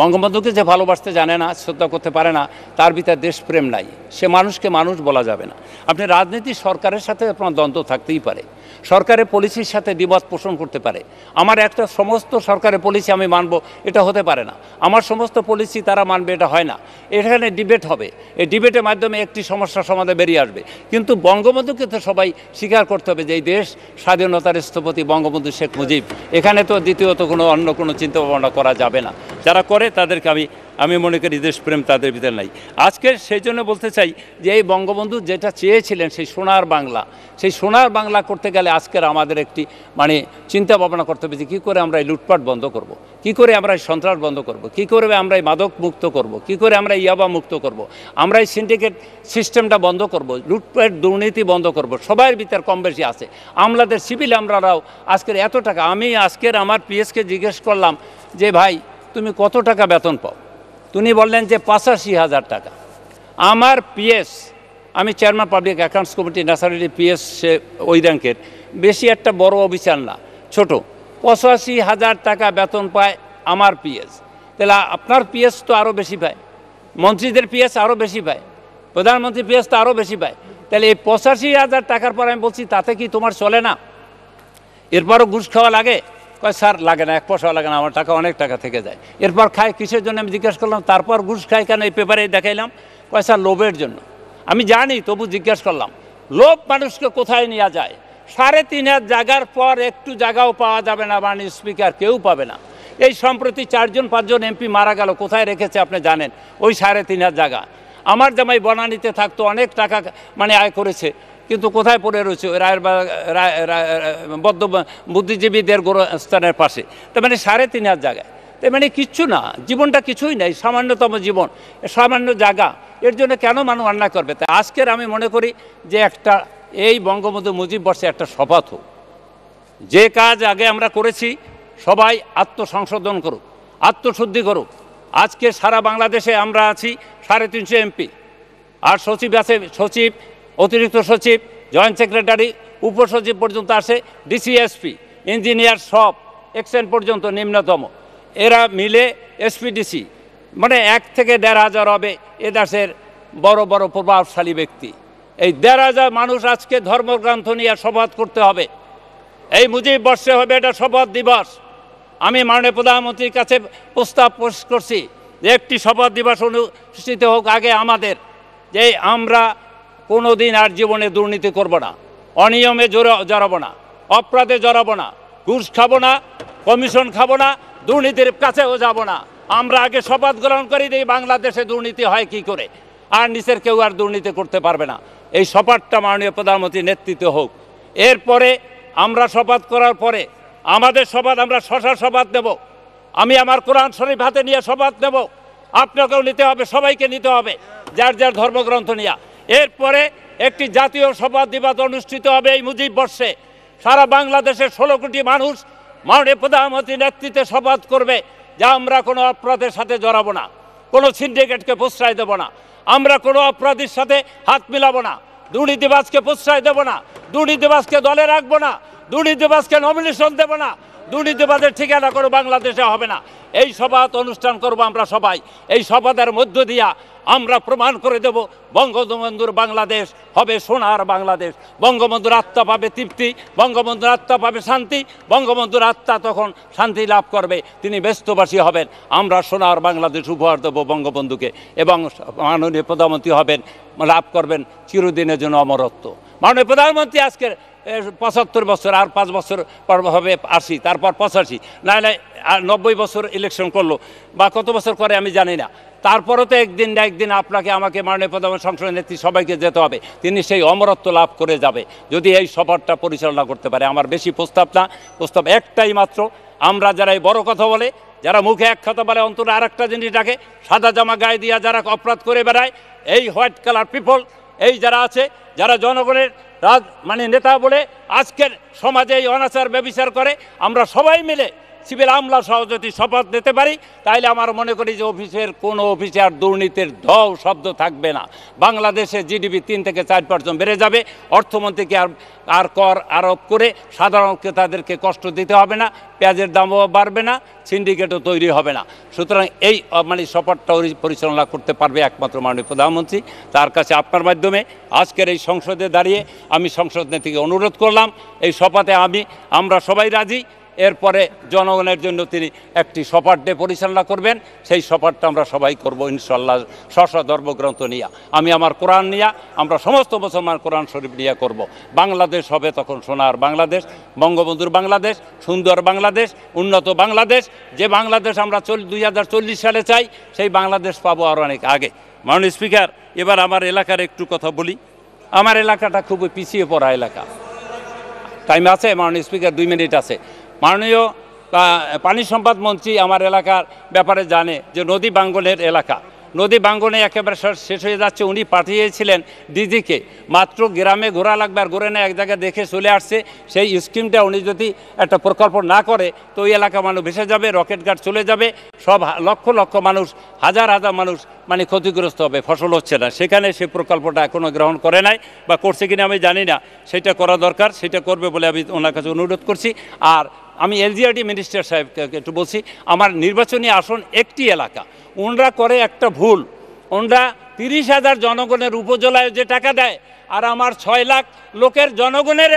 বঙ্গবন্ধুকে যে ভালোবাসতে জানে না শ্রদ্ধা করতে পারে না তার ভিতরে দেশপ্রেম নাই সে মানুষকে মানুষ বলা যাবে না আপনি রাজনীতি সরকারের সাথে আপনার দ্বন্দ্ব থাকতেই পারে সরকারের পলিসির সাথে বিবাদ পোষণ করতে পারে আমার একটা সমস্ত সরকারের পলিসি আমি মানব এটা হতে পারে না আমার সমস্ত পলিসি তারা মানবে এটা হয় না এখানে ডিবেট হবে এই ডিবেটের মাধ্যমে একটি সমস্যা সমাধান বেরিয়ে আসবে কিন্তু বঙ্গবন্ধুকে তো সবাই স্বীকার করতে হবে যে এই দেশ স্বাধীনতার স্থপতি বঙ্গবন্ধু শেখ মুজিব এখানে তো দ্বিতীয়ত কোনো অন্য কোনো চিন্তা ভাবনা করা যাবে না যারা করে তাদেরকে আমি আমি মনে করি দেশপ্রেম তাদের ভিতরে নাই আজকে সেই জন্য বলতে চাই যে এই বঙ্গবন্ধু যেটা চেয়েছিলেন সেই সোনার বাংলা সেই সোনার বাংলা করতে গেলে আজকের আমাদের একটি মানে চিন্তা ভাবনা করতে হবে যে কী করে আমরা এই লুটপাট বন্ধ করব। কি করে আমরা এই সন্ত্রাস বন্ধ করব। কি করে আমরা এই মাদক মুক্ত করব। কি করে আমরা ইয়াবা মুক্ত করব। আমরা এই সিন্ডিকেট সিস্টেমটা বন্ধ করব। লুটপাট দুর্নীতি বন্ধ করব। সবার ভিতর কম বেশি আছে আমলাদের সিভিল আমরারাও আজকের এত টাকা আমি আজকের আমার পিএসকে জিজ্ঞেস করলাম যে ভাই তুমি কত টাকা বেতন পাও তিনি বললেন যে পঁচাশি হাজার টাকা আমার পিএস আমি chairman public accounts committee nationality PS সে ওই র্যাঙ্কের বেশি একটা বড় অভিযান না ছোট পঁচাশি হাজার টাকা বেতন পায় আমার পিএস তাহলে আপনার পিএস তো আরও বেশি পায় মন্ত্রীদের পিএস আরও বেশি পায় প্রধানমন্ত্রী পিএস তো আরও বেশি পায় তাহলে এই পঁচাশি হাজার টাকার পর আমি বলছি তাতে কি তোমার চলে না এরপরও ঘুষ খাওয়া লাগে কয় স্যার লাগে না এক পয়সাও লাগে না আমার টাকা অনেক টাকা থেকে যায় এরপর খায় কিসের জন্য আমি জিজ্ঞেস করলাম তারপর ঘুষ খায় কেন এই পেপারে দেখাইলাম কয় স্যার লোভের জন্য আমি জানি তবু জিজ্ঞেস করলাম লোভ মানুষকে কোথায় নেওয়া যায় সাড়ে তিন হাজার জায়গার পর একটু জায়গাও পাওয়া যাবে না মানে স্পিকার কেউ পাবে না এই সম্প্রতি চারজন পাঁচজন এমপি মারা গেল কোথায় রেখেছে আপনি জানেন ওই সাড়ে তিন হাজার জায়গা আমার জামাই বনানিতে থাকতো অনেক টাকা মানে আয় করেছে কিন্তু কোথায় পড়ে রয়েছে ওই রায়ের বদ্ধ বুদ্ধিজীবীদের স্থানের পাশে তার মানে সাড়ে তিন হাজার জায়গায় তার মানে কিচ্ছু না জীবনটা কিছুই নাই সামান্যতম জীবন সামান্য জায়গা এর জন্য কেন মানুষ অন্যায় করবে তাই আজকের আমি মনে করি যে একটা এই বঙ্গবন্ধু মুজিব বর্ষে একটা শপথ হোক যে কাজ আগে আমরা করেছি সবাই আত্মসংশোধন করুক আত্মশুদ্ধি করুক আজকে সারা বাংলাদেশে আমরা আছি সাড়ে তিনশো এমপি আর সচিব আছে সচিব অতিরিক্ত সচিব জয়েন্ট সেক্রেটারি উপসচিব পর্যন্ত আসে ডিসিএসপি ইঞ্জিনিয়ার সব এক্সেন পর্যন্ত নিম্নতম এরা মিলে এসপিডিসি মানে এক থেকে দেড় হাজার হবে এ দেশের বড় বড় প্রভাবশালী ব্যক্তি এই দেড় হাজার মানুষ আজকে ধর্মগ্রন্থ নিয়ে শপথ করতে হবে এই মুজিব বর্ষে হবে এটা শপথ দিবস আমি মাননীয় প্রধানমন্ত্রীর কাছে প্রস্তাব পেশ করছি যে একটি শপথ দিবস অনুষ্ঠিত হোক আগে আমাদের যে আমরা কোনো দিন আর জীবনে দুর্নীতি করব না অনিয়মে জোর জড়াবো না অপরাধে জড়াবো না ঘুষ খাবো না কমিশন খাবো না দুর্নীতির কাছেও যাব না আমরা আগে শপথ গ্রহণ করি দিই বাংলাদেশে দুর্নীতি হয় কি করে আর নিচের কেউ আর দুর্নীতি করতে পারবে না এই শপথটা মাননীয় প্রধানমন্ত্রীর নেতৃত্বে হোক এরপরে আমরা শপথ করার পরে আমাদের শপথ আমরা শশা শপথ নেব আমি আমার কোরআন শরীফ হাতে নিয়ে শপথ নেব আপনাকেও নিতে হবে সবাইকে নিতে হবে যার যার ধর্মগ্রন্থ নিয়ে এরপরে একটি জাতীয় সভা দিবাদ অনুষ্ঠিত হবে এই মুজিব বর্ষে সারা বাংলাদেশের ষোলো কোটি মানুষ মাননীয় প্রধানমন্ত্রী নেতৃত্বে সবাদ করবে যা আমরা কোনো অপরাধের সাথে জড়াবো না কোনো সিন্ডিকেটকে প্রশ্রয় দেবো না আমরা কোনো অপরাধীর সাথে হাত মিলাবো না দুর্নীতিবাসকে প্রশ্রয় দেবো না দুর্নীতিবাসকে দলে রাখবো না দুর্নীতিবাসকে নমিনেশন দেবো না দুর্নীতিবাদের ঠিকানা করো বাংলাদেশে হবে না এই সভাত অনুষ্ঠান করব আমরা সবাই এই সভাদের মধ্য দিয়া আমরা প্রমাণ করে দেব বঙ্গবন্ধুর বাংলাদেশ হবে সোনার বাংলাদেশ বঙ্গবন্ধুর আত্মা পাবে তৃপ্তি বঙ্গবন্ধুর আত্মা পাবে শান্তি বঙ্গবন্ধুর আত্মা তখন শান্তি লাভ করবে তিনি ব্যস্তবাসী হবেন আমরা সোনার বাংলাদেশ উপহার দেব বঙ্গবন্ধুকে এবং মাননীয় প্রধানমন্ত্রী হবেন লাভ করবেন চিরদিনের জন্য অমরত্ব মাননীয় প্রধানমন্ত্রী আজকের পঁচাত্তর বছর আর পাঁচ বছর পর হবে আশি তারপর পঁচাশি না না নব্বই বছর ইলেকশন করলো বা কত বছর করে আমি জানি না তারপরও তো একদিন না একদিন আপনাকে আমাকে মাননীয় প্রধান সংসদ নেত্রী সবাইকে যেতে হবে তিনি সেই অমরত্ব লাভ করে যাবে যদি এই সফরটা পরিচালনা করতে পারে আমার বেশি প্রস্তাব না প্রস্তাব একটাই মাত্র আমরা যারা এই বড় কথা বলে যারা মুখে এক কথা বলে অন্তরে আর একটা জিনিস ডাকে সাদা জামা গায়ে দিয়া যারা অপরাধ করে বেড়ায় এই হোয়াইট কালার পিপল এই যারা আছে যারা জনগণের রাজ মানে নেতা বলে আজকের সমাজে এই অনাচার ব্যবিচার করে আমরা সবাই মিলে সিভিল আমলা সহ যদি শপথ নিতে পারি তাইলে আমার মনে করি যে অফিসের কোনো অফিসে আর দুর্নীতির ধও শব্দ থাকবে না বাংলাদেশে জিডিপি তিন থেকে চার পার্সেন্ট বেড়ে যাবে অর্থমন্ত্রীকে আর আর কর আরোপ করে সাধারণ ক্রেতাদেরকে কষ্ট দিতে হবে না পেঁয়াজের দামও বাড়বে না সিন্ডিকেটও তৈরি হবে না সুতরাং এই মানে শপথটা পরিচালনা করতে পারবে একমাত্র মাননীয় প্রধানমন্ত্রী তার কাছে আপনার মাধ্যমে আজকের এই সংসদে দাঁড়িয়ে আমি সংসদ নেত্রীকে অনুরোধ করলাম এই শপথে আমি আমরা সবাই রাজি এরপরে জনগণের জন্য তিনি একটি সপার ডে পরিচালনা করবেন সেই সপারটা আমরা সবাই করব ইনশাল্লাহ স্ব ধর্মগ্রন্থ নিয়ে আমি আমার কোরআন নিয়ে আমরা সমস্ত মুসলমান কোরআন শরীফ নিয়ে করব। বাংলাদেশ হবে তখন সোনার বাংলাদেশ বঙ্গবন্ধুর বাংলাদেশ সুন্দর বাংলাদেশ উন্নত বাংলাদেশ যে বাংলাদেশ আমরা চল দুই হাজার সালে চাই সেই বাংলাদেশ পাবো আর অনেক আগে মাননীয় স্পিকার এবার আমার এলাকার একটু কথা বলি আমার এলাকাটা খুবই পিছিয়ে পড়া এলাকা টাইম আছে মাননীয় স্পিকার দুই মিনিট আছে মাননীয় পানি সম্পদ মন্ত্রী আমার এলাকার ব্যাপারে জানে যে নদী বাঙ্গনের এলাকা নদী বাঙ্গনে একেবারে শেষ হয়ে যাচ্ছে উনি পাঠিয়েছিলেন দিদিকে মাত্র গ্রামে ঘোরা লাগবে আর ঘুরে না এক জায়গায় দেখে চলে আসছে সেই স্কিমটা উনি যদি একটা প্রকল্প না করে তো ওই এলাকা মানুষ ভেসে যাবে রকেট গার্ড চলে যাবে সব লক্ষ লক্ষ মানুষ হাজার হাজার মানুষ মানে ক্ষতিগ্রস্ত হবে ফসল হচ্ছে না সেখানে সেই প্রকল্পটা এখনও গ্রহণ করে নাই বা করছে কিনা আমি জানি না সেটা করা দরকার সেটা করবে বলে আমি ওনার কাছে অনুরোধ করছি আর আমি এলজিআরডি মিনিস্টার সাহেবকে একটু বলছি আমার নির্বাচনী আসন একটি এলাকা ওনরা করে একটা ভুল ওনরা তিরিশ হাজার জনগণের উপজেলায় যে টাকা দেয় আর আমার ছয় লাখ লোকের জনগণের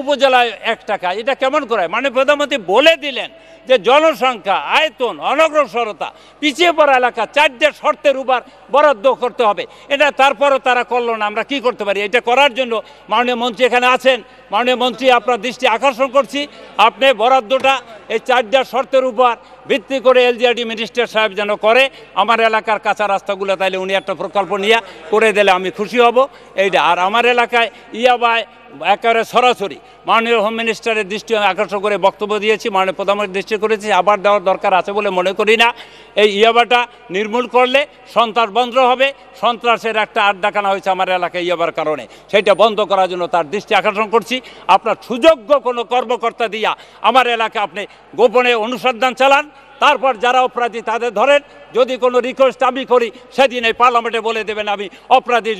উপজেলায় এক টাকা এটা কেমন করে মানে প্রধানমন্ত্রী বলে দিলেন যে জনসংখ্যা আয়তন অনগ্রসরতা পিছিয়ে পড়া এলাকা চারটে শর্তের উপর বরাদ্দ করতে হবে এটা তারপরও তারা করলো না আমরা কি করতে পারি এটা করার জন্য মাননীয় মন্ত্রী এখানে আছেন মাননীয় মন্ত্রী আপনার দৃষ্টি আকর্ষণ করছি আপনি বরাদ্দটা এই চারটা শর্তের উপর ভিত্তি করে এলজিআরডি মিনিস্টার সাহেব যেন করে আমার এলাকার কাঁচা রাস্তাগুলো তাইলে উনি একটা প্রকল্প নিয়ে করে দিলে আমি খুশি হব এইটা আর আমার এলাকায় ইয়াবায় একেবারে সরাসরি মাননীয় হোম মিনিস্টারের দৃষ্টি আকর্ষণ করে বক্তব্য দিয়েছি মাননীয় প্রধানমন্ত্রী দৃষ্টি করেছি আবার দেওয়ার দরকার আছে বলে মনে করি না এই ইয়াবাটা নির্মূল করলে সন্ত্রাস বন্ধ হবে সন্ত্রাসের একটা আড্ডাখানা হয়েছে আমার এলাকায় ইয়াবার কারণে সেটা বন্ধ করার জন্য তার দৃষ্টি আকর্ষণ করছি আপনার সুযোগ্য কোনো কর্মকর্তা দিয়া আমার এলাকায় আপনি গোপনে অনুসন্ধান চালান তারপর যারা অপরাধী তাদের ধরেন যদি কোনো রিকোয়েস্ট আমি করি সেদিন এই পার্লামেন্টে বলে দেবেন আমি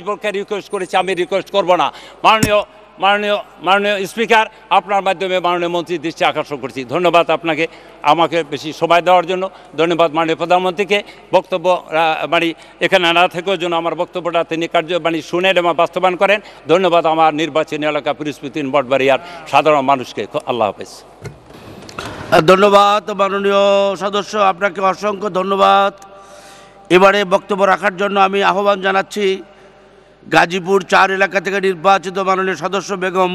পক্ষে রিকোয়েস্ট করেছি আমি রিকোয়েস্ট করব না মাননীয় মাননীয় মাননীয় স্পিকার আপনার মাধ্যমে মাননীয় মন্ত্রীর দৃষ্টি আকর্ষণ করছি ধন্যবাদ আপনাকে আমাকে বেশি সময় দেওয়ার জন্য ধন্যবাদ মাননীয় প্রধানমন্ত্রীকে বক্তব্য মানে এখানে না থেকেও জন্য আমার বক্তব্যটা তিনি কার্য মানে শুনেন এবং বাস্তবায়ন করেন ধন্যবাদ আমার নির্বাচনী এলাকা পিরুজপুতিন বটবাড়িয়ার সাধারণ মানুষকে আল্লাহ হাফেজ ধন্যবাদ মাননীয় সদস্য আপনাকে অসংখ্য ধন্যবাদ এবারে বক্তব্য রাখার জন্য আমি আহ্বান জানাচ্ছি গাজীপুর চার এলাকা থেকে নির্বাচিত মাননীয় সদস্য বেগম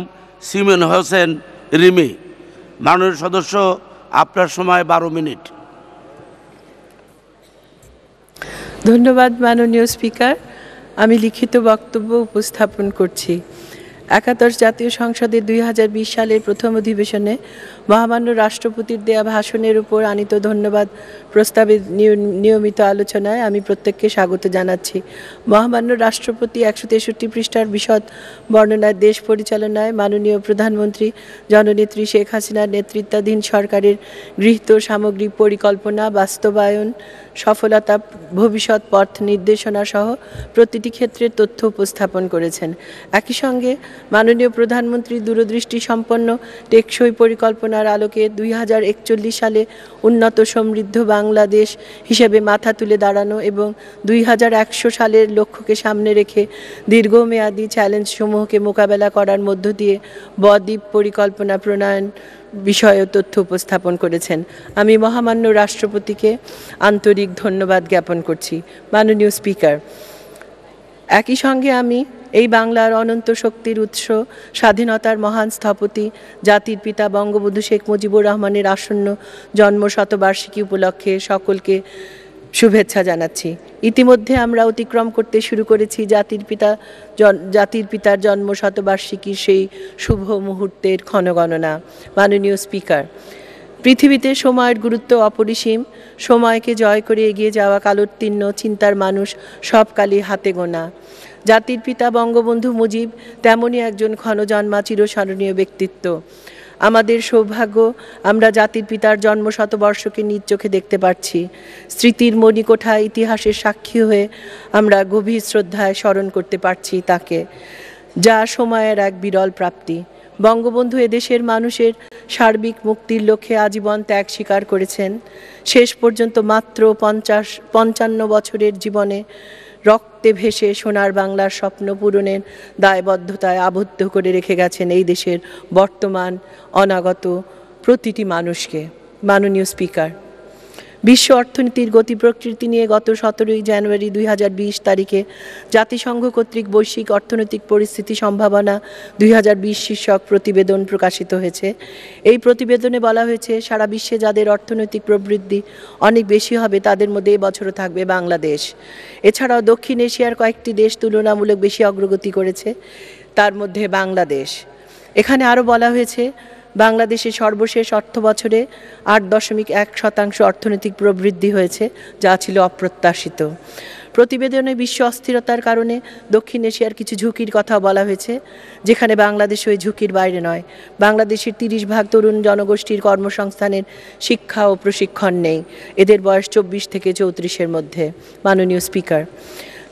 সিমেন হোসেন রিমি মাননীয় সদস্য আপনার সময় বারো মিনিট ধন্যবাদ মাননীয় স্পিকার আমি লিখিত বক্তব্য উপস্থাপন করছি একাদশ জাতীয় সংসদের দুই সালের প্রথম অধিবেশনে মহামান্য রাষ্ট্রপতির দেয়া ভাষণের উপর আনিত ধন্যবাদ প্রস্তাবে নিয়মিত আলোচনায় আমি প্রত্যেককে স্বাগত জানাচ্ছি মহামান্য রাষ্ট্রপতি একশো তেষট্টি পৃষ্ঠার বিশদ বর্ণনায় দেশ পরিচালনায় মাননীয় প্রধানমন্ত্রী জননেত্রী শেখ হাসিনার নেতৃত্বাধীন সরকারের গৃহীত সামগ্রিক পরিকল্পনা বাস্তবায়ন সফলতা ভবিষ্যৎ পথ নির্দেশনা সহ প্রতিটি ক্ষেত্রে তথ্য উপস্থাপন করেছেন একই সঙ্গে মাননীয় প্রধানমন্ত্রী দূরদৃষ্টি সম্পন্ন টেকসই পরিকল্পনার আলোকে দুই সালে উন্নত সমৃদ্ধ বাংলাদেশ হিসেবে মাথা তুলে দাঁড়ানো এবং দুই সালের লক্ষ্যকে সামনে রেখে দীর্ঘমেয়াদী চ্যালেঞ্জসমূহকে মোকাবেলা করার মধ্য দিয়ে বদ্বীপ পরিকল্পনা প্রণয়ন বিষয়ে তথ্য উপস্থাপন করেছেন আমি মহামান্য রাষ্ট্রপতিকে আন্তরিক ধন্যবাদ জ্ঞাপন করছি মাননীয় স্পিকার একই সঙ্গে আমি এই বাংলার অনন্ত শক্তির উৎস স্বাধীনতার মহান স্থপতি জাতির পিতা বঙ্গবন্ধু শেখ মুজিবুর রহমানের আসন্ন জন্মশতবার্ষিকী উপলক্ষে সকলকে শুভেচ্ছা জানাচ্ছি ইতিমধ্যে আমরা অতিক্রম করতে শুরু করেছি জাতির পিতা জাতির পিতার জন্ম শতবার্ষিকীর সেই শুভ মুহূর্তের ক্ষণগণনা মাননীয় স্পিকার পৃথিবীতে সময়ের গুরুত্ব অপরিসীম সময়কে জয় করে এগিয়ে যাওয়া কালোত্তীর্ণ চিন্তার মানুষ সবকালই হাতে গোনা জাতির পিতা বঙ্গবন্ধু মুজিব তেমনই একজন ক্ষণজন্মা চিরস্মরণীয় ব্যক্তিত্ব আমাদের সৌভাগ্য আমরা জাতির পিতার জন্মশতবর্ষকে নিজ চোখে দেখতে পাচ্ছি স্মৃতির মণিকোঠা ইতিহাসের সাক্ষী হয়ে আমরা গভীর শ্রদ্ধায় স্মরণ করতে পারছি তাকে যা সময়ের এক বিরল প্রাপ্তি বঙ্গবন্ধু এদেশের মানুষের সার্বিক মুক্তির লক্ষ্যে আজীবন ত্যাগ স্বীকার করেছেন শেষ পর্যন্ত মাত্র পঞ্চাশ পঞ্চান্ন বছরের জীবনে রক্তে ভেসে সোনার বাংলার স্বপ্ন পূরণের দায়বদ্ধতায় আবদ্ধ করে রেখে গেছেন এই দেশের বর্তমান অনাগত প্রতিটি মানুষকে মাননীয় স্পিকার বিশ্ব অর্থনীতির গতি প্রকৃতি নিয়ে গত সতেরোই জানুয়ারি দুই তারিখে জাতিসংঘ কর্তৃক বৈশ্বিক অর্থনৈতিক পরিস্থিতি সম্ভাবনা দুই শীর্ষক প্রতিবেদন প্রকাশিত হয়েছে এই প্রতিবেদনে বলা হয়েছে সারা বিশ্বে যাদের অর্থনৈতিক প্রবৃদ্ধি অনেক বেশি হবে তাদের মধ্যে এবছরও থাকবে বাংলাদেশ এছাড়াও দক্ষিণ এশিয়ার কয়েকটি দেশ তুলনামূলক বেশি অগ্রগতি করেছে তার মধ্যে বাংলাদেশ এখানে আরও বলা হয়েছে বাংলাদেশে সর্বশেষ অর্থ বছরে আট দশমিক এক শতাংশ অর্থনৈতিক প্রবৃদ্ধি হয়েছে যা ছিল অপ্রত্যাশিত প্রতিবেদনে বিশ্ব অস্থিরতার কারণে দক্ষিণ এশিয়ার কিছু ঝুঁকির কথা বলা হয়েছে যেখানে বাংলাদেশ ওই ঝুঁকির বাইরে নয় বাংলাদেশের তিরিশ ভাগ তরুণ জনগোষ্ঠীর কর্মসংস্থানের শিক্ষা ও প্রশিক্ষণ নেই এদের বয়স চব্বিশ থেকে চৌত্রিশের মধ্যে মাননীয় স্পিকার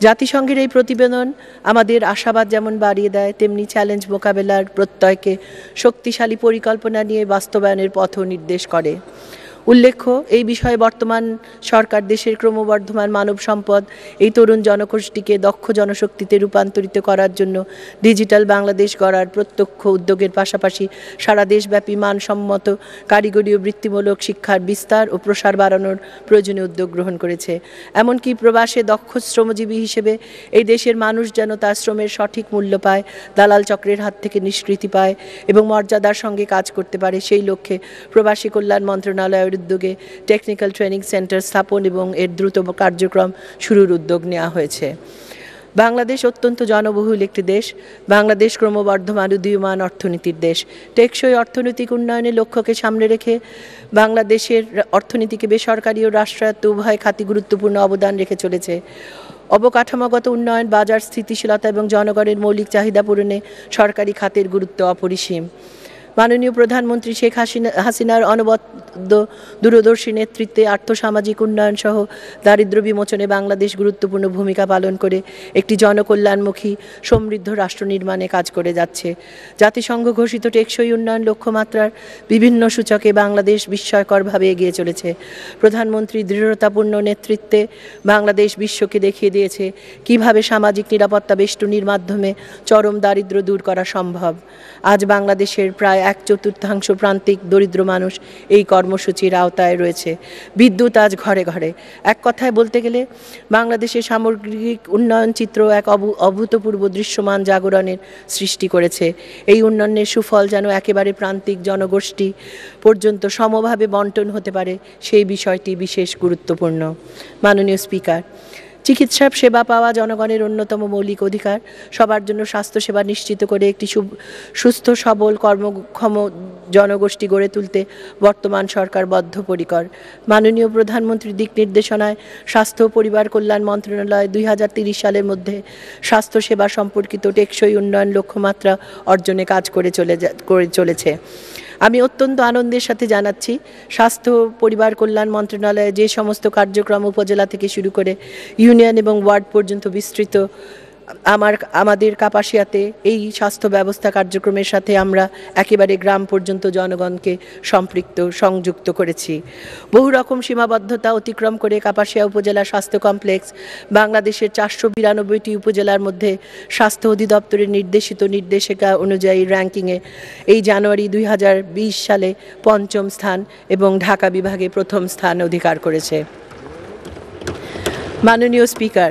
জাতিসংঘের এই প্রতিবেদন আমাদের আশাবাদ যেমন বাড়িয়ে দেয় তেমনি চ্যালেঞ্জ মোকাবেলার প্রত্যয়কে শক্তিশালী পরিকল্পনা নিয়ে বাস্তবায়নের পথ নির্দেশ করে উল্লেখ্য এই বিষয়ে বর্তমান সরকার দেশের ক্রমবর্ধমান মানব সম্পদ এই তরুণ জনগোষ্ঠীকে দক্ষ জনশক্তিতে রূপান্তরিত করার জন্য ডিজিটাল বাংলাদেশ গড়ার প্রত্যক্ষ উদ্যোগের পাশাপাশি সারা দেশব্যাপী মানসম্মত কারিগরি ও বৃত্তিমূলক শিক্ষার বিস্তার ও প্রসার বাড়ানোর প্রয়োজনীয় উদ্যোগ গ্রহণ করেছে এমনকি প্রবাসে দক্ষ শ্রমজীবী হিসেবে এই দেশের মানুষ যেন তার শ্রমের সঠিক মূল্য পায় দালাল চক্রের হাত থেকে নিষ্কৃতি পায় এবং মর্যাদার সঙ্গে কাজ করতে পারে সেই লক্ষ্যে প্রবাসী কল্যাণ মন্ত্রণালয়ের উদ্যোগে টেকনিক্যাল ট্রেনিং সেন্টার স্থাপন এবং এর দ্রুত কার্যক্রম শুরুর উদ্যোগ নেওয়া হয়েছে বাংলাদেশ অত্যন্ত জনবহুল একটি দেশ বাংলাদেশ ক্রমবর্ধমান উদীয়মান অর্থনীতির দেশ টেকসই অর্থনৈতিক উন্নয়নের লক্ষ্যকে সামনে রেখে বাংলাদেশের অর্থনীতিকে বেসরকারি ও রাষ্ট্রায়ত্ত উভয় খাতে গুরুত্বপূর্ণ অবদান রেখে চলেছে অবকাঠামোগত উন্নয়ন বাজার স্থিতিশীলতা এবং জনগণের মৌলিক চাহিদা পূরণে সরকারি খাতের গুরুত্ব অপরিসীম মাননীয় প্রধানমন্ত্রী শেখ হাসিনা হাসিনার অনবদ্য দূরদর্শী নেতৃত্বে আর্থসামাজিক উন্নয়ন সহ দারিদ্র বিমোচনে বাংলাদেশ গুরুত্বপূর্ণ ভূমিকা পালন করে একটি জনকল্যাণমুখী সমৃদ্ধ রাষ্ট্র নির্মাণে কাজ করে যাচ্ছে জাতিসংঘ ঘোষিত টেকসই উন্নয়ন লক্ষ্যমাত্রার বিভিন্ন সূচকে বাংলাদেশ বিস্ময়করভাবে এগিয়ে চলেছে প্রধানমন্ত্রী দৃঢ়তাপূর্ণ নেতৃত্বে বাংলাদেশ বিশ্বকে দেখিয়ে দিয়েছে কিভাবে সামাজিক নিরাপত্তা বেষ্টনীর মাধ্যমে চরম দারিদ্র দূর করা সম্ভব আজ বাংলাদেশের প্রায় এক চতুর্থাংশ প্রান্তিক দরিদ্র মানুষ এই কর্মসূচির আওতায় রয়েছে বিদ্যুৎ আজ ঘরে ঘরে এক কথায় বলতে গেলে বাংলাদেশের সামগ্রিক উন্নয়ন চিত্র এক অভূতপূর্ব দৃশ্যমান জাগরণের সৃষ্টি করেছে এই উন্নয়নের সুফল যেন একেবারে প্রান্তিক জনগোষ্ঠী পর্যন্ত সমভাবে বন্টন হতে পারে সেই বিষয়টি বিশেষ গুরুত্বপূর্ণ মাননীয় স্পিকার চিকিৎসা সেবা পাওয়া জনগণের অন্যতম মৌলিক অধিকার সবার জন্য স্বাস্থ্যসেবা নিশ্চিত করে একটি সুস্থ সবল কর্মক্ষম জনগোষ্ঠী গড়ে তুলতে বর্তমান সরকার বদ্ধপরিকর মাননীয় প্রধানমন্ত্রীর দিক নির্দেশনায় স্বাস্থ্য পরিবার কল্যাণ মন্ত্রণালয় দুই সালের মধ্যে স্বাস্থ্যসেবা সম্পর্কিত টেকসই উন্নয়ন লক্ষ্যমাত্রা অর্জনে কাজ করে চলে করে চলেছে আমি অত্যন্ত আনন্দের সাথে জানাচ্ছি স্বাস্থ্য পরিবার কল্যাণ মন্ত্রণালয়ে যে সমস্ত কার্যক্রম উপজেলা থেকে শুরু করে ইউনিয়ন এবং ওয়ার্ড পর্যন্ত বিস্তৃত আমার আমাদের কাপাসিয়াতে এই স্বাস্থ্য ব্যবস্থা কার্যক্রমের সাথে আমরা একেবারে গ্রাম পর্যন্ত জনগণকে সম্পৃক্ত সংযুক্ত করেছি বহু রকম সীমাবদ্ধতা অতিক্রম করে কাপাসিয়া উপজেলা স্বাস্থ্য কমপ্লেক্স বাংলাদেশের চারশো বিরানব্বইটি উপজেলার মধ্যে স্বাস্থ্য অধিদপ্তরের নির্দেশিত নির্দেশিকা অনুযায়ী র্যাঙ্কিংয়ে এই জানুয়ারি দুই সালে পঞ্চম স্থান এবং ঢাকা বিভাগে প্রথম স্থান অধিকার করেছে মাননীয় স্পিকার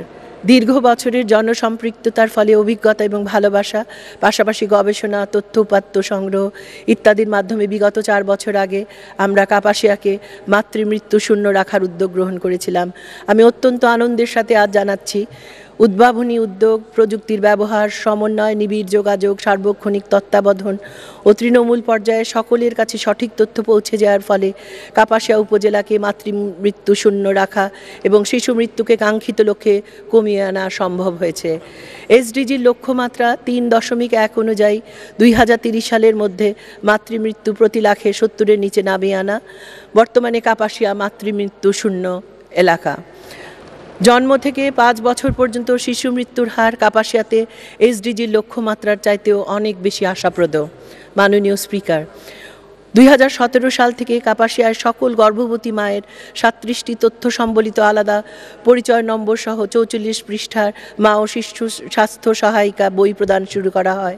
দীর্ঘ বছরের জনসম্পৃক্ততার ফলে অভিজ্ঞতা এবং ভালোবাসা পাশাপাশি গবেষণা তথ্য উপাত্ত সংগ্রহ ইত্যাদির মাধ্যমে বিগত চার বছর আগে আমরা কাপাসিয়াকে মাতৃমৃত্যু শূন্য রাখার উদ্যোগ গ্রহণ করেছিলাম আমি অত্যন্ত আনন্দের সাথে আজ জানাচ্ছি উদ্ভাবনী উদ্যোগ প্রযুক্তির ব্যবহার সমন্বয় নিবিড় যোগাযোগ সার্বক্ষণিক তত্ত্বাবধান ও তৃণমূল পর্যায়ে সকলের কাছে সঠিক তথ্য পৌঁছে যাওয়ার ফলে কাপাসিয়া উপজেলাকে মাতৃমৃত্যু শূন্য রাখা এবং শিশু মৃত্যুকে কাঙ্ক্ষিত লক্ষ্যে কমিয়ে আনা সম্ভব হয়েছে এসডিজির লক্ষ্যমাত্রা তিন দশমিক এক অনুযায়ী দুই সালের মধ্যে মাতৃমৃত্যু প্রতি লাখে সত্তরের নিচে নামিয়ে আনা বর্তমানে কাপাসিয়া মাতৃমৃত্যু শূন্য এলাকা জন্ম থেকে পাঁচ বছর পর্যন্ত শিশু মৃত্যুর হার কাপাসিয়াতে এসডিজির লক্ষ্যমাত্রার চাইতেও অনেক বেশি আশাপ্রদ মাননীয় স্পিকার দুই সাল থেকে কাপাসিয়ায় সকল গর্ভবতী মায়ের সাত্রিশটি তথ্য সম্বলিত আলাদা পরিচয় নম্বর সহ চৌচল্লিশ পৃষ্ঠার মা ও শিশু স্বাস্থ্য সহায়িকা বই প্রদান শুরু করা হয়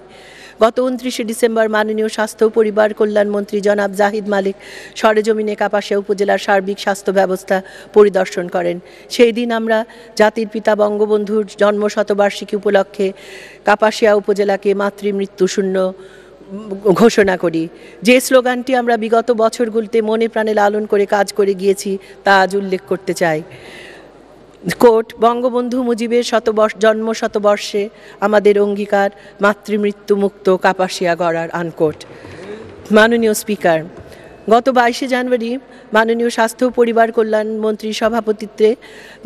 গত উনত্রিশে ডিসেম্বর মাননীয় স্বাস্থ্য পরিবার কল্যাণমন্ত্রী জনাব জাহিদ মালিক সরেজমিনে কাপাসিয়া উপজেলার সার্বিক স্বাস্থ্য ব্যবস্থা পরিদর্শন করেন সেই দিন আমরা জাতির পিতা বঙ্গবন্ধুর জন্মশতবার্ষিকী উপলক্ষে কাপাসিয়া উপজেলাকে মাতৃমৃত্যুশূন্য ঘোষণা করি যে স্লোগানটি আমরা বিগত বছরগুলিতে মনে প্রাণে লালন করে কাজ করে গিয়েছি তা আজ উল্লেখ করতে চাই কোর্ট বঙ্গবন্ধু মুজিবের শতবর্ষ জন্ম শতবর্ষে আমাদের অঙ্গীকার মাতৃমৃত্যু মুক্ত কাপাসিয়া গড়ার আনকোট মাননীয় স্পিকার গত বাইশে জানুয়ারি মাননীয় স্বাস্থ্য পরিবার কল্যাণ মন্ত্রীর সভাপতিত্বে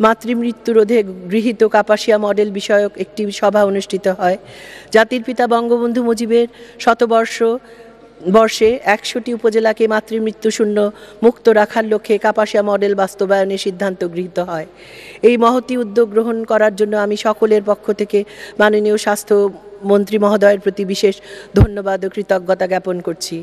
মাতৃমৃত্যু রোধে গৃহীত কাপাসিয়া মডেল বিষয়ক একটি সভা অনুষ্ঠিত হয় জাতির পিতা বঙ্গবন্ধু মুজিবের শতবর্ষ বর্ষে একশোটি উপজেলাকে মাতৃমৃত্যুশূন্য মুক্ত রাখার লক্ষ্যে কাপাসিয়া মডেল বাস্তবায়নের সিদ্ধান্ত গৃহীত হয় এই মহতি উদ্যোগ গ্রহণ করার জন্য আমি সকলের পক্ষ থেকে মাননীয় স্বাস্থ্য মন্ত্রী মহোদয়ের প্রতি বিশেষ ধন্যবাদ ও কৃতজ্ঞতা জ্ঞাপন করছি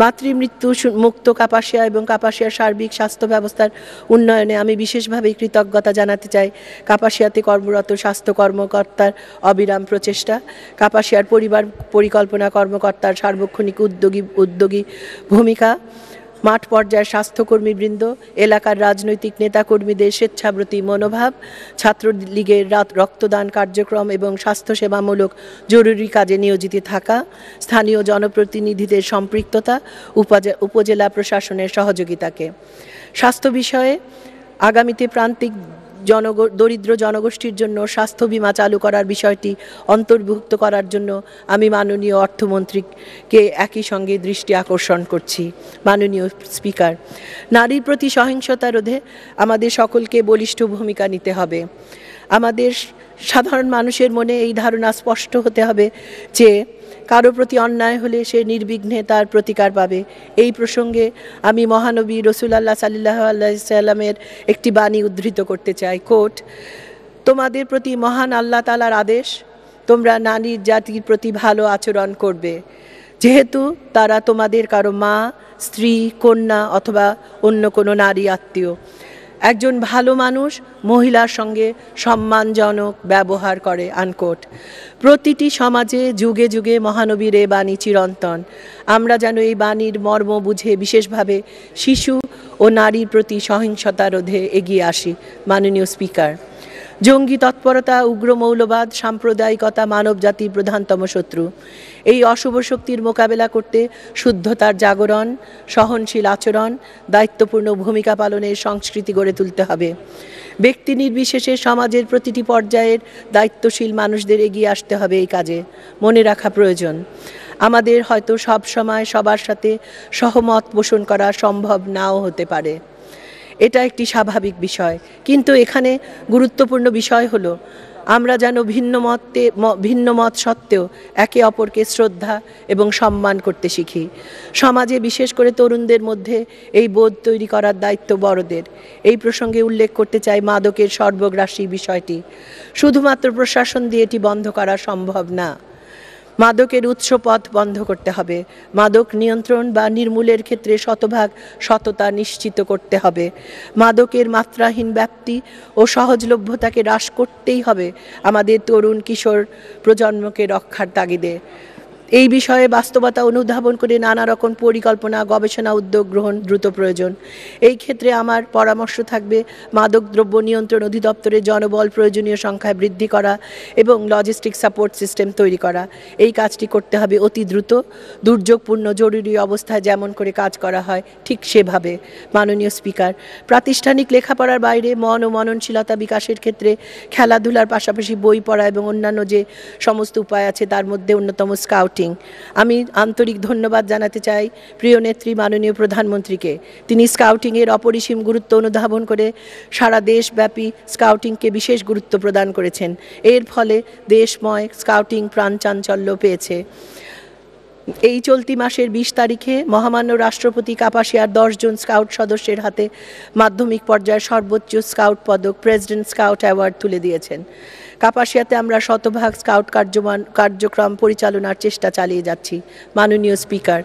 মাতৃমৃত্যু মুক্ত কাপাসিয়া এবং কাপাসিয়ার সার্বিক স্বাস্থ্য ব্যবস্থার উন্নয়নে আমি বিশেষভাবে কৃতজ্ঞতা জানাতে চাই কাপাসিয়াতে কর্মরত স্বাস্থ্য কর্মকর্তার অবিরাম প্রচেষ্টা কাপাসিয়ার পরিবার পরিকল্পনা কর্মকর্তার সার্বক্ষণিক উদ্যোগী উদ্যোগী ভূমিকা মাঠ পর্যায়ের স্বাস্থ্যকর্মীবৃন্দ এলাকার রাজনৈতিক নেতাকর্মীদের স্বেচ্ছাব্রতী মনোভাব ছাত্রলীগের রাত রক্তদান কার্যক্রম এবং স্বাস্থ্যসেবামূলক জরুরি কাজে নিয়োজিত থাকা স্থানীয় জনপ্রতিনিধিদের সম্পৃক্ততা উপজেলা প্রশাসনের সহযোগিতাকে স্বাস্থ্য বিষয়ে আগামীতে প্রান্তিক জনগ দরিদ্র জনগোষ্ঠীর জন্য স্বাস্থ্য বিমা চালু করার বিষয়টি অন্তর্ভুক্ত করার জন্য আমি মাননীয় অর্থমন্ত্রীকে একই সঙ্গে দৃষ্টি আকর্ষণ করছি মাননীয় স্পিকার নারীর প্রতি সহিংসতা রোধে আমাদের সকলকে বলিষ্ঠ ভূমিকা নিতে হবে আমাদের সাধারণ মানুষের মনে এই ধারণা স্পষ্ট হতে হবে যে কারো প্রতি অন্যায় হলে সে নির্বিঘ্নে তার প্রতিকার পাবে এই প্রসঙ্গে আমি মহানবী রসুলাল্লাহ সাল্লাহ সাল্লামের একটি বাণী উদ্ধৃত করতে চাই কোট তোমাদের প্রতি মহান আল্লাহ তালার আদেশ তোমরা নারীর জাতির প্রতি ভালো আচরণ করবে যেহেতু তারা তোমাদের কারো মা স্ত্রী কন্যা অথবা অন্য কোনো নারী আত্মীয় একজন ভালো মানুষ মহিলার সঙ্গে সম্মানজনক ব্যবহার করে আনকোট প্রতিটি সমাজে যুগে যুগে মহানবীর এ বাণী চিরন্তন আমরা যেন এই বাণীর মর্ম বুঝে বিশেষভাবে শিশু ও নারীর প্রতি সহিংসতা রোধে এগিয়ে আসি মাননীয় স্পিকার জঙ্গি তৎপরতা উগ্র মৌলবাদ সাম্প্রদায়িকতা মানব জাতির প্রধানতম শত্রু এই অশুভ শক্তির মোকাবেলা করতে শুদ্ধতার জাগরণ সহনশীল আচরণ দায়িত্বপূর্ণ ভূমিকা পালনের সংস্কৃতি গড়ে তুলতে হবে ব্যক্তি নির্বিশেষে সমাজের প্রতিটি পর্যায়ের দায়িত্বশীল মানুষদের এগিয়ে আসতে হবে এই কাজে মনে রাখা প্রয়োজন আমাদের হয়তো সব সময় সবার সাথে সহমত পোষণ করা সম্ভব নাও হতে পারে এটা একটি স্বাভাবিক বিষয় কিন্তু এখানে গুরুত্বপূর্ণ বিষয় হলো আমরা যেন ভিন্ন মতে ভিন্ন মত সত্ত্বেও একে অপরকে শ্রদ্ধা এবং সম্মান করতে শিখি সমাজে বিশেষ করে তরুণদের মধ্যে এই বোধ তৈরি করার দায়িত্ব বড়দের এই প্রসঙ্গে উল্লেখ করতে চাই মাদকের সর্বগ্রাসী বিষয়টি শুধুমাত্র প্রশাসন দিয়ে এটি বন্ধ করা সম্ভব না মাদকের উৎস পথ বন্ধ করতে হবে মাদক নিয়ন্ত্রণ বা নির্মূলের ক্ষেত্রে শতভাগ সততা নিশ্চিত করতে হবে মাদকের মাত্রাহীন ব্যাপ্তি ও সহজলভ্যতাকে হ্রাস করতেই হবে আমাদের তরুণ কিশোর প্রজন্মকে রক্ষার তাগিদে এই বিষয়ে বাস্তবতা অনুধাবন করে নানা রকম পরিকল্পনা গবেষণা উদ্যোগ গ্রহণ দ্রুত প্রয়োজন এই ক্ষেত্রে আমার পরামর্শ থাকবে মাদকদ্রব্য নিয়ন্ত্রণ অধিদপ্তরে জনবল প্রয়োজনীয় সংখ্যায় বৃদ্ধি করা এবং লজিস্টিক সাপোর্ট সিস্টেম তৈরি করা এই কাজটি করতে হবে অতি দ্রুত দুর্যোগপূর্ণ জরুরি অবস্থায় যেমন করে কাজ করা হয় ঠিক সেভাবে মাননীয় স্পিকার প্রাতিষ্ঠানিক লেখাপড়ার বাইরে মন ও মননশীলতা বিকাশের ক্ষেত্রে খেলাধুলার পাশাপাশি বই পড়া এবং অন্যান্য যে সমস্ত উপায় আছে তার মধ্যে অন্যতম স্কাউটিং মিটিং আমি আন্তরিক ধন্যবাদ জানাতে চাই প্রিয় নেত্রী মাননীয় প্রধানমন্ত্রীকে তিনি স্কাউটিংয়ের অপরিসীম গুরুত্ব অনুধাবন করে সারা দেশব্যাপী স্কাউটিংকে বিশেষ গুরুত্ব প্রদান করেছেন এর ফলে দেশময় স্কাউটিং প্রাণ চাঞ্চল্য পেয়েছে এই চলতি মাসের ২০ তারিখে মহামান্য রাষ্ট্রপতি কাপাসিয়ার দশজন স্কাউট সদস্যের হাতে মাধ্যমিক পর্যায়ে সর্বোচ্চ স্কাউট পদক প্রেসিডেন্ট স্কাউট অ্যাওয়ার্ড তুলে দিয়েছেন কাপাসিয়াতে আমরা শতভাগ স্কাউট কার্যমান কার্যক্রম পরিচালনার চেষ্টা চালিয়ে যাচ্ছি মাননীয় স্পিকার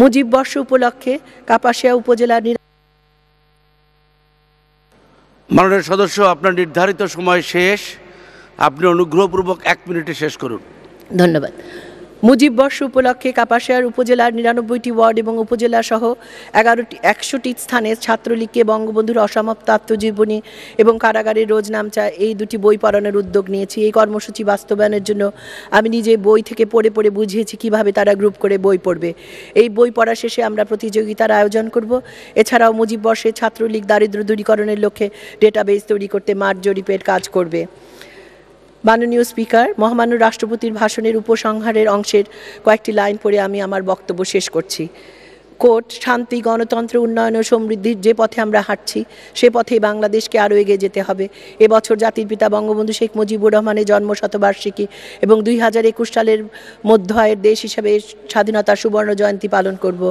মুজিব বর্ষ উপলক্ষে কাপাসিয়া উপজেলার মাননীয় সদস্য আপনার নির্ধারিত সময় শেষ আপনি অনুগ্রহপূর্বক এক মিনিটে শেষ করুন ধন্যবাদ মুজিব বর্ষ উপলক্ষে কাপাসিয়ার উপজেলার নিরানব্বইটি ওয়ার্ড এবং উপজেলা সহ এগারোটি একশোটি স্থানে ছাত্রলীগকে বঙ্গবন্ধুর অসমাপ্ত আত্মজীবনী এবং কারাগারের রোজ নামচা এই দুটি বই পড়ানোর উদ্যোগ নিয়েছি এই কর্মসূচি বাস্তবায়নের জন্য আমি নিজে বই থেকে পড়ে পড়ে বুঝিয়েছি কিভাবে তারা গ্রুপ করে বই পড়বে এই বই পড়া শেষে আমরা প্রতিযোগিতার আয়োজন করব এছাড়াও মুজিব বর্ষে ছাত্রলীগ দারিদ্র দূরীকরণের লক্ষ্যে ডেটাবেস তৈরি করতে মাঠ জরিপের কাজ করবে মাননীয় স্পিকার মহামান্য রাষ্ট্রপতির ভাষণের উপসংহারের অংশের কয়েকটি লাইন পড়ে আমি আমার বক্তব্য শেষ করছি কোর্ট শান্তি গণতন্ত্র উন্নয়ন ও সমৃদ্ধির যে পথে আমরা হাঁটছি সে পথে বাংলাদেশকে আরও এগিয়ে যেতে হবে এবছর জাতির পিতা বঙ্গবন্ধু শেখ মুজিবুর রহমানের জন্ম শতবার্ষিকী এবং দুই হাজার একুশ সালের মধ্য দেশ হিসাবে স্বাধীনতার সুবর্ণ জয়ন্তী পালন করব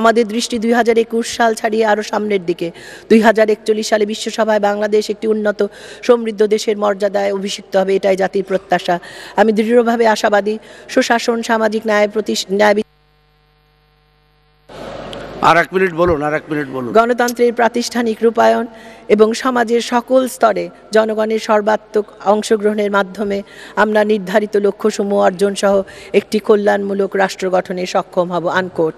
আমাদের দৃষ্টি দুই হাজার একুশ সাল ছাড়িয়ে আরও সামনের দিকে দুই হাজার একচল্লিশ সালে বিশ্বসভায় বাংলাদেশ একটি উন্নত সমৃদ্ধ দেশের মর্যাদায় অভিষিক্ত হবে এটাই জাতির প্রত্যাশা আমি দৃঢ়ভাবে আশাবাদী সুশাসন সামাজিক ন্যায় প্রতি ন্যায় আর এক বলুন আর এক বলুন গণতন্ত্রের প্রাতিষ্ঠানিক রূপায়ণ এবং সমাজের সকল স্তরে জনগণের সর্বাত্মক অংশগ্রহণের মাধ্যমে আমরা নির্ধারিত লক্ষ্যসমূহ অর্জন সহ একটি কল্যাণমূলক রাষ্ট্র গঠনে সক্ষম হব আনকোট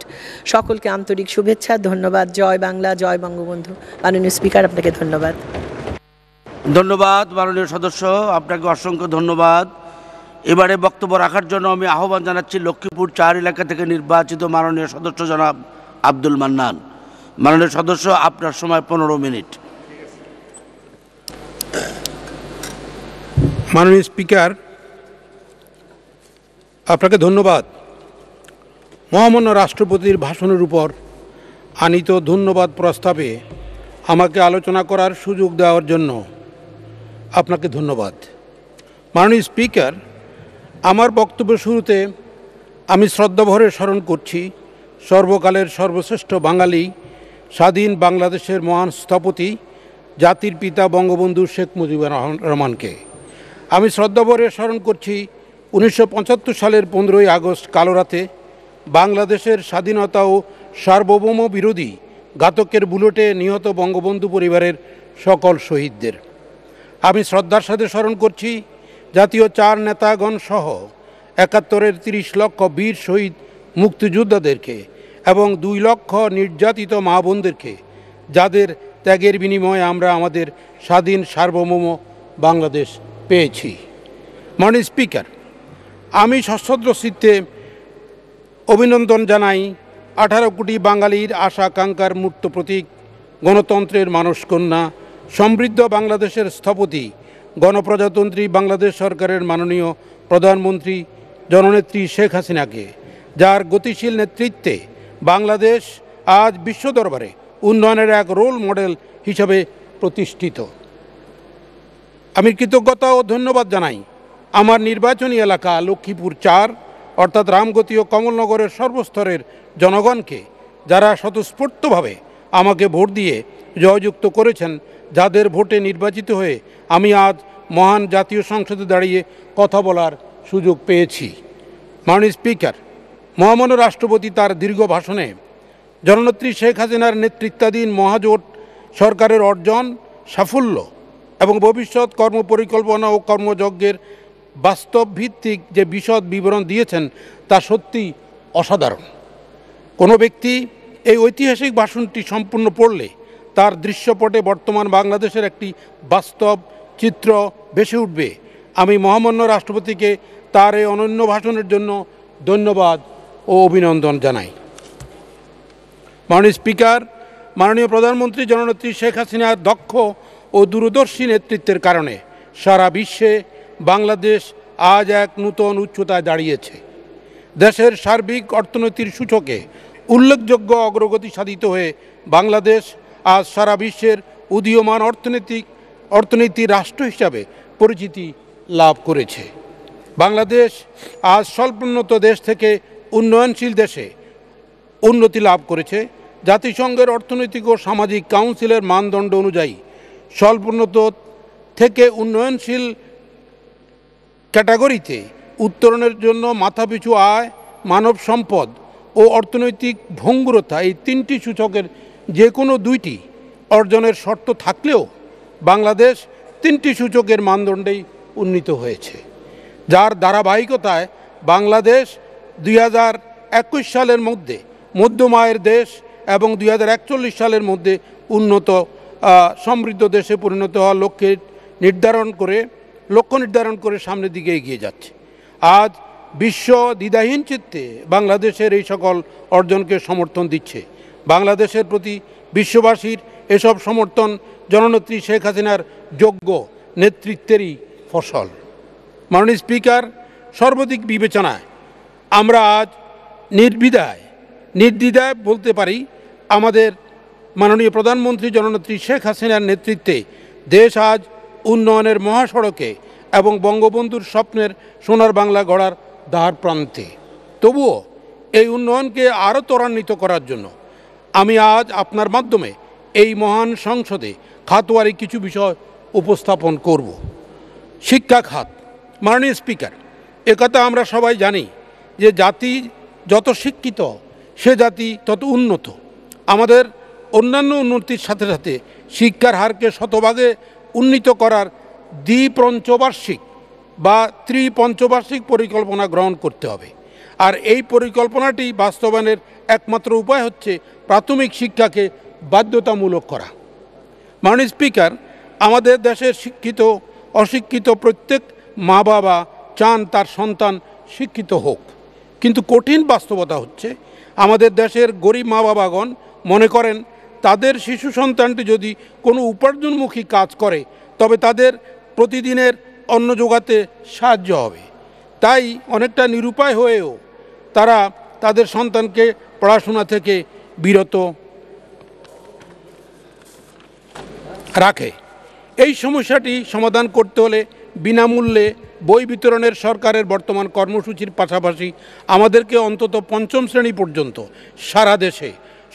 সকলকে আন্তরিক শুভেচ্ছা ধন্যবাদ জয় বাংলা জয় বঙ্গবন্ধু মাননীয় স্পিকার আপনাকে ধন্যবাদ ধন্যবাদ মাননীয় সদস্য আপনাকে অসংখ্য ধন্যবাদ এবারে বক্তব্য রাখার জন্য আমি আহ্বান জানাচ্ছি লক্ষ্মীপুর চার এলাকা থেকে নির্বাচিত মাননীয় সদস্য জনাব আব্দুল মান্নান মাননীয় সদস্য আপনার সময় পনেরো মিনিট মাননীয় স্পিকার আপনাকে ধন্যবাদ মহামান্য রাষ্ট্রপতির ভাষণের উপর আনিত ধন্যবাদ প্রস্তাবে আমাকে আলোচনা করার সুযোগ দেওয়ার জন্য আপনাকে ধন্যবাদ মাননীয় স্পিকার আমার বক্তব্য শুরুতে আমি শ্রদ্ধাভরে স্মরণ করছি সর্বকালের সর্বশ্রেষ্ঠ বাঙালি স্বাধীন বাংলাদেশের মহান স্থপতি জাতির পিতা বঙ্গবন্ধু শেখ মুজিবুর রহমানকে আমি শ্রদ্ধাভরে স্মরণ করছি উনিশশো সালের পনেরোই আগস্ট কালরাতে বাংলাদেশের স্বাধীনতা ও সার্বভৌম বিরোধী ঘাতকের বুলেটে নিহত বঙ্গবন্ধু পরিবারের সকল শহীদদের আমি শ্রদ্ধার সাথে স্মরণ করছি জাতীয় চার নেতাগণ সহ একাত্তরের তিরিশ লক্ষ বীর শহীদ মুক্তিযোদ্ধাদেরকে এবং দুই লক্ষ নির্যাতিত মা বোনদেরকে যাদের ত্যাগের বিনিময়ে আমরা আমাদের স্বাধীন সার্বভৌম বাংলাদেশ পেয়েছি মাননীয় স্পিকার আমি সশস্ত্র সিদ্ধে অভিনন্দন জানাই আঠারো কোটি বাঙালির আশা আকাঙ্ক্ষার মূর্ত প্রতীক গণতন্ত্রের মানসকন্যা সমৃদ্ধ বাংলাদেশের স্থপতি গণপ্রজাতন্ত্রী বাংলাদেশ সরকারের মাননীয় প্রধানমন্ত্রী জননেত্রী শেখ হাসিনাকে যার গতিশীল নেতৃত্বে বাংলাদেশ আজ বিশ্ব দরবারে উন্নয়নের এক রোল মডেল হিসাবে প্রতিষ্ঠিত আমি কৃতজ্ঞতা ও ধন্যবাদ জানাই আমার নির্বাচনী এলাকা লক্ষ্মীপুর চার অর্থাৎ রামগতি ও কমলনগরের সর্বস্তরের জনগণকে যারা স্বতঃস্ফূর্তভাবে আমাকে ভোট দিয়ে জয়যুক্ত করেছেন যাদের ভোটে নির্বাচিত হয়ে আমি আজ মহান জাতীয় সংসদে দাঁড়িয়ে কথা বলার সুযোগ পেয়েছি মাননীয় স্পিকার মহামান্য রাষ্ট্রপতি তার দীর্ঘ ভাষণে জননেত্রী শেখ হাসিনার নেতৃত্বাধীন মহাজোট সরকারের অর্জন সাফল্য এবং ভবিষ্যৎ কর্মপরিকল্পনা ও কর্মযজ্ঞের বাস্তব ভিত্তিক যে বিশদ বিবরণ দিয়েছেন তা সত্যি অসাধারণ কোনো ব্যক্তি এই ঐতিহাসিক ভাষণটি সম্পূর্ণ পড়লে তার দৃশ্যপটে বর্তমান বাংলাদেশের একটি বাস্তব চিত্র ভেসে উঠবে আমি মহামান্য রাষ্ট্রপতিকে তার এই অনন্য ভাষণের জন্য ধন্যবাদ ও অভিনন্দন জানাই মাননীয় স্পিকার মাননীয় প্রধানমন্ত্রী জননেত্রী শেখ হাসিনার দক্ষ ও দূরদর্শী নেতৃত্বের কারণে সারা বিশ্বে বাংলাদেশ আজ এক নূতন উচ্চতায় দাঁড়িয়েছে দেশের সার্বিক অর্থনীতির সূচকে উল্লেখযোগ্য অগ্রগতি সাধিত হয়ে বাংলাদেশ আজ সারা বিশ্বের উদীয়মান অর্থনৈতিক অর্থনীতি রাষ্ট্র হিসাবে পরিচিতি লাভ করেছে বাংলাদেশ আজ স্বল্পোন্নত দেশ থেকে উন্নয়নশীল দেশে উন্নতি লাভ করেছে জাতিসংঘের অর্থনৈতিক ও সামাজিক কাউন্সিলের মানদণ্ড অনুযায়ী স্বল্পোন্নত থেকে উন্নয়নশীল ক্যাটাগরিতে উত্তরণের জন্য মাথাপিছু আয় মানব সম্পদ ও অর্থনৈতিক ভঙ্গুরতা এই তিনটি সূচকের যে কোনো দুইটি অর্জনের শর্ত থাকলেও বাংলাদেশ তিনটি সূচকের মানদণ্ডেই উন্নীত হয়েছে যার ধারাবাহিকতায় বাংলাদেশ দুই সালের মধ্যে মধ্যম আয়ের দেশ এবং দুই সালের মধ্যে উন্নত সমৃদ্ধ দেশে পরিণত হওয়ার লক্ষ্যে নির্ধারণ করে লক্ষ্য নির্ধারণ করে সামনের দিকে এগিয়ে যাচ্ছে আজ বিশ্ব দ্বিধাহীন চিত্তে বাংলাদেশের এই সকল অর্জনকে সমর্থন দিচ্ছে বাংলাদেশের প্রতি বিশ্ববাসীর এসব সমর্থন জননেত্রী শেখ হাসিনার যোগ্য নেতৃত্বেরই ফসল মাননীয় স্পিকার সর্বাধিক বিবেচনায় আমরা আজ নির্বিধায় নির্দ্বিধায় বলতে পারি আমাদের মাননীয় প্রধানমন্ত্রী জননেত্রী শেখ হাসিনার নেতৃত্বে দেশ আজ উন্নয়নের মহাসড়কে এবং বঙ্গবন্ধুর স্বপ্নের সোনার বাংলা গড়ার দ্বার প্রান্তে তবুও এই উন্নয়নকে আরও ত্বরান্বিত করার জন্য আমি আজ আপনার মাধ্যমে এই মহান সংসদে খাতোয়ারি কিছু বিষয় উপস্থাপন করব শিক্ষা খাত মাননীয় স্পিকার একথা আমরা সবাই জানি যে জাতি যত শিক্ষিত সে জাতি তত উন্নত আমাদের অন্যান্য উন্নতির সাথে সাথে শিক্ষার হারকে শতভাগে উন্নীত করার দ্বিপঞ্চবার্ষিক বা ত্রিপঞ্চবার্ষিক পরিকল্পনা গ্রহণ করতে হবে আর এই পরিকল্পনাটি বাস্তবায়নের একমাত্র উপায় হচ্ছে প্রাথমিক শিক্ষাকে বাধ্যতামূলক করা মাননীয় স্পিকার আমাদের দেশের শিক্ষিত অশিক্ষিত প্রত্যেক মা বাবা চান তার সন্তান শিক্ষিত হোক কিন্তু কঠিন বাস্তবতা হচ্ছে আমাদের দেশের গরিব মা বাবাগণ মনে করেন তাদের শিশু সন্তানটি যদি কোনো উপার্জনমুখী কাজ করে তবে তাদের প্রতিদিনের অন্ন যোগাতে সাহায্য হবে তাই অনেকটা নিরুপায় হয়েও তারা তাদের সন্তানকে পড়াশোনা থেকে বিরত রাখে এই সমস্যাটি সমাধান করতে হলে বিনামূল্যে বই বিতরণের সরকারের বর্তমান কর্মসূচির পাশাপাশি আমাদেরকে অন্তত পঞ্চম শ্রেণী পর্যন্ত সারা দেশে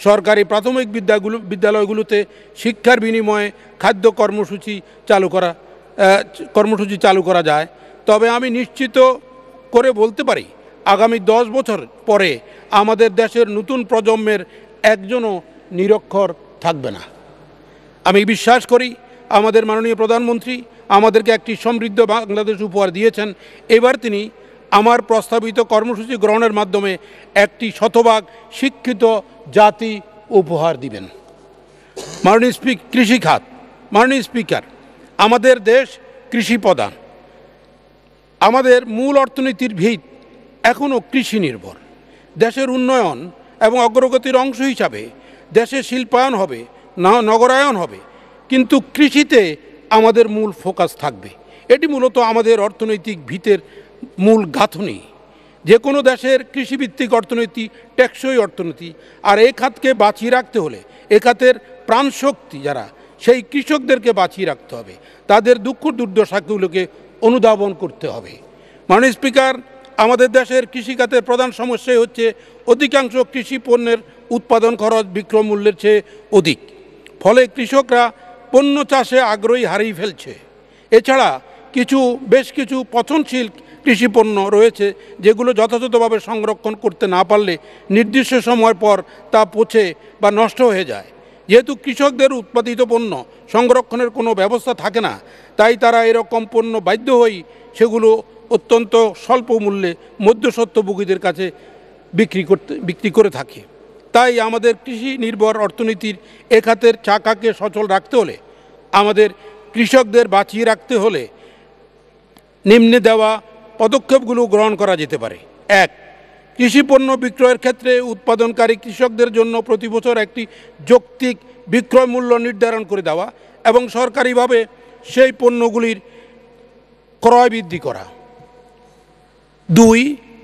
সরকারি প্রাথমিক বিদ্যাগুলো বিদ্যালয়গুলোতে শিক্ষার বিনিময়ে খাদ্য কর্মসূচি চালু করা কর্মসূচি চালু করা যায় তবে আমি নিশ্চিত করে বলতে পারি আগামী দশ বছর পরে আমাদের দেশের নতুন প্রজন্মের একজনও নিরক্ষর থাকবে না আমি বিশ্বাস করি আমাদের মাননীয় প্রধানমন্ত্রী আমাদেরকে একটি সমৃদ্ধ বাংলাদেশ উপহার দিয়েছেন এবার তিনি আমার প্রস্তাবিত কর্মসূচি গ্রহণের মাধ্যমে একটি শতভাগ শিক্ষিত জাতি উপহার দিবেন মাননীয় স্পিক কৃষিখাত মাননীয় স্পিকার আমাদের দেশ কৃষি প্রধান আমাদের মূল অর্থনীতির ভিত এখনও কৃষি নির্ভর দেশের উন্নয়ন এবং অগ্রগতির অংশ হিসাবে দেশে শিল্পায়ন হবে না নগরায়ন হবে কিন্তু কৃষিতে আমাদের মূল ফোকাস থাকবে এটি মূলত আমাদের অর্থনৈতিক ভিতের মূল গাঁথনি যে কোনো দেশের কৃষিভিত্তিক অর্থনীতি টেকসই অর্থনীতি আর এ খাতকে বাঁচিয়ে রাখতে হলে এ খাতের প্রাণশক্তি যারা সেই কৃষকদেরকে বাঁচিয়ে রাখতে হবে তাদের দুঃখ দুর্দশাগুলোকে অনুধাবন করতে হবে মাননীয় স্পিকার আমাদের দেশের কৃষিখাতের প্রধান সমস্যাই হচ্ছে অধিকাংশ কৃষি পণ্যের উৎপাদন খরচ বিক্রম মূল্যের চেয়ে অধিক ফলে কৃষকরা পণ্য চাষে আগ্রহী হারিয়ে ফেলছে এছাড়া কিছু বেশ কিছু পচনশীল কৃষি পণ্য রয়েছে যেগুলো যথাযথভাবে সংরক্ষণ করতে না পারলে নির্দিষ্ট সময় পর তা পচে বা নষ্ট হয়ে যায় যেহেতু কৃষকদের উৎপাদিত পণ্য সংরক্ষণের কোনো ব্যবস্থা থাকে না তাই তারা এরকম পণ্য বাধ্য হয়েই সেগুলো অত্যন্ত স্বল্প মূল্যে মধ্যসত্ত্বভোগীদের কাছে বিক্রি করতে বিক্রি করে থাকে তাই আমাদের কৃষি নির্ভর অর্থনীতির এ খাতের চাকাকে সচল রাখতে হলে আমাদের কৃষকদের বাঁচিয়ে রাখতে হলে নিম্নে দেওয়া পদক্ষেপগুলো গ্রহণ করা যেতে পারে এক কৃষি পণ্য বিক্রয়ের ক্ষেত্রে উৎপাদনকারী কৃষকদের জন্য প্রতি বছর একটি যৌক্তিক বিক্রয় মূল্য নির্ধারণ করে দেওয়া এবং সরকারিভাবে সেই পণ্যগুলির ক্রয় বৃদ্ধি করা দুই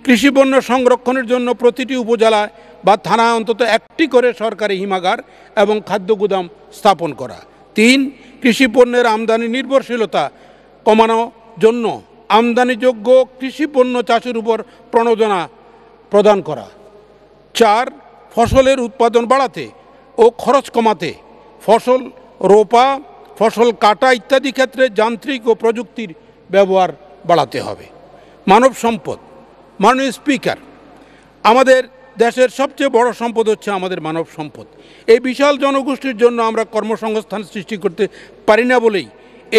কৃষিপণ্য সংরক্ষণের জন্য প্রতিটি উপজেলায় বা থানায় অন্তত একটি করে সরকারি হিমাগার এবং খাদ্য গুদাম স্থাপন করা তিন কৃষিপণ্যের আমদানি নির্ভরশীলতা কমানোর জন্য আমদানিযোগ্য কৃষিপণ্য চাষের উপর প্রণোদনা প্রদান করা চার ফসলের উৎপাদন বাড়াতে ও খরচ কমাতে ফসল রোপা ফসল কাটা ইত্যাদি ক্ষেত্রে যান্ত্রিক ও প্রযুক্তির ব্যবহার বাড়াতে হবে মানব সম্পদ মাননীয় স্পিকার আমাদের দেশের সবচেয়ে বড় সম্পদ হচ্ছে আমাদের মানব সম্পদ এই বিশাল জনগোষ্ঠীর জন্য আমরা কর্মসংস্থান সৃষ্টি করতে পারি না বলেই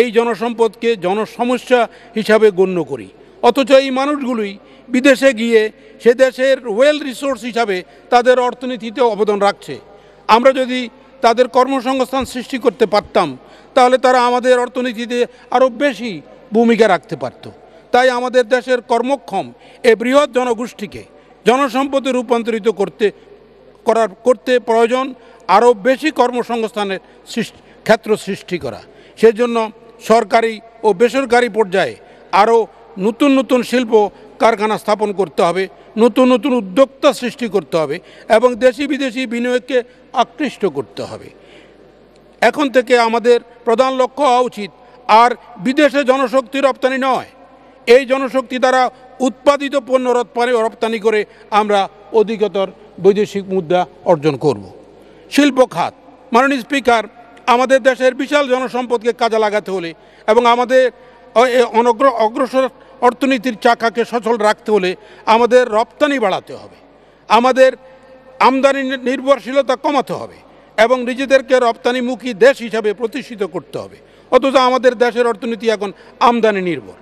এই জনসম্পদকে জনসমস্যা হিসাবে গণ্য করি অথচ এই মানুষগুলোই বিদেশে গিয়ে সে দেশের ওয়েল রিসোর্স হিসাবে তাদের অর্থনীতিতে অবদান রাখছে আমরা যদি তাদের কর্মসংস্থান সৃষ্টি করতে পারতাম তাহলে তারা আমাদের অর্থনীতিতে আরও বেশি ভূমিকা রাখতে পারতো তাই আমাদের দেশের কর্মক্ষম এ বৃহৎ জনগোষ্ঠীকে জনসম্পদে রূপান্তরিত করতে করার করতে প্রয়োজন আরও বেশি কর্মসংস্থানের সৃষ্টি ক্ষেত্র সৃষ্টি করা সেজন্য সরকারি ও বেসরকারি পর্যায়ে আরও নতুন নতুন শিল্প কারখানা স্থাপন করতে হবে নতুন নতুন উদ্যোক্তা সৃষ্টি করতে হবে এবং দেশি বিদেশি বিনিয়োগকে আকৃষ্ট করতে হবে এখন থেকে আমাদের প্রধান লক্ষ্য হওয়া উচিত আর বিদেশে জনশক্তি রপ্তানি নয় এই জনশক্তি দ্বারা উৎপাদিত পণ্য রপ্তানি রপ্তানি করে আমরা অধিকতর বৈদেশিক মুদ্রা অর্জন করব। শিল্প খাত মাননীয় স্পিকার আমাদের দেশের বিশাল জনসম্পদকে কাজে লাগাতে হলে এবং আমাদের অনগ্র অগ্রসর অর্থনীতির চাকাকে সচল রাখতে হলে আমাদের রপ্তানি বাড়াতে হবে আমাদের আমদানি নির্ভরশীলতা কমাতে হবে এবং নিজেদেরকে রপ্তানিমুখী দেশ হিসাবে প্রতিষ্ঠিত করতে হবে অথচ আমাদের দেশের অর্থনীতি এখন আমদানি নির্ভর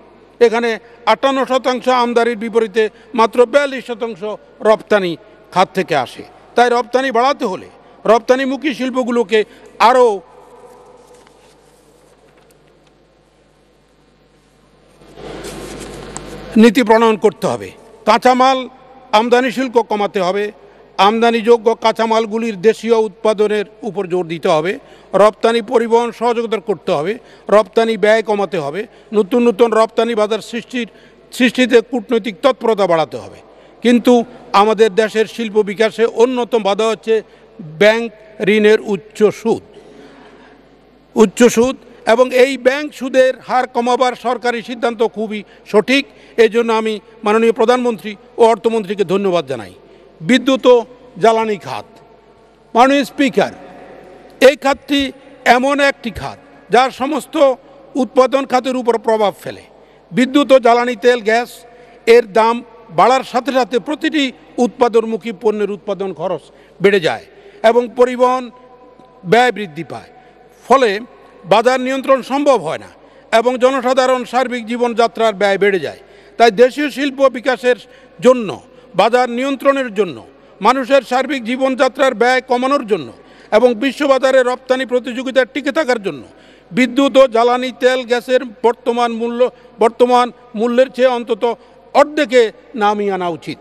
এখানে আটান্ন শতাংশ আমদানির বিপরীতে মাত্র বিয়াল্লিশ শতাংশ রপ্তানি খাত থেকে আসে তাই রপ্তানি বাড়াতে হলে রপ্তানিমুখী শিল্পগুলোকে আরও নীতি প্রণয়ন করতে হবে কাঁচামাল আমদানি শুল্ক কমাতে হবে আমদানিযোগ্য কাঁচামালগুলির দেশীয় উৎপাদনের উপর জোর দিতে হবে রপ্তানি পরিবহন সহযোগিতা করতে হবে রপ্তানি ব্যয় কমাতে হবে নতুন নতুন রপ্তানি বাজার সৃষ্টির সৃষ্টিতে কূটনৈতিক তৎপরতা বাড়াতে হবে কিন্তু আমাদের দেশের শিল্প বিকাশে অন্যতম বাধা হচ্ছে ব্যাংক ঋণের উচ্চ সুদ উচ্চ সুদ এবং এই ব্যাংক সুদের হার কমাবার সরকারি সিদ্ধান্ত খুবই সঠিক এই জন্য আমি মাননীয় প্রধানমন্ত্রী ও অর্থমন্ত্রীকে ধন্যবাদ জানাই বিদ্যুৎ ও জ্বালানি খাত মাননীয় স্পিকার এই খাতটি এমন একটি খাত যার সমস্ত উৎপাদন খাতের উপর প্রভাব ফেলে বিদ্যুৎ ও জ্বালানি তেল গ্যাস এর দাম বাড়ার সাথে সাথে প্রতিটি উৎপাদনমুখী পণ্যের উৎপাদন খরচ বেড়ে যায় এবং পরিবহন ব্যয় বৃদ্ধি পায় ফলে বাজার নিয়ন্ত্রণ সম্ভব হয় না এবং জনসাধারণ সার্বিক জীবনযাত্রার ব্যয় বেড়ে যায় তাই দেশীয় শিল্প বিকাশের জন্য বাজার নিয়ন্ত্রণের জন্য মানুষের সার্বিক জীবনযাত্রার ব্যয় কমানোর জন্য এবং বিশ্ববাজারে রপ্তানি প্রতিযোগিতা টিকে থাকার জন্য বিদ্যুৎ ও জ্বালানি তেল গ্যাসের বর্তমান মূল্য বর্তমান মূল্যের চেয়ে অন্তত অর্ধেকে নামিয়ে আনা উচিত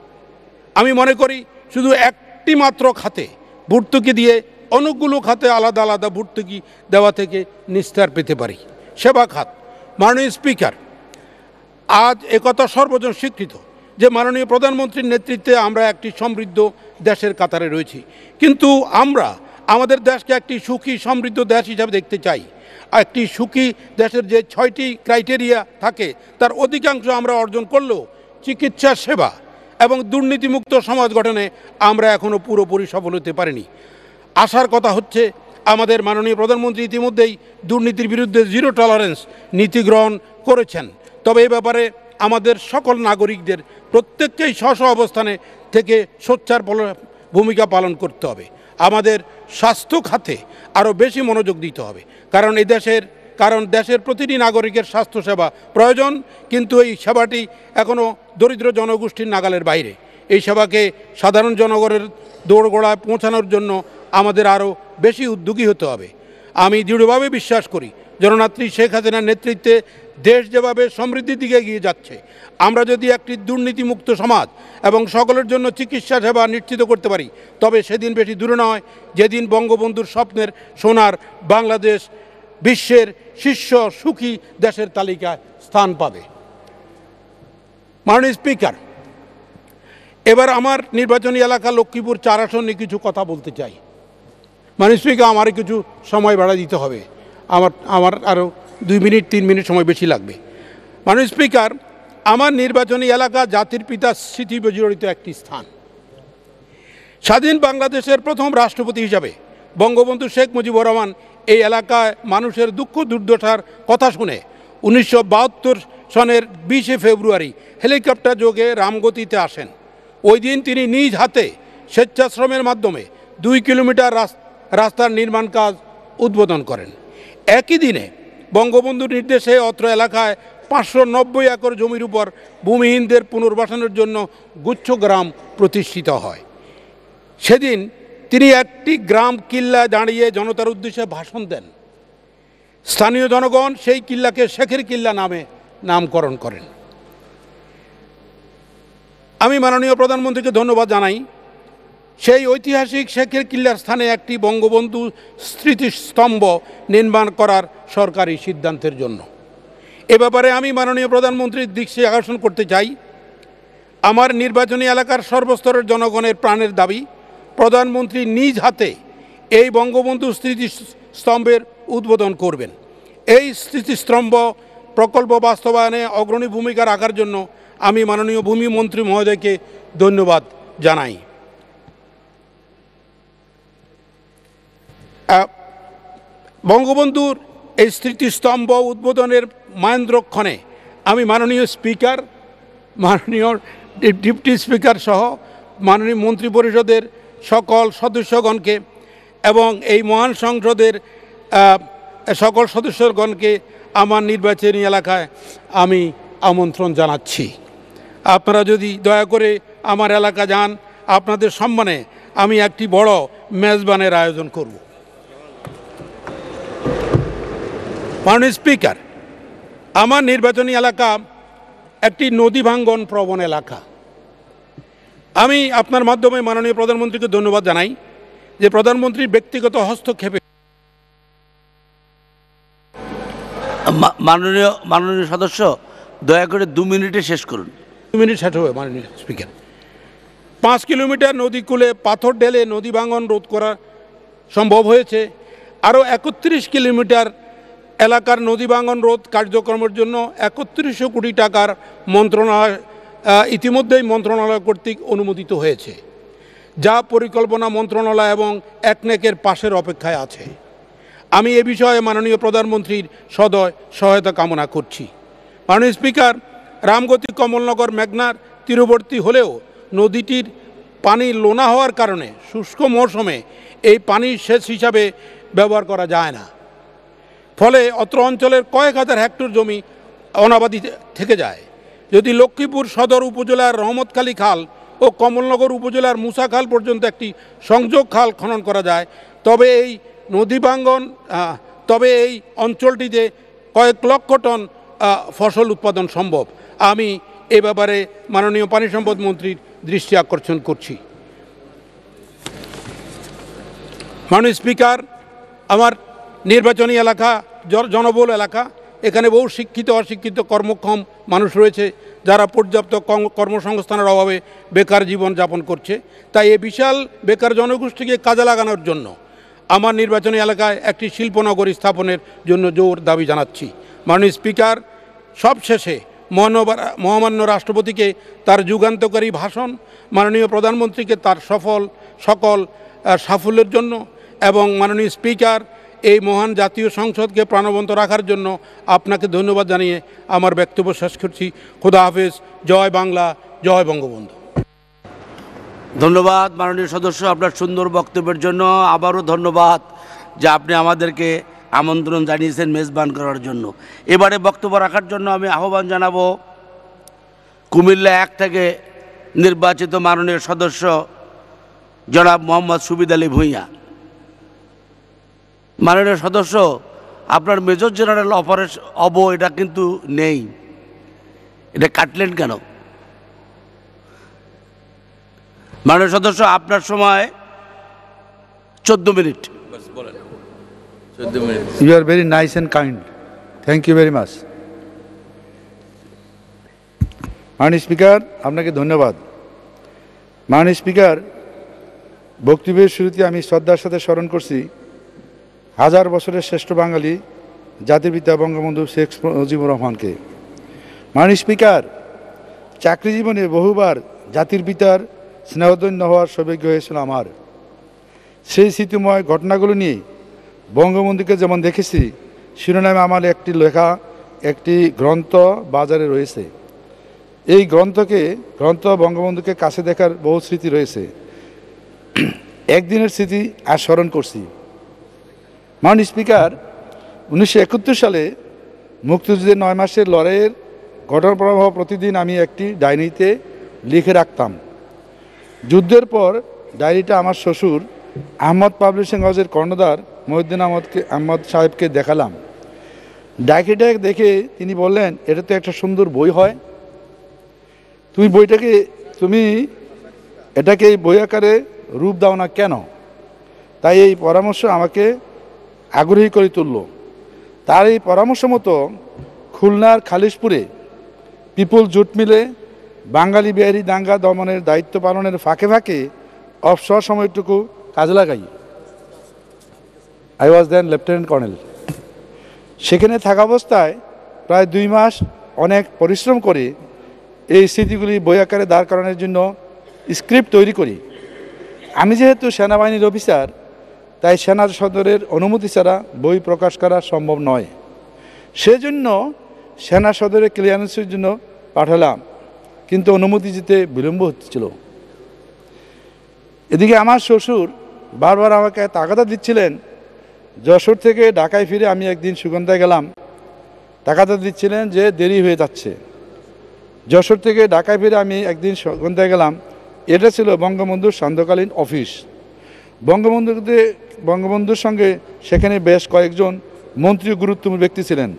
আমি মনে করি শুধু একটি মাত্র খাতে ভর্তুকি দিয়ে অনেকগুলো খাতে আলাদা আলাদা ভর্তুকি দেওয়া থেকে নিস্তার পেতে পারি সেবা খাত মাননীয় স্পিকার আজ একথা সর্বজন স্বীকৃত যে মাননীয় প্রধানমন্ত্রীর নেতৃত্বে আমরা একটি সমৃদ্ধ দেশের কাতারে রয়েছি কিন্তু আমরা আমাদের দেশকে একটি সুখী সমৃদ্ধ দেশ হিসাবে দেখতে চাই একটি সুখী দেশের যে ছয়টি ক্রাইটেরিয়া থাকে তার অধিকাংশ আমরা অর্জন করলেও চিকিৎসা সেবা এবং দুর্নীতিমুক্ত সমাজ গঠনে আমরা এখনও পুরোপুরি সফল হতে পারিনি আসার কথা হচ্ছে আমাদের মাননীয় প্রধানমন্ত্রী ইতিমধ্যেই দুর্নীতির বিরুদ্ধে জিরো টলারেন্স নীতি গ্রহণ করেছেন তবে এ ব্যাপারে আমাদের সকল নাগরিকদের প্রত্যেককেই স্ব অবস্থানে থেকে সোচ্চার ভূমিকা পালন করতে হবে আমাদের স্বাস্থ্য খাতে আরও বেশি মনোযোগ দিতে হবে কারণ দেশের কারণ দেশের প্রতিটি নাগরিকের স্বাস্থ্যসেবা প্রয়োজন কিন্তু এই সেবাটি এখনও দরিদ্র জনগোষ্ঠীর নাগালের বাইরে এই সেবাকে সাধারণ জনগণের দৌড়গোড়ায় পৌঁছানোর জন্য আমাদের আরও বেশি উদ্যোগী হতে হবে আমি দৃঢ়ভাবে বিশ্বাস করি জননাত্রী শেখ হাসিনার নেতৃত্বে দেশ যেভাবে সমৃদ্ধির দিকে এগিয়ে যাচ্ছে আমরা যদি একটি দুর্নীতিমুক্ত সমাজ এবং সকলের জন্য চিকিৎসা সেবা নিশ্চিত করতে পারি তবে সেদিন বেশি দূরে নয় যেদিন বঙ্গবন্ধুর স্বপ্নের সোনার বাংলাদেশ বিশ্বের শীর্ষ সুখী দেশের তালিকায় স্থান পাবে মাননীয় স্পিকার এবার আমার নির্বাচনী এলাকা লক্ষ্মীপুর চার আসনে কিছু কথা বলতে চাই মাননীয় স্পিকার আমার কিছু সময় বাড়া দিতে হবে আমার আমার আরও দুই মিনিট তিন মিনিট সময় বেশি লাগবে মানুষ স্পিকার আমার নির্বাচনী এলাকা জাতির পিতা স্মৃতি বিজড়িত একটি স্থান স্বাধীন বাংলাদেশের প্রথম রাষ্ট্রপতি হিসাবে বঙ্গবন্ধু শেখ মুজিবুর রহমান এই এলাকায় মানুষের দুঃখ দুর্দশার কথা শুনে উনিশশো সনের বিশে ফেব্রুয়ারি হেলিকপ্টার যোগে রামগতিতে আসেন ওই দিন তিনি নিজ হাতে স্বেচ্ছাশ্রমের মাধ্যমে দুই কিলোমিটার রাস্তার নির্মাণ কাজ উদ্বোধন করেন একই দিনে বঙ্গবন্ধুর নির্দেশে অত্র এলাকায় পাঁচশো নব্বই একর জমির উপর ভূমিহীনদের পুনর্বাসনের জন্য গুচ্ছগ্রাম প্রতিষ্ঠিত হয় সেদিন তিনি একটি গ্রাম কিল্লা দাঁড়িয়ে জনতার উদ্দেশ্যে ভাষণ দেন স্থানীয় জনগণ সেই কিল্লাকে শেখের কিল্লা নামে নামকরণ করেন আমি মাননীয় প্রধানমন্ত্রীকে ধন্যবাদ জানাই সেই ঐতিহাসিক শেখের কিল্লার স্থানে একটি বঙ্গবন্ধু স্মৃতিস্তম্ভ নির্মাণ করার সরকারি সিদ্ধান্তের জন্য এ ব্যাপারে আমি মাননীয় প্রধানমন্ত্রীর দৃষ্টি আকর্ষণ করতে চাই আমার নির্বাচনী এলাকার সর্বস্তরের জনগণের প্রাণের দাবি প্রধানমন্ত্রী নিজ হাতে এই বঙ্গবন্ধু স্মৃতিস্তম্ভের উদ্বোধন করবেন এই স্মৃতিস্তম্ভ প্রকল্প বাস্তবায়নে অগ্রণী ভূমিকা রাখার জন্য আমি মাননীয় ভূমিমন্ত্রী মহোদয়কে ধন্যবাদ জানাই বঙ্গবন্ধুর এই স্মৃতিস্তম্ভ উদ্বোধনের মায়েন্দ্রক্ষণে আমি মাননীয় স্পিকার মাননীয় ডিপটি স্পিকার সহ মাননীয় মন্ত্রী পরিষদের সকল সদস্যগণকে এবং এই মহান সংসদের সকল সদস্যগণকে আমার নির্বাচনী এলাকায় আমি আমন্ত্রণ জানাচ্ছি আপনারা যদি দয়া করে আমার এলাকা যান আপনাদের সম্মানে আমি একটি বড় মেজবানের আয়োজন করব মাননীয় স্পিকার আমার নির্বাচনী এলাকা একটি নদী ভাঙ্গন প্রবণ এলাকা আমি আপনার মাধ্যমে মাননীয় প্রধানমন্ত্রীকে ধন্যবাদ জানাই যে প্রধানমন্ত্রীর ব্যক্তিগত হস্তক্ষেপে মাননীয় মাননীয় সদস্য দয়া করে দু মিনিটে শেষ করুন দু মিনিট শেষ হবে মাননীয় স্পিকার পাঁচ কিলোমিটার নদী কুলে পাথর ঢেলে নদী ভাঙ্গন রোধ করা সম্ভব হয়েছে আরও একত্রিশ কিলোমিটার এলাকার নদী ভাঙন রোধ কার্যক্রমের জন্য একত্রিশশো কোটি টাকার মন্ত্রণালয় ইতিমধ্যেই মন্ত্রণালয় কর্তৃক অনুমোদিত হয়েছে যা পরিকল্পনা মন্ত্রণালয় এবং একনেকের পাশের অপেক্ষায় আছে আমি এ বিষয়ে মাননীয় প্রধানমন্ত্রীর সদয় সহায়তা কামনা করছি মাননীয় স্পিকার রামগতি কমলনগর মেঘনার তীরবর্তী হলেও নদীটির পানি লোনা হওয়ার কারণে শুষ্ক মৌসুমে এই পানির সেচ হিসাবে ব্যবহার করা যায় না ফলে অত্র অঞ্চলের কয়েক হাজার হেক্টর জমি অনাবাদি থেকে যায় যদি লক্ষ্মীপুর সদর উপজেলার রহমতখালী খাল ও কমলনগর উপজেলার মুসা খাল পর্যন্ত একটি সংযোগ খাল খনন করা যায় তবে এই নদী তবে এই অঞ্চলটিতে কয়েক লক্ষ টন ফসল উৎপাদন সম্ভব আমি এ ব্যাপারে মাননীয় পানি সম্পদ মন্ত্রীর দৃষ্টি আকর্ষণ করছি মাননীয় স্পিকার আমার নির্বাচনী এলাকা জনবহুল এলাকা এখানে বহু শিক্ষিত অশিক্ষিত কর্মক্ষম মানুষ রয়েছে যারা পর্যাপ্ত কর্মসংস্থানের অভাবে বেকার জীবন যাপন করছে তাই এ বিশাল বেকার জনগোষ্ঠীকে কাজে লাগানোর জন্য আমার নির্বাচনী এলাকায় একটি শিল্পনগরী স্থাপনের জন্য জোর দাবি জানাচ্ছি মাননীয় স্পিকার সবশেষে মহামান্য রাষ্ট্রপতিকে তার যুগান্তকারী ভাষণ মাননীয় প্রধানমন্ত্রীকে তার সফল সকল সাফল্যের জন্য এবং মাননীয় স্পিকার এই মহান জাতীয় সংসদকে প্রাণবন্ত রাখার জন্য আপনাকে ধন্যবাদ জানিয়ে আমার বক্তব্য শেষ করছি খুদা হাফেজ জয় বাংলা জয় বঙ্গবন্ধু ধন্যবাদ মাননীয় সদস্য আপনার সুন্দর বক্তব্যের জন্য আবারও ধন্যবাদ যে আপনি আমাদেরকে আমন্ত্রণ জানিয়েছেন মেজবান করার জন্য এবারে বক্তব্য রাখার জন্য আমি আহ্বান জানাব কুমিল্লা এক থেকে নির্বাচিত মাননীয় সদস্য জনাব মোহাম্মদ সুবিদ আলী ভূঁইয়া মাননীয় সদস্য আপনার মেজর জেনারেল অপারেশ অব এটা কিন্তু নেই এটা কাটলেন কেন মাননীয় সদস্য আপনার সময় চোদ্দ minute you are very nice and kind thank you very much মাননীয় স্পিকার আপনাকে ধন্যবাদ মাননীয় স্পিকার বক্তব্যের শুরুতে আমি শ্রদ্ধার সাথে স্মরণ করছি হাজার বছরের শ্রেষ্ঠ বাঙালি জাতির পিতা বঙ্গবন্ধু শেখ মুজিবুর রহমানকে মাননীয় স্পিকার চাকরি জীবনে বহুবার জাতির পিতার স্নেহধন্য হওয়ার সৌভাগ্য হয়েছিল আমার সেই স্মৃতিময় ঘটনাগুলো নিয়ে বঙ্গবন্ধুকে যেমন দেখেছি শিরোনামে আমার একটি লেখা একটি গ্রন্থ বাজারে রয়েছে এই গ্রন্থকে গ্রন্থ বঙ্গবন্ধুকে কাছে দেখার বহু স্মৃতি রয়েছে একদিনের স্মৃতি আর স্মরণ করছি মাউন্ট স্পিকার উনিশশো সালে মুক্তিযুদ্ধের নয় মাসের লড়াইয়ের ঘটনা প্রবাহ প্রতিদিন আমি একটি ডায়েরিতে লিখে রাখতাম যুদ্ধের পর ডায়েরিটা আমার শ্বশুর আহমদ পাবলিশিং হাউসের কর্ণধার মহিউদ্দিন আহমদকে আহমদ সাহেবকে দেখালাম ডায়েরিটা দেখে তিনি বললেন এটা তো একটা সুন্দর বই হয় তুমি বইটাকে তুমি এটাকে বই আকারে রূপ দাও না কেন তাই এই পরামর্শ আমাকে আগ্রহী করে তুলল তার এই পরামর্শ মতো খুলনার খালিশপুরে পিপুল জুট মিলে বাঙালি বিহারি দাঙ্গা দমনের দায়িত্ব পালনের ফাঁকে ফাঁকে অবসর সময়টুকু কাজে লাগাই I was then lieutenant colonel সেখানে থাকা অবস্থায় প্রায় দুই মাস অনেক পরিশ্রম করে এই স্মৃতিগুলি বই আকারে দাঁড় করানোর জন্য স্ক্রিপ্ট তৈরি করি আমি যেহেতু সেনাবাহিনীর অফিসার তাই সেনা সদরের অনুমতি ছাড়া বই প্রকাশ করা সম্ভব নয় সেজন্য সেনা সদরে ক্লিয়ারেন্সের জন্য পাঠালাম কিন্তু অনুমতি দিতে বিলম্ব হচ্ছিল এদিকে আমার শ্বশুর বারবার আমাকে তাগাদা দিচ্ছিলেন যশোর থেকে ঢাকায় ফিরে আমি একদিন সুগন্ধায় গেলাম তাগাদা দিচ্ছিলেন যে দেরি হয়ে যাচ্ছে যশোর থেকে ঢাকায় ফিরে আমি একদিন সুগন্ধায় গেলাম এটা ছিল বঙ্গবন্ধুর সান্ধ্যকালীন অফিস বঙ্গবন্ধুতে বঙ্গবন্ধুর সঙ্গে সেখানে বেশ কয়েকজন মন্ত্রী গুরুত্বপূর্ণ ব্যক্তি ছিলেন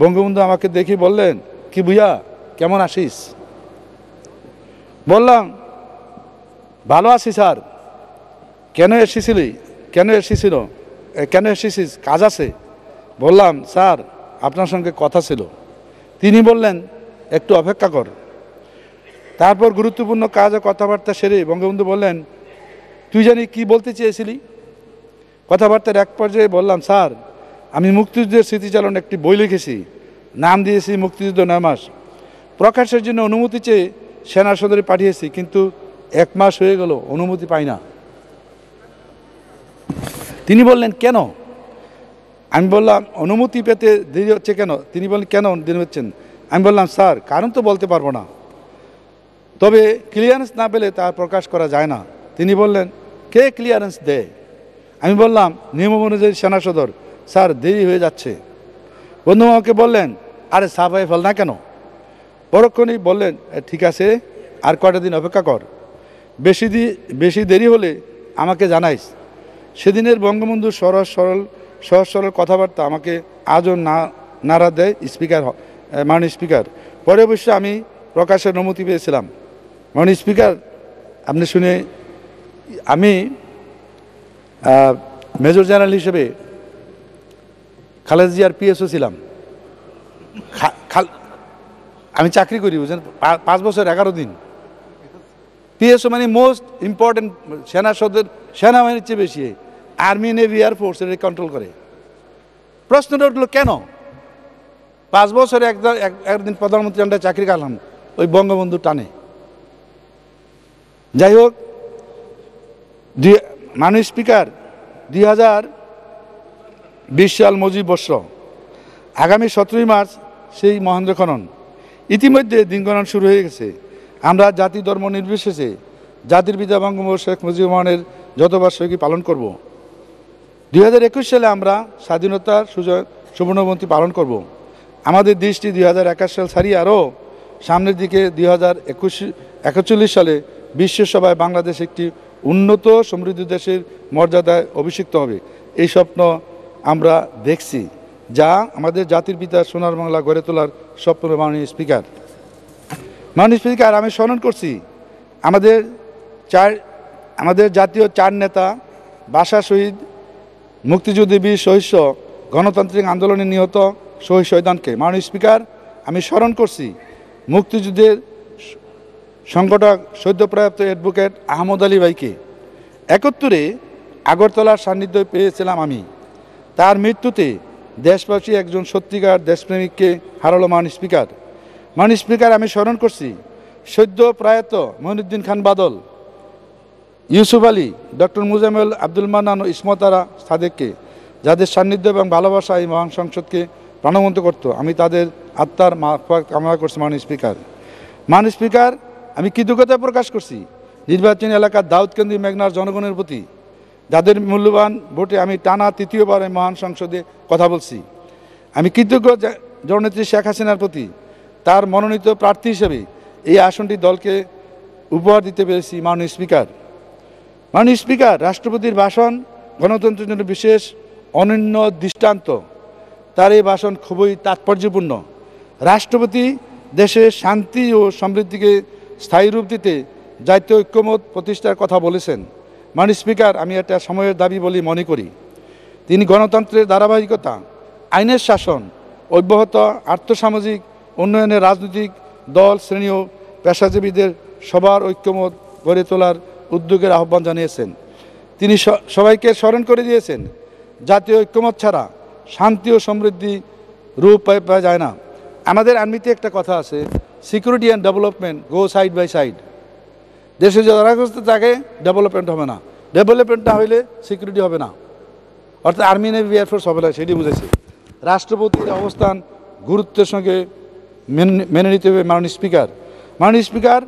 বঙ্গবন্ধু আমাকে দেখি বললেন কি বুঝা কেমন আসিস বললাম ভালো আছি স্যার কেন এসেছিলি কেন এসেছিল কেন এসেছিস কাজ আছে বললাম স্যার আপনার সঙ্গে কথা ছিল তিনি বললেন একটু অপেক্ষা কর তারপর গুরুত্বপূর্ণ কাজ ও কথাবার্তা সেরে বঙ্গবন্ধু বললেন তুই জানি কি বলতে চেয়েছিলি কথাবার্তার এক পর্যায়ে বললাম স্যার আমি মুক্তিযুদ্ধের স্মৃতিচালন একটি বই লিখেছি নাম দিয়েছি মুক্তিযুদ্ধ নয় মাস প্রকাশের জন্য অনুমতি চেয়ে সেনা সদরে পাঠিয়েছি কিন্তু এক মাস হয়ে গেল অনুমতি পাই না তিনি বললেন কেন আমি বললাম অনুমতি পেতে দেরি হচ্ছে কেন তিনি বললেন কেন দেরি হচ্ছেন আমি বললাম স্যার কারণ তো বলতে পারবো না তবে ক্লিয়ারেন্স না পেলে তা প্রকাশ করা যায় না তিনি বললেন কে ক্লিয়ারেন্স দেয় আমি বললাম নিয়ম অনুযায়ী সেনা সদর স্যার দেরি হয়ে যাচ্ছে বন্ধু আমাকে বললেন আরে সাফাই ফেল না কেন পরক্ষণেই বললেন ঠিক আছে আর কয়টা দিন অপেক্ষা কর বেশি দি বেশি দেরি হলে আমাকে জানাইস সেদিনের বঙ্গবন্ধু সরস সরল সহজ সরল কথাবার্তা আমাকে আজও না নাড়া দেয় স্পিকার মাননীয় স্পিকার পরে অবশ্য আমি প্রকাশের অনুমতি পেয়েছিলাম মাননীয় স্পিকার আপনি শুনে আমি মেজর জেনারেল হিসেবে খালেদ জিয়ার পিএসও ছিলাম আমি চাকরি করি বুঝলেন পাঁচ বছর এগারো দিন পিএসও মানে মোস্ট ইম্পর্টেন্ট সেনা সদের সেনাবাহিনীর চেয়ে বেশি আর্মি নেভি এয়ারফোর্স এটা কন্ট্রোল করে প্রশ্নটা উঠলো কেন পাঁচ বছরে একদম একদিন প্রধানমন্ত্রী আমরা চাকরি কালাম ওই বঙ্গবন্ধু টানে যাই হোক মাননীয় স্পিকার দুই হাজার বিশ সাল মজিব বর্ষ আগামী সতেরোই মার্চ সেই মহেন্দ্র খনন ইতিমধ্যে দিনগণন শুরু হয়ে গেছে আমরা জাতি ধর্ম নির্বিশেষে জাতির পিতা বঙ্গবন্ধু শেখ মুজিব রহমানের যত বার্ষিকী পালন করব। দুই হাজার একুশ সালে আমরা স্বাধীনতার সুযোগ সুবর্ণবন্তী পালন করব। আমাদের দেশটি দুই সাল ছাড়িয়ে আরও সামনের দিকে দুই সালে বিশ্বসভায় বাংলাদেশ একটি উন্নত সমৃদ্ধ দেশের মর্যাদায় অভিষিক্ত হবে এই স্বপ্ন আমরা দেখছি যা আমাদের জাতির পিতা সোনার বাংলা গড়ে তোলার স্বপ্ন মাননীয় স্পিকার মাননীয় স্পিকার আমি স্মরণ করছি আমাদের চার আমাদের জাতীয় চার নেতা বাসা শহীদ মুক্তিযুদ্ধে বীর সহিষ্য গণতান্ত্রিক আন্দোলনে নিহত শহীদ শহীদানকে মাননীয় স্পিকার আমি স্মরণ করছি মুক্তিযুদ্ধের সংগঠক সদ্যপ্রয়াপ্ত অ্যাডভোকেট আহমদ আলী ভাইকে একত্তরে আগরতলার সান্নিধ্য পেয়েছিলাম আমি তার মৃত্যুতে দেশবাসী একজন সত্যিকার দেশপ্রেমিককে হারালো মান স্পিকার মান স্পিকার আমি স্মরণ করছি সদ্য প্রয়াত মহিনুদ্দিন খান বাদল ইউসুফ আলী ডক্টর মুজামেল আব্দুল মান্নান ও ইসমতারা সাদেককে যাদের সান্নিধ্য এবং ভালোবাসা এই মহান সংসদকে প্রাণবন্ত করত আমি তাদের আত্মার কামনা করছি মান স্পিকার মান স্পিকার আমি কৃতজ্ঞতা প্রকাশ করছি নির্বাচনী এলাকার দাউদকেন্দ্রী মেঘনার জনগণের প্রতি যাদের মূল্যবান ভোটে আমি টানা তৃতীয়বার মহান সংসদে কথা বলছি আমি কৃতজ্ঞ জননেত্রী শেখ হাসিনার প্রতি তার মনোনীত প্রার্থী হিসেবে এই আসনটি দলকে উপহার দিতে পেরেছি মাননীয় স্পিকার মাননীয় স্পিকার রাষ্ট্রপতির ভাষণ গণতন্ত্রের জন্য বিশেষ অনন্য দৃষ্টান্ত তার এই ভাষণ খুবই তাৎপর্যপূর্ণ রাষ্ট্রপতি দেশের শান্তি ও সমৃদ্ধিকে স্থায়ী রূপ দিতে জাতীয় ঐক্যমত প্রতিষ্ঠার কথা বলেছেন মানি স্পিকার আমি এটা সময়ের দাবি বলি মনে করি তিনি গণতন্ত্রের ধারাবাহিকতা আইনের শাসন অব্যাহত আর্থসামাজিক উন্নয়নের রাজনৈতিক দল শ্রেণী ও পেশাজীবীদের সবার ঐক্যমত গড়ে তোলার উদ্যোগের আহ্বান জানিয়েছেন তিনি সবাইকে স্মরণ করে দিয়েছেন জাতীয় ঐক্যমত ছাড়া শান্তি ও সমৃদ্ধি রূপ পাওয়া যায় না আমাদের আর্মিতে একটা কথা আছে security and development go side by side দেশে জরাগ্রস্ত থাকে ডেভেলপমেন্ট হবে না ডেভেলপমেন্ট না হইলে সিকিউরিটি হবে না অর্থাৎ আর্মি নেভি এয়ারফোর্স হবে না সেটি বুঝেছি রাষ্ট্রপতির অবস্থান গুরুত্বের সঙ্গে মেনে নিতে হবে মাননীয় স্পিকার মাননীয় স্পিকার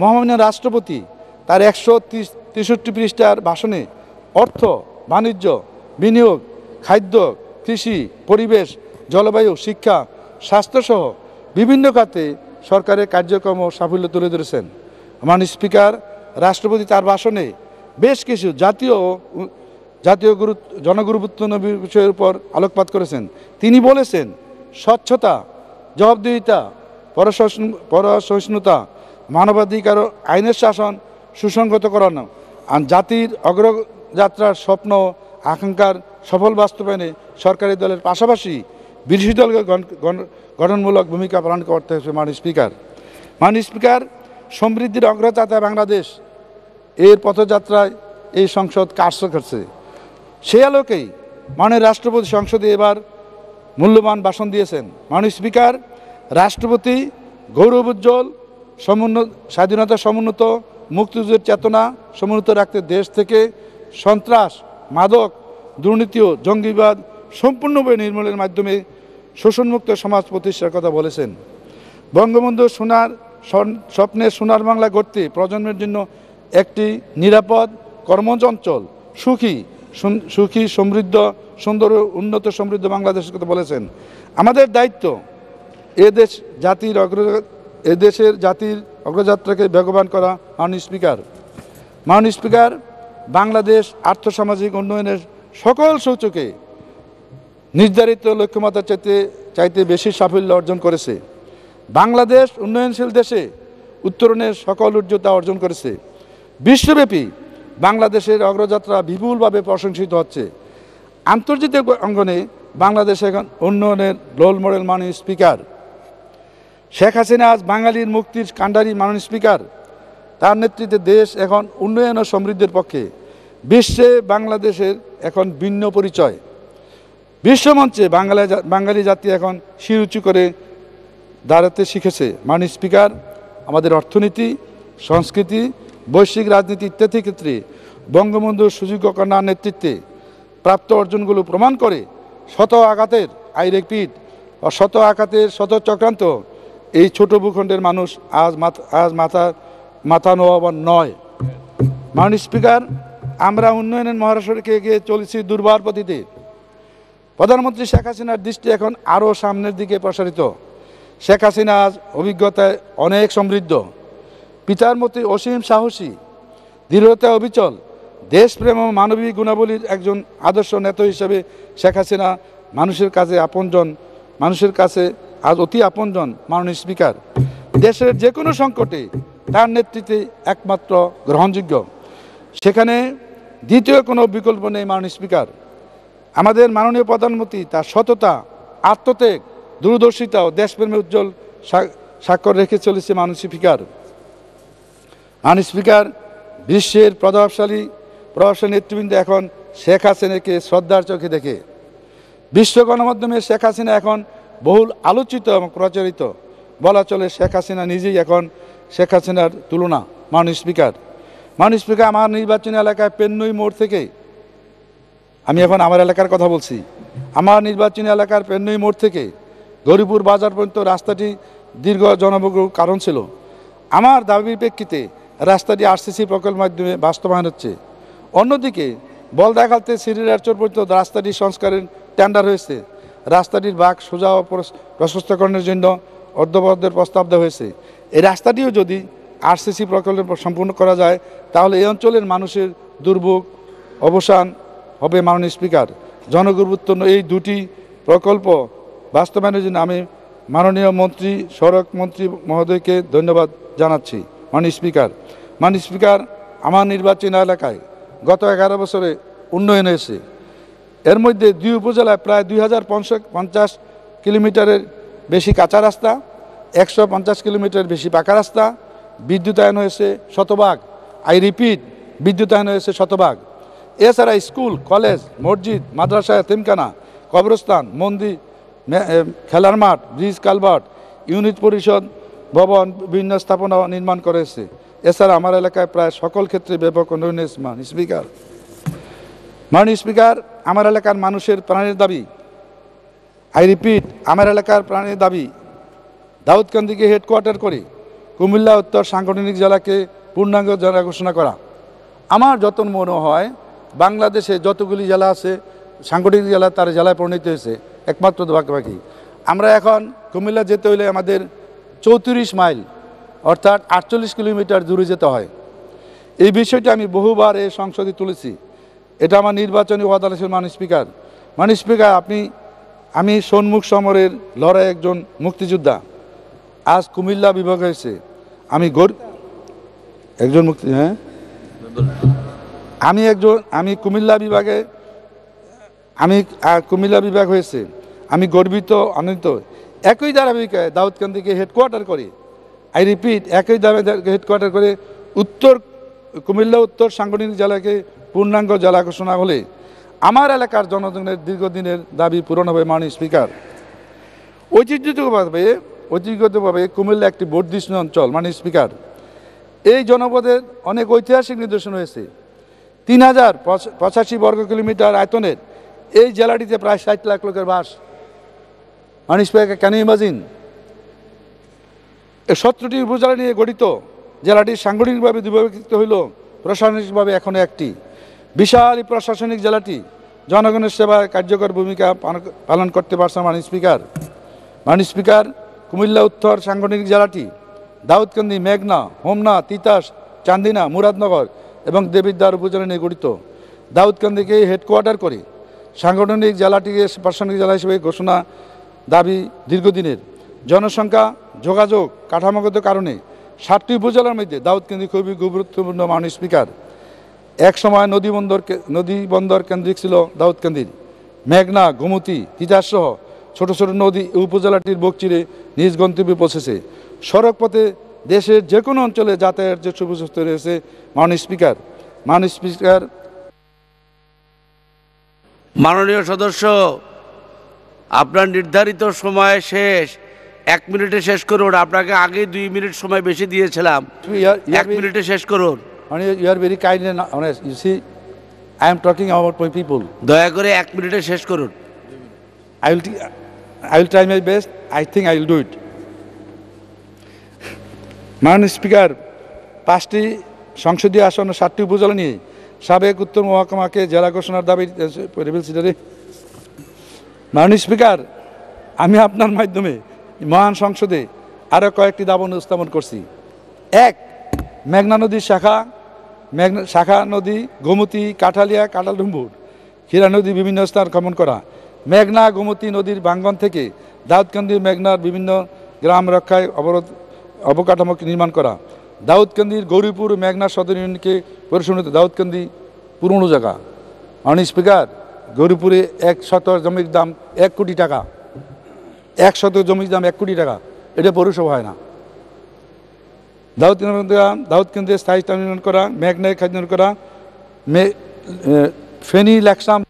মহামান্য রাষ্ট্রপতি তার একশো তেষট্টি পৃষ্ঠার ভাষণে অর্থ বাণিজ্য বিনিয়োগ খাদ্য কৃষি পরিবেশ জলবায়ু শিক্ষা স্বাস্থ্যসহ বিভিন্ন খাতে সরকারের কার্যক্রম ও সাফল্য তুলে ধরেছেন মান স্পিকার রাষ্ট্রপতি তার ভাষণে বেশ কিছু জাতীয় জাতীয় গুরু জনগুরুত্বপূর্ণ বিষয়ের উপর আলোকপাত করেছেন তিনি বলেছেন স্বচ্ছতা জবাবদিহিতা পরসহিষ্ণুতা মানবাধিকার আইনের শাসন সুসংগত করানো আর জাতির অগ্রযাত্রার স্বপ্ন আকাঙ্ক্ষার সফল বাস্তবায়নে সরকারি দলের পাশাপাশি বিরোধী দলকে গঠনমূলক ভূমিকা পালন করতে হয়েছে মাননীয় স্পিকার মাননীয় স্পিকার সমৃদ্ধির অগ্রযাত্রা বাংলাদেশ এর পথযাত্রায় এই সংসদ কার্য করছে সেই আলোকেই মাননীয় রাষ্ট্রপতি সংসদে এবার মূল্যবান ভাষণ দিয়েছেন মাননীয় স্পিকার রাষ্ট্রপতি গৌরব উজ্জ্বল সমুন্নত স্বাধীনতা সমুন্নত মুক্তিযুদ্ধের চেতনা সমুন্নত রাখতে দেশ থেকে সন্ত্রাস মাদক দুর্নীতি ও জঙ্গিবাদ সম্পূর্ণভাবে নির্মূলের মাধ্যমে শোষণমুক্ত সমাজ প্রতিষ্ঠার কথা বলেছেন বঙ্গবন্ধু সোনার স্বপ্নের সোনার বাংলা গড়তে প্রজন্মের জন্য একটি নিরাপদ কর্মচঞ্চল সুখী সুখী সমৃদ্ধ সুন্দর উন্নত সমৃদ্ধ বাংলাদেশের কথা বলেছেন আমাদের দায়িত্ব এদেশ জাতির অগ্র এদেশের জাতির অগ্রযাত্রাকে বেগবান করা মাননীয় স্পিকার মাননীয় স্পিকার বাংলাদেশ আর্থসামাজিক উন্নয়নের সকল সূচকে নির্ধারিত লক্ষ্যমাত্রা চাইতে চাইতে বেশি সাফল্য অর্জন করেছে বাংলাদেশ উন্নয়নশীল দেশে উত্তরণের সকল উর্জতা অর্জন করেছে বিশ্বব্যাপী বাংলাদেশের অগ্রযাত্রা বিপুলভাবে প্রশংসিত হচ্ছে আন্তর্জাতিক অঙ্গনে বাংলাদেশ এখন উন্নয়নের রোল মডেল মাননীয় স্পিকার শেখ হাসিনা আজ বাঙালির মুক্তির কাণ্ডারি মাননীয় স্পিকার তার নেতৃত্বে দেশ এখন উন্নয়ন ও সমৃদ্ধির পক্ষে বিশ্বে বাংলাদেশের এখন ভিন্ন পরিচয় বিশ্বমঞ্চে বাঙালি বাঙালি জাতি এখন শিরুচি করে দাঁড়াতে শিখেছে মানি স্পিকার আমাদের অর্থনীতি সংস্কৃতি বৈশ্বিক রাজনীতি ইত্যাদি ক্ষেত্রে বঙ্গবন্ধুর সুযোগ্য কন্যার নেতৃত্বে প্রাপ্ত অর্জনগুলো প্রমাণ করে শত আঘাতের পিঠ ও শত আঘাতের শত চক্রান্ত এই ছোট ভূখণ্ডের মানুষ আজ আজ মাথা মাথা নোয়াবার নয় মাননীয় স্পিকার আমরা উন্নয়নের মহারাষ্ট্রকে এগিয়ে চলেছি দুর্বার পথিতে প্রধানমন্ত্রী শেখ হাসিনার দৃষ্টি এখন আরও সামনের দিকে প্রসারিত শেখ হাসিনার অভিজ্ঞতায় অনেক সমৃদ্ধ পিতার মতো অসীম সাহসী দৃঢ়তা অবিচল দেশপ্রেম ও মানবিক গুণাবলীর একজন আদর্শ নেতা হিসেবে শেখ হাসিনা মানুষের কাছে আপনজন মানুষের কাছে আজ অতি আপনজন মাননীয় স্পিকার দেশের যে কোনো সংকটে তার নেতৃত্বে একমাত্র গ্রহণযোগ্য সেখানে দ্বিতীয় কোনো বিকল্প নেই মাননীয় স্পিকার আমাদের মাননীয় প্রধানমন্ত্রী তার সততা আত্মত্যাগ দূরদর্শিতা ও দেশপ্রেমে উজ্জ্বল স্বাক্ষর রেখে চলেছে মানুষ স্পিকার মানুষ স্পিকার বিশ্বের প্রভাবশালী প্রভাবশালী নেতৃবৃন্দ এখন শেখ হাসিনাকে শ্রদ্ধার চোখে দেখে বিশ্ব গণমাধ্যমে শেখ হাসিনা এখন বহুল আলোচিত এবং প্রচারিত বলা চলে শেখ হাসিনা নিজেই এখন শেখ হাসিনার তুলনা মাননীয় স্পিকার মাননীয় স্পিকার আমার নির্বাচনী এলাকায় পেন্নুই মোড় থেকে আমি এখন আমার এলাকার কথা বলছি আমার নির্বাচনী এলাকার পেন্নই মোড় থেকে গরিপুর বাজার পর্যন্ত রাস্তাটি দীর্ঘ জনবহুল কারণ ছিল আমার দাবির প্রেক্ষিতে রাস্তাটি আরসিসি প্রকল্পের মাধ্যমে বাস্তবায়ন হচ্ছে অন্যদিকে বল বলদাখালতে সিরিরাচর পর্যন্ত রাস্তাটি সংস্কারের টেন্ডার হয়েছে রাস্তাটির বাঘ সোজা প্রশস্তকরণের জন্য অর্ধবদ্ধের প্রস্তাব দেওয়া হয়েছে এই রাস্তাটিও যদি আরসিসি প্রকল্পের সম্পূর্ণ করা যায় তাহলে এই অঞ্চলের মানুষের দুর্ভোগ অবসান হবে মাননীয় স্পিকার জনগুরুত্বপূর্ণ এই দুটি প্রকল্প বাস্তবায়নের জন্য আমি মাননীয় মন্ত্রী সড়ক মন্ত্রী মহোদয়কে ধন্যবাদ জানাচ্ছি মাননীয় স্পিকার মাননীয় স্পিকার আমার নির্বাচন এলাকায় গত এগারো বছরে উন্নয়ন হয়েছে এর মধ্যে দুই উপজেলায় প্রায় দুই হাজার পঞ্চাশ কিলোমিটারের বেশি কাঁচা রাস্তা একশো পঞ্চাশ কিলোমিটার বেশি পাকা রাস্তা বিদ্যুতায়ন হয়েছে শতভাগ আই রিপিট বিদ্যুতায়ন হয়েছে শতভাগ এছাড়া স্কুল কলেজ মসজিদ মাদ্রাসা এতিমখানা কবরস্থান মন্দির খেলার মাঠ ব্রিজ কালভার্ট ইউনিট পরিষদ ভবন বিভিন্ন স্থাপনা নির্মাণ করেছে এছাড়া আমার এলাকায় প্রায় সকল ক্ষেত্রে ব্যাপক উন্নয়ন স্পিকার মাননীয় স্পিকার আমার এলাকার মানুষের প্রাণের দাবি আই রিপিট আমার এলাকার প্রাণের দাবি দাউদকান্দিকে হেডকোয়ার্টার করে কুমিল্লা উত্তর সাংগঠনিক জেলাকে পূর্ণাঙ্গ জেলা ঘোষণা করা আমার যতন মনে হয় বাংলাদেশে যতগুলি জেলা আছে সাংগঠনিক জেলা তার জেলায় পরিণত হয়েছে একমাত্র বাকি আমরা এখন কুমিল্লা যেতে হলে আমাদের চৌত্রিশ মাইল অর্থাৎ আটচল্লিশ কিলোমিটার দূরে যেতে হয় এই বিষয়টি আমি বহুবার এ সংসদে তুলেছি এটা আমার নির্বাচনী আদালতের মান স্পিকার মান স্পিকার আপনি আমি সন্মুখ সমরের লড়াই একজন মুক্তিযোদ্ধা আজ কুমিল্লা বিভাগ হয়েছে আমি গর একজন মুক্তি হ্যাঁ আমি একজন আমি কুমিল্লা বিভাগে আমি কুমিল্লা বিভাগ হয়েছে আমি গর্বিত আনন্দিত একই ধারাবাহিকায় দাউদকান্দিকে হেডকোয়ার্টার করে আই রিপিট একই ধারাবাহিক হেডকোয়ার্টার করে উত্তর কুমিল্লা উত্তর সাংগঠনিক জেলাকে পূর্ণাঙ্গ জেলা ঘোষণা হলে আমার এলাকার জনগণের দীর্ঘদিনের দাবি পূরণ হবে মাননীয় স্পিকার ঐতিহ্যগতভাবে ঐতিহ্যগতভাবে কুমিল্লা একটি বর্ধিষ্ণু অঞ্চল মাননীয় স্পিকার এই জনপদের অনেক ঐতিহাসিক নিদর্শন হয়েছে তিন হাজার পঁচাশি বর্গ কিলোমিটার আয়তনের এই জেলাটিতে প্রায় ষাট লাখ লোকের বাস মানুষ পায়কে কেন ইমাজিন সত্তরটি উপজেলা নিয়ে গঠিত জেলাটি সাংগঠনিকভাবে বিভাগিত হইল প্রশাসনিকভাবে এখন একটি বিশাল প্রশাসনিক জেলাটি জনগণের সেবায় কার্যকর ভূমিকা পালন করতে পারছে মানি স্পিকার মানি স্পিকার কুমিল্লা উত্তর সাংগঠনিক জেলাটি দাউদকান্দি মেঘনা হোমনা তিতাস চান্দিনা মুরাদনগর এবং দেবিদ্বার উপজেলা নিয়ে গঠিত দাউদকান্দিকে হেডকোয়ার্টার করে সাংগঠনিক জেলাটিকে প্রাসঙ্গিক জেলা হিসেবে ঘোষণা দাবি দীর্ঘদিনের জনসংখ্যা যোগাযোগ কাঠামোগত কারণে সাতটি উপজেলার মধ্যে দাউদকান্দি খুবই গুরুত্বপূর্ণ মাননীয় স্পিকার এক সময় নদী বন্দর নদী বন্দর কেন্দ্রিক ছিল দাউদকান্দির মেঘনা তিতাস সহ ছোট ছোট নদী উপজেলাটির বকচিরে নিজ গন্তব্যে পৌঁছেছে সড়কপথে দেশের যে কোনো অঞ্চলে যাতায়াত যে সুব্যবস্থ রয়েছে মাননীয় স্পিকার মাননীয় স্পিকার মাননীয় সদস্য আপনার নির্ধারিত সময় শেষ এক মিনিটে শেষ করুন আপনাকে আগে দুই মিনিট সময় বেশি দিয়েছিলাম এক মিনিটে শেষ করুন you are very kind you see I am talking about my people দয়া করে এক মিনিটে শেষ করুন I will I will try my best I think I will do it মাননীয় স্পিকার পাঁচটি সংসদীয় আসন ও সাতটি উপজেলা নিয়ে সাবেক উত্তর মহকুমাকে জেলা ঘোষণার দাবি মাননীয় স্পিকার আমি আপনার মাধ্যমে মহান সংসদে আরও কয়েকটি দাবন উপস্থাপন করছি এক মেঘনা নদীর শাখা মেঘনা শাখা নদী গোমতী কাঠালিয়া কাটালডুম্বুর হীরা নদী বিভিন্ন স্থান ভ্রমণ করা মেঘনা গোমতী নদীর বাঙ্গন থেকে দাউদকান্দি মেঘনার বিভিন্ন গ্রাম রক্ষায় অবরোধ অবকাঠামোকে নির্মাণ করা দাউদকান্দির গৌরীপুর মেঘনা সদর ইউনিয়নকে পরিসংহিত দাউদকান্দি পুরনো জায়গা মাননীয় স্পিকার গৌরীপুরে এক শত জমির দাম এক কোটি টাকা এক শত জমির দাম এক কোটি টাকা এটা পৌরসভা হয় না দাউদ দাউদ স্থায়ী স্থায়ী নির্মাণ করা মেঘনায় খাদ্য করা মে ফেনী লাকসাম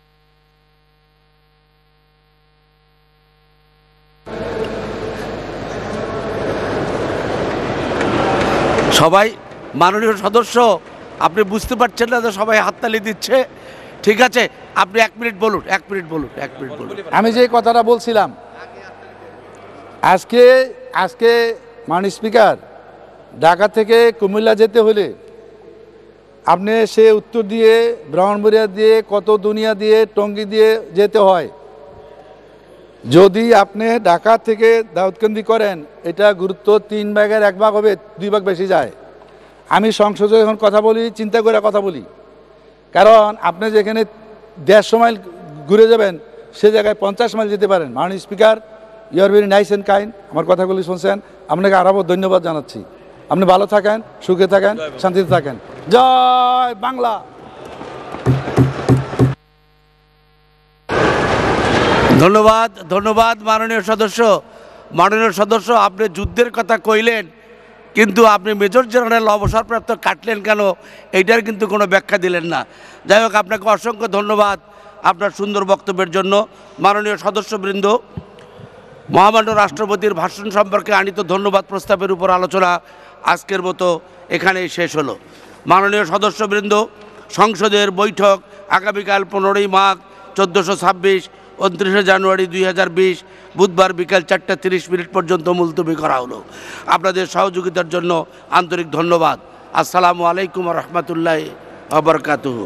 সবাই মাননীয় সদস্য আপনি বুঝতে পারছেন না যে সবাই হাততালি দিচ্ছে ঠিক আছে আপনি এক মিনিট বলুন এক মিনিট বলুন এক মিনিট বলুন আমি যে কথাটা বলছিলাম আজকে আজকে মান স্পিকার ঢাকা থেকে কুমিল্লা যেতে হলে আপনি সে উত্তর দিয়ে ব্রাহ্মণবরিয়া দিয়ে কত দুনিয়া দিয়ে টঙ্গি দিয়ে যেতে হয় যদি আপনি ঢাকা থেকে দাউদকান্দি করেন এটা গুরুত্ব তিন ভাগের এক ভাগ হবে দুই ভাগ বেশি যায় আমি সংসদে এখন কথা বলি চিন্তা করে কথা বলি কারণ আপনি যেখানে দেড়শো মাইল ঘুরে যাবেন সে জায়গায় পঞ্চাশ মাইল যেতে পারেন মাননীয় speaker you are very nice and kind আমার কথাগুলি শুনছেন আপনাকে আরও ধন্যবাদ জানাচ্ছি আপনি ভালো থাকেন সুখে থাকেন শান্তিতে থাকেন জয় বাংলা ধন্যবাদ ধন্যবাদ মাননীয় সদস্য মাননীয় সদস্য আপনি যুদ্ধের কথা কইলেন কিন্তু আপনি মেজর জেনারেল অবসরপ্রাপ্ত কাটলেন কেন এইটার কিন্তু কোনো ব্যাখ্যা দিলেন না যাই হোক আপনাকে অসংখ্য ধন্যবাদ আপনার সুন্দর বক্তব্যের জন্য মাননীয় সদস্যবৃন্দ মহামান্য রাষ্ট্রপতির ভাষণ সম্পর্কে আনিত ধন্যবাদ প্রস্তাবের উপর আলোচনা আজকের মতো এখানেই শেষ হলো মাননীয় সদস্যবৃন্দ সংসদের বৈঠক আগামীকাল পনেরোই মাঘ চোদ্দোশো ছাব্বিশ উনত্রিশে জানুয়ারি দুই বুধবার বিকাল চারটা তিরিশ মিনিট পর্যন্ত মুলতবি করা হলো আপনাদের সহযোগিতার জন্য আন্তরিক ধন্যবাদ আসসালামু আলাইকুম রহমতুল্লাহ আবরকাতুহ